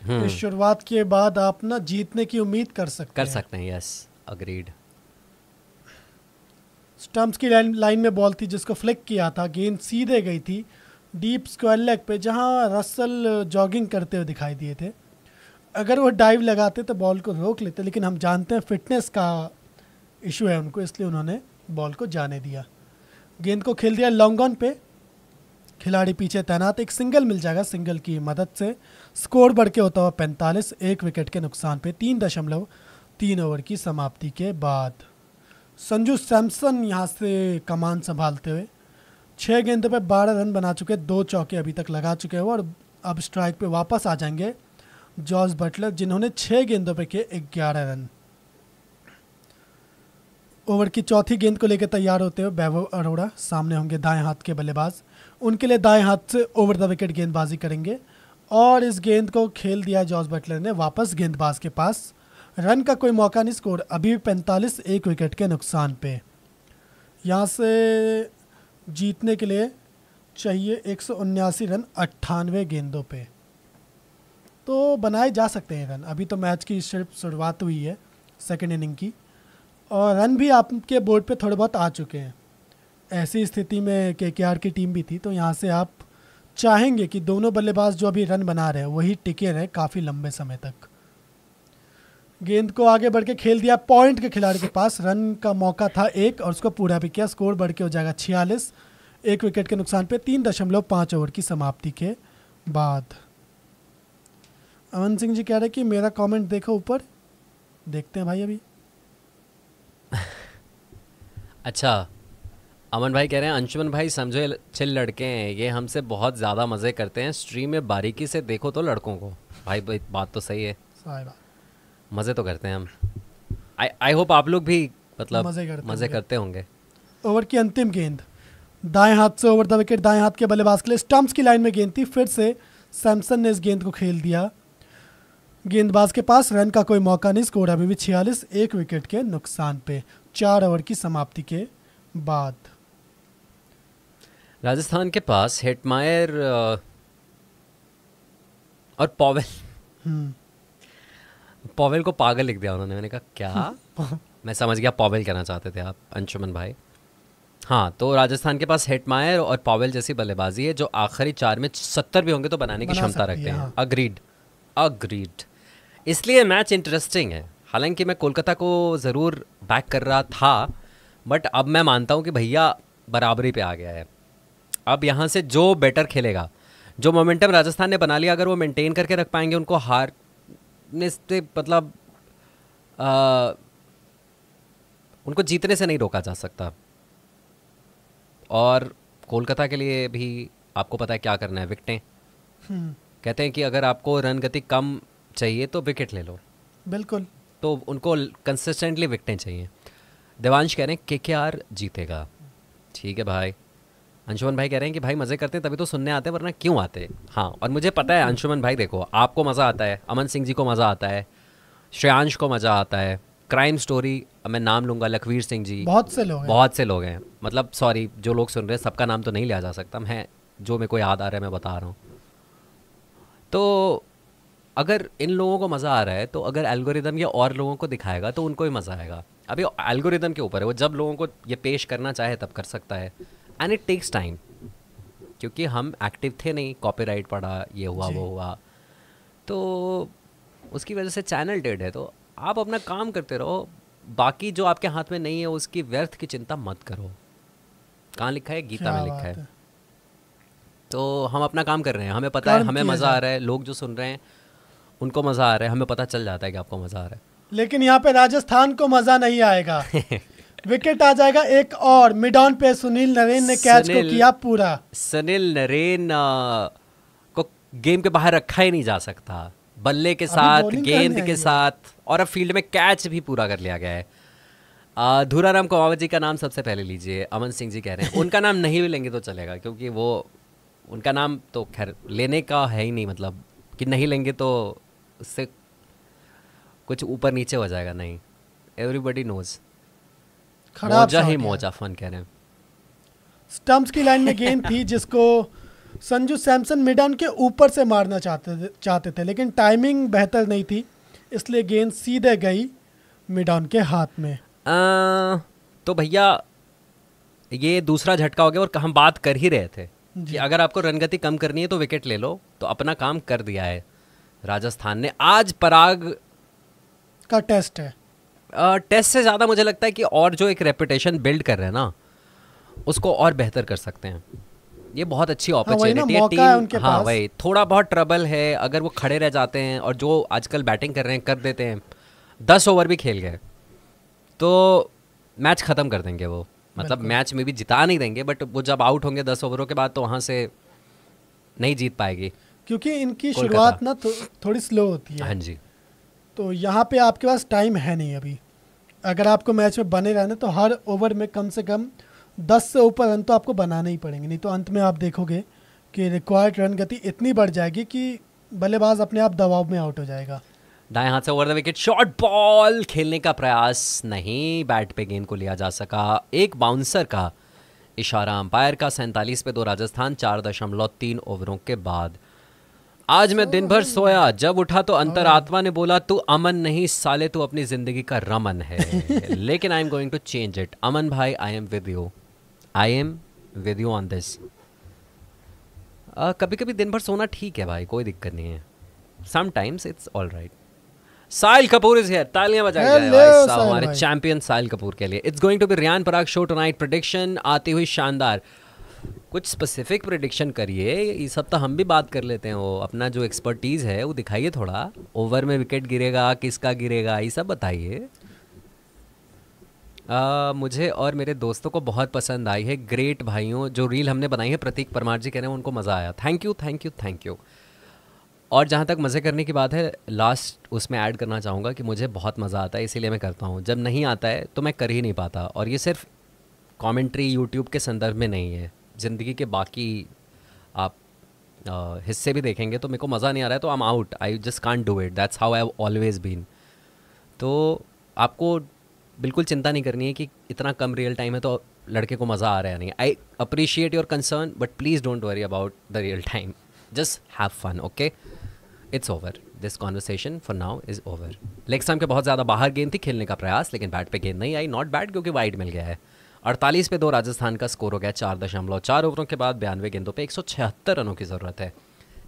तो शुरुआत के बाद आप ना जीतने की उम्मीद कर सकते कर सकते हैं यस अग्रीड स्टम्प्स की लाइन लाइन में बॉल थी जिसको फ्लिक किया था गेंद सीधे गई थी डीप स्क्वायर लेग पे जहाँ रसल जॉगिंग करते हुए दिखाई दिए थे अगर वो डाइव लगाते तो बॉल को रोक लेते लेकिन हम जानते हैं फिटनेस का इशू है उनको इसलिए उन्होंने बॉल को जाने दिया गेंद को खेल दिया लॉन्ग ऑन पे खिलाड़ी पीछे तैनात एक सिंगल मिल जाएगा सिंगल की मदद से स्कोर बढ़ के होता हुआ पैंतालीस एक विकेट के नुकसान पे तीन दशमलव तीन ओवर की समाप्ति के बाद संजू सैमसन यहाँ से कमान संभालते हुए छः गेंदों पे बारह रन बना चुके दो चौके अभी तक लगा चुके हैं और अब स्ट्राइक पे वापस आ जाएंगे जॉर्ज बटलर जिन्होंने छः गेंदों पे किए ग्यारह रन ओवर की चौथी गेंद को लेकर तैयार होते हुए वैभव अरोड़ा सामने होंगे दाएं हाथ के बल्लेबाज उनके लिए दाएं हाथ से ओवर द विकेट गेंदबाजी करेंगे और इस गेंद को खेल दिया जॉर्ज बटलर ने वापस गेंदबाज के पास रन का कोई मौका नहीं स्कोर अभी भी पैंतालीस एक विकेट के नुकसान पे यहाँ से जीतने के लिए चाहिए एक रन अट्ठानवे गेंदों पे तो बनाए जा सकते हैं रन अभी तो मैच की सिर्फ शुरुआत हुई है सेकेंड इनिंग की और रन भी आपके बोर्ड पे थोड़े बहुत आ चुके हैं ऐसी स्थिति में के की टीम भी थी तो यहाँ से आप चाहेंगे कि दोनों बल्लेबाज जो अभी रन बना रहे हैं वही टिके रहे काफ़ी लंबे समय तक गेंद को आगे बढ़ के खेल दिया पॉइंट के खिलाड़ी के पास रन का मौका था एक और उसको पूरा भी किया स्कोर बढ़ के हो जाएगा छियालीस एक विकेट के नुकसान पे तीन दशमलव पाँच ओवर की समाप्ति के बाद अमन सिंह जी कह रहे कि मेरा कमेंट देखो ऊपर देखते हैं भाई अभी अच्छा अमन भाई कह रहे हैं अंशुमन भाई समझो चिल लड़के हैं ये हमसे बहुत ज़्यादा मज़े करते हैं स्ट्रीम में बारीकी से देखो तो लड़कों को भाई बात तो सही है मज़े तो करते हैं हम आई आई होप आप लोग भी मतलब मज़े करते, मजे करते होंगे ओवर की अंतिम गेंद दाएं हाथ से ओवर द विकेट दाएं हाथ के बल्लेबाज के लिए स्टम्प्स की लाइन में गेंद थी फिर से सैमसन ने इस गेंद को खेल दिया गेंदबाज के पास रन का कोई मौका नहीं स्कोर अभी भी छियालीस एक विकेट के नुकसान पे चार ओवर की समाप्ति के बाद राजस्थान के पास हेटमायर और पॉवेल हम्म। पॉवेल को पागल लिख दिया उन्होंने मैंने कहा क्या मैं समझ गया पॉवेल कहना चाहते थे आप अंशुमन भाई हाँ तो राजस्थान के पास हेटमायर और पॉवेल जैसी बल्लेबाजी है जो आखिरी चार में सत्तर भी होंगे तो बनाने की क्षमता रखते हैं अग्रीड हाँ। अग्रीड इसलिए मैच इंटरेस्टिंग है हालांकि मैं कोलकाता को ज़रूर बैक कर रहा था बट अब मैं मानता हूँ कि भैया बराबरी पे आ गया है अब यहाँ से जो बेटर खेलेगा जो मोमेंटम राजस्थान ने बना लिया अगर वो मेंटेन करके रख पाएंगे उनको हारने से मतलब उनको जीतने से नहीं रोका जा सकता और कोलकाता के लिए भी आपको पता है क्या करना है विकटें हम्म। कहते हैं कि अगर आपको रन गति कम चाहिए तो विकेट ले लो बिल्कुल तो उनको कंसिस्टेंटली विकटें चाहिए देवांश कह रहे हैं के के आर जीतेगा ठीक है भाई अंशुमन भाई कह रहे हैं कि भाई मज़े करते हैं तभी तो सुनने आते हैं वरना क्यों आते हाँ और मुझे पता है अंशुमन भाई देखो आपको मज़ा आता है अमन सिंह जी को मज़ा आता है श्रेयांश को मज़ा आता है क्राइम स्टोरी मैं नाम लूंगा लखवीर सिंह जी बहुत से लोग बहुत से लोग हैं मतलब सॉरी जो लोग सुन रहे हैं सबका नाम तो नहीं लिया जा सकता मैं जो मेरे को याद आ रहा है मैं बता रहा हूँ तो अगर इन लोगों को मज़ा आ रहा है तो अगर एल्गोरिदम ये और लोगों को दिखाएगा तो उनको ही मज़ा आएगा अभी एल्गोरिदम के ऊपर है वो जब लोगों को ये पेश करना चाहे तब कर सकता है एंड इट टेक्स टाइम क्योंकि हम एक्टिव थे नहीं कॉपीराइट पड़ा ये हुआ वो हुआ तो उसकी वजह से चैनल डेड है तो आप अपना काम करते रहो बाकी जो आपके हाथ में नहीं है उसकी व्यर्थ की चिंता मत करो कहाँ लिखा है गीता में लिखा है तो हम अपना काम कर रहे हैं हमें पता है हमें मज़ा आ रहा है लोग जो सुन रहे हैं उनको मज़ा आ रहा है हमें पता चल जाता है कि आपको मज़ा आ रहा है लेकिन यहाँ पे राजस्थान को मज़ा नहीं आएगा विकेट आ जाएगा एक और मिड ऑन पे सुनील नरेन ने कैच को किया पूरा सुनील नरेन को गेम के बाहर रखा ही नहीं जा सकता बल्ले के साथ गेंद के साथ और अब फील्ड में कैच भी पूरा कर लिया गया है धुराराम कुमावत जी का नाम सबसे पहले लीजिए अमन सिंह जी कह रहे हैं उनका नाम नहीं भी लेंगे तो चलेगा क्योंकि वो उनका नाम तो खैर लेने का है ही नहीं मतलब कि नहीं लेंगे तो उससे कुछ ऊपर नीचे हो जाएगा नहीं एवरीबडी नोज मोजा ही मोजा फन कह रहे हैं स्टम्प्स की लाइन में गेंद थी जिसको संजू सैमसन मिड ऑन के ऊपर से मारना चाहते थे चाहते थे लेकिन टाइमिंग बेहतर नहीं थी इसलिए गेंद सीधे गई मिड ऑन के हाथ में आ, तो भैया ये दूसरा झटका हो गया और हम बात कर ही रहे थे कि अगर आपको रन गति कम करनी है तो विकेट ले लो तो अपना काम कर दिया है राजस्थान ने आज पराग का टेस्ट है आ, टेस्ट से ज़्यादा मुझे लगता है कि और जो एक रेपुटेशन बिल्ड कर रहे हैं ना उसको और बेहतर कर सकते हैं ये बहुत अच्छी अपॉर्चुनिटी हाँ, है टीम हाँ भाई थोड़ा बहुत ट्रबल है अगर वो खड़े रह जाते हैं और जो आजकल बैटिंग कर रहे हैं कर देते हैं दस ओवर भी खेल गए तो मैच ख़त्म कर देंगे वो मतलब मैच में भी जिता नहीं देंगे बट वो जब आउट होंगे दस ओवरों के बाद तो वहाँ से नहीं जीत पाएगी क्योंकि इनकी शुरुआत ना थो, थोड़ी स्लो होती है हाँ जी तो यहाँ पे आपके पास टाइम है नहीं अभी अगर आपको मैच में बने रहने तो हर ओवर में कम से कम दस से ऊपर रन तो आपको बनाने ही पड़ेंगे नहीं तो अंत में आप देखोगे कि रिक्वायर्ड रन गति इतनी बढ़ जाएगी कि बल्लेबाज अपने आप दबाव में आउट हो जाएगा दाएं हाथ से over the wicket short ball खेलने का प्रयास नहीं बैट पे गेंद को लिया जा सका एक बाउंसर का इशारा अंपायर का सैंतालीस पे दो राजस्थान चार दशमलव तीन ओवरों के बाद आज मैं दिन भर सोया जब उठा तो अंतरात्मा ने बोला तू अमन नहीं साले तू अपनी जिंदगी का रमन है लेकिन I am going to change it Aman भाई I am with you I am with you on this कभी कभी दिन भर सोना ठीक है भाई कोई दिक्कत नहीं है sometimes it's all right Sahil Kapoor is here तालियां बजाई जाए हमारे चैंपियन साहिल कपूर के लिए it's going to be Riyan Parag show tonight prediction आती हुई शानदार कुछ स्पेसिफिक प्रेडिक्शन करिए इस हफ्ता हम भी बात कर लेते हैं वो अपना जो एक्सपर्टीज है वो दिखाइए थोड़ा ओवर में विकेट गिरेगा किसका गिरेगा ये सब बताइए Uh, मुझे और मेरे दोस्तों को बहुत पसंद आई है ग्रेट भाइयों जो रील हमने बनाई है प्रतीक परमार जी कह रहे हैं उनको मज़ा आया thank you thank you thank you और जहाँ तक मज़े करने की बात है लास्ट उसमें ऐड करना चाहूँगा कि मुझे बहुत मज़ा आता है इसीलिए मैं करता हूँ जब नहीं आता है तो मैं कर ही नहीं पाता और ये सिर्फ कमेंट्री यूट्यूब के संदर्भ में नहीं है ज़िंदगी के बाकी आप आ, हिस्से भी देखेंगे तो मेरे को मज़ा नहीं आ रहा है तो I'm out I just can't do it that's how I always been तो आपको बिल्कुल चिंता नहीं करनी है कि इतना कम रियल टाइम है तो लड़के को मज़ा आ रहा है नहीं I appreciate your concern but please don't worry about the real time just have fun okay it's over this conversation for now is over leg stump के बहुत ज़्यादा बाहर गेंद थी खेलने का प्रयास लेकिन बैट पे गेंद नहीं आई नॉट बैट क्योंकि वाइड मिल गया है अड़तालीस पे दो राजस्थान का स्कोर हो गया चार दशमलव चार ओवरों के बाद बयानवे गेंदों पर एक रनों की ज़रूरत है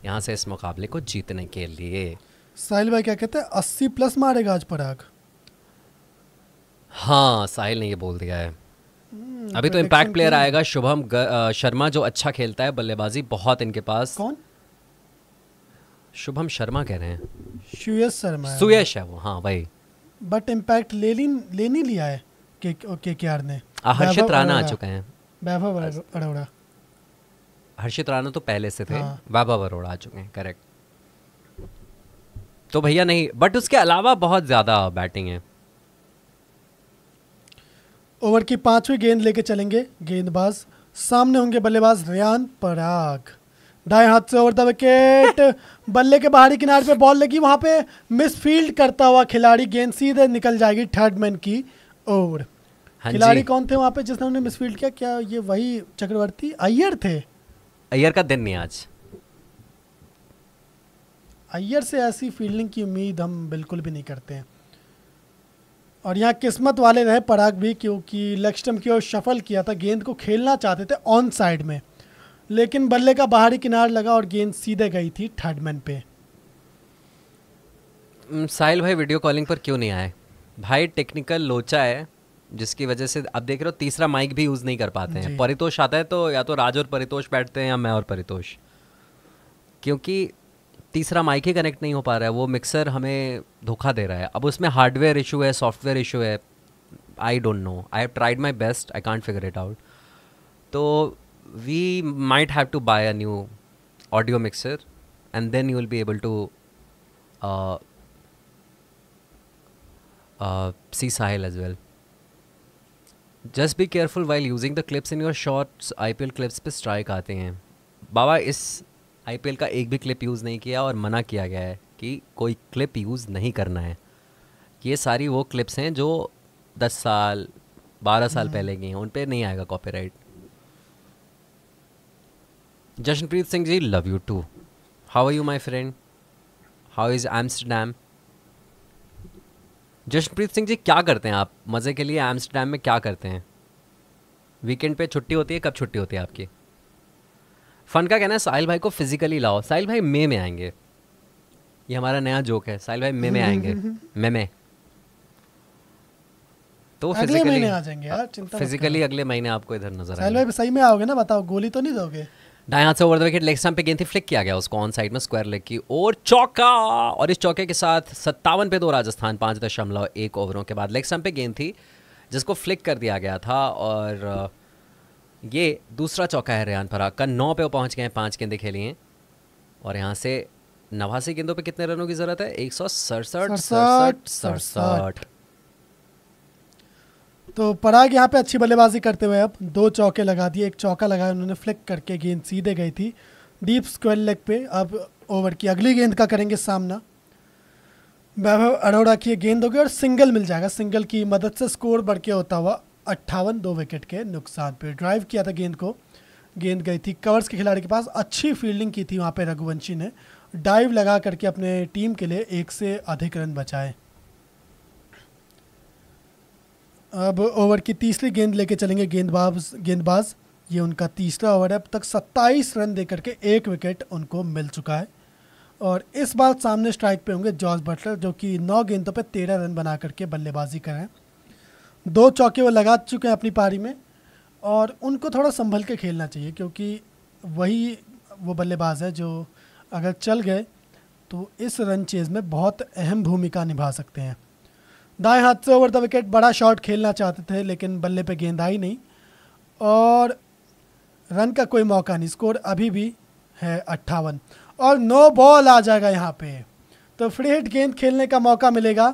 यहाँ से इस मुकाबले को जीतने के लिए साहिल भाई क्या कहते हैं अस्सी प्लस मारेगा आज पराग हाँ साहिल ने ये बोल दिया है हम्म, अभी तो इम्पैक्ट प्लेयर आएगा शुभम शर्मा जो अच्छा खेलता है बल्लेबाजी बहुत इनके पास कौन शुभम शर्मा कह रहे हैं सुयश शर्मा सुयश है वो हाँ भाई बट इम्पैक्ट ले ली ले नहीं लिया है के के के आर ने हर्षित राणा आ चुके हैं वैभव अरोड़ा हर्षित राणा तो पहले से थे हाँ। वैभव अरोड़ा आ चुके हैं करेक्ट तो भैया नहीं बट उसके अलावा बहुत ज़्यादा बैटिंग है ओवर की पांचवी गेंद लेके चलेंगे गेंदबाज सामने होंगे बल्लेबाज रियान पराग दाएं हाथ से ओवर द विकेट बल्ले के बाहरी किनारे पे बॉल लगी वहां पे मिसफील्ड करता हुआ खिलाड़ी गेंद सीधे निकल जाएगी थर्ड मैन की ओर हाँ खिलाड़ी कौन थे वहां पे जिसने उन्हें मिसफील्ड किया क्या ये वही चक्रवर्ती अय्यर थे अय्यर का दिन नहीं आज अय्यर से ऐसी फील्डिंग की उम्मीद हम बिल्कुल भी नहीं करते हैं और यहाँ किस्मत वाले रहे पराग भी क्योंकि लक्ष्यम की ओर शफल किया था गेंद को खेलना चाहते थे ऑन साइड में लेकिन बल्ले का बाहरी किनार लगा और गेंद सीधे गई थी थर्डमैन पे साहिल भाई वीडियो कॉलिंग पर क्यों नहीं आए भाई टेक्निकल लोचा है जिसकी वजह से अब देख रहे हो तीसरा माइक भी यूज़ नहीं कर पाते हैं परितोष आता है तो या तो राज और परितोष बैठते हैं या मैं और परितोष क्योंकि तीसरा माइक ही कनेक्ट नहीं हो पा रहा है वो मिक्सर हमें धोखा दे रहा है अब उसमें हार्डवेयर इशू है सॉफ्टवेयर इशू है I don't know I have tried my best I can't figure it out तो we might have to buy a new audio mixer and then you will be able to uh, uh, see Sahil as well. Just be careful while using the clips in your shots. IPL clips पे strike आते हैं बाबा इस IPL का एक भी clip use नहीं किया और मना किया गया है कि कोई क्लिप यूज़ नहीं करना है ये सारी वो क्लिप्स हैं जो दस साल बारह साल पहले की हैं उन पर नहीं आएगा copyright Jashanpreet Singh ji love you too how are you my friend how is Amsterdam Jashanpreet Singh ji क्या करते हैं आप मज़े के लिए एम्स्टरडैम में क्या करते हैं वीकेंड पे छुट्टी होती है कब छुट्टी होती है आपकी फ़न का कहना है साहिल भाई को फिजिकली लाओ साहिल भाई मे में आएंगे ये हमारा नया जोक है साहिल भाई मे में आएंगे मे में तो फिजिकली आ जाएंगे यार चिंता फिजिकली अगले महीने आपको इधर नजर आएगा सही में आओगे ना बताओ गोली तो नहीं दोगे डाया हाथ से over the wicket leg stump पे गेंद थी फ्लिक किया गया उसको ऑन साइड में स्क्वायर लेग की और चौका और इस चौके के साथ सत्तावन पे दो राजस्थान पाँच दशमलव एक ओवरों के बाद लेग स्टंप पे गेंद थी जिसको फ्लिक कर दिया गया था और ये दूसरा चौका है रेहान फराग का नौ पे वो पहुँच गए हैं पाँच गेंदे खेली हैं और यहाँ से नवासी गेंदों पे कितने रनों की ज़रूरत है एक सौ सड़सठ सड़सठ सड़सठ तो पराग यहाँ पे अच्छी बल्लेबाजी करते हुए अब दो चौके लगा दिए एक चौका लगाया उन्होंने फ्लिक करके गेंद सीधे गई थी डीप स्क्वेल लेग पे अब ओवर की अगली गेंद का करेंगे सामना वैभव अरोड़ा की गेंद होगी और सिंगल मिल जाएगा सिंगल की मदद से स्कोर बढ़ के होता हुआ अट्ठावन दो विकेट के नुकसान पे ड्राइव किया था गेंद को गेंद गई थी कवर्स के खिलाड़ी के पास अच्छी फील्डिंग की थी वहाँ पे रघुवंशी ने डाइव लगा करके अपने टीम के लिए एक से अधिक रन बचाए अब ओवर की तीसरी गेंद लेके चलेंगे गेंदबाज गेंदबाज ये उनका तीसरा ओवर है अब तक 27 रन दे करके एक विकेट उनको मिल चुका है और इस बार सामने स्ट्राइक पे होंगे जॉर्ज बटलर जो कि नौ गेंदों पे तेरह रन बना करके बल्लेबाजी करें दो चौके वो लगा चुके हैं अपनी पारी में और उनको थोड़ा संभल के खेलना चाहिए क्योंकि वही वो बल्लेबाज है जो अगर चल गए तो इस रन चेज़ में बहुत अहम भूमिका निभा सकते हैं दाएं हाथ से ओवर द विकेट बड़ा शॉट खेलना चाहते थे लेकिन बल्ले पे गेंद आई नहीं और रन का कोई मौका नहीं स्कोर अभी भी है अट्ठावन और नो बॉल आ जाएगा यहाँ पे तो फ्री हिट गेंद खेलने का मौका मिलेगा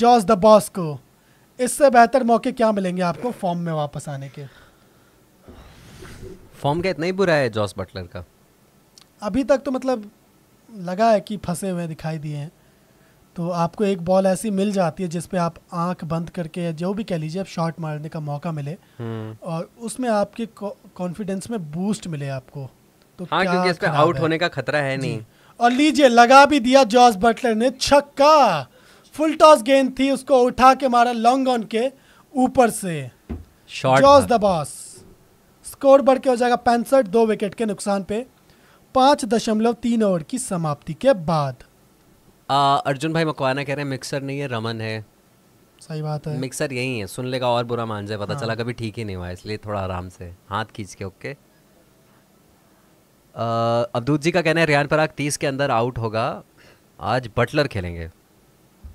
जॉस द बॉस को इससे बेहतर मौके क्या मिलेंगे आपको फॉर्म में वापस आने के फॉर्म का इतना ही बुरा है जॉस बटलर का अभी तक तो मतलब लगा है कि फंसे हुए दिखाई दिए हैं तो आपको एक बॉल ऐसी मिल जाती है जिसपे आप आंख बंद करके या जो भी कह लीजिए आप शॉट मारने का मौका मिले हम्म। और उसमें आपके कॉन्फिडेंस में बूस्ट मिले आपको तो हाँ, क्योंकि आउट होने का खतरा है नहीं और लीजिए लगा भी दिया जॉर्ज बटलर ने छक्का फुल टॉस गेंद थी उसको उठा के मारा लॉन्ग ऑन के ऊपर से जॉर्ज द बॉस स्कोर बढ़ के हो जाएगा पैंसठ दो विकेट के नुकसान पे पांच दशमलव तीन ओवर की समाप्ति के बाद आ, अर्जुन भाई मकवाना कह रहे हैं मिक्सर नहीं है रमन है सही बात है मिक्सर यही है सुन लेगा और बुरा मान जाए पता हाँ। चला कभी ठीक ही नहीं हुआ इसलिए थोड़ा आराम से हाथ खींच के ओके अब्दूत जी का कहना है रियान पराग तीस के अंदर आउट होगा आज बटलर खेलेंगे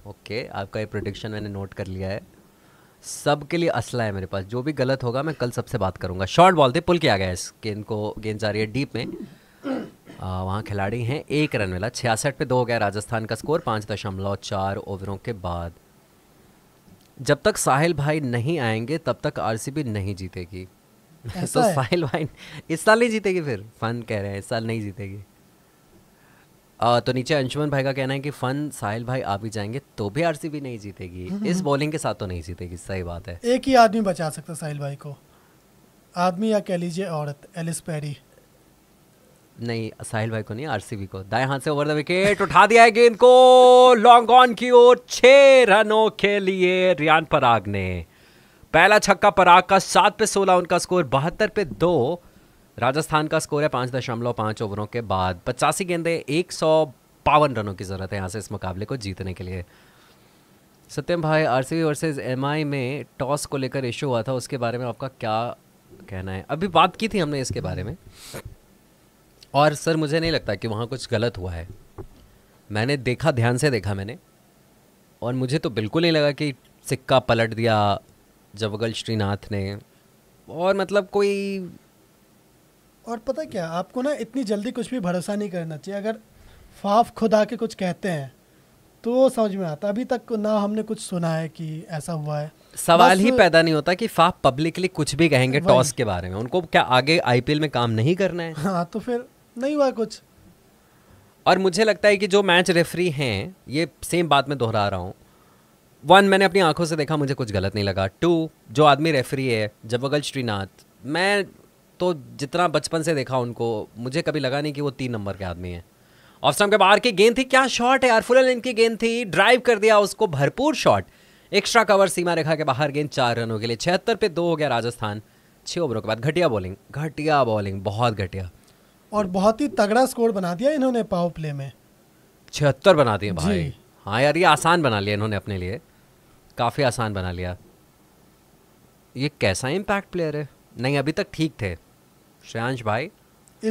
ओके आपका ये प्रोडिक्शन मैंने नोट कर लिया है सब के लिए असला है मेरे पास जो भी गलत होगा मैं कल सबसे बात करूंगा शॉर्ट बॉल थे पुल किया गया इस गेंद को गेंद जा रही है डीप में वहाँ खिलाड़ी हैं एक रन मिला छियासठ पे दो हो गया राजस्थान का स्कोर पाँच दशमलव चार ओवरों के बाद जब तक साहिल भाई नहीं आएंगे तब तक आरसीबी नहीं जीतेगी तो साहिल भाई इस साल नहीं जीतेगी फिर फन कह रहे हैं इस साल नहीं जीतेगी आ, तो नीचे अंशुमन भाई का कहना है कि फन साहिल भाई आ भी जाएंगे तो भी आरसीबी नहीं जीतेगी इस बॉलिंग के साथ तो नहीं जीतेगी सही बात है एक ही आदमी बचा सकता साहिल भाई को आदमी या कह लीजिए औरत एलिस पैरी नहीं साहिल भाई को नहीं आरसीबी को दाएं हाथ से ओवर द विकेट उठा दिया है गेंद को लॉन्ग ऑन की ओर छह रनों के लिए रियान पराग ने पहला छक्का पराग का सात पे सोलह उनका स्कोर बहत्तर पे दो राजस्थान का स्कोर है पाँच दशमलव पाँच ओवरों के बाद पचासी गेंदे एक सौ बावन रनों की ज़रूरत है यहाँ से इस मुकाबले को जीतने के लिए सत्यम भाई आरसीबी वर्सेस एमआई में टॉस को लेकर इशू हुआ था उसके बारे में आपका क्या कहना है अभी बात की थी हमने इसके बारे में और सर मुझे नहीं लगता कि वहाँ कुछ गलत हुआ है मैंने देखा ध्यान से देखा मैंने और मुझे तो बिल्कुल नहीं लगा कि सिक्का पलट दिया जवगल श्रीनाथ ने और मतलब कोई और पता क्या आपको ना इतनी जल्दी कुछ भी भरोसा नहीं करना चाहिए अगर फाफ खुदा के कुछ कहते हैं तो समझ में आता अभी तक ना हमने कुछ सुना है कि ऐसा हुआ है सवाल ही पैदा नहीं होता कि फाफ पब्लिकली कुछ भी कहेंगे टॉस के बारे में उनको क्या आगे आईपीएल में काम नहीं करना है हाँ तो फिर नहीं हुआ कुछ और मुझे लगता है कि जो मैच रेफरी हैं ये सेम बात मैं दोहरा रहा हूँ वन मैंने अपनी आंखों से देखा मुझे कुछ गलत नहीं लगा टू जो आदमी रेफरी है जबगल श्रीनाथ मैं तो जितना बचपन से देखा उनको मुझे कभी लगा नहीं कि वो तीन नंबर के आदमी हैं ऑफ स्टम्प के बाहर की गेंद थी क्या शॉट है यार फुल लेंथ की गेंद थी ड्राइव कर दिया उसको भरपूर शॉट एक्स्ट्रा कवर सीमा रेखा के बाहर गेंद चार रनों के लिए छिहत्तर पे दो हो गया राजस्थान छः ओवरों के बाद घटिया बॉलिंग घटिया बॉलिंग बहुत घटिया और बहुत ही तगड़ा स्कोर बना दिया इन्होंने पावर प्ले में छिहत्तर बना दिए भाई हाँ यार ये आसान बना लिया इन्होंने अपने लिए काफ़ी आसान बना लिया ये कैसा इम्पैक्ट प्लेयर है नहीं अभी तक ठीक थे श्रेयांश भाई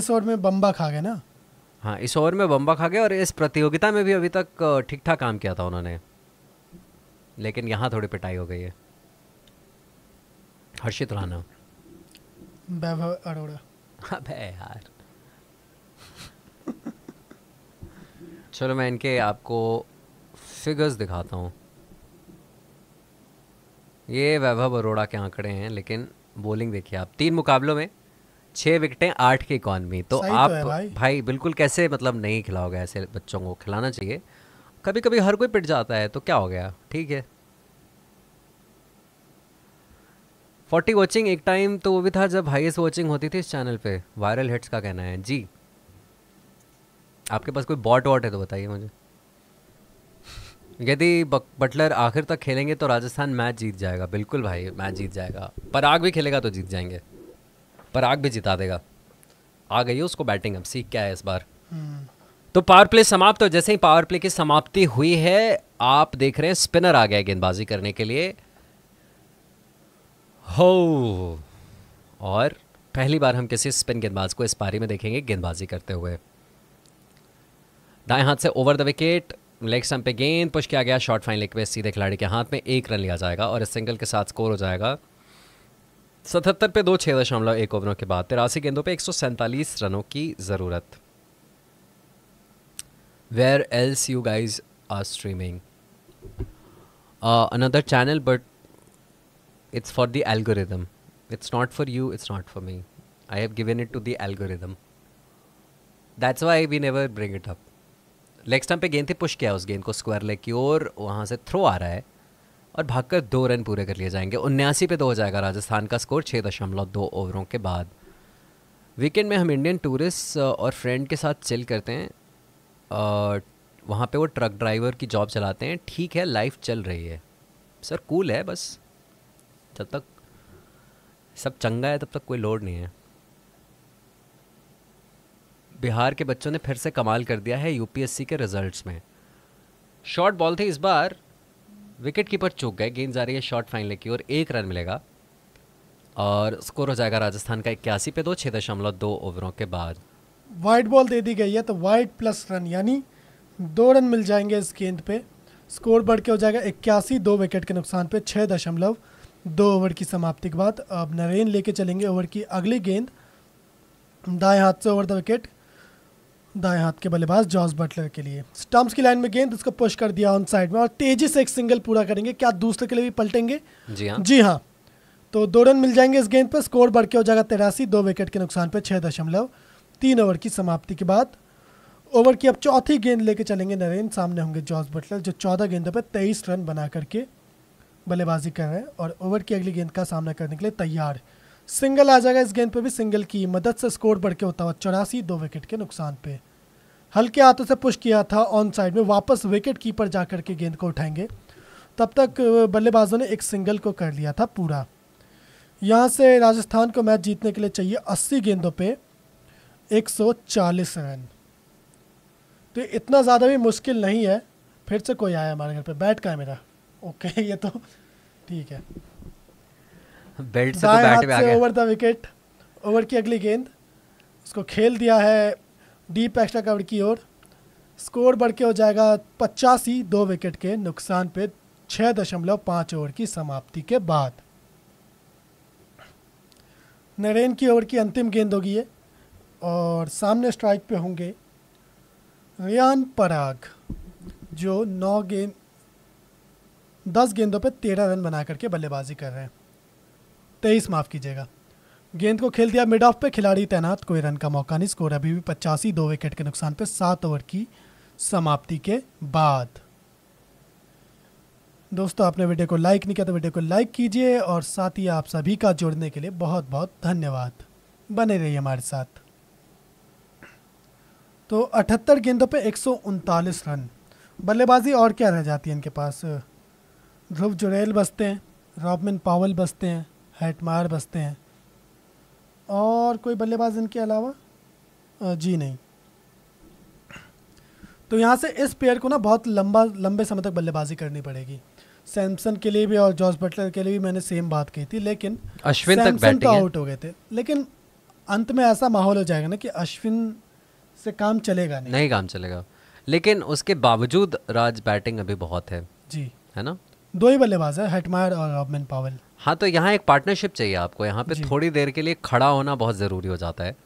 इस ओवर में बम्बा खा गए ना हाँ इस ओवर में बम्बा खा गए और इस प्रतियोगिता में भी अभी तक ठीक ठाक काम किया था उन्होंने लेकिन यहाँ थोड़ी पिटाई हो गई है हर्षित राना अरोड़ा अबे यार चलो मैं इनके आपको फिगर्स दिखाता हूँ ये वैभव अरोड़ा के आंकड़े हैं लेकिन बॉलिंग देखिए आप तीन मुकाबलों में छः विकेटें आठ की इकॉनमी तो, तो आप तो भाई।, भाई बिल्कुल कैसे मतलब नहीं खिलाओगे ऐसे बच्चों को खिलाना चाहिए कभी कभी हर कोई पिट जाता है तो क्या हो गया ठीक है फोर्टी वॉचिंग एक टाइम तो वो भी था जब हाईएस्ट वॉचिंग होती थी इस चैनल पे वायरल हिट्स का कहना है जी आपके पास कोई बॉट वॉट है तो बताइए मुझे यदि बटलर आखिर तक खेलेंगे तो राजस्थान मैच जीत जाएगा बिल्कुल भाई मैच जीत जाएगा पर आग भी खेलेगा तो जीत जाएंगे पर आग भी जिता देगा आ गई उसको बैटिंग अब सीख क्या है इस बार हम्म। तो पावर प्ले समाप्त हो जैसे ही पावर प्ले की समाप्ति हुई है आप देख रहे हैं स्पिनर आ गया गेंदबाजी करने के लिए हो और पहली बार हम किसी स्पिन गेंदबाज को इस पारी में देखेंगे गेंदबाजी करते हुए दाएं हाथ से over the wicket leg stump पे गेंद पुश किया गया शॉर्ट फाइन लेग पे सीधे खिलाड़ी के हाथ में एक रन लिया जाएगा और इस सिंगल के साथ स्कोर हो जाएगा सतहत्तर पे दो छः दशमलव एक ओवरों के बाद तिरासी गेंदों पे एक सौ सैंतालीस रनों की ज़रूरत where else you guys are streaming another channel but it's for the algorithm it's not for you it's not for me I have given it to the algorithm that's why we never bring it up leg stump पे गेंद थी push किया उस गेंद को square leg की ओर वहाँ से थ्रो आ रहा है और भागकर दो रन पूरे कर लिए जाएंगे उन्यासी पे दो हो जाएगा राजस्थान का स्कोर छः दशमलव दो ओवरों के बाद वीकेंड में हम इंडियन टूरिस्ट और फ्रेंड के साथ चिल करते हैं वहाँ पे वो ट्रक ड्राइवर की जॉब चलाते हैं ठीक है लाइफ चल रही है सर कूल है बस जब तक सब चंगा है तब तक कोई लोड नहीं है बिहार के बच्चों ने फिर से कमाल कर दिया है यूपीएससी के रिजल्ट्स में शॉर्ट बॉल थे इस बार विकेट कीपर चूक गए गेंद जा रही है शॉर्ट फाइनल की ओर एक रन मिलेगा और स्कोर हो जाएगा राजस्थान का इक्यासी पे दो छः दशमलव दो ओवरों के बाद वाइट बॉल दे दी गई है तो वाइट प्लस रन यानी दो रन मिल जाएंगे इस गेंद पे स्कोर बढ़ के हो जाएगा इक्यासी दो विकेट के नुकसान पे छः दशमलव दो ओवर की समाप्ति के बाद अब नरेन लेके चलेंगे ओवर की अगली गेंद दाएं हाथ से ओवर द विकेट दाएं हाथ के बल्लेबाज जॉस बटलर के लिए स्टम्प्स की लाइन में गेंद उसको पुश कर दिया ऑन साइड में और तेजी से एक सिंगल पूरा करेंगे क्या दूसरे के लिए भी पलटेंगे जी हाँ जी हाँ तो दो रन मिल जाएंगे इस गेंद पर स्कोर बढ़ के हो जाएगा तेरासी दो विकेट के नुकसान पर छः दशमलव तीन ओवर की समाप्ति के बाद ओवर की अब चौथी गेंद लेके चलेंगे नरेंद्र सामने होंगे जॉर्ज बटलर जो चौदह गेंदों पर तेईस रन बना करके बल्लेबाजी कर रहे हैं और ओवर की अगली गेंद का सामना करने के लिए तैयार है सिंगल आ जाएगा इस गेंद पे भी सिंगल की मदद से स्कोर बढ़ के होता हुआ चौरासी दो विकेट के नुकसान पे हल्के हाथों से पुश किया था ऑन साइड में वापस विकेट कीपर जाकर के गेंद को उठाएंगे तब तक बल्लेबाजों ने एक सिंगल को कर लिया था पूरा यहाँ से राजस्थान को मैच जीतने के लिए चाहिए 80 गेंदों पे 140 रन तो इतना ज़्यादा भी मुश्किल नहीं है फिर से कोई आया हमारे घर पे बैठ का है मेरा ओके ये तो ठीक है बेल्ट से तो बैट में आ गया ओवर द विकेट ओवर की अगली गेंद उसको खेल दिया है डीप एक्स्ट्रा कवर की ओर स्कोर बढ़ के हो जाएगा पचासी दो विकेट के नुकसान पे छः दशमलव पाँच ओवर की समाप्ति के बाद नरेन की ओवर की अंतिम गेंद होगी है और सामने स्ट्राइक पे होंगे रियान पराग जो नौ गेंद दस गेंदों पे तेरह रन बना करके बल्लेबाजी कर रहे हैं तेईस माफ़ कीजिएगा गेंद को खेल दिया मिड ऑफ पे खिलाड़ी तैनात कोई रन का मौका नहीं स्कोर अभी भी पचासी दो विकेट के नुकसान पर सात ओवर की समाप्ति के बाद दोस्तों आपने वीडियो को लाइक नहीं किया तो वीडियो को लाइक कीजिए और साथ ही आप सभी का जोड़ने के लिए बहुत बहुत धन्यवाद बने रहिए हमारे साथ तो अठहत्तर गेंदों पे एक रन बल्लेबाजी और क्या रह जाती है इनके पास ध्रुव जुड़ेल बसते हैं रॉबमिन पावल बसते हैं हेटमार बसते हैं और कोई बल्लेबाज इनके अलावा जी नहीं तो यहाँ से इस पेयर को ना बहुत लंबा लंबे समय तक बल्लेबाजी करनी पड़ेगी सैमसन के लिए भी और जॉर्ज बटलर के लिए भी मैंने सेम बात कही थी लेकिन अश्विन तक तो आउट हो गए थे लेकिन अंत में ऐसा माहौल हो जाएगा ना कि अश्विन से काम चलेगा नहीं नहीं काम चलेगा लेकिन उसके बावजूद राज बैटिंग अभी बहुत है जी है ना दो ही बल्लेबाज है हेटमायर और रॉबमैन पावल हाँ तो यहाँ एक पार्टनरशिप चाहिए आपको यहाँ पे थोड़ी देर के लिए खड़ा होना बहुत ज़रूरी हो जाता है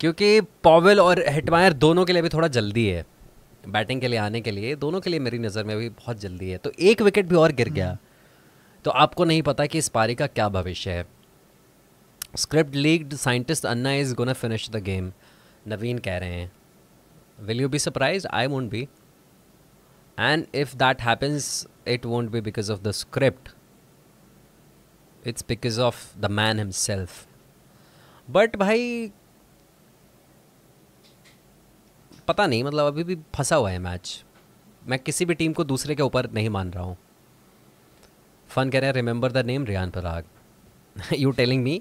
क्योंकि पॉवेल और हेटमायर दोनों के लिए भी थोड़ा जल्दी है बैटिंग के लिए आने के लिए दोनों के लिए मेरी नज़र में भी बहुत जल्दी है तो एक विकेट भी और गिर गया हम्म। तो आपको नहीं पता कि इस पारी का क्या भविष्य है script league scientist Anna is gonna finish the game Naveen कह रहे हैं will you be surprise I won't be and if that happens it won't be because of the script it's because of the man himself but भाई पता नहीं मतलब अभी भी फंसा हुआ है मैच मैं किसी भी टीम को दूसरे के ऊपर नहीं मान रहा हूँ फन कह रहे हैं remember the name Riyan Parag you telling me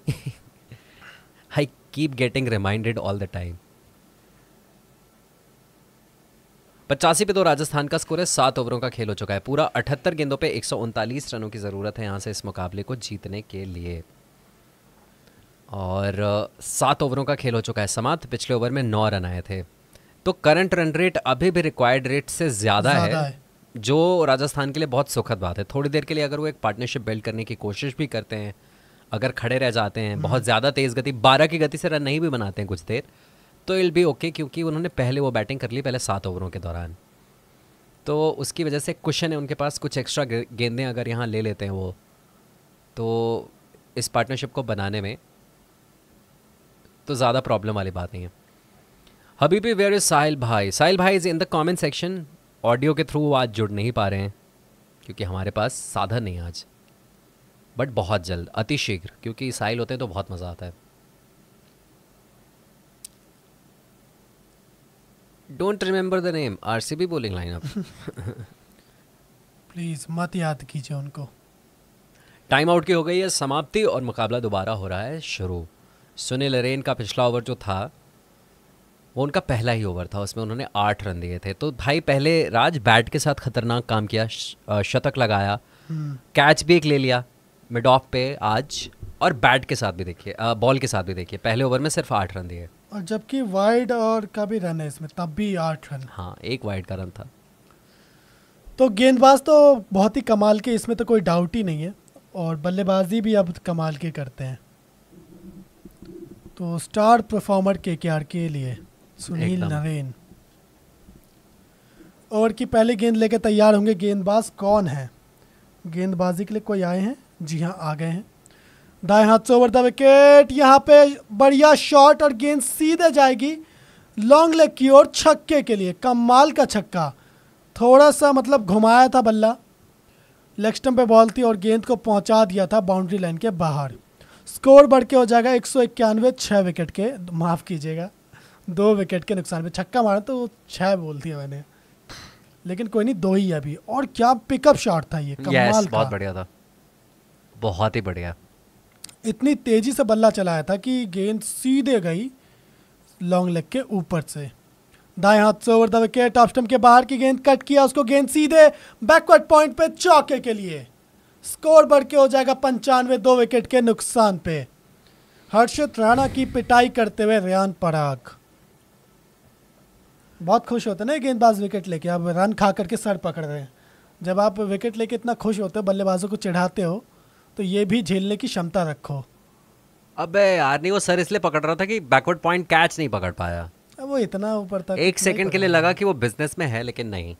I keep getting reminded all the time पचासी पे तो राजस्थान का स्कोर है सात ओवरों का खेल हो चुका है पूरा अठहत्तर गेंदों पे एक रनों की ज़रूरत है यहाँ से इस मुकाबले को जीतने के लिए और सात ओवरों का खेल हो चुका है समाप्त पिछले ओवर में नौ रन आए थे तो करंट रन रेट अभी भी रिक्वायर्ड रेट से ज़्यादा है, है जो राजस्थान के लिए बहुत सुखद बात है थोड़ी देर के लिए अगर वो एक पार्टनरशिप बिल्ड करने की कोशिश भी करते हैं अगर खड़े रह जाते हैं बहुत हम्म। ज़्यादा तेज़ गति बारह की गति से रन नहीं भी बनाते हैं कुछ देर तो इल बी ओके क्योंकि उन्होंने पहले वो बैटिंग कर ली पहले सात ओवरों के दौरान तो उसकी वजह से कुशन है उनके पास कुछ एक्स्ट्रा गेंदें अगर यहाँ ले लेते हैं वो तो इस पार्टनरशिप को बनाने में तो ज़्यादा प्रॉब्लम वाली बात नहीं है हबीबी वेयर इज़ साहिल भाई साहिल भाई is in the comment section audio के थ्रू आज जुड़ नहीं पा रहे हैं क्योंकि हमारे पास साधन नहीं आज बट बहुत जल्द अति शीघ्र क्योंकि साहिल होते हैं तो बहुत मज़ा आता है don't remember the name RCB bowling lineup please मत याद कीजिए उनको टाइम आउट की हो गई है समाप्ति और मुकाबला दोबारा हो रहा है शुरू सुनील रेन का पिछला ओवर जो था वो उनका पहला ही ओवर था उसमें उन्होंने आठ रन दिए थे तो भाई पहले राज बैट के साथ खतरनाक काम किया शतक लगाया कैच हम्म। भी एक ले लिया मिड ऑफ पे आज और बैट के साथ भी देखिए बॉल के साथ भी देखिए पहले ओवर में सिर्फ आठ रन दिए और जबकि वाइड और का भी रन है इसमें तब भी आठ रन हाँ एक वाइड का रन था तो गेंदबाज तो बहुत ही कमाल के इसमें तो कोई डाउट ही नहीं है और बल्लेबाजी भी अब कमाल के करते हैं तो स्टार परफॉर्मर के के आर के लिए सुनील नवेन ओवर की पहली गेंद लेकर तैयार होंगे गेंदबाज कौन है गेंदबाजी के लिए कोई आए हैं जी हाँ आ गए हैं दाएं हाथ से ओवर द विकेट यहाँ पे बढ़िया शॉट और गेंद सीधे जाएगी लॉन्ग लेग की ओर छक्के के लिए कमाल का छक्का थोड़ा सा मतलब घुमाया था बल्ला लेग स्टम्प पे बॉल थी और गेंद को पहुंचा दिया था बाउंड्री लाइन के बाहर स्कोर बढ़ के हो जाएगा एक सौ इक्यानवे छः विकेट के माफ़ कीजिएगा दो विकेट के नुकसान पे छक्का मारा तो छः बोल दिया मैंने लेकिन कोई नहीं दो ही अभी और क्या पिकअप शॉट था ये कमाल yes, बहुत बढ़िया था बहुत ही बढ़िया इतनी तेज़ी से बल्ला चलाया था कि गेंद सीधे गई लॉन्ग लेग के ऊपर से दाएं हाथ से over the wicket off stump के बाहर की गेंद कट किया उसको गेंद सीधे बैकवर्ड पॉइंट पे चौके के लिए स्कोर बढ़ के हो जाएगा पंचानवे दो विकेट के नुकसान पे हर्षित राणा की पिटाई करते हुए रियान पराग बहुत खुश होते ना गेंदबाज विकेट लेके आप रन खा करके सर पकड़ रहे हैं जब आप विकेट लेके इतना खुश होते हो बल्लेबाजों को चढ़ाते हो तो ये भी झेलने की क्षमता रखो अबे यार नहीं वो सर इसलिए पकड़ रहा था कि बैकवर्ड पॉइंट कैच नहीं पकड़ पाया वो इतना ऊपर था एक सेकंड के लिए लगा कि वो बिजनेस में है लेकिन नहीं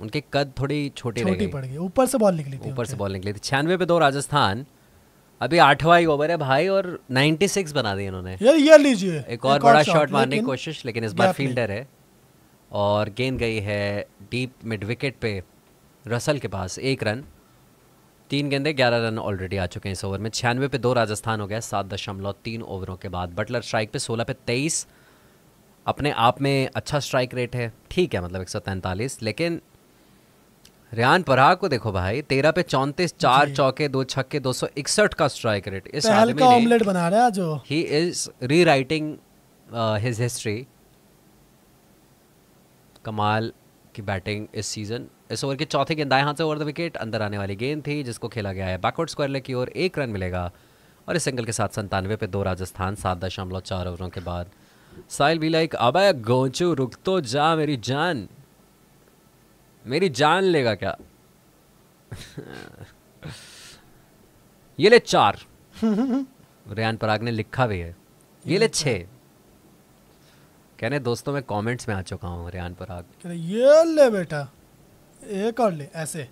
उनके कद थोड़ी छोटी छोटी पड़ गई ऊपर से बॉल निकली थी ऊपर से बॉल निकली थी छियानवे पे दो राजस्थान अभी आठवा ही ओवर है भाई और 96 बना दी इन्होंने ये लीजिए एक और बड़ा शॉट मारने की कोशिश लेकिन इस बार फील्डर है और गेंद गई है डीप मिड विकेट पे रसल के पास एक रन तीन गेंदे ग्यारह रन ऑलरेडी आ चुके हैं इस ओवर में छियानवे पे दो राजस्थान हो गया सात दशमलव तीन ओवरों के बाद बटलर स्ट्राइक पे सोलह पे तेईस अपने आप में अच्छा स्ट्राइक रेट है ठीक है मतलब एक सौ तैंतालीस लेकिन रियान पराग को देखो भाई तेरह पे चौंतीस चार चौके दो छक्के दो सौ इकसठ का स्ट्राइक रेट इस ऑमलेट बना रहा है जो he is rewriting his history कमाल की बैटिंग इस सीजन इस ओवर के चौथे गेंद गेंदाएं हाथ से ओवर द विकेट अंदर आने वाली गेंद थी जिसको खेला गया है बैकवर्ड स्क्वायर लेग की ओर एक रन मिलेगा और इस सिंगल के साथ संतानवे पे दो राजस्थान सात दशमलव चार ओवरों के बाद साहिल भी लाइक अब गोचू रुक तो जा मेरी जान मेरी जान लेगा क्या ये ले चार रेहान पराग ने लिखा भी है ये ले छः कहने दोस्तों मैं कमेंट्स में आ चुका हूँ रेहान पराग ये ले बेटा एक और ले ऐसे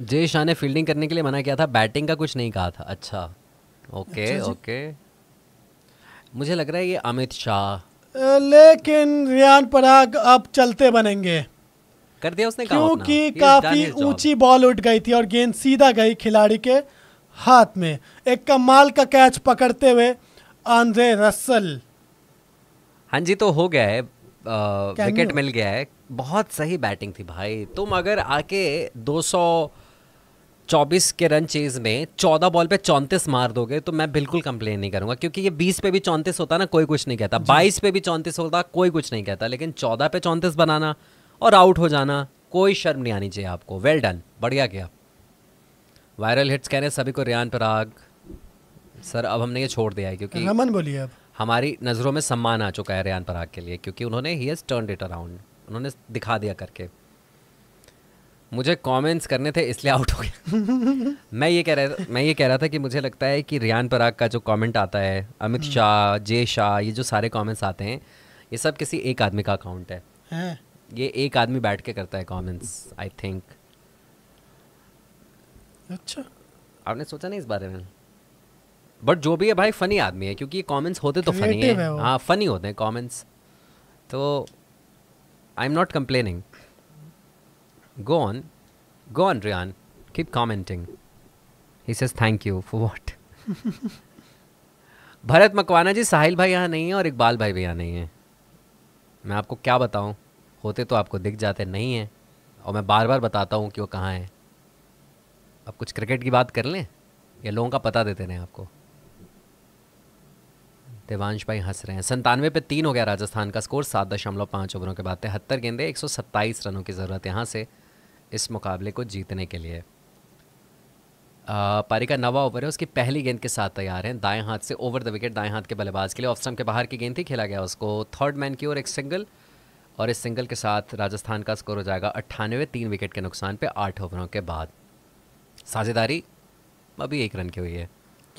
जय शाह ने फील्डिंग करने के लिए मना किया था बैटिंग का कुछ नहीं कहा था अच्छा ओके ओके अच्छा मुझे लग रहा है ये अमित शाह लेकिन रियान पराग अब चलते बनेंगे कर दिया उसने क्योंकि काफी ऊंची बॉल उठ गई थी और गेंद सीधा गई खिलाड़ी के हाथ में एक कमाल का कैच पकड़ते हुए आंद्रे रसल हाँ जी तो हो गया है विकेट मिल गया है बहुत सही बैटिंग थी भाई तुम अगर आके 224 के रन चेज में 14 बॉल पे चौंतीस मार दोगे तो मैं बिल्कुल कंप्लेन नहीं करूंगा क्योंकि ये 20 पे भी चौंतीस होता ना कोई कुछ नहीं कहता 22 पे भी चौंतीस होता कोई कुछ नहीं कहता लेकिन 14 पे चौंतीस बनाना और आउट हो जाना कोई शर्म नहीं आनी चाहिए आपको वेल डन बढ़िया किया वायरल हिट्स कह रहे हैं सभी को रियान पराग सर अब हमने ये छोड़ दिया है क्योंकि रमन बोलिए अब हमारी नज़रों में सम्मान आ चुका है रियान पराग के लिए क्योंकि उन्होंने he has turn it around उन्होंने दिखा दिया करके मुझे कमेंट्स करने थे इसलिए आउट हो गया मैं ये कह रहा था मैं ये कह रहा था कि मुझे लगता है कि रियान पराग का जो कमेंट आता है अमित हम्म। शाह जय शाह ये जो सारे कमेंट्स आते हैं ये सब किसी एक आदमी का अकाउंट है, है? ये एक आदमी बैठ के करता है कमेंट्स आई थिंक अच्छा आपने सोचा नहीं इस बारे में बट जो भी है भाई फनी आदमी है क्योंकि ये कमेंट्स होते तो फनी है हाँ फनी होते हैं कमेंट्स तो I'm not complaining. Go on. Go on, Rian. Keep commenting. He says thank you for what? Bharat Makwana जी साहिल भाई यहाँ नहीं है और इकबाल भाई भी यहाँ नहीं है मैं आपको क्या बताऊँ होते तो आपको दिख जाते नहीं हैं और मैं बार बार बताता हूँ कि वो कहाँ हैं अब कुछ क्रिकेट की बात कर लें या लोगों का पता देते रहें आपको देवांश भाई हंस रहे हैं संतानवे पे तीन हो गया राजस्थान का स्कोर सात दशमलव पाँच ओवरों के बाद तिहत्तर गेंदे एक सौ सत्ताईस रनों की ज़रूरत यहाँ से इस मुकाबले को जीतने के लिए पारिका नवा ओवर है उसकी पहली गेंद के साथ तैयार हैं दाएं हाथ से ओवर द विकेट दाएं हाथ के बल्लेबाज के लिए ऑफ स्टंप के बाहर की गेंद ही खेला गया उसको थर्ड मैन की ओर एक सिंगल और इस सिंगल के साथ राजस्थान का स्कोर हो जाएगा अट्ठानवे तीन विकेट के नुकसान पे आठ ओवरों के बाद साझेदारी अभी एक रन की हुई है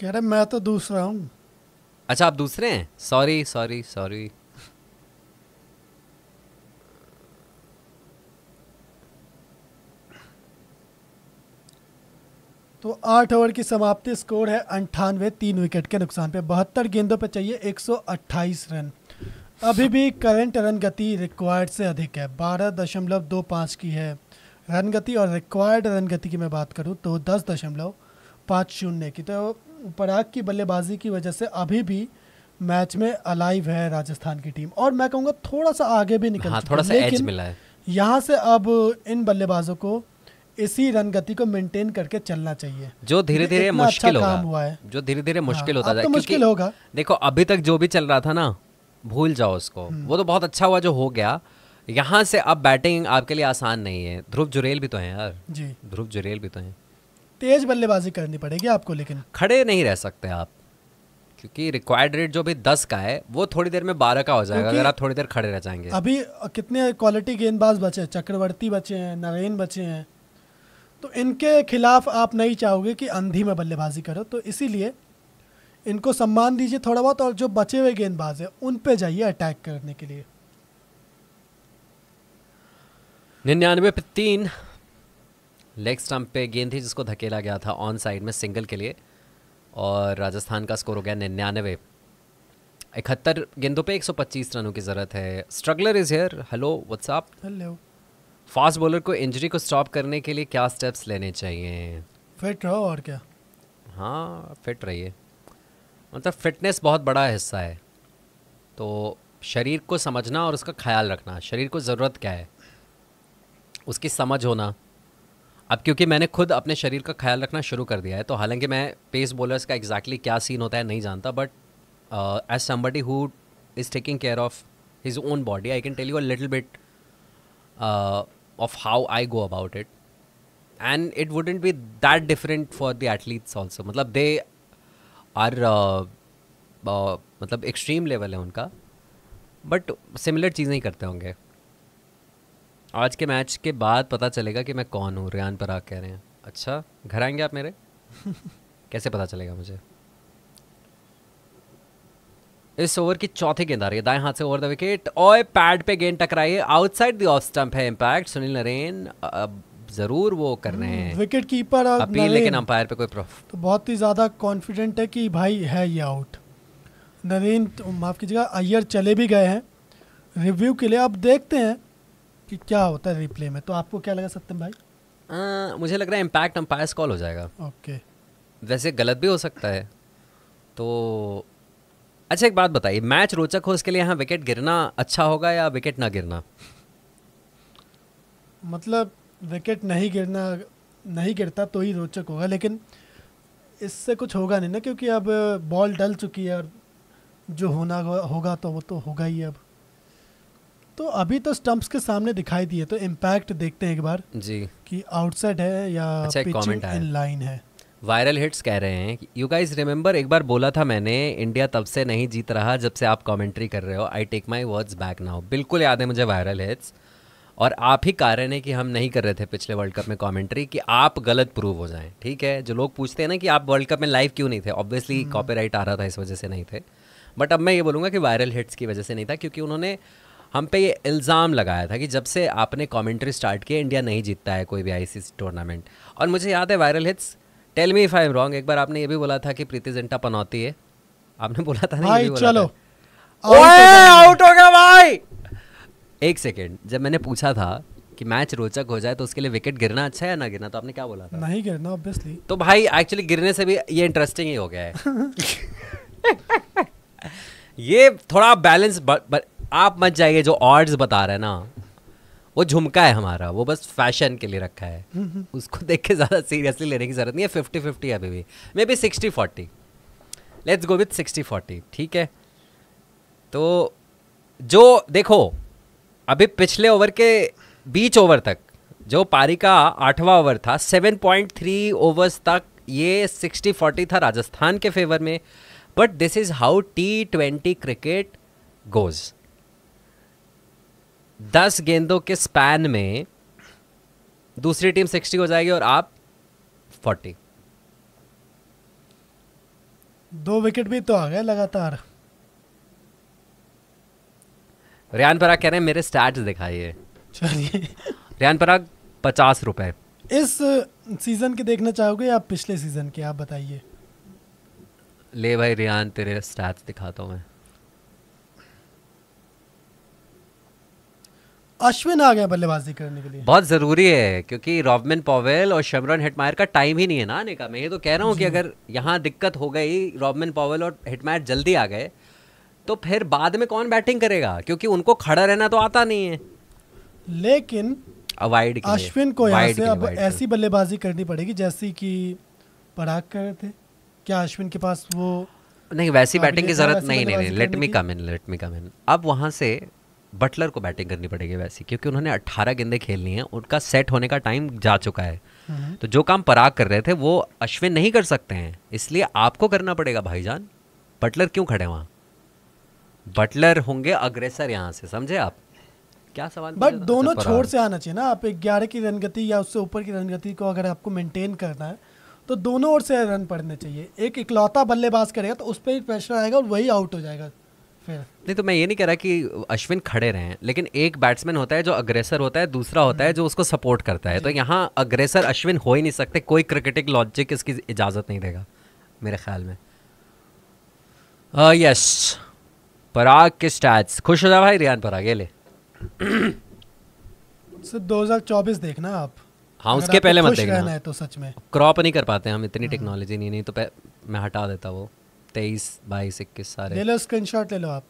कह रहे मैं तो दूसरा हूँ अच्छा आप दूसरे हैं सॉरी सॉरी सॉरी तो आठ ओवर की समाप्ति स्कोर है अंठानवे तीन विकेट के नुकसान पे बहत्तर गेंदों पे चाहिए 128 रन अभी भी करंट रन गति रिक्वायर्ड से अधिक है बारह दशमलव दो पाँच की है रन गति और रिक्वायर्ड रन गति की मैं बात करूँ तो दस दशमलव पाँच शून्य की तो पराग की बल्लेबाजी की वजह से अभी भी मैच में अलाइव है राजस्थान की टीम और मैं कहूँगा थोड़ा सा आगे भी निकल हाँ, थोड़ा सा एज मिला है यहाँ से अब इन बल्लेबाजों को इसी रन गति को मेंटेन करके चलना चाहिए जो धीरे धीरे अच्छा मुश्किल अच्छा होगा हुआ है जो धीरे धीरे हाँ, मुश्किल होता है तो मुश्किल होगा देखो अभी तक जो भी चल रहा था ना भूल जाओ उसको हम्म। वो तो बहुत अच्छा हुआ जो हो गया यहाँ से अब बैटिंग आपके लिए आसान नहीं है ध्रुव जुरेल भी तो है यार जी ध्रुव जुरेल भी तो है तेज बल्लेबाजी करनी पड़ेगी आपको लेकिन खड़े नहीं रह सकते आप क्योंकि रिक्वायर्ड रेट जो भी दस का है वो थोड़ी देर में बारह का हो जाएगा अगर आप थोड़ी देर खड़े रह जाएंगे अभी कितने क्वालिटी गेंदबाज बचे हैं चक्रवर्ती बचे हैं नरेन बचे हैं तो इनके खिलाफ आप नहीं चाहोगे कि अंधी में बल्लेबाजी करो तो इसीलिए इनको सम्मान दीजिए थोड़ा बहुत और जो बचे हुए गेंदबाज हैं उन पे जाइए अटैक करने के लिए निन्यानवे पे तीन लेग स्टंप पे गेंद थी जिसको धकेला गया था ऑन साइड में सिंगल के लिए और राजस्थान का स्कोर हो गया निन्यानवे इकहत्तर गेंदों पे 125 रनों की ज़रूरत है struggler is here hello WhatsApp hello fast bowler को इंजरी को स्टॉप करने के लिए क्या स्टेप्स लेने चाहिए फिट रहो और क्या हाँ फिट रहिए मतलब फिटनेस बहुत बड़ा हिस्सा है तो शरीर को समझना और उसका ख्याल रखना शरीर को ज़रूरत क्या है उसकी समझ होना अब क्योंकि मैंने खुद अपने शरीर का ख्याल रखना शुरू कर दिया है तो हालांकि मैं पेस बॉलर्स का एग्जैक्टली exactly क्या सीन होता है नहीं जानता but as somebody who is taking care of his own body I can tell you a little bit of how I go about it and it wouldn't be that different for the athletes also मतलब they are uh, uh, मतलब extreme level है उनका but similar चीज़ें ही करते होंगे आज के match के बाद पता चलेगा कि मैं कौन हूँ रियान पराग कह रहे हैं अच्छा घर आएंगे आप मेरे कैसे पता चलेगा मुझे इस ओवर की चौथी गेंद आ रही है दाएं हाथ से ओवर द विकेट और पैड पे गेंद टकराई आउटसाइड दी ऑफ स्टंप है इंपैक्ट सुनील नरेन अब जरूर वो कर रहे हैं हम्म, विकेट कीपर अपील लेकिन अंपायर पे कोई प्रॉफ तो बहुत ही ज़्यादा कॉन्फिडेंट है कि भाई है ये आउट नरेन तो माफ़ कीजिएगा अय्यर चले भी गए हैं रिव्यू के लिए अब देखते हैं कि क्या होता है रिप्ले में तो आपको क्या लगा सत्यम भाई आ, मुझे लग रहा है इम्पैक्ट अम्पायर्स कॉल हो जाएगा ओके वैसे गलत भी हो सकता है तो अच्छा एक बात बताइए मैच रोचक हो इसके लिए यहाँ विकेट गिरना अच्छा होगा या विकेट ना गिरना मतलब विकेट नहीं गिरना नहीं गिरता तो ही रोचक होगा लेकिन इससे कुछ होगा नहीं ना क्योंकि अब बॉल डल चुकी है और जो होना होगा तो वो तो होगा ही अब तो अभी तो स्टंप्स के सामने दिखाई दिए तो इम्पैक्ट देखते हैं एक बार जी कि आउटसाइड है या अच्छा, पिचिंग इन लाइन है वायरल हिट्स कह रहे हैं यू गाइज रिमेंबर एक बार बोला था मैंने इंडिया तब से नहीं जीत रहा जब से आप कमेंट्री कर रहे हो I take my words back now बिल्कुल याद है मुझे वायरल हिट्स और आप ही कारण है कि हम नहीं कर रहे थे पिछले वर्ल्ड कप में कमेंट्री कि आप गलत प्रूव हो जाएं ठीक है जो लोग पूछते हैं ना कि आप वर्ल्ड कप में लाइव क्यों नहीं थे ऑब्वियसली हम्म। कॉपीराइट आ रहा था इस वजह से नहीं थे बट अब मैं ये बोलूँगा कि वायरल हिट्स की वजह से नहीं था क्योंकि उन्होंने हम पे ये इल्ज़ाम लगाया था कि जब से आपने कमेंट्री स्टार्ट किया इंडिया नहीं जीतता है कोई भी आई टूर्नामेंट और मुझे याद है viral hits tell me if I am wrong एक बार आपने ये भी बोला था कि प्रीति जिंटा पनौती है आपने बोला था नहीं ये चलो आउट हो गया भाई एक सेकेंड जब मैंने पूछा था कि मैच रोचक हो जाए तो उसके लिए विकेट गिरना अच्छा है ना गिरना तो आपने क्या बोला था नहीं गिरना ऑब्वियसली तो भाई एक्चुअली गिरने से भी ये इंटरेस्टिंग ही हो गया है ये थोड़ा बैलेंस आप मत जाइए जो ऑर्ड्स बता रहे हैं ना वो झुमका है हमारा वो बस फैशन के लिए रखा है उसको देख के ज़्यादा सीरियसली लेने की ज़रूरत नहीं है फिफ्टी फिफ्टी अभी भी maybe sixty forty let's go with sixty forty ठीक है तो जो देखो अभी पिछले ओवर के बीच ओवर तक जो पारी का आठवां ओवर था सेवन पॉइंट थ्री ओवर्स तक ये सिक्सटी फोर्टी था राजस्थान के फेवर में but this is how T twenty cricket goes दस गेंदों के स्पैन में दूसरी टीम सिक्सटी हो जाएगी और आप फोर्टी दो विकेट भी तो आ गए लगातार रियान पराग कह रहे हैं मेरे स्टैट्स दिखाइए चलिए रियान पराग पचास रुपए इस सीजन के देखना चाहोगे या पिछले सीजन के आप बताइए ले भाई रियान तेरे स्टैट्स दिखाता हूँ मैं अश्विन आ गया बल्लेबाजी करने के लिए बहुत ज़रूरी है क्योंकि रॉबमिन पॉवेल और शमरन हेटमायर का टाइम ही नहीं है ना आने का मैं ये तो कह रहा हूँ कि अगर यहाँ दिक्कत हो गई रॉबमिन पॉवेल और हेटमायर जल्दी आ गए तो फिर बाद में कौन बैटिंग करेगा क्योंकि उनको खड़ा रहना तो आता नहीं है लेकिन अवॉइड अश्विन को यहाँ से अब ऐसी बल्लेबाजी करनी पड़ेगी जैसी कि पराग कर रहे थे क्या अश्विन के पास वो नहीं वैसी हाँ, बैटिंग की जरूरत नहीं नहीं लेट मी कम इन लेट मी कम इन अब वहाँ से बटलर को बैटिंग करनी पड़ेगी वैसे क्योंकि उन्होंने 18 गेंदे खेलनी हैं उनका सेट होने का टाइम जा चुका है हम्म। तो जो काम पराग कर रहे थे वो अश्विन नहीं कर सकते हैं इसलिए आपको करना पड़ेगा भाईजान बटलर क्यों खड़े वहाँ बटलर होंगे अग्रेसर यहाँ से समझे आप क्या सवाल बट दोनों छोर से आना चाहिए ना आप ग्यारह की रन गति या उससे ऊपर की रन गति को अगर आपको मेंटेन करना है तो दोनों ओर से रन पड़ने चाहिए एक इकलौता बल्लेबाज करेगा तो उस पर भी प्रेशर आएगा और वही आउट हो जाएगा नहीं तो मैं ये नहीं कह रहा कि अश्विन खड़े रहें लेकिन एक बैट्समैन होता है जो अग्रेसर होता है दूसरा होता है हम्म। जो उसको सपोर्ट करता है तो यहाँ अग्रेसर अश्विन हो ही नहीं सकते कोई क्रिकेटिक लॉजिक इसकी इजाज़त नहीं देगा मेरे ख्याल में यस पराग के स्टैट्स खुश हो जाओ भाई रियान पराग ये ले सर 2024 देखना आप हाँ उसके पहले मत देखना है तो सच में क्रॉप नहीं कर पाते हम इतनी टेक्नोलॉजी हम्म। नहीं नहीं तो मैं हटा देता वो तेईस बाईस इक्कीस सारे ले लो स्क्रीनशॉट ले लो आप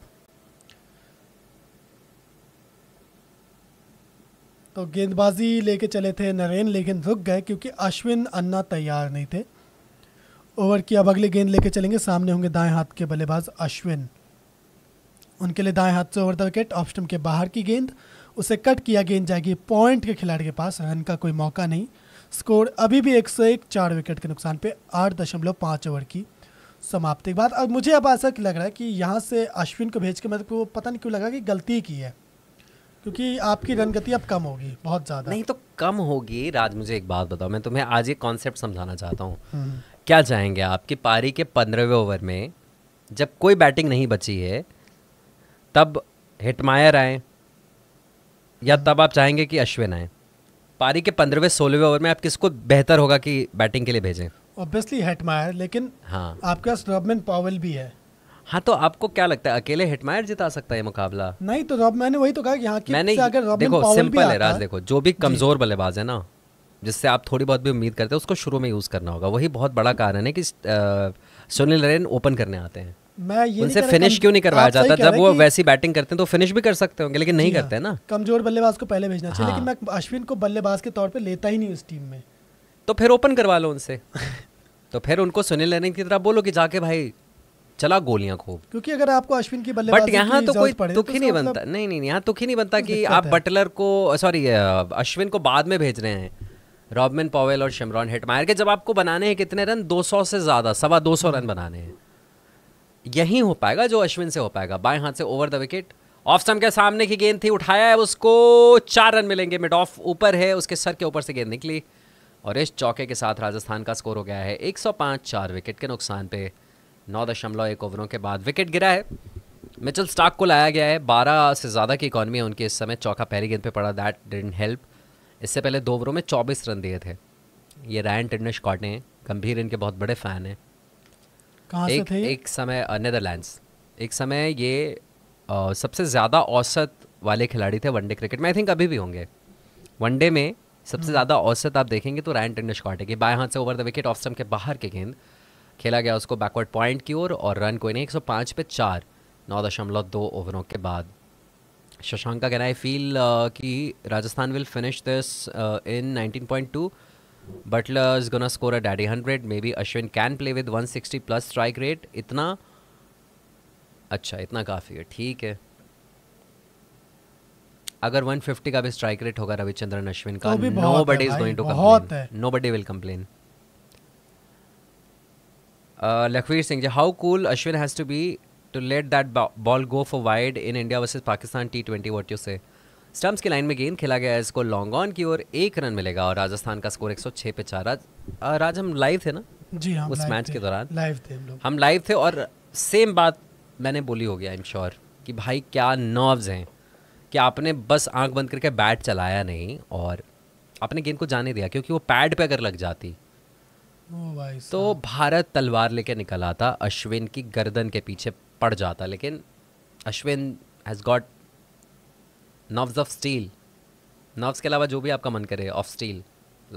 तो गेंदबाजी लेके चले थे नरेन लेकिन रुक गए क्योंकि अश्विन अन्ना तैयार नहीं थे ओवर की अब अगली गेंद लेके चलेंगे सामने होंगे दाएं हाथ के बल्लेबाज अश्विन उनके लिए दाएं हाथ से over the wicket off stump के बाहर की गेंद उसे कट किया गेंद जाएगी पॉइंट के खिलाड़ी के पास रन का कोई मौका नहीं स्कोर अभी भी 101 चार विकेट के नुकसान पे आठ दशमलव पाँच ओवर की समाप्ति के बाद अब मुझे अब ऐसा लग रहा है कि यहाँ से अश्विन को भेज के मतलब को पता नहीं क्यों लगा कि गलती की है क्योंकि आपकी रन गति अब कम होगी बहुत ज़्यादा नहीं तो कम होगी राज मुझे एक बात बताओ मैं तुम्हें आज एक कॉन्सेप्ट समझाना चाहता हूँ हम्म। क्या चाहेंगे आपकी पारी के पंद्रहवें ओवर में जब कोई बैटिंग नहीं बची है तब हिटमायर आए या तब आप चाहेंगे कि अश्विन आए पारी के पंद्रहवें सोलहवें ओवर में आप किसको बेहतर होगा कि बैटिंग के लिए भेजें ऑब्वियसली हेटमायर लेकिन हाँ आपके पास रॉबमैन पावल भी है हाँ तो आपको क्या लगता है अकेले हेटमायर जिता सकता है मुकाबला नहीं तो रॉब मैंने वही तो कहा कि हाँ कि मैंने अगर देखो सिंपल है राज देखो जो भी कमजोर बल्लेबाज है ना जिससे आप थोड़ी बहुत भी उम्मीद करते हैं उसको शुरू में यूज करना होगा वही बहुत बड़ा कारण है कि सुनील नरेन ओपन करने आते हैं मैं ये उनसे फिनिश क्यों नहीं करवाया जाता जब वो वैसी बैटिंग करते हैं तो फिनिश भी कर सकते होंगे लेकिन नहीं हाँ। करते हैं ना कमजोर बल्लेबाज को पहले भेजना चाहिए लेकिन हाँ। मैं अश्विन को बल्लेबाज के तौर पर लेता ही नहीं उस टीम में तो फिर ओपन करवा लो उनसे तो फिर उनको सुनील लेने की तरह बोलो कि जाके भाई चला गोलियां खूब क्योंकि अगर आपको अश्विन की बल्ले बट यहाँ तो कोई दुखी तो नहीं बनता मतलब नहीं नहीं यहाँ दुखी नहीं बनता कि आप बटलर को सॉरी अश्विन को बाद में भेज रहे हैं रॉबमिन पॉवेल और हेट हेटमायर के जब आपको बनाने हैं कितने रन 200 से ज़्यादा सवा 200 रन बनाने हैं यही हो पाएगा जो अश्विन से हो पाएगा बाएं हाथ से over the wicket off stump के सामने की गेंद थी उठाया है उसको चार रन मिलेंगे मिड ऑफ ऊपर है उसके सर के ऊपर से गेंद निकली और इस चौके के साथ राजस्थान का स्कोर हो गया है 105 चार विकेट के नुकसान पे नौ दशमलव एक ओवरों के बाद विकेट गिरा है मिचल स्टार्क को लाया गया है 12 से ज़्यादा की इकॉनमी है उनकी इस समय चौका पहली गेंद पे पड़ा दैट डिडेंट हेल्प इससे पहले दो ओवरों में 24 रन दिए थे ये रैन टिडनेश कॉटने हैं गंभीर इनके बहुत बड़े फ़ैन हैं कहाँ एक, थे? एक समय नदरलैंड्स एक समय ये आ, सबसे ज़्यादा औसत वाले खिलाड़ी थे वनडे क्रिकेट में आई थिंक अभी भी होंगे वनडे में सबसे ज़्यादा औसत आप देखेंगे तो रैन टेंडर शॉट है बाएं हाथ से over the wicket off stump के बाहर के गेंद खेला गया उसको बैकवर्ड पॉइंट की ओर और, रन कोई नहीं पाँच पे चार नौ दशमलव दो ओवरों के बाद शशांक का कहना है फील uh, कि Rajasthan will finish this in two Buttler is gonna score a daddy hundred maybe Ashwin can play with one sixty plus strike rate इतना अच्छा इतना काफ़ी है ठीक है अगर 150 का भी स्ट्राइक रेट होगा रविचंद्रन अश्विन का nobody is going to complain nobody will complain Lakhvir Singh ji how cool Ashwin has to be to let that ball go for wide in India versus Pakistan T twenty what you say stumps की line में गेंद खेला गया है इसको long on की ओर एक run मिलेगा और राजस्थान का स्कोर 106 पे चार आज राज हम लाइव थे ना जी हाँ उस मैच के दौरान लाइव थे हम लाइव थे और सेम बात मैंने बोली होगी आई एम श्योर कि भाई क्या नर्व्स हैं कि आपने बस आंख बंद करके बैट चलाया नहीं और आपने गेंद को जाने दिया क्योंकि वो पैड पे अगर लग जाती भाई तो भारत तलवार लेके निकल आता अश्विन की गर्दन के पीछे पड़ जाता लेकिन Ashwin has got nerves of steel nerves के अलावा जो भी आपका मन करे ऑफ स्टील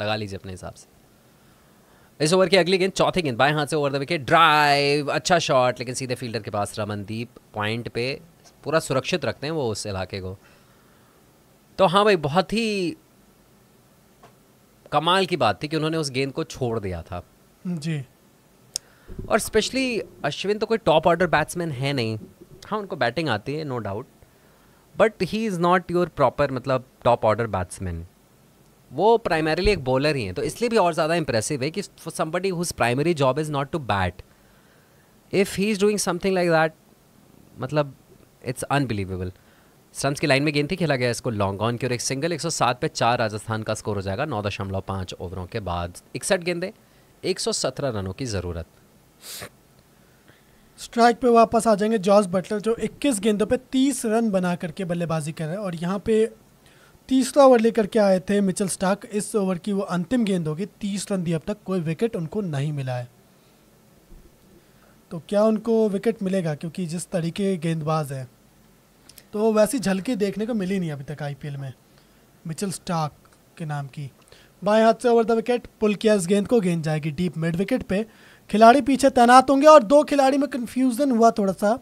लगा लीजिए अपने हिसाब से इस ओवर की अगली गेंद चौथी गेंद बाएं हाथ से ओवर द विकेट ड्राइव अच्छा शॉट लेकिन सीधे फील्डर के पास रमनदीप पॉइंट पे पूरा सुरक्षित रखते हैं वो उस इलाके को तो हाँ भाई बहुत ही कमाल की बात थी कि उन्होंने उस गेंद को छोड़ दिया था जी और स्पेशली अश्विन तो कोई टॉप ऑर्डर बैट्समैन है नहीं हाँ उनको बैटिंग आती है no doubt but he is not your proper मतलब टॉप ऑर्डर बैट्समैन वो प्राइमरीली एक बॉलर ही हैं तो इसलिए भी और ज़्यादा इंप्रेसिव है कि somebody whose primary job is not to bat if he is doing something like that मतलब इट्स अनबिलीवेबल स्टम्स की लाइन में गेंद थी खेला गया इसको लॉन्ग ऑन की और एक सिंगल 107 पे चार राजस्थान का स्कोर हो जाएगा नौ दशमलव पाँच ओवरों के बाद इकसठ गेंदे 117 रनों की ज़रूरत स्ट्राइक पे वापस आ जाएंगे जॉर्ज बटलर जो 21 गेंदों पे 30 रन बना करके बल्लेबाजी कर रहे हैं और यहाँ पे तीसरा ओवर लेकर के आए थे मिचल स्टार्क इस ओवर की वो अंतिम गेंद होगी तीस रन दी अब तक कोई विकेट उनको नहीं मिला है तो क्या उनको विकेट मिलेगा क्योंकि जिस तरीके गेंदबाज है तो वैसी झलकी देखने को मिली नहीं अभी तक आईपीएल में मिचल स्टार्क के नाम की बाएं हाथ से ओवर द विकेट पुल किया इस गेंद को गेंद जाएगी डीप मिड विकेट पे खिलाड़ी पीछे तैनात होंगे और दो खिलाड़ी में कन्फ्यूज़न हुआ थोड़ा सा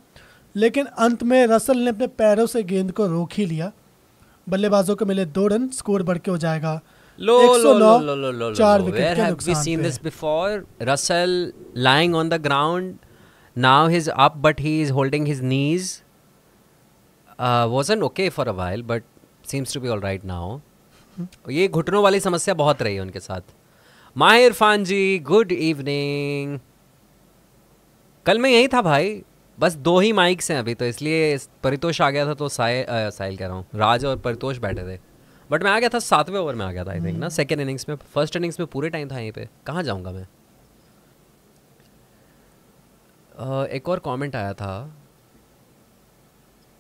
लेकिन अंत में रसल ने अपने पैरों से गेंद को रोक ही लिया बल्लेबाजों को मिले दो रन स्कोर बढ़ के हो जाएगा लो लो लो लो लो लो चार लो लो लो लो लो लो लो लो लो now his up but he is holding his knees wasn't okay for for a while but seems to be all right ये घुटनों वाली समस्या बहुत रही है उनके साथ माहिर इरफान जी गुड इवनिंग कल मैं यही था भाई बस दो ही माइक्स हैं अभी तो इसलिए परितोष आ गया था तो साय साहिल कह रहा हूँ राज और परितोष बैठे थे बट मैं आ गया था सातवें ओवर में आ गया था आई थिंक ना सेकेंड हम्म। इनिंग्स में फर्स्ट इनिंग्स में पूरे टाइम था यहीं पे कहाँ जाऊँगा मैं एक और कमेंट आया था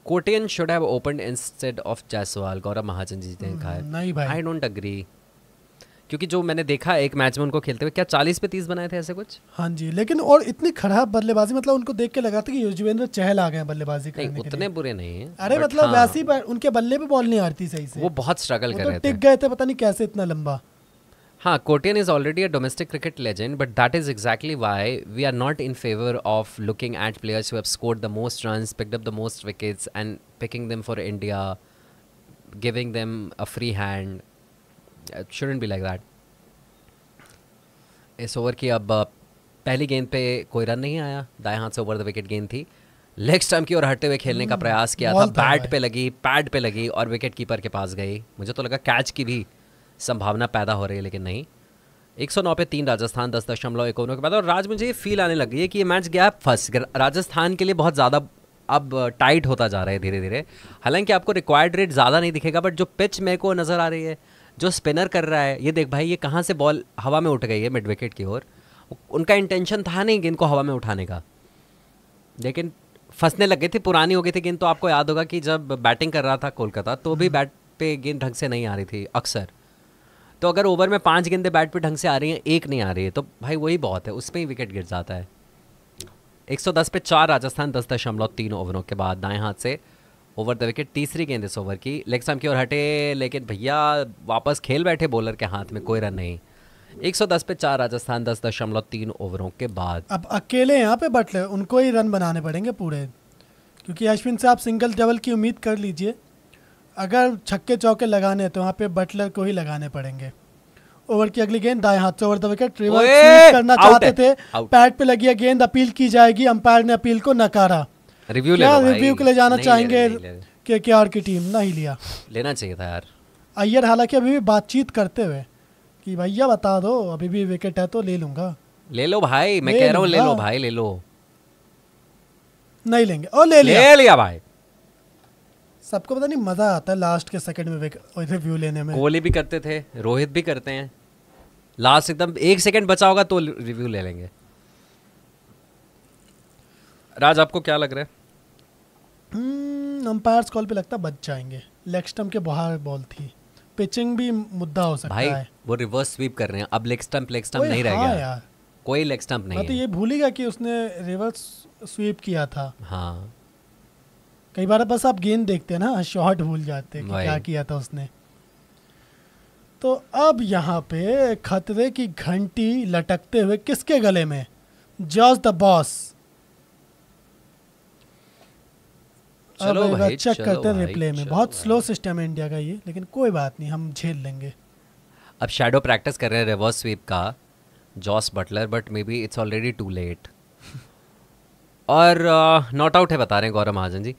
Kotian should have open instead of Jaiswal Gaurav Mahajan ji ने कहा हम्म, नहीं भाई आई डोंट अग्री क्योंकि जो मैंने देखा एक मैच में उनको खेलते हुए क्या चालीस पे तीस बनाए थे ऐसे कुछ हाँ जी लेकिन और इतनी खराब बल्लेबाजी मतलब उनको देख के लगा था कि युजवेंद्र चहल आ गए बल्लेबाजी करने उतने के लिए। बुरे नहीं अरे मतलब हाँ। वैसे ही उनके बल्ले पे बॉल नहीं आ आती सही से वो बहुत स्ट्रगल कर तो रहे थे टिक गए थे पता नहीं कैसे इतना लंबा हाँ Kotian is already a domestic cricket legend but that is exactly why we are not in favour of looking at players have scored the most run picked the most wickets and picking them for India giving them a free hand shouldn't be like that इस over की अब uh, पहली गेंद पे कोई run नहीं आया दाएं हाथ से ओवर द विकेट गेंद थी लेग टाइम की ओर हटते हुए खेलने का hmm, प्रयास किया था बैट पे लगी पैड पे लगी और विकेट कीपर के पास गई मुझे तो लगा कैच की भी संभावना पैदा हो रही है लेकिन नहीं एक सौ नौ पे तीन राजस्थान दस दशमलव एक के बाद और राज मुझे ये फील आने लग गई है कि ये मैच गया फंस राजस्थान के लिए बहुत ज़्यादा अब टाइट होता जा रहा है धीरे धीरे हालांकि आपको रिक्वायर्ड रेट ज़्यादा नहीं दिखेगा बट जो पिच मेरे को नज़र आ रही है जो स्पिनर कर रहा है ये देख भाई ये कहाँ से बॉल हवा में उठ गई है मिड विकेट की ओर उनका इंटेंशन था नहीं गेंद को हवा में उठाने का लेकिन फंसने लग गए थे पुरानी हो गई थी गेंद तो आपको याद होगा कि जब बैटिंग कर रहा था कोलकाता तो भी बैट हम्म। पे गेंद ढंग से नहीं आ रही थी अक्सर तो अगर ओवर में पाँच गेंदे बैट पे ढंग से आ रही हैं एक नहीं आ रही है तो भाई वही बहुत है उसमें ही विकेट गिर जाता है 110 पे चार राजस्थान दस दशमलव तीन ओवरों के बाद दाएं हाथ से ओवर द विकेट तीसरी गेंद इस ओवर की लेग स्टम्प की ओर हटे लेकिन भैया वापस खेल बैठे बॉलर के हाथ में कोई रन नहीं 110 पे चार राजस्थान दस दशमलव तीन ओवरों के बाद अब अकेले यहाँ पे बटले उनको ही रन बनाने पड़ेंगे पूरे क्योंकि अश्विन से आप सिंगल डबल की उम्मीद कर लीजिए अगर छक्के चौके लगाने तो वहाँ पे बटलर को ही लगाने पड़ेंगे ओवर की अगली गेंद दाएं हाथ से ओवर द विकेट ट्रेवर करना चाहते थे पैड पे लगी गेंद अपील की जाएगी अंपायर ने अपील को नकारा रिव्यू क्या रिव्यू के लिए जाना चाहेंगे के के आर की टीम नहीं लिया लेना चाहिए था यार अय्यर हालांकि अभी भी बातचीत करते हुए कि भैया बता दो अभी भी विकेट है तो ले लूंगा ले लो भाई मैं कह रहा हूँ ले लो भाई ले लो नहीं लेंगे और ले लिया ले लिया भाई सबको पता नहीं मज़ा आता है लास्ट के सेकंड में व्यू लेने में कोहली भी करते थे रोहित भी करते हैं लास्ट एकदम एक सेकंड बचा होगा तो रिव्यू ले लेंगे राज आपको क्या लग रहा है अंपायर्स हम्म, कॉल पे लगता बच जाएंगे लेग स्टम्प के बाहर बॉल थी पिचिंग भी मुद्दा हो सकता भाई, है वो रिवर्स स्वीप कर रहे हैं अब लेग स्टम्प लेग स्टम्प नहीं रह हाँ गया कोई लेग स्टम्प तो नहीं तो ये भूलेगा कि उसने रिवर्स स्वीप किया था हाँ कई बार बस आप गेंद देखते हैं ना शॉट भूल जाते हैं कि क्या किया था उसने तो अब यहाँ पे खतरे की घंटी लटकते हुए किसके गले में जॉर्ज द बॉस चलो भाई, चेक करते हैं रिप्ले में बहुत स्लो सिस्टम है इंडिया का ये लेकिन कोई बात नहीं हम झेल लेंगे अब शेडो प्रैक्टिस कर रहे हैं रिवर्स स्वीप का Jos Buttler but maybe it's already too late और नॉट uh, आउट है बता रहे हैं गौरव महाजन जी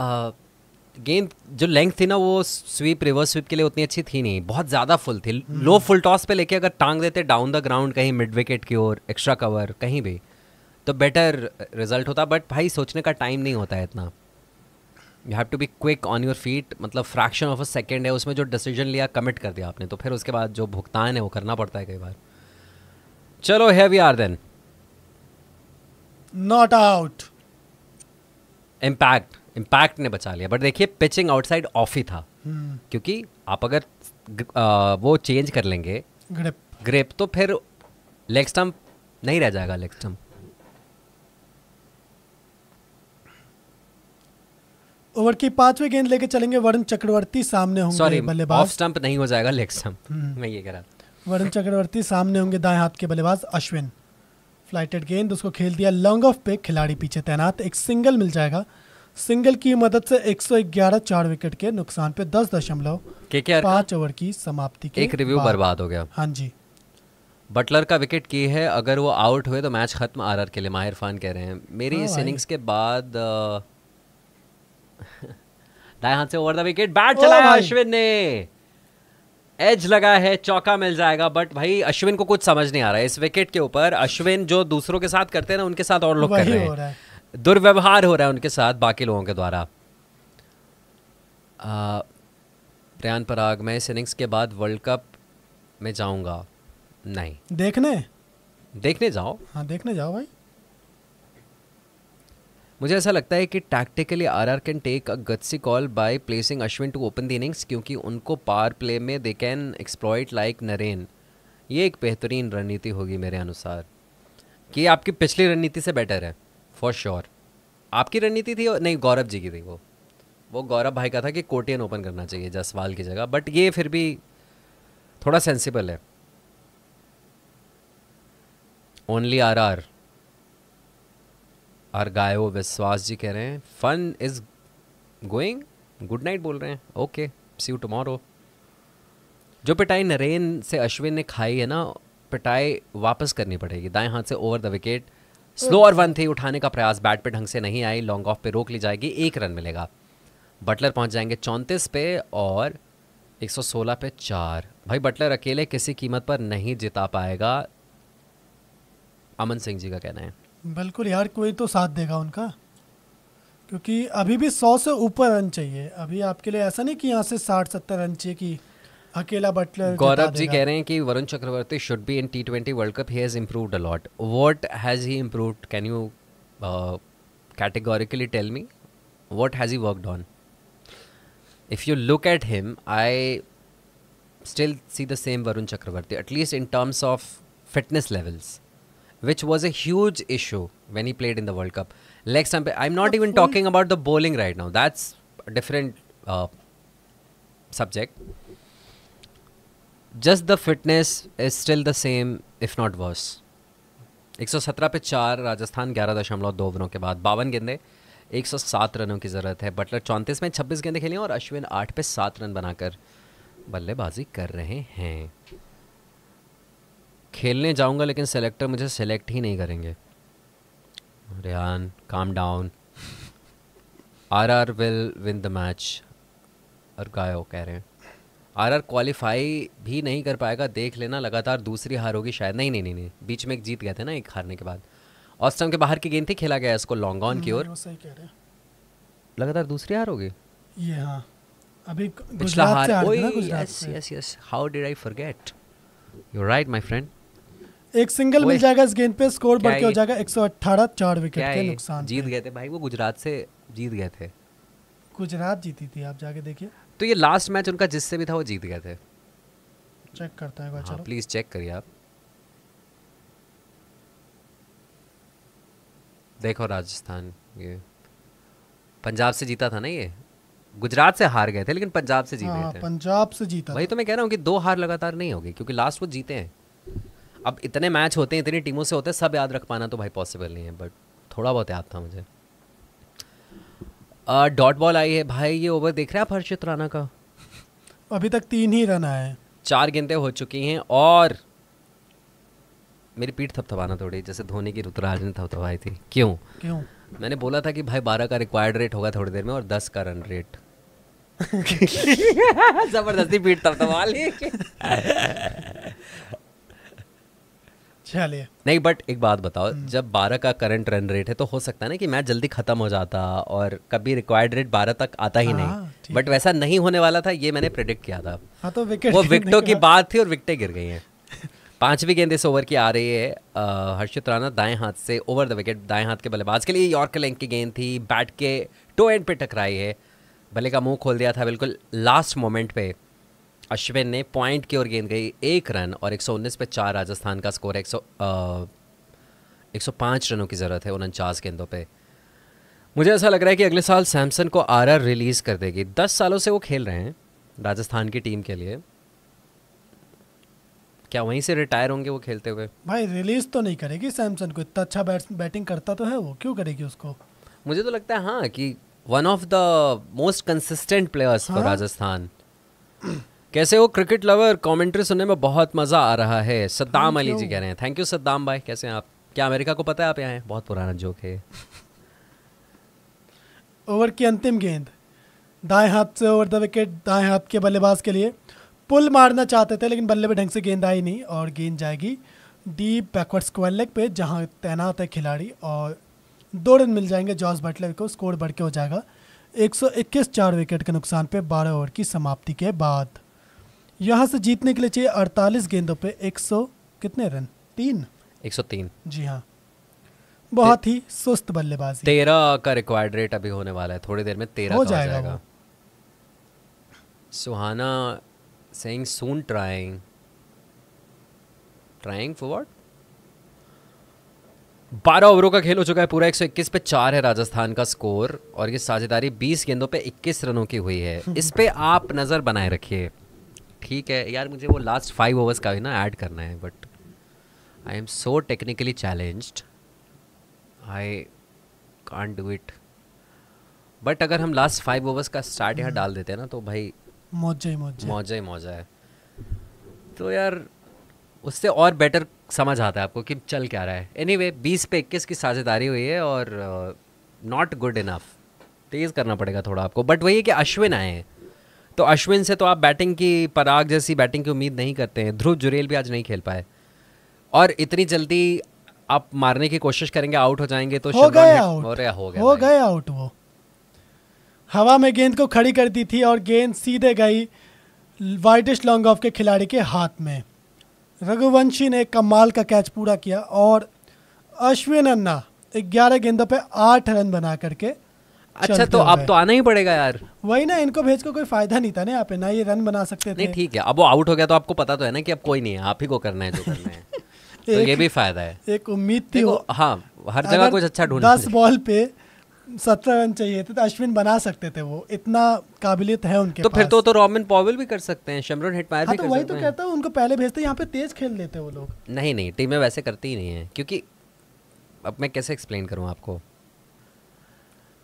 गेंद जो लेंथ थी ना वो स्वीप रिवर्स स्वीप के लिए उतनी अच्छी थी नहीं बहुत ज़्यादा फुल थी लो फुल टॉस पे लेके अगर टांग देते डाउन द ग्राउंड कहीं मिड विकेट की ओर एक्स्ट्रा कवर कहीं भी तो बेटर रिजल्ट होता बट भाई सोचने का टाइम नहीं होता है इतना you have to be quick on your feet मतलब फ्रैक्शन ऑफ अ सेकेंड है उसमें जो डिसीजन लिया कमिट कर दिया आपने तो फिर उसके बाद जो भुगतान है वो करना पड़ता है कई बार चलो है we are then not out impact impact ने बचा लिया बट देखिए पिचिंग आउटसाइड ऑफ ही था हम्म। क्योंकि आप अगर वो चेंज कर लेंगे ग्रिप ग्रिप तो फिर लेग स्टम्प नहीं रह जाएगा लेग स्टम्प ओवर की पांचवी गेंद लेके चलेंगे वरुण चक्रवर्ती सामने होंगे सॉरी बल्लेबाज ऑफ स्टंप नहीं हो जाएगा लेग स्टंप हम्म। मैं ये कह रहा वरुण चक्रवर्ती सामने होंगे दाएं हाथ के बल्लेबाज अश्विन फ्लाइटेड गेंद उसको खेल दिया लॉन्ग ऑफ पे खिलाड़ी पीछे तैनात एक सिंगल मिल जाएगा सिंगल की मदद से 111 चार विकेट के नुकसान पे दस दशमलव पांच ओवर की समाप्ति के एक रिव्यू बर्बाद हो गया हाँ जी बटलर का विकेट की है अगर वो आउट हुए तो मैच खत्म आर आर के लिए माहिर खान कह रहे हैं मेरी हाँ, इस इनिंग्स के बाद दाएं हाथ से ओवर द विकेट बैट चला अश्विन ने एज लगा है चौका मिल जाएगा बट भाई अश्विन को कुछ समझ नहीं आ रहा है इस विकेट के ऊपर अश्विन जो दूसरों के साथ करते हैं ना उनके साथ और लोग कर रहे हैं दुर्व्यवहार हो रहा है उनके साथ बाकी लोगों के द्वारा प्रयान पराग मैं इस इनिंग्स के बाद वर्ल्ड कप में जाऊंगा नहीं देखने देखने जाओ हाँ देखने जाओ भाई मुझे ऐसा लगता है कि tactically R R can take a gutsy call by placing Ashwin to open the innings क्योंकि उनको पावर प्ले में they can exploit like Narine ये एक बेहतरीन रणनीति होगी मेरे अनुसार कि आपकी पिछली रणनीति से बेटर है फॉर श्योर आपकी रणनीति थी नहीं गौरव जी की थी वो वो गौरव भाई का था कि कोटियन ओपन करना चाहिए जसवाल की जगह बट ये फिर भी थोड़ा सेंसिबल है ओनली आर आर आर गायो विश्वास जी कह रहे हैं fun is going good night बोल रहे हैं ओके सी यू टुमारो जो पिटाई नरेन से अश्विन ने खाई है ना पिटाई वापस करनी पड़ेगी दाएं हाथ से over the wicket slower one थे उठाने का प्रयास बैट पे ढंग से नहीं आई लॉन्ग ऑफ पे रोक ली जाएगी एक रन मिलेगा बटलर पहुंच जाएंगे चौंतीस पे और 116 पे चार भाई बटलर अकेले किसी कीमत पर नहीं जिता पाएगा अमन सिंह जी का कहना है बिल्कुल यार कोई तो साथ देगा उनका क्योंकि अभी भी सौ से ऊपर रन चाहिए अभी आपके लिए ऐसा नहीं कि यहाँ से साठ सत्तर रन चाहिए कि अकेला बटलर गौरव जी कह रहे हैं कि Varun Chakravarthy should be in T twenty World Cup he has improved a lot what has he improved can you categorically tell me what has he worked on if you look at him I still see the same Varun Chakravarthy at least in terms of fitness levels which was a huge issue when he played in the World Cup leg I am not even talking about the bowling right now that's different subject just the fitness is still the same if not worse 117 पे चार राजस्थान ग्यारह दशमलव दो ओवरों के बाद बावन गेंदे 107 रनों की ज़रूरत है बटलर चौंतीस में 26 गेंदे खेले और अश्विन आठ पे सात रन बनाकर बल्लेबाजी कर रहे हैं खेलने जाऊंगा लेकिन सेलेक्टर मुझे सेलेक्ट ही नहीं करेंगे Riyan calm down R R will win the match और गायो कह रहे हैं आरआर क्वालिफाई भी नहीं कर पाएगा देख लेना लगातार दूसरी हार होगी शायद नहीं नहीं नहीं बीच में एक जीत गए थे ना एक हारने के बाद ऑस्टन के बाहर की गेंद थी खेला गया इसको लॉन्ग ऑन की हम्म, ओर लगातार दूसरी हार होगी ये हाँ अभी पिछला हार yes yes yes how did I forget you right my friend एक सिंगल मिल जाएगा इस गेंद पे स्कोर बढ़ के हो जाएगा 118 चार विकेट के नुकसान जीत गए थे भाई वो गुजरात से जीत गए थे गुजरात जीती थी आप जाके देखिए तो ये लास्ट मैच उनका जिससे भी था वो जीत गए थे चेक करते हैं हाँ, प्लीज़ चेक करिए आप देखो राजस्थान ये पंजाब से जीता था ना ये गुजरात से हार गए थे लेकिन पंजाब से जीते हाँ, थे पंजाब से जीता वही तो मैं कह रहा हूँ कि दो हार लगातार नहीं होगी क्योंकि लास्ट वो जीते हैं अब इतने मैच होते हैं इतनी टीमों से होते हैं सब याद रख पाना तो भाई पॉसिबल नहीं है बट थोड़ा बहुत याद था मुझे डॉट बॉल आई है भाई ये ओवर देख रहे हैं आप हर्षित राणा का अभी तक तीन ही रन आए चार गेंदे हो चुकी हैं और मेरी पीठ थपथपाना थोड़ी जैसे धोनी की रुतराज ने थपथपाई थी क्यों क्यों मैंने बोला था कि भाई बारह का रिक्वायर्ड रेट होगा थोड़ी देर में और दस का रन रेट जबरदस्ती पीठ थपथपा ली चलिए नहीं बट एक बात बताओ हम्म। जब बारह का करंट रन रेट है तो हो सकता है ना कि मैच जल्दी खत्म हो जाता और कभी रिक्वायर्ड रेट बारह तक आता ही हाँ, नहीं बट हाँ, वैसा नहीं होने वाला था ये मैंने प्रिडिक्ट किया था हाँ तो विकेट वो विकटों की बात थी और विकटें गिर गई हैं पांचवी गेंद इस ओवर की आ रही है हर्षित राणा दाएं हाथ से ओवर द विकेट दाएं हाथ के बल्लेबाज के लिए यॉर्क लेंग की गेंद थी बैट के टो एंड पे टकराई है भले का मुंह खोल दिया था बिल्कुल लास्ट मोमेंट पे अश्विन ने पॉइंट की ओर गेंद गई एक रन और एक पे चार राजस्थान का स्कोर एक सौ रनों की ज़रूरत है उनचास गेंदों पर मुझे ऐसा लग रहा है कि अगले साल सैमसन को आर रिलीज़ कर देगी दस सालों से वो खेल रहे हैं राजस्थान की टीम के लिए क्या वहीं से रिटायर होंगे वो खेलते हुए भाई रिलीज तो नहीं करेगी सैमसन को इतना अच्छा बैट बैटिंग करता तो है वो क्यों करेगी उसको मुझे तो लगता है हाँ कि one of the most consistent players for Rajasthan कैसे हो क्रिकेट लवर कमेंट्री सुनने में बहुत मजा आ रहा है सद्दाम अली जी कह रहे हैं थैंक यू सद्दाम भाई कैसे हैं आप क्या अमेरिका को पता है आप यहाँ हैं बहुत पुराना जोक है ओवर की अंतिम गेंद दाएं हाथ से ओवर द विकेट दाएं हाथ के बल्लेबाज के लिए पुल मारना चाहते थे लेकिन बल्ले पर ढंग से गेंद आई नहीं और गेंद जाएगी डीप बैकवर्ड स्क्वायर लेग पे जहाँ तैनात है खिलाड़ी और दो रन मिल जाएंगे जॉर्ज बटलर को स्कोर बढ़ के हो जाएगा 121 चार विकेट के नुकसान पे 12 ओवर की समाप्ति के बाद यहाँ से जीतने के लिए चाहिए 48 गेंदों पे 100 कितने रन तीन 103 जी हाँ बहुत ही सुस्त बल्लेबाजी तेरह का रिक्वायर्ड रेट अभी होने वाला है थोड़ी देर में तेरह हो जाएगा, जाएगा। Suhana saying soon trying trying for what बारह ओवरों का खेल हो चुका है पूरा 121 पे चार है राजस्थान का स्कोर और ये साझेदारी 20 गेंदों पे 21 रनों की हुई है हम्म। इस पे आप नज़र बनाए रखिए ठीक है यार मुझे वो लास्ट फाइव ओवर्स का भी ना ऐड करना है but I am so technically challenged I can't do it बट अगर हम लास्ट फाइव ओवर्स का स्टार्ट यहाँ हम्म। डाल देते हैं ना तो भाई मौजा ही मौजा मौजा ही मौजा है तो यार उससे और बेटर समझ आता है आपको कि चल क्या रहा है एनी वे बीस पे इक्कीस की साझेदारी हुई है और नॉट गुड इनफ तेज़ करना पड़ेगा थोड़ा आपको बट वही है कि अश्विन आए हैं तो अश्विन से तो आप बैटिंग की पराग जैसी बैटिंग की उम्मीद नहीं करते हैं ध्रुव जुरेल भी आज नहीं खेल पाए और इतनी जल्दी आप मारने की कोशिश करेंगे आउट हो जाएंगे तो हो गए आउट हो, हो गए हो गए आउट वो हवा में गेंद को खड़ी कर दी थी और गेंद सीधे गई वाइटिश लॉन्ग ऑफ के खिलाड़ी के हाथ में रघुवंशी ने कमाल का कैच पूरा किया और अश्विन अन्ना ग्यारह गेंदों पर आठ रन बना करके अच्छा तो अब तो आना ही पड़ेगा यार वही ना इनको भेज को कोई फायदा नहीं था ना यहाँ पे ना ये रन बना सकते थे ठीक है अब वो आउट हो गया तो आपको पता तो है ना कि अब कोई नहीं है आप ही को करना है जो करना है तो ये भी फायदा है एक उम्मीद थी वो हाँ हर जगह कुछ अच्छा ढूंढ दस बॉल पे सत्रह रन चाहिए थे तो अश्विन बना सकते थे वो इतना काबिलियत है उनके तो फिर तो तो रॉबिन पॉवेल भी कर सकते हैं शमरन हिट हाँ, भी तो कर वही सकते तो कहता हूँ उनको पहले भेजते यहाँ पे तेज खेल लेते वो लोग नहीं नहीं टीमें वैसे करती ही नहीं है क्योंकि अब मैं कैसे एक्सप्लेन करूँ आपको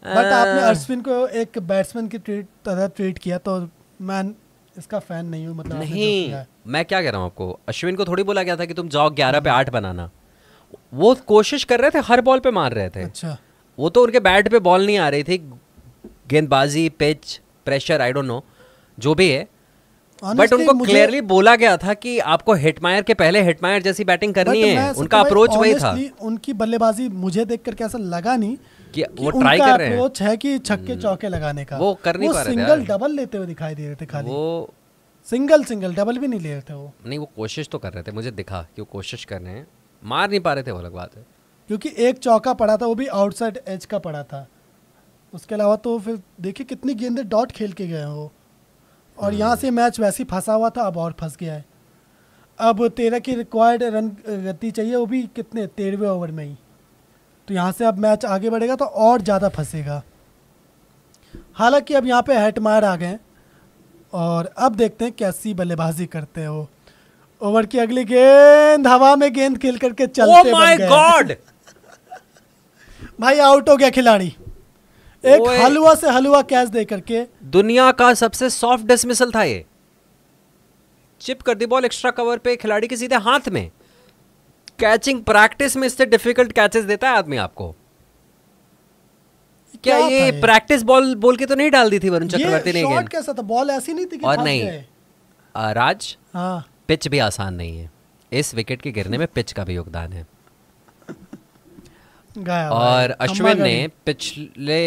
बट आपने अश्विन uh, को एक बैट्समैन की ट्रीट तरह ट्रीट किया तो मैं इसका फैन नहीं हूँ मतलब नहीं मैं क्या कह रहा हूँ आपको अश्विन को थोड़ी बोला गया था कि तुम जाओ ग्यारह पे आठ बनाना वो कोशिश कर रहे थे हर बॉल पे मार रहे थे अच्छा वो तो उनके बैट पे बॉल नहीं आ रही थी गेंदबाजी pitch pressure I don't know जो भी है बट उनको क्लियरली बोला गया था कि आपको हिटमायर के पहले हिटमायर जैसी बैटिंग करनी है उनका अप्रोच वही था उनकी बल्लेबाजी मुझे देख करके ऐसा लगा नहीं कि, कि वो ट्राई कर रहे हैं है कि छक्के हम्म। चौके लगाने का वो कर नहीं पा रहे सिंगल डबल लेते हुए दिखाई दे रहे थे खाली वो सिंगल सिंगल डबल भी नहीं ले रहे थे वो नहीं वो कोशिश तो कर रहे थे मुझे दिखा कि वो कोशिश कर रहे हैं मार नहीं पा रहे थे वो अलग बात है क्योंकि एक चौका पड़ा था वो भी आउटसाइड एज का पड़ा था उसके अलावा तो फिर देखिए कितनी गेंदे डॉट खेल के गए वो और हम्म। यहाँ से मैच वैसे ही फंसा हुआ था अब और फंस गया है अब तेरह की रिक्वायर्ड रन गति चाहिए वो भी कितने तेरहवें ओवर में ही तो यहाँ से अब मैच आगे बढ़ेगा तो और ज़्यादा फंसेगा हालांकि अब यहाँ पे हेट मार आ गए और अब देखते हैं कैसी बल्लेबाजी करते हैं वो ओवर की अगली गेंद हवा में गेंद खेल करके oh चलते oh my गॉड भाई आउट हो गया खिलाड़ी एक हलवा से हलवा कैच दे करके दुनिया का सबसे सॉफ्ट डिसमिसल था ये चिप कर दी बॉल एक्स्ट्रा कवर पे खिलाड़ी के सीधे हाथ में कैचिंग प्रैक्टिस में इससे डिफिकल्ट कैचेस देता है आदमी आपको क्या, क्या ये प्रैक्टिस बॉल बोल के तो नहीं डाल दी थी वरुण चक्रवर्ती ने गेंद कैसा था बॉल ऐसी नहीं थी कि और नहीं आ, राज हाँ। पिच भी आसान नहीं है इस विकेट के गिरने में पिच का भी योगदान है और अश्विन ने पिछले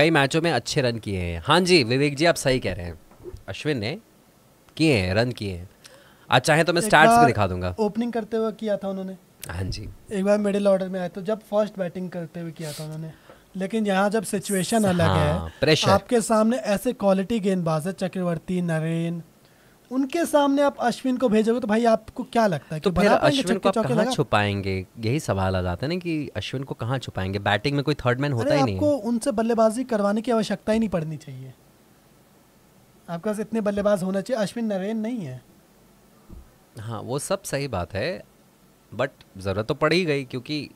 कई मैचों में अच्छे रन किए हैं हाँ जी विवेक जी आप सही कह रहे हैं अश्विन ने किए हैं रन किए हैं आज चाहे तो मैं स्टार्ट भी दिखा दूंगा ओपनिंग करते हुए किया था उन्होंने हाँ जी एक बार मिडिल ऑर्डर में आए तो जब फर्स्ट बैटिंग करते हुए किया था उन्होंने लेकिन यहाँ जब सिचुएशन हाँ, अलग हाँ, है प्रेशर आपके सामने ऐसे क्वालिटी गेंदबाज है चक्रवर्ती नरेन उनके सामने आप अश्विन को भेजोगे तो भाई आपको क्या लगता है तो फिर अश्विन को आप कहाँ छुपाएंगे यही सवाल आ जाता है ना कि अश्विन को कहाँ छुपाएंगे बैटिंग में कोई थर्ड मैन होता ही नहीं आपको उनसे बल्लेबाजी करवाने की आवश्यकता ही नहीं पड़नी चाहिए आपके पास इतने बल्लेबाज होना चाहिए अश्विन नरेन नहीं है हाँ वो सब सही बात है बट ज़रूरत तो पड़ ही गई क्योंकि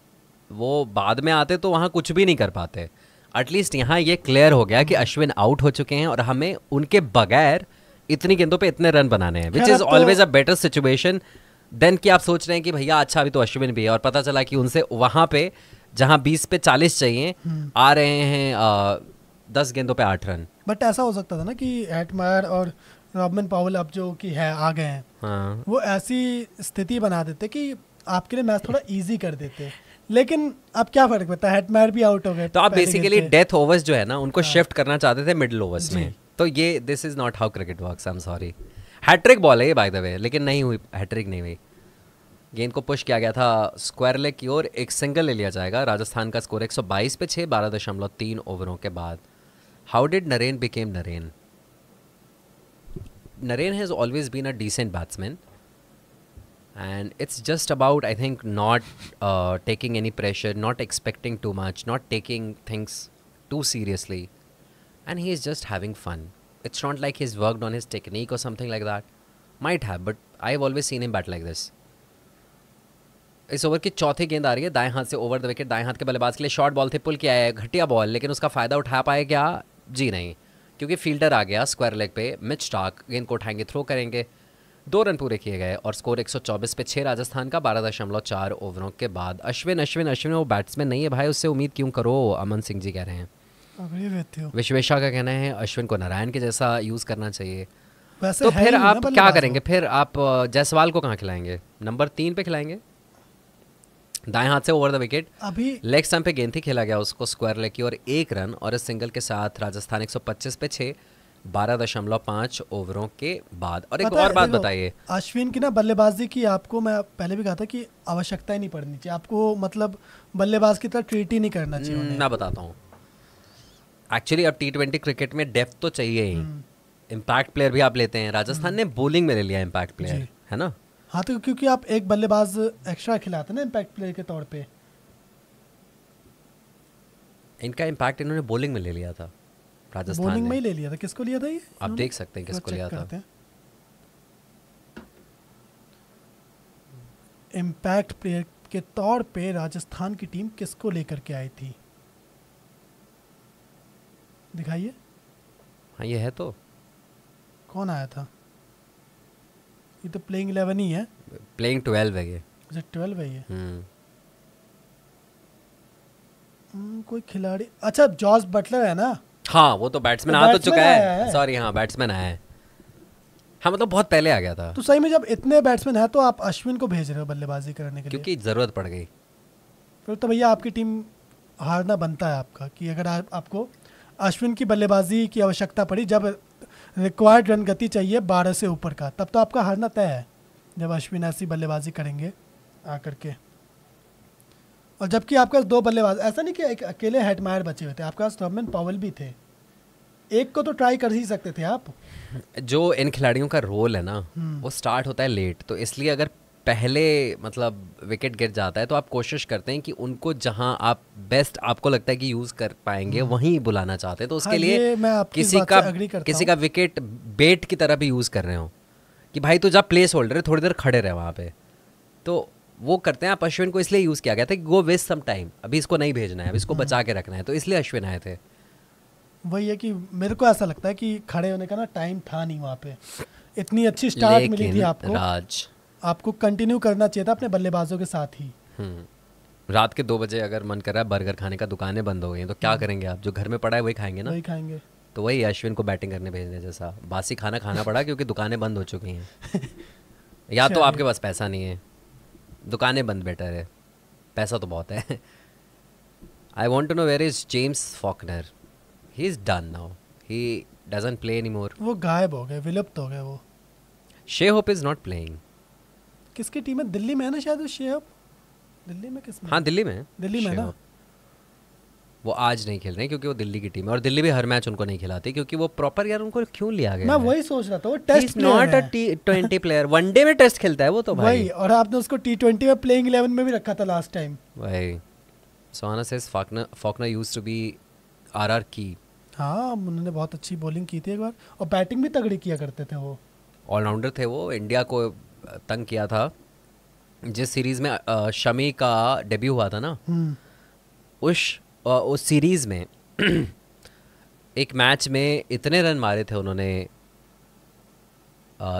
वो बाद में आते तो वहाँ कुछ भी नहीं कर पाते एटलीस्ट यहाँ ये क्लियर हो गया कि अश्विन आउट हो चुके हैं और हमें उनके बगैर इतनी गेंदों पे इतने रन बनाने हैं which is always a better situation than कि आप सोच रहे हैं कि भैया अच्छा अभी तो अश्विन भी है और पता चला कि उनसे वहाँ पे जहाँ बीस पे चालीस चाहिए हम्म। आ रहे हैं आ, दस गेंदों पे आठ रन बट ऐसा हो सकता था ना कि एटमायर और रॉबिन पावल अब जो कि है आ गए हैं हाँ। वो ऐसी स्थिति बना देते कि आपके लिए मैच थोड़ा इजी कर देते लेकिन अब क्या फर्क पड़ता है हेडमैर भी आउट हो गए तो आप बेसिकली डेथ ओवर्स जो है ना उनको शिफ्ट हाँ। करना चाहते थे मिडल ओवर्स में तो ये this is not how cricket works I am sorry hat-trick ball है ये बाय द वे लेकिन नहीं हुई हैट्रिक नहीं हुई गेंद को पुश किया गया था स्क्वायर लेग की ओर एक सिंगल ले लिया जाएगा राजस्थान का स्कोर 122 पे छः बारह दशमलव तीन ओवरों के बाद how did Narine became Narine Naren has always been a decent batsman. And it's just about, I think, not uh, taking any pressure, not expecting too much, not taking things too seriously. And he is just having fun. It's not like he's worked on his technique or something like that. Might have, but I've always seen him bat like this. इस over की चौथी गेंद आ रही है दाएं हाथ से over the wicket दाएं हाथ के बल्लेबाज के लिए शॉर्ट बॉल थी पुल किया है घटिया बॉल लेकिन उसका फ़ायदा उठा पाए क्या जी नहीं क्योंकि फील्डर आ गया स्क्वायर लेग पे मिच स्टार्क गेंद को उठाएंगे थ्रो करेंगे दो रन पूरे किए गए और स्कोर 124 पे छः राजस्थान का बारह दशमलव चार ओवरों के बाद अश्विन अश्विन अश्विन वो बैट्समैन नहीं है भाई उससे उम्मीद क्यों करो अमन सिंह जी कह रहे हैं विश्वेशा का कहना है अश्विन को नारायण के जैसा यूज़ करना चाहिए तो फिर आप क्या करेंगे फिर आप जायसवाल को कहाँ खिलाएंगे नंबर तीन पे खिलाएंगे दाएं हाथ से ओवर द विकेट अभी लेग स्टम्प पे गेंद थी खेला गया उसको स्क्वायर लेग की और एक रन और इस सिंगल के साथ राजस्थान 125 पे छः बारह दशमलव पाँच ओवरों के बाद और एक और बात बताइए अश्विन की ना बल्लेबाजी की आपको मैं पहले भी कहा था कि आवश्यकता ही नहीं पड़नी चाहिए आपको मतलब बल्लेबाज की तरह ट्रीट ही नहीं करना चाहिए मैं बताता हूँ एक्चुअली अब टी ट्वेंटी क्रिकेट में डेप्थ तो चाहिए ही इम्पैक्ट हम्म। प्लेयर भी आप लेते हैं राजस्थान हम्म। ने बोलिंग में ले लिया इम्पैक्ट प्लेयर है ना हाँ तो क्योंकि आप एक बल्लेबाज एक्स्ट्रा खिलाते ना इम्पैक्ट प्लेयर के तौर पे इनका इम्पैक्ट इन्होंने बॉलिंग में ले लिया था राजस्थान बॉलिंग में ही ले लिया था किसको लिया था ये आप देख सकते हैं किसको तो लिया था इम्पैक्ट प्लेयर के तौर पे राजस्थान की टीम किसको लेकर के आई थी दिखाइए हाँ ये है तो कौन आया था ये तो प्लेइंग 11 ही है प्लेइंग 12 है ये अच्छा 12 है ये हम्म।, हम्म कोई खिलाड़ी अच्छा जॉर्ज बटलर है ना हाँ वो तो बैट्समैन आ तो चुका है सॉरी हाँ बैट्समैन आया है हाँ मतलब बहुत पहले आ गया था तो सही में जब इतने बैट्समैन हैं तो आप अश्विन को भेज रहे हो बल्लेबाजी करने के लिए क्योंकि जरूरत पड़ गई फिर तो भैया आपकी टीम हारना बनता है आपका कि अगर आप, आपको अश्विन की बल्लेबाजी की आवश्यकता पड़ी जब रिक्वायर्ड रन गति चाहिए बारह से ऊपर का तब तो आपका हारना तय है जब अश्विन ऐसी बल्लेबाजी करेंगे आकर के और जबकि आपके पास दो बल्लेबाज ऐसा नहीं कि एक अकेले हेडमायर बचे हुए थे आपके पास नॉर्मन पावल भी थे एक को तो ट्राई कर ही सकते थे आप जो इन खिलाड़ियों का रोल है ना हम्म। वो स्टार्ट होता है लेट तो इसलिए अगर पहले मतलब विकेट गिर जाता है तो आप कोशिश करते हैं कि उनको जहां आप बेस्ट आपको लगता है कि यूज कर पाएंगे हम्म। वहीं बुलाना चाहते हैं तो उसके हाँ, लिए मैं किसी का किसी का विकेट बेट की तरह भी यूज कर रहे हो कि भाई तो जब प्लेस होल्डर है थोड़ी देर खड़े रहे वहां पे तो वो करते हैं आप अश्विन को इसलिए यूज़ किया गया था कि गो वेस्ट सम टाइम अभी इसको नहीं भेजना है अभी इसको बचा के रखना है तो इसलिए अश्विन आए थे वही है कि मेरे को ऐसा लगता है कि खड़े होने का ना टाइम था नहीं वहाँ पे इतनी अच्छी स्टार्ट मिली थी आपको राज आपको कंटिन्यू करना चाहिए था अपने बल्लेबाजों के साथ ही हम्म। रात के दो बजे अगर मन कर रहा है बर्गर खाने का दुकानें बंद हो गई तो क्या हम्म। करेंगे आप जो घर में पड़ा है वही खाएंगे ना वही खाएंगे तो वही अश्विन को बैटिंग करने भेजने जैसा बासी खाना खाना पड़ा क्योंकि दुकानें बंद हो चुकी हैं या तो आपके पास पैसा नहीं है दुकानें बंद बेटर है पैसा तो बहुत है I want to know where is James Faulkner he is done now he doesn't play any more वो गायब हो गए विलुप्त हो गए वो Shai Hope is not playing किसकी टीम है दिल्ली में है ना शायद शेयब दिल्ली में किस में? हाँ दिल्ली में दिल्ली में ना वो आज नहीं खेल रहे हैं क्योंकि वो दिल्ली की टीम है और दिल्ली भी हर मैच उनको नहीं खिलाती क्योंकि वो प्रॉपर यार उनको क्यों लिया गया मैं वही सोच रहा था वो test not a T twenty player one day में टेस्ट खेलता है वो तो भाई वही और आपने उसको टी ट्वेंटी में प्लेइंग इलेवन में भी रखा था लास्ट टाइम भाई सोना से Faulkner used to be R R की हाँ उन्होंने बहुत अच्छी बॉलिंग की थी एक बार और बैटिंग भी तगड़ी किया करते थे वो ऑलराउंडर थे वो इंडिया को तंग किया था जिस सीरीज़ में शमी का डेब्यू हुआ था ना हम्म। उस उस सीरीज़ में एक मैच में इतने रन मारे थे उन्होंने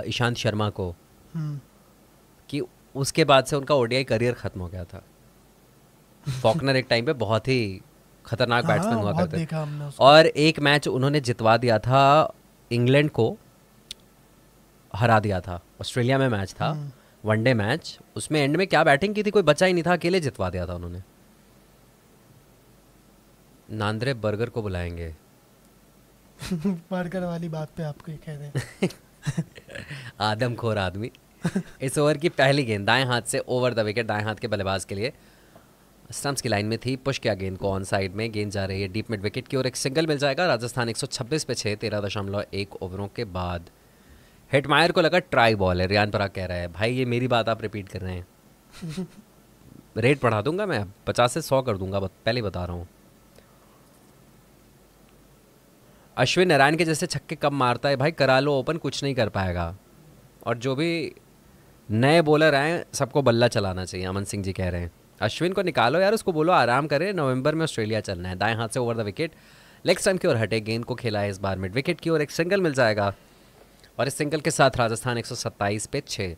ईशांत शर्मा को हम्म। कि उसके बाद से उनका ओडीआई करियर ख़त्म हो गया था फॉकनर एक टाइम पे बहुत ही खतरनाक बैट्समैन हाँ, हुआ करते और एक मैच उन्होंने जितवा दिया था इंग्लैंड को हरा दिया था ऑस्ट्रेलिया में मैच था हम्म। वनडे मैच उसमें एंड में क्या बैटिंग की थी कोई बचा ही नहीं था अकेले जितवा दिया था उन्होंने नांद्रे बर्गर को बुलाएंगे बर्गर वाली बात पे आपको कह रहे हैं आदम खोर आदमी इस ओवर की पहली गेंद दाएं हाथ से ओवर द विकेट दाएं हाथ के बल्लेबाज के लिए स्टम्प्स की लाइन में थी पुश किया गेंद को ऑन साइड में गेंद जा रही है डीप मिड विकेट की ओर एक सिंगल मिल जाएगा राजस्थान छब्बीस पे छः तेरह दशमलव एक ओवरों के बाद हेटमायर को लगा ट्राई बॉल है रियान पराग कह रहा है भाई ये मेरी बात आप रिपीट कर रहे हैं रेट बढ़ा दूंगा मैं पचास से सौ कर दूंगा पहले बता रहा हूँ अश्विन नारायण के जैसे छक्के कब मारता है भाई करा लो ओपन कुछ नहीं कर पाएगा और जो भी नए बॉलर आए सबको बल्ला चलाना चाहिए अमन सिंह जी कह रहे हैं अश्विन को निकालो यार उसको बोलो आराम करे नवंबर में ऑस्ट्रेलिया चलना है दाएं हाथ से over the wicket leg time की ओर हटे गेंद को खेला है इस बार मिड विकेट की ओर एक सिंगल मिल जाएगा और इस सिंगल के साथ राजस्थान एक पे छः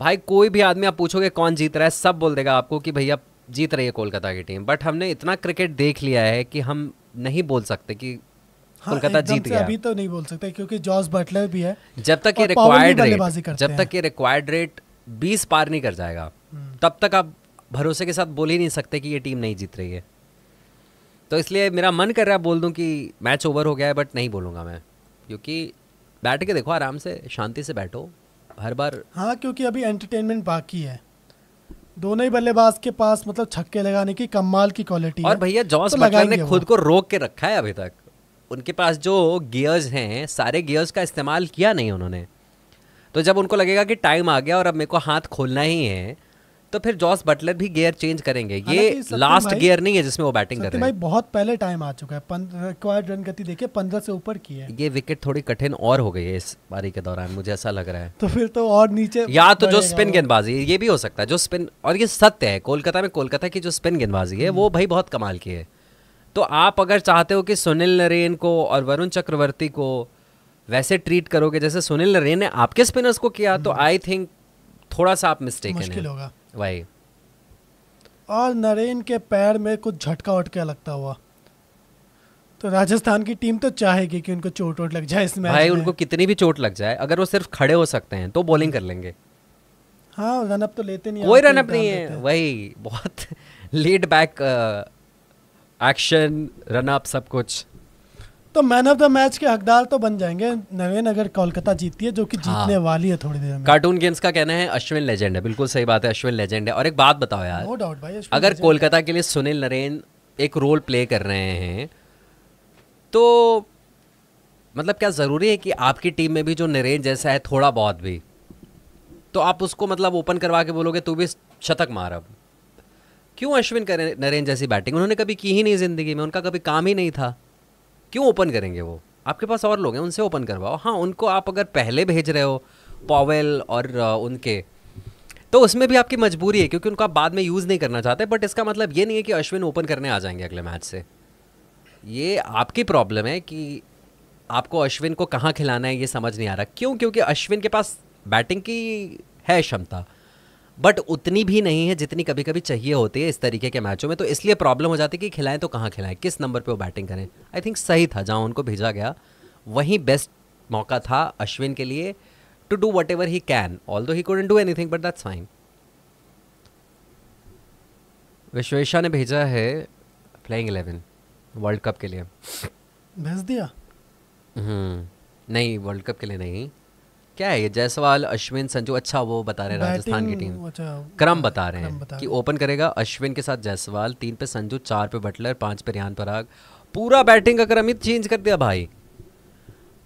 भाई कोई भी आदमी आप पूछोगे कौन जीत रहा है सब बोल देगा आपको कि भैया जीत रही है कोलकाता की टीम बट हमने इतना क्रिकेट देख लिया है कि हम नहीं बोल सकते कि हाँ, कोलकाता जीत गया अभी तो नहीं बोल सकते क्योंकि जॉस बटलर भी है जब तक ये रिक्वायर्ड रेट जब तक ये रिक्वायर्ड रेट बीस पार नहीं कर जाएगा हम्म। तब तक आप भरोसे के साथ बोल ही नहीं सकते कि ये टीम नहीं जीत रही है तो इसलिए मेरा मन कर रहा है बोल दूं कि मैच ओवर हो गया है बट नहीं बोलूँगा मैं क्योंकि बैठ के देखो आराम से शांति से बैठो हर बार हाँ क्योंकि अभी एंटरटेनमेंट बाकी है दोनों ही बल्लेबाज के पास मतलब छक्के लगाने की कमाल की क्वालिटी और भैया जॉस तो बटलर ने खुद को रोक के रखा है अभी तक उनके पास जो गियर्स हैं सारे गियर्स का इस्तेमाल किया नहीं उन्होंने तो जब उनको लगेगा कि टाइम आ गया और अब मेरे को हाथ खोलना ही है तो फिर जॉस बटलर भी गियर चेंज करेंगे ये लास्ट गियर नहीं है जिसमें वो बैटिंग कर रहे हैं बहुत पहले टाइम आ चुका है रिक्वायर्ड रन गति देखिए पंद्रह से ऊपर की है ये विकेट थोड़ी कठिन और हो गई है इस बारी के दौरान मुझे ऐसा लग रहा है तो फिर तो और नीचे या तो जो स्पिन गेंदबाजी ये भी हो सकता है जो स्पिन और ये सत्य है कोलकाता में कोलकाता की जो स्पिन गेंदबाजी है वो हम्म। भाई बहुत कमाल की है तो आप अगर चाहते हो कि सुनील नरेन को और वरुण चक्रवर्ती को वैसे ट्रीट करोगे जैसे सुनील नरेन ने आपके स्पिनर्स को किया तो आई हम्म। थिंक थोड़ा सा आप मिस्टेक मुश्किल होगा वही और नरेन के पैर में कुछ झटका उठके लगता हुआ तो राजस्थान की टीम तो चाहेगी कि उनको चोट वोट लग जाए इसमें भाई उनको कितनी भी चोट लग जाए अगर वो सिर्फ खड़े हो सकते हैं तो बॉलिंग कर लेंगे हाँ रनअप तो लेते नहीं कोई रनअप नहीं है वही बहुत लीड बैक एक्शन रनअप सब कुछ तो मैन ऑफ द मैच के हकदार तो बन जाएंगे नवीन अगर कोलकाता जीतती है जो कि हाँ। जीतने हाँ। वाली है थोड़ी देर में कार्टून गेम्स का कहना है अश्विन लेजेंड है बिल्कुल सही बात है अश्विन लेजेंड है और एक बात बताओ यार नो डाउट भाई अगर कोलकाता के लिए सुनील नरेन एक रोल प्ले कर रहे हैं तो मतलब क्या ज़रूरी है कि आपकी टीम में भी जो नरेन जैसा है थोड़ा बहुत भी तो आप उसको मतलब ओपन करवा के बोलोगे तू भी शतक मार अब क्यों अश्विन करें नरेन जैसी बैटिंग उन्होंने कभी की ही नहीं ज़िंदगी में उनका कभी काम ही नहीं था क्यों ओपन करेंगे वो आपके पास और लोग हैं उनसे ओपन करवाओ हाँ उनको आप अगर पहले भेज रहे हो पॉवेल और उनके तो उसमें भी आपकी मजबूरी है क्योंकि उनको आप बाद में यूज़ नहीं करना चाहते बट इसका मतलब ये नहीं है कि अश्विन ओपन करने आ जाएंगे अगले मैच से ये आपकी प्रॉब्लम है कि आपको अश्विन को कहाँ खिलाना है ये समझ नहीं आ रहा क्यों क्योंकि अश्विन के पास बैटिंग की है क्षमता बट उतनी भी नहीं है जितनी कभी कभी चाहिए होती है इस तरीके के मैचों में तो इसलिए प्रॉब्लम हो जाती है कि खिलाएं तो कहाँ खिलाएं किस नंबर पे वो बैटिंग करें आई थिंक सही था जहाँ उनको भेजा गया वहीं बेस्ट मौका था अश्विन के लिए to do whatever he can all दो he couldn't do anything but that's fine Vishwesha ने भेजा है प्लेइंग इलेवन वर्ल्ड कप के लिए भेज दिया हम्म, नहीं वर्ल्ड कप के लिए नहीं क्या है ये अश्विन संजू अच्छा वो बता रहे हैं राजस्थान की टीम अच्छा, क्रम बता रहे हैं कि ओपन करेगा अश्विन के साथ जायसवाल तीन पे संजू चार पे बटलर पांच पे रिहान पराग पूरा बैटिंग का क्रम ही चेंज कर दिया भाई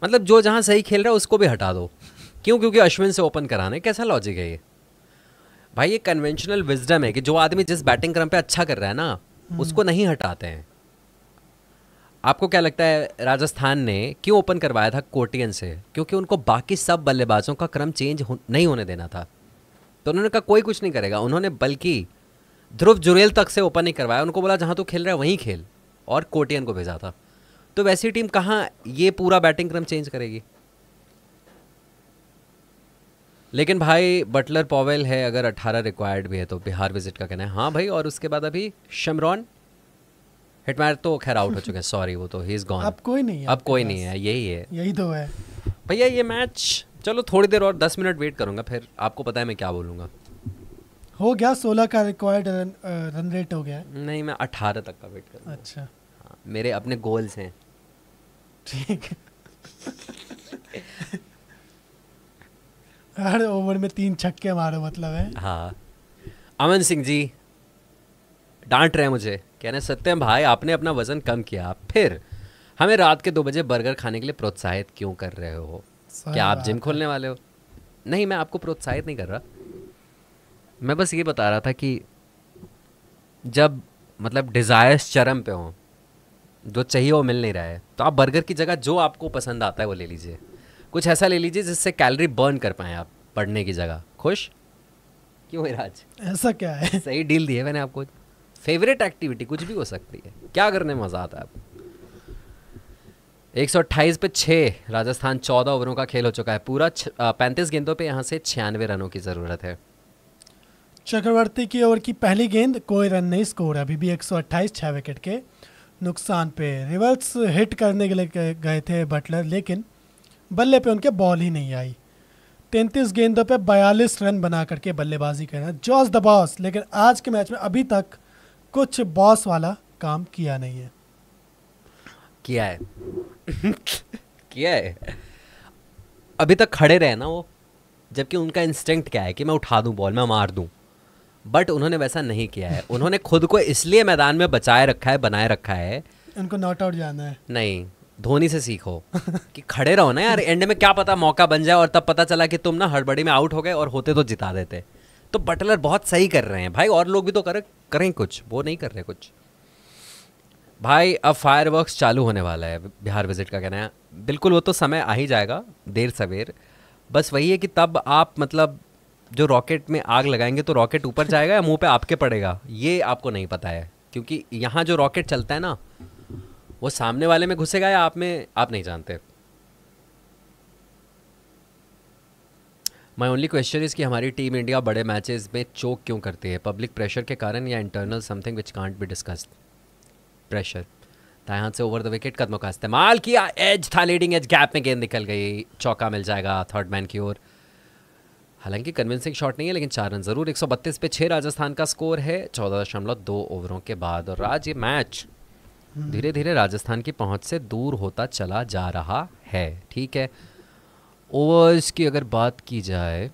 मतलब जो जहाँ सही खेल रहा है उसको भी हटा दो क्यों क्योंकि अश्विन से ओपन कराना है कैसा लॉजिक है ये भाई ये कन्वेंशनल विजडम है कि जो आदमी जिस बैटिंग क्रम पे अच्छा कर रहा है ना हम्म। उसको नहीं हटाते हैं आपको क्या लगता है राजस्थान ने क्यों ओपन करवाया था कोटियन से क्योंकि उनको बाकी सब बल्लेबाजों का क्रम चेंज हो, नहीं होने देना था तो उन्होंने कहा कोई कुछ नहीं करेगा उन्होंने बल्कि ध्रुव जुरेल तक से ओपन नहीं करवाया उनको बोला जहाँ तू तो खेल रहा है वहीं खेल और कोटियन को भेजा था तो वैसी टीम कहाँ ये पूरा बैटिंग क्रम चेंज करेगी लेकिन भाई बटलर पॉवेल है अगर 18 रिक्वायर्ड भी है तो बिहार विजिट का कहना है हाँ भाई और उसके बाद अभी शमरॉन हिटमैन तो खैर आउट हो चुके हैं सॉरी वो तो ही इज गॉन अब कोई नहीं है अब कोई नहीं है यही है यही तो है भैया ये मैच चलो थोड़ी देर और दस मिनट वेट करूंगा फिर आपको पता है मैं क्या बोलूंगा हो गया सोलह का रिक्वायर्ड रन, रन रेट हो गया नहीं मैं अठारह तक का वेट करूंगा अच्छा हाँ, मेरे अपने गोल्स हैं ठीक हर ओवर में तीन छक्के मारो मतलब है हाँ अमन सिंह जी डांट रहे हैं मुझे कह रहे सत्यम भाई आपने अपना वजन कम किया फिर हमें रात के दो बजे बर्गर खाने के लिए प्रोत्साहित क्यों कर रहे हो क्या आप जिम खोलने वाले हो नहीं मैं आपको प्रोत्साहित नहीं कर रहा मैं बस ये बता रहा था कि जब मतलब डिज़ायर्स चरम पे हों जो चाहिए वो मिल नहीं रहा है तो आप बर्गर की जगह जो आपको पसंद आता है वो ले लीजिए कुछ ऐसा ले लीजिए जिससे कैलोरी बर्न कर पाएँ आप पढ़ने की जगह खुश क्यों राज ऐसा क्या है सही डील दी है मैंने आपको फेवरेट एक्टिविटी कुछ भी हो सकती है क्या करने मज़ा आता है आपको एक सौ अट्ठाईस पे छः राजस्थान चौदह ओवरों का खेल हो चुका है पूरा पैंतीस गेंदों पे यहाँ से छियानवे रनों की ज़रूरत है चक्रवर्ती की ओवर की पहली गेंद कोई रन नहीं स्कोर अभी भी एक सौ अट्ठाईस छः विकेट के नुकसान पे रिवर्स हिट करने के लिए गए थे बटलर लेकिन बल्ले पे उनके बॉल ही नहीं आई तैंतीस गेंदों पे बयालीस रन बना करके बल्लेबाजी करना जॉस द बॉस लेकिन आज के मैच में अभी तक कुछ बॉस वाला काम किया नहीं है किया है किया है अभी तक खड़े रहे ना वो जबकि उनका इंस्टिंक्ट क्या है कि मैं उठा दूं बॉल मैं मार दूं बट उन्होंने वैसा नहीं किया है उन्होंने खुद को इसलिए मैदान में बचाए रखा है बनाए रखा है उनको नॉट आउट जाना है नहीं धोनी से सीखो कि खड़े रहो ना यार एंड में क्या पता मौका बन जाए और तब पता चला कि तुम ना हड़बड़ी में आउट हो गए और होते तो जिता देते तो बटलर बहुत सही कर रहे हैं भाई और लोग भी तो कर करें कुछ वो नहीं कर रहे कुछ भाई अब फायर चालू होने वाला है बिहार विजिट का कहना है बिल्कुल वो तो समय आ ही जाएगा देर सवेर बस वही है कि तब आप मतलब जो रॉकेट में आग लगाएंगे तो रॉकेट ऊपर जाएगा या मुंह पे आपके पड़ेगा ये आपको नहीं पता है क्योंकि यहाँ जो रॉकेट चलता है ना वो सामने वाले में घुसेगा या आप में आप नहीं जानते माय ओनली क्वेश्चन इज़ कि हमारी टीम इंडिया बड़े मैचेस में चोक क्यों करती है पब्लिक प्रेशर के कारण या internal something which can't be discussed pressure दाएं से ओवर द विकेट कदमों का इस्तेमाल किया एज था लीडिंग एज गैप में गेंद निकल गई चौका मिल जाएगा थर्ड मैन की ओर हालांकि कन्विंसिंग शॉट नहीं है लेकिन चार रन जरूर 132 पे छः राजस्थान का स्कोर है चौदह दशमलव दो ओवरों के बाद और आज ये मैच धीरे धीरे राजस्थान की पहुंच से दूर होता चला जा रहा है ठीक है ओवर्स की अगर बात की जाए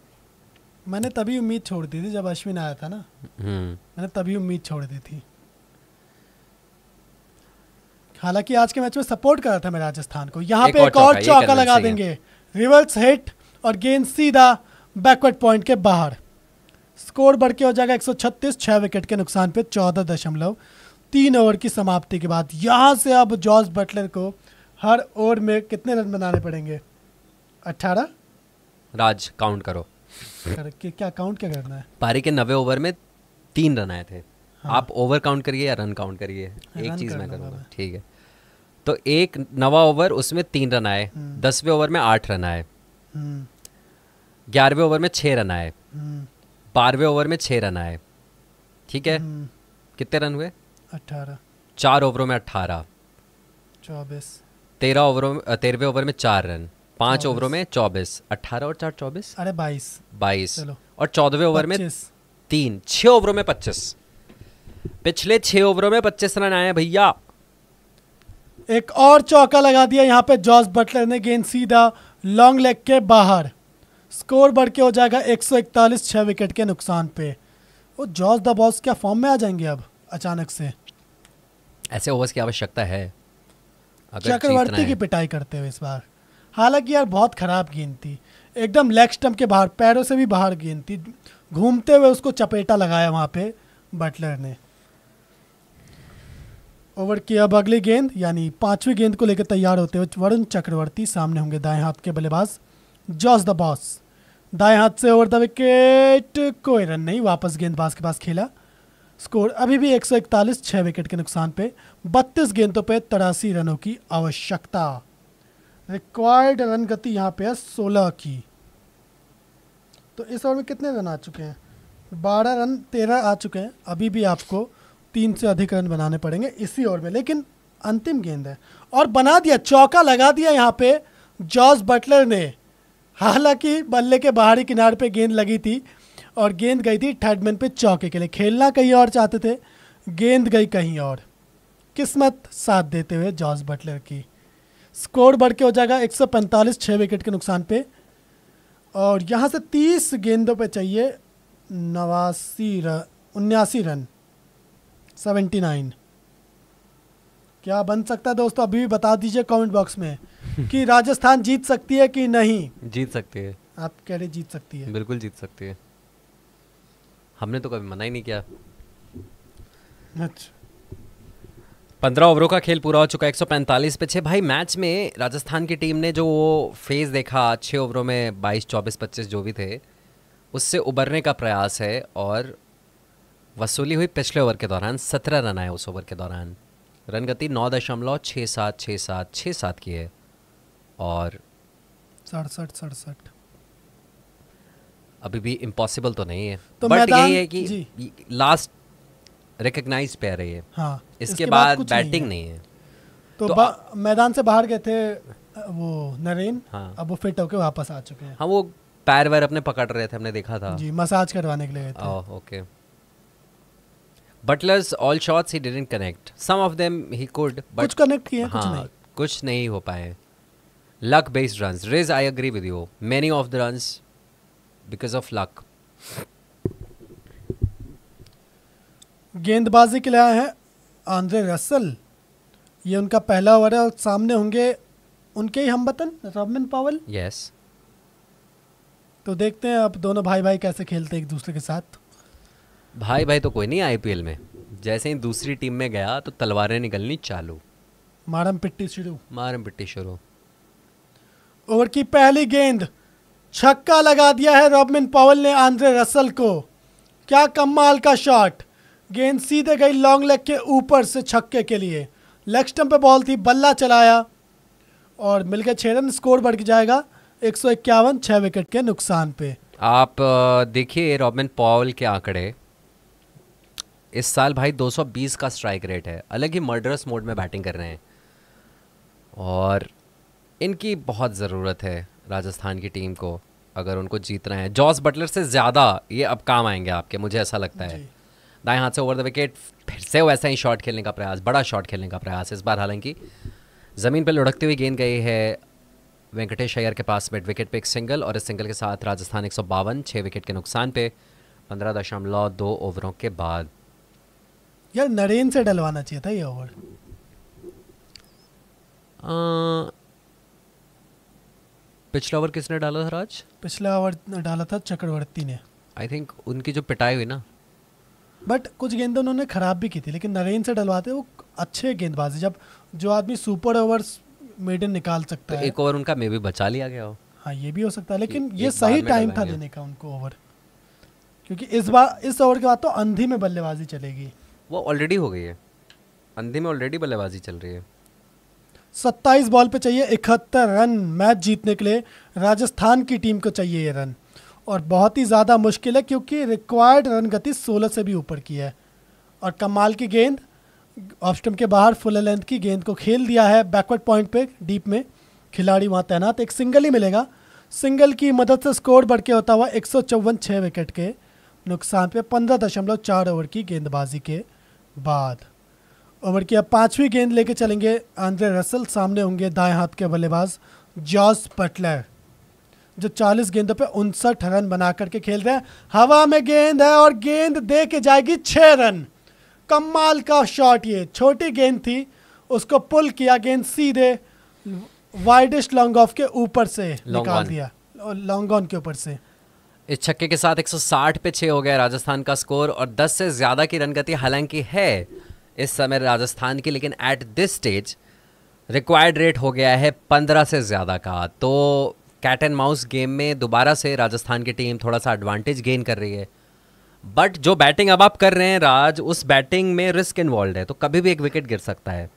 मैंने तभी उम्मीद छोड़ दी थी जब अश्विन आया था ना हम्म। मैंने तभी उम्मीद छोड़ दी थी हालांकि आज के मैच में सपोर्ट करा था मैं राजस्थान को यहाँ पे एक और चौका लगा देंगे रिवर्स हिट और गेंद सीधा बैकवर्ड पॉइंट के बाहर स्कोर बढ़ के हो जाएगा एक छह विकेट के नुकसान पे चौदह दशमलव तीन ओवर की समाप्ति के बाद यहाँ से अब जॉर्ज बटलर को हर ओवर में कितने रन बनाने पड़ेंगे अठारह राज काउंट करो करके क्या काउंट क्या करना है पारी के नवे ओवर में तीन रन आए थे हाँ। आप ओवर काउंट करिए या रन काउंट करिए एक चीज़ मैं करूँगा ठीक है तो एक नवा ओवर उसमें तीन रन आए हम्म। दसवें ओवर में आठ रन आए हम्म। ग्यारहवें ओवर में छः रन आए हम्म। बारहवें ओवर में छः रन आए ठीक है कितने रन हुए अट्ठारह चार ओवरों में अट्ठारह चौबीस तेरह ओवरों तेरहवें ओवर में चार रन पांच ओवरों में चौबीस अट्ठारह और चार चौबीस अरे बाईस बाईस और चौदहवें ओवर में तीन छह ओवरों में पच्चीस पिछले छह ओवरों में पच्चीस रन आए भैया एक और चौका लगा दिया यहाँ पे जॉर्ज बटलर ने गेंद सीधा लॉन्ग लेग के बाहर स्कोर बढ़ के हो जाएगा 141 छह विकेट के नुकसान पे वो जॉर्ज द बॉस क्या फॉर्म में आ जाएंगे अब अचानक से ऐसे ओवर्स की आवश्यकता है चक्रवर्ती की पिटाई करते हुए इस बार हालांकि यार बहुत ख़राब गेंद थी एकदम लेग स्टम्प के बाहर पैरों से भी बाहर गेंद थी घूमते हुए उसको चपेटा लगाया वहाँ पे बटलर ने ओवर की अब अगली गेंद यानी पांचवी गेंद को लेकर तैयार होते हुए वरुण चक्रवर्ती सामने होंगे दाएं हाथ के बल्लेबाज जॉस द बॉस दाएं हाथ से ओवर द विकेट कोई रन नहीं वापस गेंदबाज के पास खेला स्कोर अभी भी 141 सौ विकेट के नुकसान पे 32 गेंदों पे तिरासी रनों की आवश्यकता रिक्वायर्ड रन गति यहाँ पे है सोलह की तो इस ओवर में कितने रन आ चुके हैं बारह रन तेरह आ चुके हैं अभी भी आपको तीन से अधिक रन बनाने पड़ेंगे इसी ओवर में लेकिन अंतिम गेंद है और बना दिया चौका लगा दिया यहाँ पे जॉर्ज बटलर ने हालांकि बल्ले के बाहरी किनारे पे गेंद लगी थी और गेंद गई थी थर्डमैन पे चौके के लिए खेलना कहीं और चाहते थे गेंद गई कहीं और किस्मत साथ देते हुए जॉर्ज बटलर की स्कोर बढ़ के हो जाएगा एक सौ पैंतालीस छः विकेट के नुकसान पे और यहाँ से तीस गेंदों पे चाहिए नवासी रन उन्यासी रन सेवेंटी नाइन क्या बन सकता है दोस्तों अभी भी बता दीजिए कमेंट बॉक्स में कि राजस्थान जीत सकती है कि नहीं जीत सकती है आप कह रहे जीत सकती है बिल्कुल जीत सकती है हमने तो कभी मना ही नहीं किया अच्छा पंद्रह ओवरों का खेल पूरा हो चुका है एक पैंतालीस पे छः भाई मैच में राजस्थान की टीम ने जो वो फेज़ देखा छः ओवरों में बाईस चौबीस पच्चीस जो भी थे उससे उबरने का प्रयास है और वसूली हुई पिछले ओवर के दौरान सत्रह रन आए उस ओवर के दौरान रन गति नौ दशमलव छः सात छः सात छः सात की है और सड़सठ सड़सठ अभी भी इम्पॉसिबल तो नहीं है तो बट यही है कि लास्ट रिकग्नाइज रही है हाँ इसके इसके बाद बाद बैटिंग नहीं है नहीं है। तो, तो आ, मैदान से बाहर गए थे वो नरेन हाँ अब वो फिट होके वापस आ चुके हैं हाँ वो पैर वैर अपने पकड़ रहे थे हमने देखा था जी मसाज करवाने के लिए गए oh okay Buttler's all shots he didn't connect some of them he could but कुछ कनेक्ट किए कुछ हाँ, नहीं कुछ नहीं हो पाए लक बेस्ड रन्स रिज I agree with you many of the runs because of luck गेंदबाजी के लिए आए हैं आंद्रे रसल ये उनका पहला ओवर है और सामने होंगे उनके ही हम बतन रॉबिन पावल यस yes. तो देखते हैं अब दोनों भाई भाई कैसे खेलते एक दूसरे के साथ भाई भाई तो कोई नहीं आईपीएल में जैसे ही दूसरी टीम में गया तो तलवारें निकलनी चालू मारम पिट्टी शुरू मारम पिट्टी शुरू ओवर की पहली गेंद छक्का लगा दिया है रॉबिन पावल ने आंद्रे रसल को क्या कमाल का शॉट गेंद सीधे गई लॉन्ग लेग के ऊपर से छक्के के लिए लेग स्टम्प पे बॉल थी बल्ला चलाया और मिलकर छः रन स्कोर बढ़ जाएगा एक सौ इक्यावन छः विकेट के नुकसान पे आप देखिए रॉबिन पॉल के आंकड़े इस साल भाई 220 का स्ट्राइक रेट है अलग ही मर्डरस मोड में बैटिंग कर रहे हैं और इनकी बहुत ज़रूरत है राजस्थान की टीम को अगर उनको जीतना है जॉस बटलर से ज़्यादा ये अब काम आएंगे आपके मुझे ऐसा लगता है दाएं हाथ से ओवर द विकेट फिर से वैसा ही शॉट खेलने का प्रयास बड़ा शॉट खेलने का प्रयास इस बार हालांकि ज़मीन पर लुढ़कती हुई गेंद गई है वेंकटेश अय्यर के पास मिड विकेट पे एक सिंगल और इस सिंगल के साथ राजस्थान एक सौ बावन छः विकेट के नुकसान पे पंद्रह दशमलव दो ओवरों के बाद यार नरेन से डलवाना चाहिए था ये ओवर पिछला ओवर किसने डाला था राज पिछला ओवर डाला था चक्रवर्ती ने आई थिंक उनकी जो पिटाई हुई ना बट कुछ गेंद उन्होंने ख़राब भी की थी लेकिन नगेन से डलवाते वो अच्छे गेंदबाज है जब जो आदमी सुपर ओवर मेडन निकाल सकता तो है एक ओवर उनका मे भी बचा लिया गया हो हाँ ये भी हो सकता है लेकिन ये सही टाइम था देने का उनको ओवर क्योंकि इस बार इस ओवर के बाद तो अंधी में बल्लेबाजी चलेगी वो ऑलरेडी हो गई है अंधी में ऑलरेडी बल्लेबाजी चल रही है सत्ताईस बॉल पे चाहिए इकहत्तर रन मैच जीतने के लिए राजस्थान की टीम को चाहिए ये रन और बहुत ही ज़्यादा मुश्किल है क्योंकि रिक्वायर्ड रन गति 16 से भी ऊपर की है और कमाल की गेंद ऑफ्टम के बाहर फुल लेंथ की गेंद को खेल दिया है बैकवर्ड पॉइंट पे डीप में खिलाड़ी वहाँ तैनात एक सिंगल ही मिलेगा सिंगल की मदद से स्कोर बढ़ के होता हुआ एक सौ विकेट के नुकसान पे पंद्रह दशमलव चार ओवर की गेंदबाजी के बाद ओवर की अब पाँचवीं गेंद लेके चलेंगे आंद्रे रसल सामने होंगे दाएं हाथ के बल्लेबाज जॉर्ज बटलर जो 40 गेंदों पे उनसठ रन बना करके खेल रहे हैं हवा में गेंद है और गेंद दे के जाएगी छः रन कमाल का शॉट ये छोटी गेंद थी उसको पुल किया गेंद सीधे वाइडेस्ट लॉन्ग ऑफ के ऊपर से निकाल दिया लॉन्ग ऑन के ऊपर से इस छक्के के साथ 160 पे छः हो गया राजस्थान का स्कोर और 10 से ज़्यादा की रन गति हालांकि है इस समय राजस्थान की लेकिन at this stage required rate हो गया है 15 से ज़्यादा का तो कैट एंड माउस गेम में दोबारा से राजस्थान की टीम थोड़ा सा एडवांटेज गेन कर रही है बट जो बैटिंग अब आप कर रहे हैं राज उस बैटिंग में रिस्क इन्वॉल्व है तो कभी भी एक विकेट गिर सकता है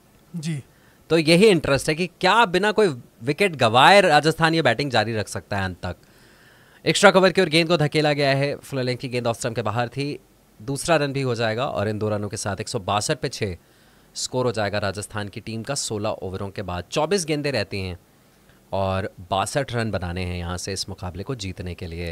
जी तो यही इंटरेस्ट है कि क्या बिना कोई विकेट गवाए राजस्थान ये बैटिंग जारी रख सकता है अंत तक एक्स्ट्रा कवर की ओर गेंद को धकेला गया है फ्लोलिंग की गेंद ऑफ स्टम्प के बाहर थी दूसरा रन भी हो जाएगा और इन दो रनों के साथ एक पे छः स्कोर हो जाएगा राजस्थान की टीम का 16 ओवरों के बाद 24 गेंदें रहती हैं और बासठ रन बनाने हैं यहाँ से इस मुकाबले को जीतने के लिए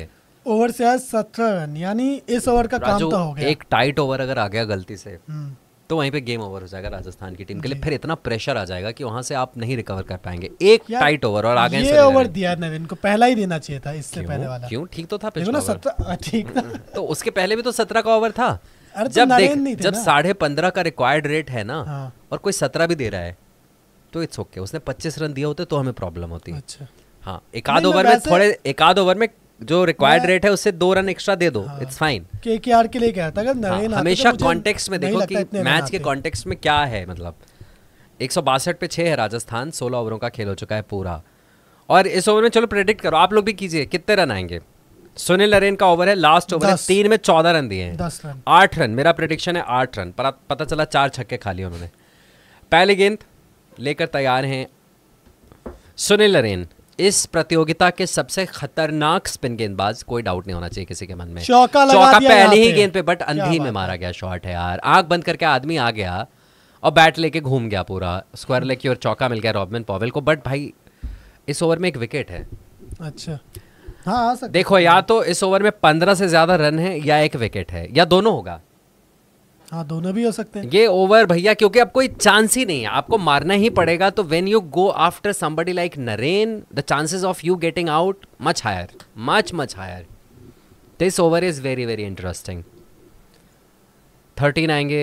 ओवर से आज सत्रह रन यानी इस ओवर का काम तो हो गया एक टाइट ओवर अगर आ गया गलती से हम्म। तो वहीं पे गेम ओवर हो जाएगा राजस्थान की टीम के लिए फिर इतना प्रेशर आ जाएगा कि वहां से आप नहीं रिकवर कर पाएंगे एक टाइट ओवर और आगे ये ओवर दिया नवीन को पहला ही देना चाहिए था इससे पहले वाला क्यों ठीक तो था पिछला ओवर हाँ, ठीक था तो उसके पहले भी तो सत्रह का ओवर था तो जब देख जब साढ़े पंद्रह का रिक्वायर्ड रेट है ना हाँ। और कोई सत्रह भी दे रहा है तो इट्स ओके उसने पच्चीस रन दिए होते तो हमें प्रॉब्लम होती है अच्छा हाँ एक आध ओवर में थोड़े एक आध ओवर में जो रिक्वायर्ड रेट है उससे दो रन एक्स्ट्रा दे दो इट्स फाइन के के आर के लिए क्या था अगर हाँ, हमेशा कॉन्टेक्स्ट तो में देखो कि मैच के कॉन्टेक्स्ट में क्या है मतलब एक सौ बासठ पे छः है राजस्थान सोलह ओवरों का खेल हो चुका है पूरा और इस ओवर में चलो प्रेडिक्ट करो आप लोग भी कीजिए कितने रन आएंगे सुनील नरेन का ओवर है लास्ट ओवर है तीन में चौदह रन दिए हैं आठ रन मेरा प्रेडिक्शन है आठ रन पर पता चला चार छक्के खा लिए उन्होंने पहली गेंद लेकर तैयार हैं सुनील नरेन इस प्रतियोगिता के सबसे खतरनाक स्पिन गेंदबाज कोई डाउट नहीं होना चाहिए किसी के मन में चौका, चौका पहले ही गेंद पे बट अंधी में मारा गया शॉट है यार आंख बंद करके आदमी आ गया और बैट लेके घूम गया पूरा स्क्वायर लेके और चौका मिल गया रॉबमिन पॉवेल को बट भाई इस ओवर में एक विकेट है अच्छा हाँ, देखो या तो इस ओवर में पंद्रह से ज्यादा रन है या एक विकेट है या दोनों होगा हाँ दोनों भी हो सकते हैं ये ओवर भैया क्योंकि अब कोई चांस ही नहीं है आपको मारना ही पड़ेगा तो when you go after somebody like Narine the chances of you getting out much higher much much higher this over is very very interesting thirteen आएंगे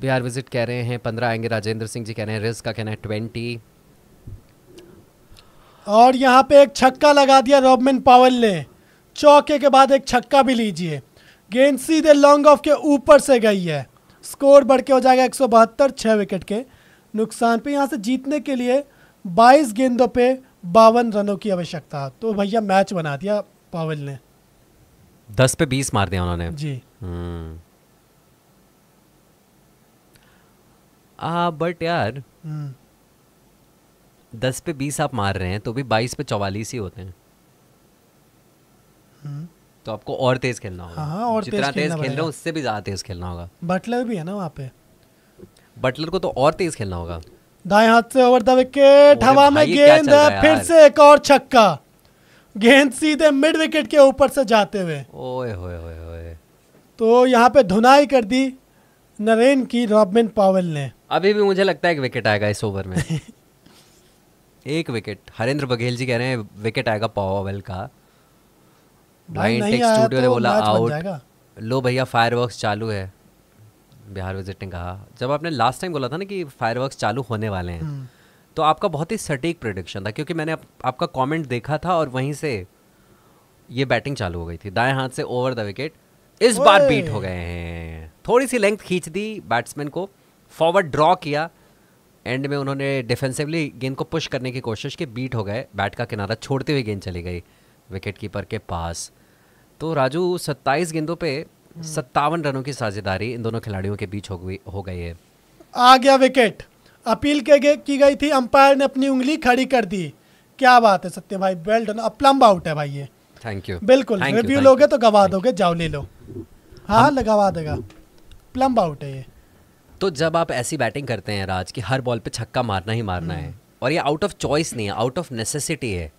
बिहार विजिट कह रहे हैं पंद्रह आएंगे राजेंद्र सिंह जी कह रहे हैं रिस्क का कहना है ट्वेंटी और यहाँ पे एक छक्का लगा दिया रॉबमिन पावल ने चौके के बाद एक छक्का भी लीजिए गेंद सीधे लॉन्ग ऑफ के ऊपर से गई है स्कोर बढ़ के हो जाएगा एक सौ बहत्तर छः विकेट के नुकसान पे यहाँ से जीतने के लिए बाईस गेंदों पे बावन रनों की आवश्यकता तो भैया मैच बना दिया पावल ने दस पे बीस मार दिया उन्होंने जी हम्म। आ बट यार हम्म। दस पे बीस आप मार रहे हैं तो भी बाईस पे चौवालीस ही होते हैं हम्म। तो आपको और तेज खेलना होगा हाँ, और जितना तेज खेल रहे हो उससे भी ज्यादा तेज खेलना होगा बटलर भी है ना वहाँ पे बटलर को तो और तेज खेलना होगा दाएं हाथ से ओवर द विकेट हवा में गेंद फिर से एक और छक्का गेंद सीधे मिड विकेट के ऊपर से जाते हुए ओए होए होए होए तो यहाँ पे धुनाई कर दी नरेन की रॉबिन पावल ने अभी भी मुझे लगता है एक विकेट आएगा इस ओवर में एक विकेट हरेंद्र बघेल जी कह रहे हैं विकेट आएगा पावल का भाई टेक स्टूडियो ने बोला आउट लो भैया फायरवर्क्स चालू है बिहार विजिट ने कहा जब आपने लास्ट टाइम बोला था ना कि फायरवर्क्स चालू होने वाले हैं हम्म। तो आपका बहुत ही सटीक प्रोडिक्शन था क्योंकि मैंने आप, आपका कमेंट देखा था और वहीं से ये बैटिंग चालू हो गई थी दाएं हाथ से ओवर द विकेट इस बार बीट हो गए हैं थोड़ी सी लेंथ खींच दी बैट्समैन को फॉरवर्ड ड्रॉ किया एंड में उन्होंने डिफेंसिवली गेंद को पुश करने की कोशिश की बीट हो गए बैट का किनारा छोड़ते हुए गेंद चली गई विकेट कीपर के पास तो राजू सत्ताईस गेंदों पे हम्म। सत्तावन रनों की साझेदारी इन दोनों खिलाड़ियों के बीच हो गई हो गई है आ गया विकेट अपील के की गई थी अंपायर ने अपनी उंगली खड़ी कर दी क्या बात है सत्य भाई वेल डन प्लम्ब आउट है भाई ये थैंक यू बिल्कुल रिव्यू लोगे तो गवा दोगे जाओ ले लो हाँ गवा देगा प्लम्ब आउट है ये तो जब आप ऐसी बैटिंग करते हैं राज कि हर बॉल पे छक्का मारना ही मारना है हम्म। और ये आउट ऑफ चॉइस नहीं है आउट ऑफ नेसेसिटी है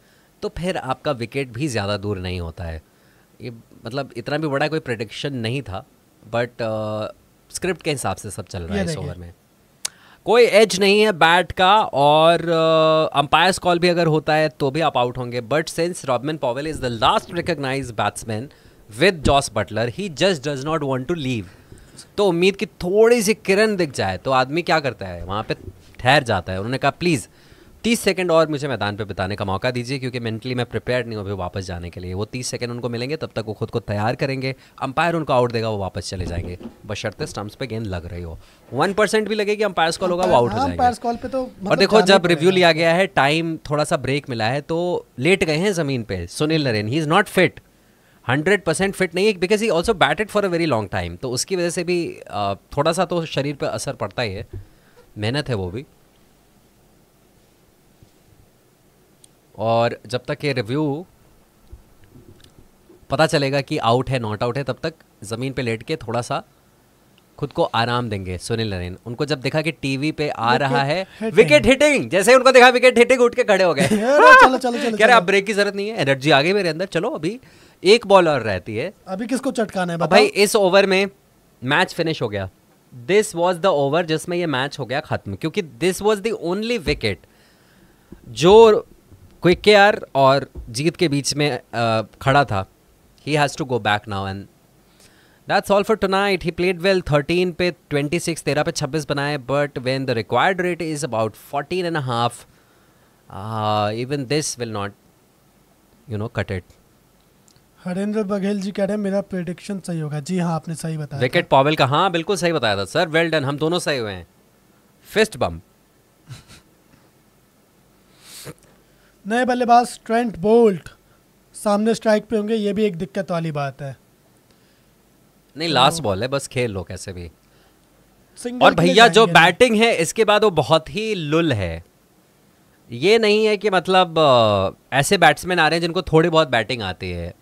तो फिर आपका विकेट भी ज़्यादा दूर नहीं होता है ये मतलब इतना भी बड़ा कोई प्रडिक्शन नहीं था बट स्क्रिप्ट uh, के हिसाब से सब चल रहा है इस ओवर में कोई एज नहीं है बैट का और अंपायर्स uh, कॉल भी अगर होता है तो भी आप आउट होंगे but since Rovman Powell is the last recognise batsman with Jos Buttler he just does not want to leave तो उम्मीद की थोड़ी सी किरण दिख जाए तो आदमी क्या करता है वहाँ पे ठहर जाता है उन्होंने कहा प्लीज़ तीस सेकेंड और मुझे मैदान पे बिताने का मौका दीजिए क्योंकि मेंटली मैं प्रिपेयर नहीं हूँ अभी वापस जाने के लिए वो तीस सेकेंड उनको मिलेंगे तब तक वो खुद को तैयार करेंगे अंपायर उनको आउट देगा वो वापस चले जाएंगे बशर्ते स्टम्प्स पे गेंद लग रही हो वन परसेंट भी लगेगी अंपायर कॉल होगा वो आउट हो हाँ, जाएगा तो मतलब और देखो जब रिव्यू लिया गया है टाइम थोड़ा सा ब्रेक मिला है तो लेट गए हैं जमीन पे Sunil Narine he is not fit hundred percent fit नहीं है because he also batted for a very long time तो उसकी वजह से भी थोड़ा सा तो शरीर पर असर पड़ता ही है मेहनत है वो भी और जब तक ये रिव्यू पता चलेगा कि आउट है नॉट आउट है तब तक ज़मीन पे लेट के थोड़ा सा खुद को आराम देंगे सुनील नरेन उनको जब देखा कि टीवी पे आ रहा है विकेट हिटिंग जैसे उनको देखा विकेट हिटिंग उठ के खड़े हो गए कह रहे अब ब्रेक की जरूरत नहीं है एनर्जी आ गई मेरे अंदर चलो अभी एक बॉल और रहती है अभी किसको चटकाना है भाई इस ओवर में मैच फिनिश हो गया दिस वॉज द ओवर जिसमें यह मैच हो गया खत्म क्योंकि this was the only wicket जो क्विक के आर और जीत के बीच में खड़ा था he has to go back now and that's all for tonight he played well thirteen पे ट्वेंटी सिक्स तेरह पे छब्बीस बनाए but when the required rate is about fourteen and half even this will not you know cut it Harendra Baghel ji कह रहे हैं मेरा prediction सही होगा जी हाँ आपने सही बताया विकेट पॉवेल का हाँ बिल्कुल सही बताया था सर वेल well डन हम दोनों सही हुए हैं फिस्ट बम्प नए बल्लेबाज ट्रेंट बोल्ट सामने स्ट्राइक पे होंगे ये भी एक दिक्कत वाली बात है नहीं लास्ट बॉल है बस खेल लो कैसे भी और भैया जो बैटिंग है इसके बाद वो बहुत ही लुल है ये नहीं है कि मतलब ऐसे बैट्समैन आ रहे हैं जिनको थोड़ी बहुत बैटिंग आती है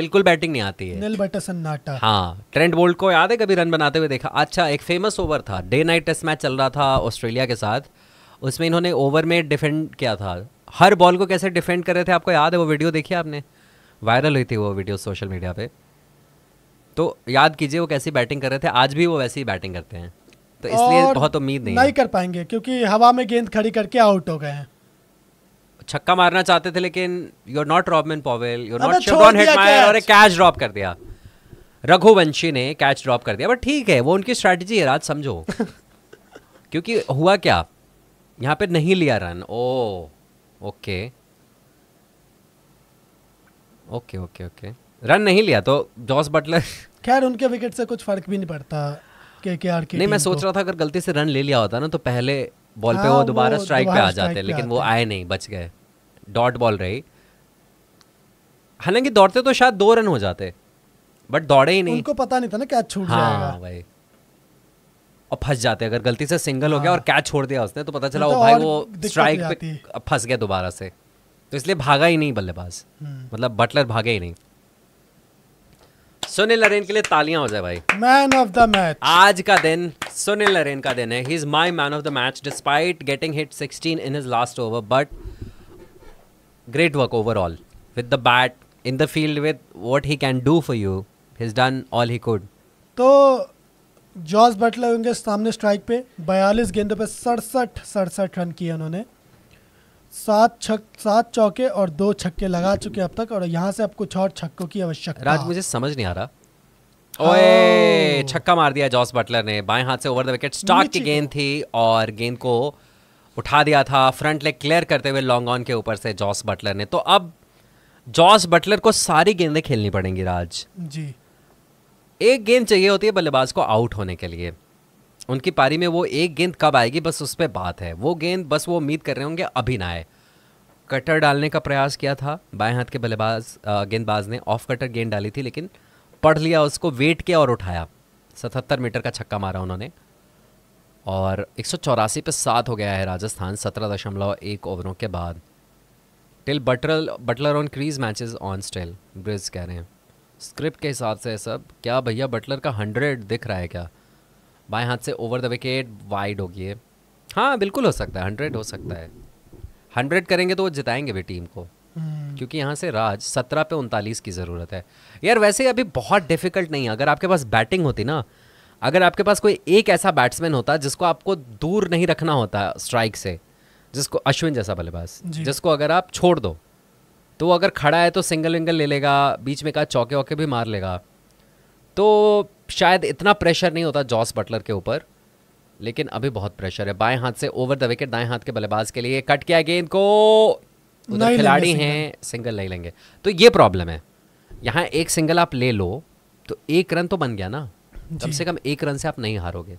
बिल्कुल बैटिंग नहीं आती है सन्नाटा हाँ ट्रेंट बोल्ट को याद है कभी रन बनाते हुए देखा अच्छा एक फेमस ओवर था डे नाइट टेस्ट मैच चल रहा था ऑस्ट्रेलिया के साथ उसमें इन्होंने ओवर में डिफेंड किया था हर बॉल को कैसे डिफेंड कर रहे थे आपको याद है वो वीडियो देखी आपने वायरल हुई थी वो वीडियो सोशल मीडिया पे तो याद कीजिए वो कैसी बैटिंग कर रहे थे आज भी वो वैसी ही बैटिंग करते हैं तो इसलिए बहुत उम्मीद नहीं नहीं कर पाएंगे क्योंकि हवा में गेंद खड़ी करके आउट हो गए हैं छक्का मारना चाहते थे लेकिन you are not Rovman Powell you are not और कैच ड्रॉप कर दिया रघुवंशी ने कैच ड्रॉप कर दिया बट ठीक है वो उनकी स्ट्रैटेजी है राज समझो क्योंकि हुआ क्या यहाँ पे नहीं लिया run oh okay okay okay okay run नहीं लिया तो जॉस बटलर खैर उनके विकेट से कुछ फर्क भी नहीं पड़ता के के आर के नहीं मैं सोच रहा था अगर गलती से रन ले लिया होता ना तो पहले बॉल पे हाँ, वो दोबारा स्ट्राइक पे आ जाते लेकिन वो आए नहीं बच गए डॉट बॉल रही हालांकि दौड़ते तो शायद दो रन हो जाते बट दौड़े ही नहीं उनको पता नहीं था ना क्या छूट हाँ, जाएगा भाई और फंस जाते हैं अगर गलती से सिंगल हो गया और कैच हाँ। छोड़ दिया उसने तो पता चला वो तो भाई वो स्ट्राइक पे फंस गया दोबारा से तो इसलिए भागा ही नहीं बल्लेबाज हम्म। मतलब बटलर भागे ही नहीं सुनील नरेन के लिए तालियां हो जाए भाई मैन ऑफ द मैच आज का दिन सुनील नरेन का दिन है he is my man of the match despite getting hit 16 in his last over but great work overall with the bat in the field with what he can do for you he is done all he could तो George Buttler उनके सामने strike पे 42 गेंदों पे सड़सठ सड़सठ run किए उन्होंने सात छक सात चौके और दो छक्के लगा चुके अब तक और यहाँ से अब कुछ और छक्कों की आवश्यकता राज मुझे समझ नहीं आ रहा ओए छक्का मार दिया जॉस बटलर ने बाएं हाथ से ओवर द विकेट स्टार्ट की गेंद थी और गेंद को उठा दिया था फ्रंट लेग क्लियर करते हुए लॉन्ग ऑन के ऊपर से जॉस बटलर ने तो अब जॉस बटलर को सारी गेंदें खेलनी पड़ेंगी राज जी एक गेंद चाहिए होती है बल्लेबाज को आउट होने के लिए उनकी पारी में वो एक गेंद कब आएगी बस उस पर बात है वो गेंद बस वो उम्मीद कर रहे होंगे अभी ना आए कटर डालने का प्रयास किया था बाएं हाथ के बल्लेबाज गेंदबाज ने ऑफ कटर गेंद डाली थी लेकिन पढ़ लिया उसको वेट किया और उठाया सतहत्तर मीटर का छक्का मारा उन्होंने और एक पे सात हो गया है राजस्थान सत्रह दशमलव एक ओवरों के बाद टिल बटरल बटलर ऑन क्रीज मैचेस ऑन स्टेल ब्रिज कह रहे हैं स्क्रिप्ट के हिसाब से सब क्या भैया बटलर का हंड्रेड दिख रहा है क्या बाएं हाथ से ओवर द विकेट वाइड होगी है हाँ बिल्कुल हो सकता है हंड्रेड हो सकता है हंड्रेड करेंगे तो वो जिताएंगे भी टीम को हम्म। क्योंकि यहाँ से राज सत्रह पे उनतालीस की ज़रूरत है यार वैसे अभी बहुत डिफिकल्ट नहीं है अगर आपके पास बैटिंग होती ना अगर आपके पास कोई एक ऐसा बैट्समैन होता जिसको आपको दूर नहीं रखना होता स्ट्राइक से जिसको अश्विन जैसा बल्लेबाज जिसको अगर आप छोड़ दो तो वो अगर खड़ा है तो सिंगल विंगल ले लेगा बीच में का चौके वौके भी मार लेगा तो शायद इतना प्रेशर नहीं होता जॉस बटलर के ऊपर लेकिन अभी बहुत प्रेशर है बाएं हाथ से ओवर द विकेट दाएं हाथ के बल्लेबाज के लिए कट किया गेंद को उधर खिलाड़ी हैं सिंगल ले लेंगे तो ये प्रॉब्लम है यहाँ एक सिंगल आप ले लो तो एक रन तो बन गया ना कम से कम एक रन से आप नहीं हारोगे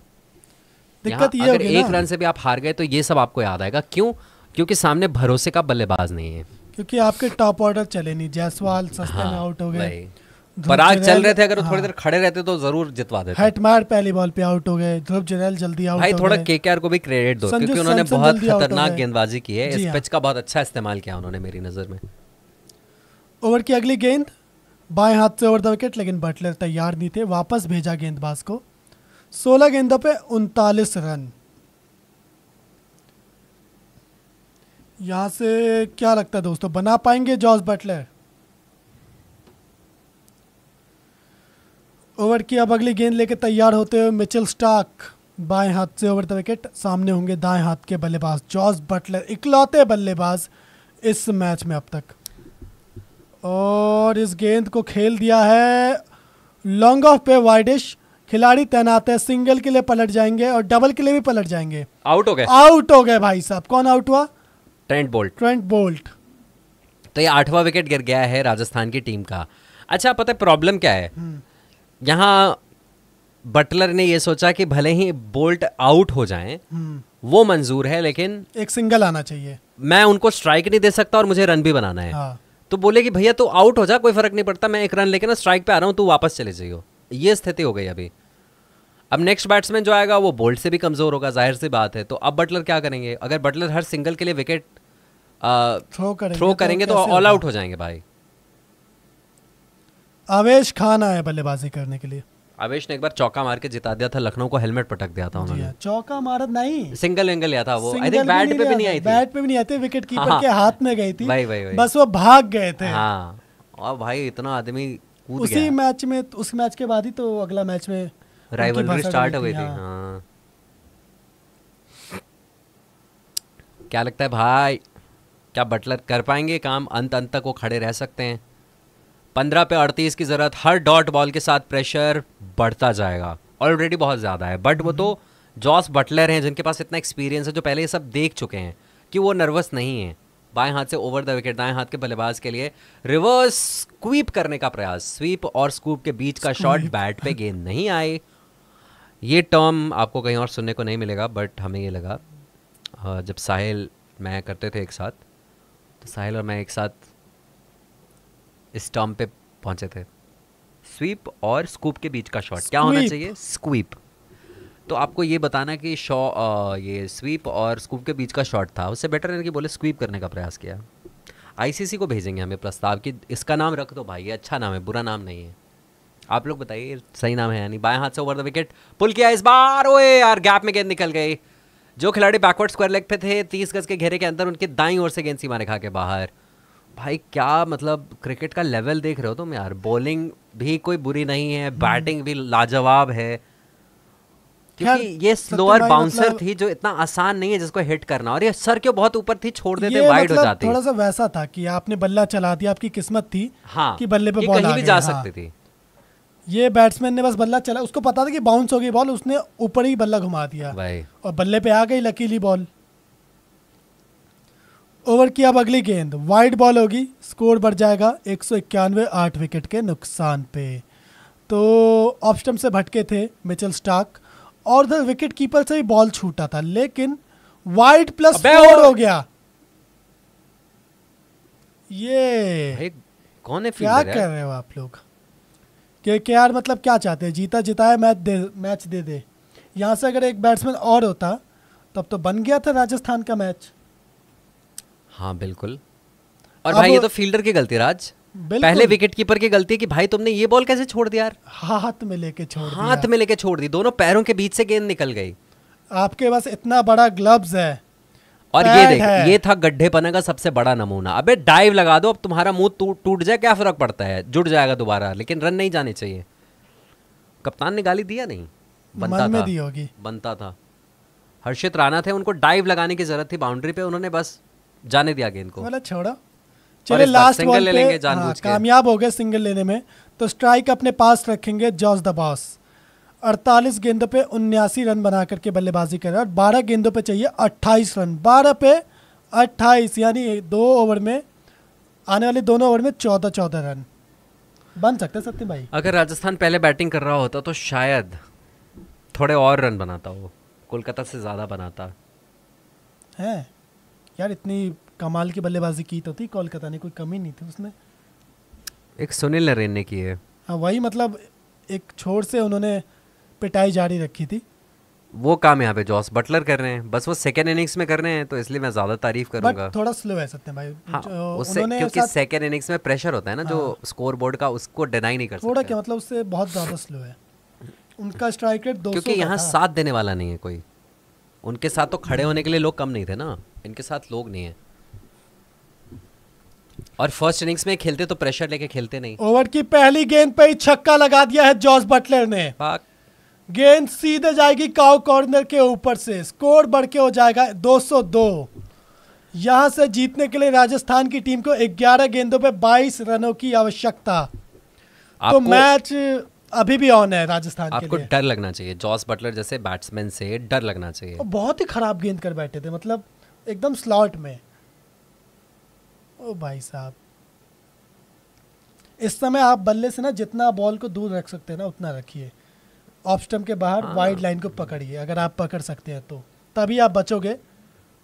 दिक्कत ये अगर एक रन से भी आप हार गए तो ये सब आपको याद आएगा क्यों क्योंकि सामने भरोसे का बल्लेबाज नहीं है क्योंकि आपके टॉप ऑर्डर चले नहीं जयसवाल सस्ते हाँ, में आउट हो गए पराग चल रहे थे अगर हाँ। थोड़ी देर खड़े रहते तो जरूर जितवा देते हेटमार पहली बॉल पे आउट हो गए ध्रुव जनरल जल्दी आउट भाई थोड़ा केकेआर को भी क्रेडिट दो क्योंकि उन्होंने बहुत खतरनाक गेंदबाजी की है इस पिच हाँ। का बहुत अच्छा इस्तेमाल किया उन्होंने मेरी नजर में ओवर की अगली गेंद बाएं हाथ से ओवर द विकेट लेकिन बटलर तैयार नहीं थे वापस भेजा गेंदबाज को सोलह गेंदों पे उनतालीस रन यहाँ से क्या लगता है दोस्तों बना पाएंगे जॉर्ज बटलर ओवर की अब अगली गेंद लेकर तैयार होते हुए मिचेल स्टार्क बाएं हाथ से ओवर द विकेट सामने होंगे दाएं हाथ के बल्लेबाज जॉर्ज बटलर इकलौते बल्लेबाज इस मैच में अब तक और इस गेंद को खेल दिया है लॉन्ग ऑफ पे वाइडिश खिलाड़ी तैनात है सिंगल के लिए पलट जाएंगे और डबल के लिए भी पलट जाएंगे आउट हो गए आउट हो गए भाई साहब कौन आउट हुआ ट्रेंट बोल्ट ट्रेंट बोल्ट तो ये आठवां विकेट गिर गया है राजस्थान की टीम का अच्छा पता है प्रॉब्लम क्या है हम्म। यहाँ बटलर ने ये सोचा कि भले ही बोल्ट आउट हो जाए हम्म। वो मंजूर है लेकिन एक सिंगल आना चाहिए मैं उनको स्ट्राइक नहीं दे सकता और मुझे रन भी बनाना है हाँ। तो बोले कि भैया तू तो आउट हो जा कोई फर्क नहीं पड़ता मैं एक रन लेके ना स्ट्राइक पे आ रहा हूँ तू वापस चले जाइयो ये स्थिति हो गई अभी अब नेक्स्ट बैट्समैन जो आएगा वो बोल्ट से भी कमज़ोर होगा जाहिर सी बात है तो अब बटलर क्या करेंगे अगर बटलर हर सिंगल के लिए विकेट थ्रो करेंगे थ्रो तो करेंगे तो ऑल आउट हो जाएंगे भाई आवेश खान आया बल्लेबाजी करने के लिए आवेश ने एक बार चौका मार के जिता दिया था लखनऊ को हेलमेट पटक दिया था उन्होंने हाँ, चौका मारा नहीं सिंगल एंगल लिया था वो आई थिंक बैट पे भी नहीं आई थी बैट पे भी नहीं आते विकेट कीपर हाँ। के हाथ में गई थी भाई भाई भाई बस वो भाग गए थे हाँ और भाई इतना आदमी कूद उसी गया। मैच में उस मैच के बाद ही तो अगला मैच में राइवल स्टार्ट हो गई थी हाँ। क्या लगता है भाई क्या बटलर कर पाएंगे काम अंत अंत तक वो खड़े रह सकते हैं पंद्रह पे अड़तीस की ज़रूरत हर डॉट बॉल के साथ प्रेशर बढ़ता जाएगा ऑलरेडी बहुत ज़्यादा है बट वो तो जॉस बटलर हैं जिनके पास इतना एक्सपीरियंस है जो पहले ये सब देख चुके हैं कि वो नर्वस नहीं है बाएं हाथ से ओवर द विकेट दाएं हाथ के बल्लेबाज के लिए रिवर्स स्वीप करने का प्रयास स्वीप और स्कूप के बीच का शॉट बैट पे गेंद नहीं आए ये टर्म आपको कहीं और सुनने को नहीं मिलेगा बट हमें ये लगा जब साहिल मैं करते थे एक साथ तो साहिल और मैं एक साथ इस टर्म पे पहुंचे थे स्वीप और स्कूप के बीच का शॉट क्या होना चाहिए स्क्वीप तो आपको ये बताना कि शॉ ये स्वीप और स्कूप के बीच का शॉट था उससे बेटर है कि बोले स्वीप करने का प्रयास किया आईसीसी को भेजेंगे हमें प्रस्ताव कि इसका नाम रख दो भाई ये अच्छा नाम है बुरा नाम नहीं है आप लोग बताइए सही नाम है यानी बाएं हाथ से ओवर द विकेट पुल किया इस बार ओए यार गैप में गेंद निकल गई जो खिलाड़ी बैकवर्ड स्क्वायर लेग पे थे तीस गज के घेरे के अंदर उनके दाई ओर से गेंद सीमा रेखा के बाहर भाई क्या मतलब क्रिकेट का लेवल देख रहे हो तुम यार बॉलिंग भी कोई बुरी नहीं है बैटिंग हम्म। भी लाजवाब है क्योंकि ये स्लोअर बाउंसर मतलब... थी जो इतना आसान नहीं है जिसको हिट करना और ये सर क्यों बहुत ऊपर थी छोड़ देते वाइड मतलब हो जाती थोड़ा सा वैसा था कि आपने बल्ला चला दिया आपकी किस्मत थी हाँ कि बल्ले पे बॉल कहीं भी जा हाँ। सकती थी ये बैट्समैन ने बस बल्ला चला उसको पता था कि बाउंस होगी बॉल उसने ऊपर ही बल्ला घुमा दिया भाई और बल्ले पे आ गई लकीली बॉल ओवर की अब अगली गेंद वाइड बॉल होगी स्कोर बढ़ जाएगा एक सौ इक्यानवे आठ विकेट के नुकसान पे तो ऑप्शन से भटके थे मिचल स्टार्क और उधर विकेट कीपर से भी बॉल छूटा था लेकिन वाइड प्लस फोर हो गया ये कौन है क्या कर रहे हो आप लोग के के आर मतलब क्या चाहते हैं जीता जिताए मैच दे मैच दे दे यहाँ से अगर एक बैट्समैन और होता तब तो बन गया था राजस्थान का मैच हाँ बिल्कुल और भाई ये तो फील्डर की गलती राज पहले विकेट कीपर की गलती है कि भाई तुमने ये बॉल कैसे छोड़ दिया यार हाथ में लेके छोड़ हाथ में लेके छोड़ दी दोनों पैरों के बीच से गेंद निकल गई आपके पास इतना बड़ा ग्लव्स है और ये देख ये था पने का सबसे बड़ा नमूना अबे डाइव लगा दो अब तुम्हारा मुंह टूट जाए क्या फर्क पड़ता है जुड़ जाएगा दोबारा लेकिन रन नहीं जाने चाहिए कप्तान ने गाली दिया नहीं बनता था दी होगी बनता था हर्षित राणा थे उनको डाइव लगाने की जरूरत थी बाउंड्री पे उन्होंने बस जाने दिया गेंद को मतलब छोड़ो चले लास्ट बॉल ले लेंगे हाँ, कामयाब हो गए सिंगल लेने में तो स्ट्राइक अपने पास रखेंगे जॉर्ज द बॉस अड़तालीस गेंदों पे उन्यासी रन बना करके बल्लेबाजी कर रहा है और बारह गेंदों पे चाहिए अट्ठाईस रन बारह पे अट्ठाईस यानी दो ओवर में आने वाले दोनों ओवर में चौदह चौदह रन बन सकते सत्य भाई अगर राजस्थान पहले बैटिंग कर रहा होता तो शायद थोड़े और रन बनाता वो कोलकाता से ज़्यादा बनाता है यार इतनी कमाल की बल्लेबाजी की तो थी कोलकाता ने कोई कमी नहीं थी उसने एक सुनील नरेन ने की है हाँ वही मतलब एक छोर से उन्होंने पिटाई जारी रखी थी वो काम यहाँ पे जॉस बटलर कर रहे हैं बस वो सेकेंड इनिंग्स में कर रहे हैं तो इसलिए मैं ज्यादा तारीफ करूंगा थोड़ा स्लो है सत्यम भाई हाँ, उससे क्योंकि सेकेंड इनिंग्स में प्रेशर होता है ना हाँ, जो स्कोर बोर्ड का उसको डिनाई नहीं कर थोड़ा क्या मतलब उससे बहुत ज्यादा स्लो है उनका स्ट्राइक रेट दो क्योंकि यहाँ साथ देने वाला नहीं है कोई उनके साथ तो खड़े होने के लिए लोग कम नहीं थे ना इनके साथ लोग नहीं है और फर्स्ट इनिंग्स में खेलते तो प्रेशर लेके खेलते नहीं ओवर की पहली गेंद पे ही छक्का लगा दिया है जॉस बटलर ने गेंद सीधे जाएगी काउ कॉर्नर के ऊपर से स्कोर बढ़ के हो जाएगा 202 यहां से जीतने के लिए राजस्थान की टीम को 11 गेंदों पे 22 रनों की आवश्यकता तो मैच अभी भी ऑन है राजस्थान आपको के लिए। डर लगना चाहिए जॉस बटलर जैसे बैट्समैन से डर लगना चाहिए बहुत ही खराब गेंद कर बैठे थे मतलब एकदम स्लॉट में ओ भाई साहब इस समय आप बल्ले से ना जितना बॉल को दूर रख सकते हैं ना उतना रखिए ऑफ ऑप्स्टम के बाहर वाइड हाँ। लाइन को पकड़िए अगर आप पकड़ सकते हैं तो तभी आप बचोगे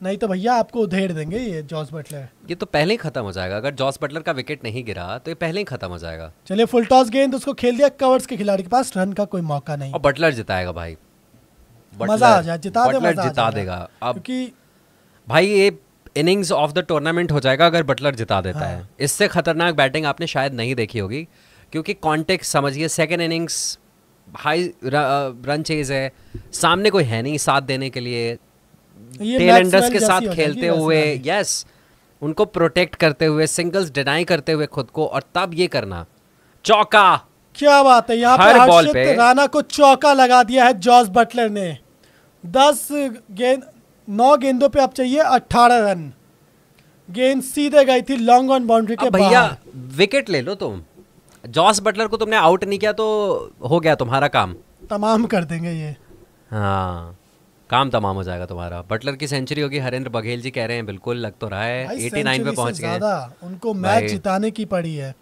नहीं तो भैया आपको उधेड़ देंगे ये जॉस बटलर ये तो पहले ही खत्म हो जाएगा अगर जॉस बटलर का विकेट नहीं गिरा तो ये पहले ही खत्म हो जाएगा चलिए फुल टॉस गेंद उसको खेल दिया कवर्स के खिलाड़ी के पास रन का कोई मौका नहीं और बटलर जिताएगा भाई मजा आ जाए जिता बटलर दे, जिता देगा अब की भाई ये इनिंग्स ऑफ द टूर्नामेंट हो जाएगा अगर बटलर जिता देता हाँ। है इससे खतरनाक बैटिंग आपने शायद नहीं देखी होगी क्योंकि कॉन्टेक्ट समझिए second innings high run chase है सामने कोई है नहीं साथ देने के लिए टेलेंडर्स के साथ खेलते हुए यस उनको प्रोटेक्ट करते हुए सिंगल्स डिनाई करते हुए खुद को और तब ये करना चौका क्या बात है यहाँ पर हर्षित राणा को चौका लगा दिया है जॉर्ज बटलर ने दस गेंद नौ गेंदों पे अब चाहिए अट्ठारह रन गेंद सीधे गई थी लॉन्ग ऑन बाउंड्री के भैया विकेट ले लो तुम तो। जॉस बटलर को तुमने आउट नहीं किया तो हो गया तुम्हारा काम तमाम कर देंगे ये हाँ काम तमाम हो जाएगा तुम्हारा बटलर की सेंचुरी होगी हरेंद्र बघेल जी कह रहे हैं बिल्कुल लग तो रहा है 89 पे पहुंच गए उनको मैच जिताने की पड़ी है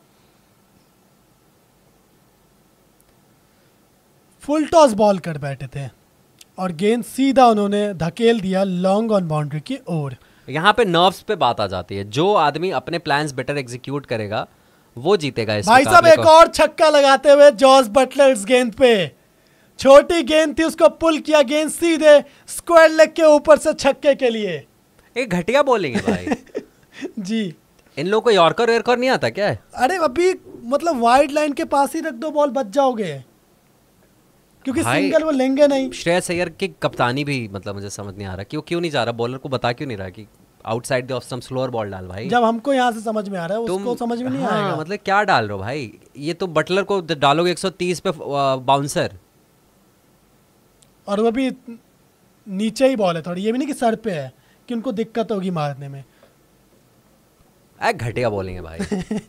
फुल टॉस बॉल कर बैठे थे और गेंद सीधा उन्होंने धकेल दिया लॉन्ग ऑन बाउंड्री की ओर यहाँ पे नर्व्स पे बात आ जाती है जो आदमी अपने प्लान्स बेटर एग्जीक्यूट करेगा वो जीतेगा इस भाई साहब एक और छक्का लगाते हुए जॉर्ज बटलर इस गेंद पे छोटी गेंद थी उसको पुल किया गेंद सीधे स्क्वायर लेग के ऊपर से छक्के के लिए एक घटिया बॉलिंग है भाई जी इन लोगों को यॉर्कर वेरकर नहीं आता क्या है अरे अभी मतलब वाइड लाइन के पास ही रख दो बॉल बच जाओगे क्योंकि सिंगल वो लेंगे नहीं श्रेयस अय्यर की कप्तानी भी मतलब मुझे समझ नहीं आ रहा कि वो क्यों नहीं जा रहा बॉलर को बता क्यों नहीं रहा कि आउटसाइड सम स्लोअर बॉल डाल भाई जब हमको यहाँ से समझ में आ रहा है उसको समझ में नहीं हाँ, आएगा मतलब क्या डाल रहे हो भाई ये तो बटलर को डालोगे 130 पे बाउंसर और वो भी नीचे ही बॉल है थोड़ी ये भी नहीं कि सर पे है कि उनको दिक्कत होगी मारने में अरे घटिया बॉलिंग है भाई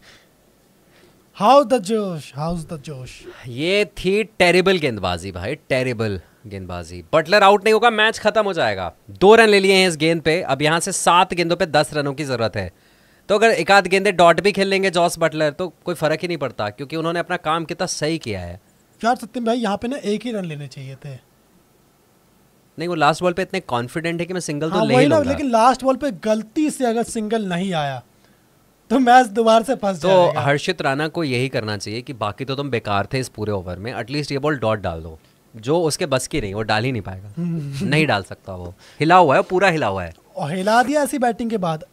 how the Josh how the Josh ये थी टेरिबल गेंदबाजी भाई टेरिबल गेंदबाजी बटलर आउट नहीं होगा मैच खत्म हो जाएगा दो रन ले लिए हैं इस गेंद पे अब यहाँ से सात गेंदों पे दस रनों की ज़रूरत है तो अगर एक आध गेंदे डॉट भी खेल लेंगे जॉस बटलर तो कोई फ़र्क ही नहीं पड़ता क्योंकि उन्होंने अपना काम कितना सही किया है यार सत्यम भाई यहाँ पे ना एक ही रन लेने चाहिए थे नहीं वो लास्ट बॉल पे इतने कॉन्फिडेंट है कि मैं सिंगल तो हाँ, तो ले लूंगा लेकिन लास्ट बॉल पे गलती से अगर सिंगल नहीं आया तो मैच दोबारा से फंस तो हर्षित राणा को यही करना चाहिए कि बाकी तो तुम बेकार थे इस पूरे ओवर में एटलीस्ट ये बॉल डॉट डाल दो जो उसके बस की नहीं वो डाल ही नहीं पाएगा नहीं डाल सकता वो हिला हुआ है पूरा हिला हुआ है और हिला दिया ऐसी बैटिंग के बाद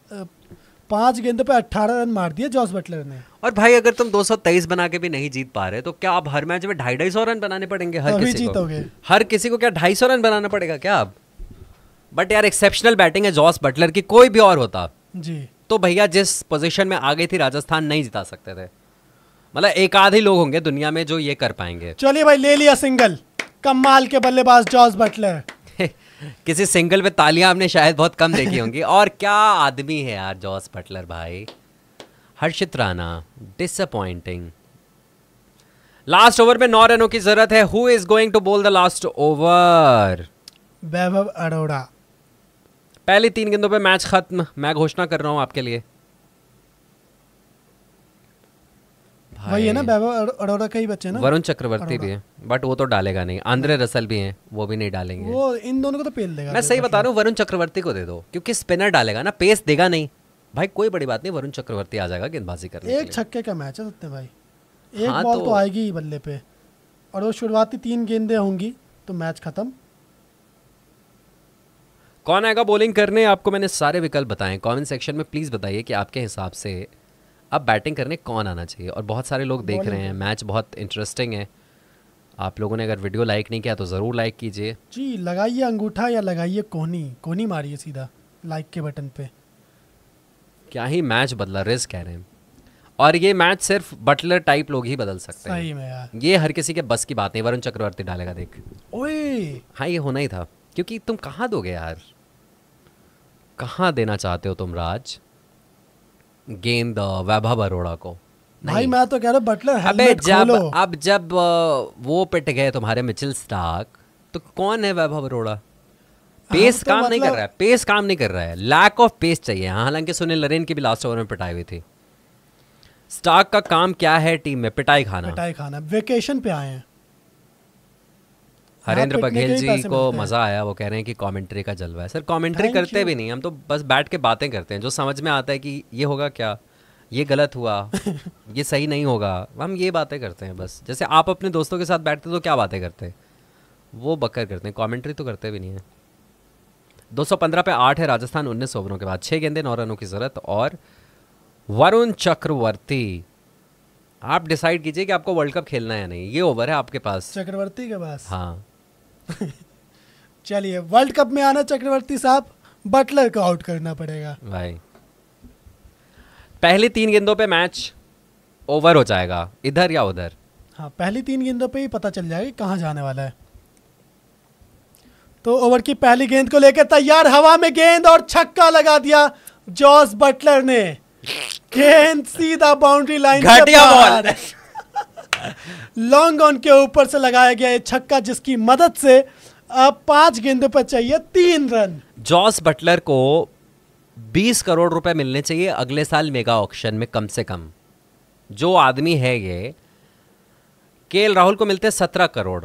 पांच गेंदों पे अट्ठारह रन मार दिए जॉस बटलर ने और भाई अगर तुम 223 बना के भी नहीं जीत पा रहे तो क्या आप हर मैच में ढाई ढाई सौ रन बनाने पड़ेंगे हर किसी जीतोगे को? हर किसी को क्या ढाई सौ रन बनाना पड़ेगा क्या आप बट यार एक्सेप्शनल बैटिंग है जॉस बटलर की कोई भी और होता जी तो भैया जिस पोजिशन में आ गई थी राजस्थान नहीं जिता सकते थे मतलब एक आधे लोग होंगे दुनिया में जो ये कर पाएंगे चलिए भाई ले लिया सिंगल कमाल के बल्लेबाज जॉर्ज बटलर किसी सिंगल पे तालियां आपने शायद बहुत कम देखी होंगी और क्या आदमी है यार जॉर्ज बटलर भाई Harshit Rana disappointing last over में नौ रनों की जरूरत है who is going to bowl the last over Vaibhav Arora पहली तीन गेंदों पे मैच खत्म मैं घोषणा कर रहा हूं आपके लिए वही है ना वैभव अरोरा का ही बच्चे ना वरुण चक्रवर्ती भी है बट वो तो डालेगा नहीं आंद्रे रसल भी है वो भी नहीं डालेंगे वो इन दोनों को तो पेल देगा मैं सही बता रहा हूँ वरुण चक्रवर्ती को दे दो क्योंकि स्पिनर डालेगा ना पेस देगा नहीं भाई कोई बड़ी बात नहीं वरुण चक्रवर्ती आ जाएगा गेंदबाजी करने एक छक्के का मैच है सत्य भाई एक बॉल हाँ, तो-, तो, आएगी ही बल्ले पे और वो शुरुआती तीन गेंदे होंगी तो मैच खत्म कौन आएगा बॉलिंग करने आपको मैंने सारे विकल्प बताए कमेंट सेक्शन में प्लीज़ बताइए कि आपके हिसाब से अब बैटिंग करने कौन आना चाहिए और बहुत सारे लोग देख रहे हैं मैच बहुत इंटरेस्टिंग है आप लोगों ने अगर वीडियो लाइक नहीं किया तो ज़रूर लाइक कीजिए जी लगाइए अंगूठा या लगाइए कोहनी कोहनी मारिए सीधा लाइक के बटन पे क्या ही मैच बदला रिस्क कह रहे हैं और ये मैच सिर्फ बटलर टाइप लोग ही बदल सकते हैं सही में यार ये हर किसी के बस की बात नहीं वरुण चक्रवर्ती डालेगा देख ओए हाँ ये होना ही था क्योंकि तुम कहाँ दोगे यार कहाँ देना चाहते हो तुम राज गेंद वैभव अरोड़ा को भाई मैं तो कह रहा बटलर अबे जब अब जब वो पिट गए तुम्हारे मिचिल स्टार्क तो कौन है वैभव अरोड़ा पेस हाँ, तो मतलब काम नहीं कर रहा है पेस काम नहीं कर रहा है लैक ऑफ पेस चाहिए हाँ, हालांकि सुनील नरेन की भी लास्ट ओवर में पिटाई हुई थी स्टार्क का काम क्या है टीम में पिटाई खाना पिटाई खाना वेकेशन पे आए हैं हरेंद्र बघेल जी को मजा आया वो कह रहे हैं कि कमेंट्री का जलवा है सर कमेंट्री करते भी नहीं हम तो बस बैठ के बातें करते हैं जो समझ में आता है कि ये होगा क्या ये गलत हुआ ये सही नहीं होगा हम ये बातें करते हैं बस जैसे आप अपने दोस्तों के साथ बैठते तो क्या बातें करते हैं वो बकर करते हैं कॉमेंट्री तो करते भी नहीं है 215 पे आठ है राजस्थान उन्नीस ओवरों के बाद छः गेंदे नौ रनों की जरूरत और वरुण चक्रवर्ती आप डिसाइड कीजिए कि आपको वर्ल्ड कप खेलना है या नहीं ये ओवर है आपके पास चक्रवर्ती के पास हाँ चलिए वर्ल्ड कप में आना चक्रवर्ती साहब बटलर को आउट करना पड़ेगा भाई पहले तीन गेंदों पे मैच ओवर हो जाएगा इधर या उधर हाँ पहली तीन गेंदों पे ही पता चल जाएगा कहाँ जाने वाला है तो ओवर की पहली गेंद को लेकर तैयार हवा में गेंद और छक्का लगा दिया जॉस बटलर ने गेंद सीधा बाउंड्री लाइन घटिया बॉल लॉन्ग ऑन के ऊपर से लगाया गया छक्का जिसकी मदद से पांच गेंदों पर चाहिए तीन रन जॉस बटलर को 20 करोड़ रुपए मिलने चाहिए अगले साल मेगा ऑक्शन में कम से कम जो आदमी है ये के राहुल को मिलते सत्रह करोड़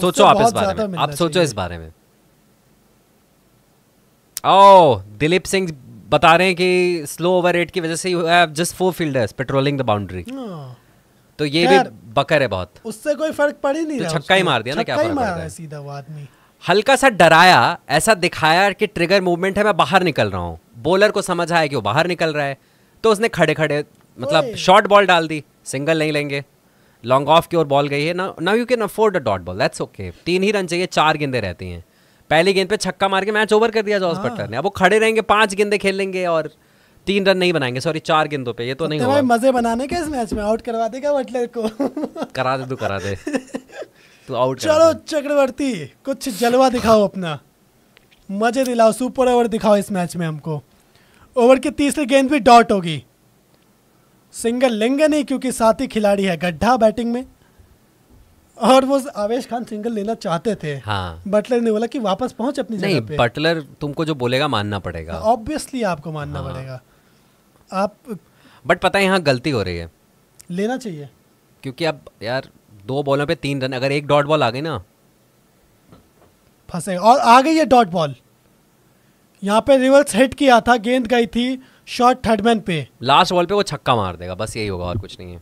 सोचो आप इस बारे में आप सोचो इस बारे में ओ दिलीप सिंह बता रहे हैं कि स्लो ओवर रेट की वजह से you have just four fielders patrolling the boundary तो ये भी बकर है बहुत उससे कोई फर्क पड़ ही नहीं तो छक्का ही मार दिया ना क्या फर्क मार है सीधा वो आदमी हल्का सा डराया ऐसा दिखाया कि ट्रिगर मूवमेंट है मैं बाहर निकल रहा हूँ बॉलर को समझ आया कि वो बाहर निकल रहा है तो उसने खड़े खड़े मतलब शॉर्ट बॉल डाल दी सिंगल नहीं लेंगे लॉन्ग ऑफ की ओर बॉल गई है ना now you can afford a dot ball that's okay तीन ही रन चाहिए चार गेंदे रहती हैं पहली गेंद पे छक्का मार के मैच ओवर कर दिया जॉस बटलर हाँ। ने अब वो खड़े रहेंगे पांच गेंदे खेलेंगे और तीन रन नहीं बनाएंगे सॉरी चार गेंदों पे ये तो नहीं तो होगा मजे बनाने के इस मैच में आउट करवा देगा बटलर को करा दे तू करा दे तू आउट चलो चक्रवर्ती कुछ जलवा दिखाओ अपना मजे दिलाओ सुपर ओवर दिखाओ इस मैच में हमको ओवर की तीसरी गेंद भी डॉट होगी सिंगल लेंगे नहीं क्योंकि साथ ही खिलाड़ी है गड्ढा बैटिंग में और वो आवेश खान सिंगल लेना चाहते थे हाँ बटलर ने बोला कि वापस पहुंच अपनी नहीं बटलर तुमको जो बोलेगा मानना पड़ेगा ऑब्वियसली आपको मानना हाँ। पड़ेगा आप बट पता है यहाँ गलती हो रही है लेना चाहिए क्योंकि अब यार दो बॉलों पे तीन रन अगर एक डॉट बॉल आ गई ना फंसे और आ गई है डॉट बॉल यहाँ पे रिवर्स हिट किया था गेंद गई थी शॉट थर्ड मैन पे लास्ट बॉल पे वो छक्का मार देगा बस यही होगा और कुछ नहीं है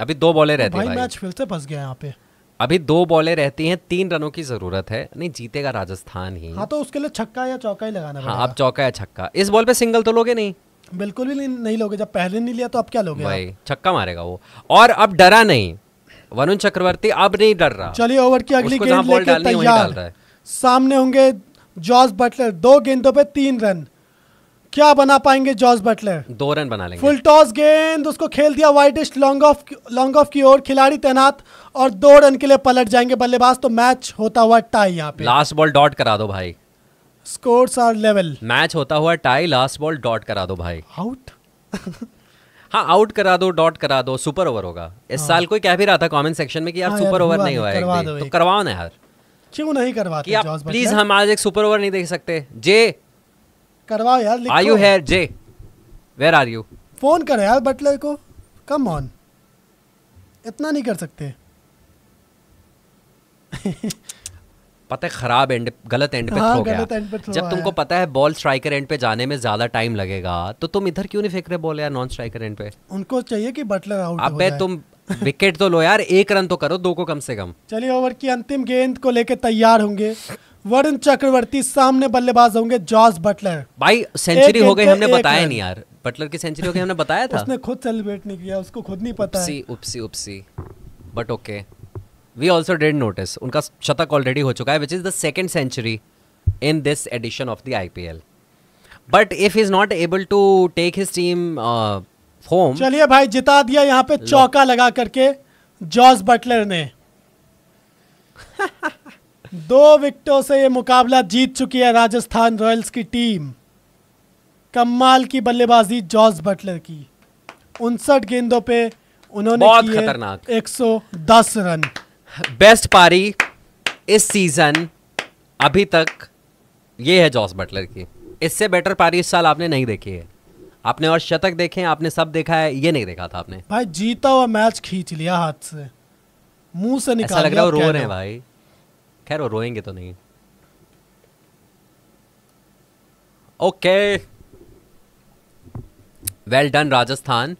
अभी दो बॉले रहते हैं मैच फिर से फंस गया यहाँ पे अभी दो बॉले रहती हैं तीन रनों की जरूरत है नहीं जीतेगा राजस्थान ही हाँ तो उसके लिए छक्का या चौका ही लगाना हाँ आप चौका या छक्का इस बॉल पे सिंगल तो लोगे नहीं बिल्कुल भी नहीं लोगे जब पहले नहीं लिया तो अब क्या लोगे भाई छक्का मारेगा वो और अब डरा नहीं वरुण चक्रवर्ती अब नहीं डर रहा चलिए ओवर की अगली गेंद लेके तैयार सामने होंगे जॉर्ज बटलर दो गेंदों पे तीन रन क्या बना पाएंगे जॉर्ज बटलर दो रन बना लेंगे फुल टॉस गेंद उसको खेल दिया widest long off long off की ओर खिलाड़ी तैनात और दो रन के लिए पलट जाएंगे बल्लेबाज तो मैच होता हुआ टाई यहाँ पे लास्ट बॉल डॉट करा दो भाई स्कोर्स आर लेवल मैच होता हुआ टाई लास्ट बॉल डॉट करा दो भाई आउट हाँ आउट करा दो डॉट करा दो सुपर ओवर होगा इस हाँ। साल कोई कह भी रहा था कमेंट सेक्शन में कि यार हाँ, सुपर ओवर नहीं हुआ तो करवाओ ना यार क्यों नहीं करवाते आप प्लीज हम आज एक सुपर ओवर नहीं देख सकते जे करवाओ यार are you here J where are you phone करो यार बटलर को कम ऑन इतना नहीं कर सकते पता है खराब एंड गलत एंड पे हाँ, थ्रो गया पे जब तुमको पता है बॉल स्ट्राइकर एंड पे जाने में ज्यादा टाइम लगेगा तो तुम इधर क्यों नहीं फेंक रहे बॉल यार नॉन स्ट्राइकर एंड पे उनको चाहिए कि बटलर आउट अबे तुम विकेट तो लो यार एक रन तो करो दो को कम से कम चलिए ओवर की अंतिम गेंद को लेकर तैयार होंगे वरुण चक्रवर्ती सामने बल्लेबाज होंगे जॉर्ज बटलर भाई सेंचुरी हो गई हमने बताया नहीं यार बटलर की सेंचुरी हो गई हमने बताया था उसने खुद सेलिब्रेट नहीं किया उसको खुद नहीं पता oopsie oopsie oopsie but okay we also didn't notice उनका शतक ऑलरेडी हो चुका है which is the second century in this edition of the I P L but if is not able to take his team home चलिए भाई जिता दिया यहाँ पे चौका लगा करके जॉर्ज बटलर ने दो विकटों से ये मुकाबला जीत चुकी है राजस्थान रॉयल्स की टीम कमाल की बल्लेबाजी जॉर्ज बटलर की उनसठ गेंदों पे उन्होंने किए 110 रन बेस्ट पारी इस सीजन अभी तक ये है जॉस बटलर की इससे बेटर पारी इस साल आपने नहीं देखी है आपने और शतक देखे हैं आपने सब देखा है ये नहीं देखा था आपने भाई जीता हुआ मैच खींच लिया हाथ से मुंह से निकाल ऐसा लग रहा है रो रहे हैं भाई खैर वो रोएंगे तो नहीं okay well done Rajasthan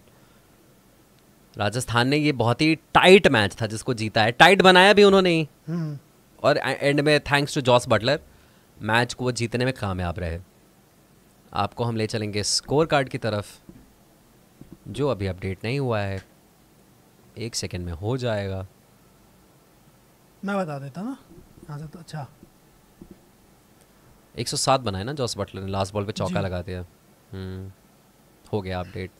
Rajasthan ने ये बहुत ही टाइट मैच था जिसको जीता है टाइट बनाया भी उन्होंने ही हम्म। और एंड में thanks to Jos Buttler match को वो जीतने में कामयाब रहे आपको हम ले चलेंगे स्कोर कार्ड की तरफ जो अभी अपडेट नहीं हुआ है एक सेकेंड में हो जाएगा मैं बता देता ना हाँ तो अच्छा 107 बनाए ना जॉस बटलर ने लास्ट बॉल पे चौका लगा दिया हम्म, हो गया अपडेट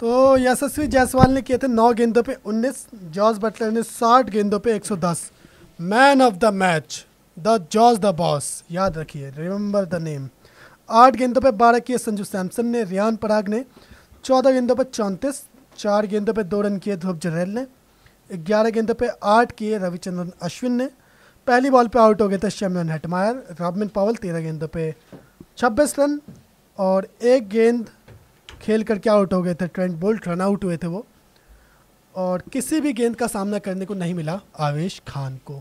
तो यशस्वी जायसवाल ने किए थे नौ गेंदों पे 19 जॉर्ज बटलर ने साठ गेंदों पे 110 man of the match the जॉर्ज द बॉस याद रखिए रिमेंबर द नेम आठ गेंदों पे 12 किए संजू सैमसन ने रियान पराग ने चौदह गेंदों पे चौंतीस चार गेंदों पे दो रन किए ध्रुव जरेल ने ग्यारह गेंदों पे आठ किए रविचंद्रन अश्विन ने पहली बॉल पे आउट हो गए थे शमयन हेटमायर रॉबिन पावल तेरह गेंदों पे छब्बीस रन और एक गेंद खेल कर क्या आउट हो गए थे ट्रेंट बोल्ट रन आउट हुए थे वो और किसी भी गेंद का सामना करने को नहीं मिला आवेश खान को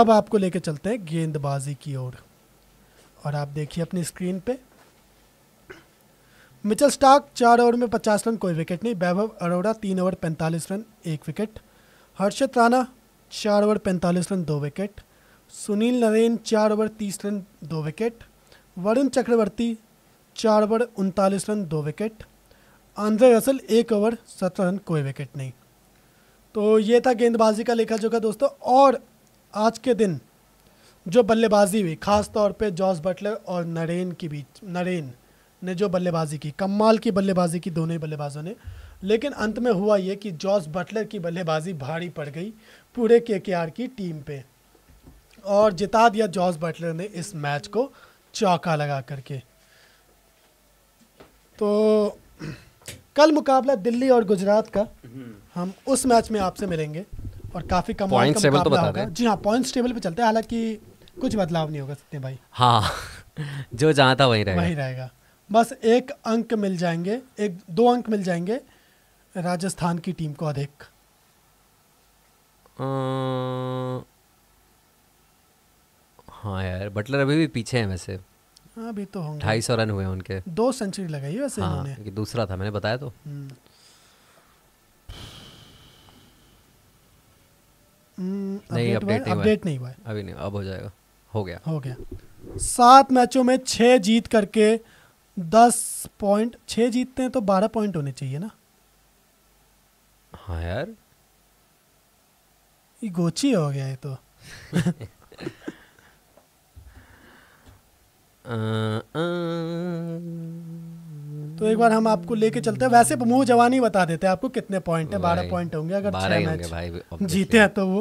अब आपको लेकर चलते हैं गेंदबाजी की ओर और।, और आप देखिए अपनी स्क्रीन पे मिचल स्टार्क चार ओवर में पचास रन कोई विकेट नहीं वैभव अरोड़ा तीन ओवर पैंतालीस रन एक विकेट हर्षित राणा चार ओवर पैंतालीस रन दो विकेट सुनील नरेन चार ओवर तीस रन दो विकेट वरुण चक्रवर्ती चार ओवर उनतालीस रन दो विकेट आंध्र रसल एक ओवर सत्रह रन कोई विकेट नहीं तो ये था गेंदबाजी का लेखा जोखा दोस्तों और आज के दिन जो बल्लेबाजी हुई खास तौर पे जॉर्ज बटलर और नरेन के बीच नरेन ने जो बल्लेबाजी की कमाल की बल्लेबाजी की दोनों ही बल्लेबाजों ने लेकिन अंत में हुआ ये कि जॉर्ज बटलर की बल्लेबाजी भारी पड़ गई पूरे के की टीम पे और जिता दिया जॉर्ज बटलर ने इस मैच को चौका लगा करके तो कल मुकाबला दिल्ली और गुजरात का हम उस मैच में आपसे मिलेंगे और काफ़ी कम पॉइंट्स टेबल तो बता जी हाँ पॉइंट्स टेबल पे चलते हैं हालांकि कुछ बदलाव नहीं होगा सत्य भाई हाँ जो जहाँ था वही रहेगा वही रहेगा बस एक अंक मिल जाएंगे एक दो अंक मिल जाएंगे राजस्थान की टीम को अधिक हाँ यार बटलर अभी भी पीछे हैं वैसे हाँ अभी तो होंगे ढाई सौ रन हुए उनके दो सेंचुरी लगाई वैसे हाँ, कि दूसरा था मैंने बताया तो हम्म। हम्म, नहीं अपडेट नहीं अपडेट नहीं हुआ अभी नहीं अब हो जाएगा हो गया हो गया सात मैचों में छह जीत करके दस पॉइंट छह जीतते हैं तो बारह पॉइंट होने चाहिए ना हाँ यार ये गोची हो गया है तो तो एक बार हम आपको लेके चलते हैं वैसे मुंह जवानी बता देते हैं आपको कितने पॉइंट है बारह पॉइंट होंगे अगर छह मैच जीते हैं तो वो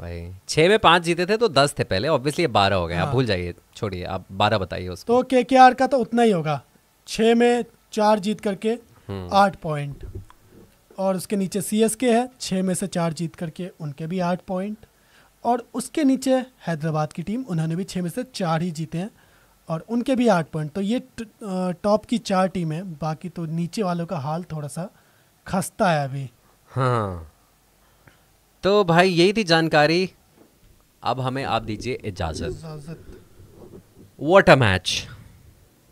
भाई छह में पांच जीते थे तो दस थे पहले ऑब्वियसली बारह हो गए आप हाँ। भूल जाइए छोड़िए आप बारह बताइए उसको तो के के आर का तो उतना ही होगा छह में चार जीत करके हम्म। आठ पॉइंट और उसके नीचे सी एस के है छः में से चार जीत करके उनके भी आठ पॉइंट और उसके नीचे हैदराबाद की टीम उन्होंने भी छः में से चार ही जीते हैं और उनके भी आठ पॉइंट तो ये टॉप की चार टीम है बाकी तो नीचे वालों का हाल थोड़ा सा खस्ता है अभी हाँ तो भाई यही थी जानकारी अब हमें आप दीजिए इजाज़त वॉट अ मैच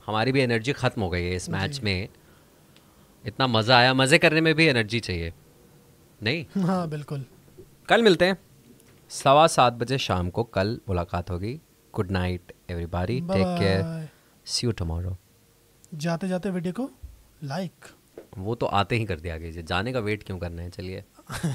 हमारी भी एनर्जी ख़त्म हो गई है इस मैच में इतना मज़ा आया मज़े करने में भी एनर्जी चाहिए नहीं हाँ बिल्कुल कल मिलते हैं सवा सात बजे शाम को कल मुलाकात होगी good night everybody take care see you tomorrow जाते जाते वीडियो को लाइक like. वो तो आते ही कर दिया गया जाने का वेट क्यों करना है चलिए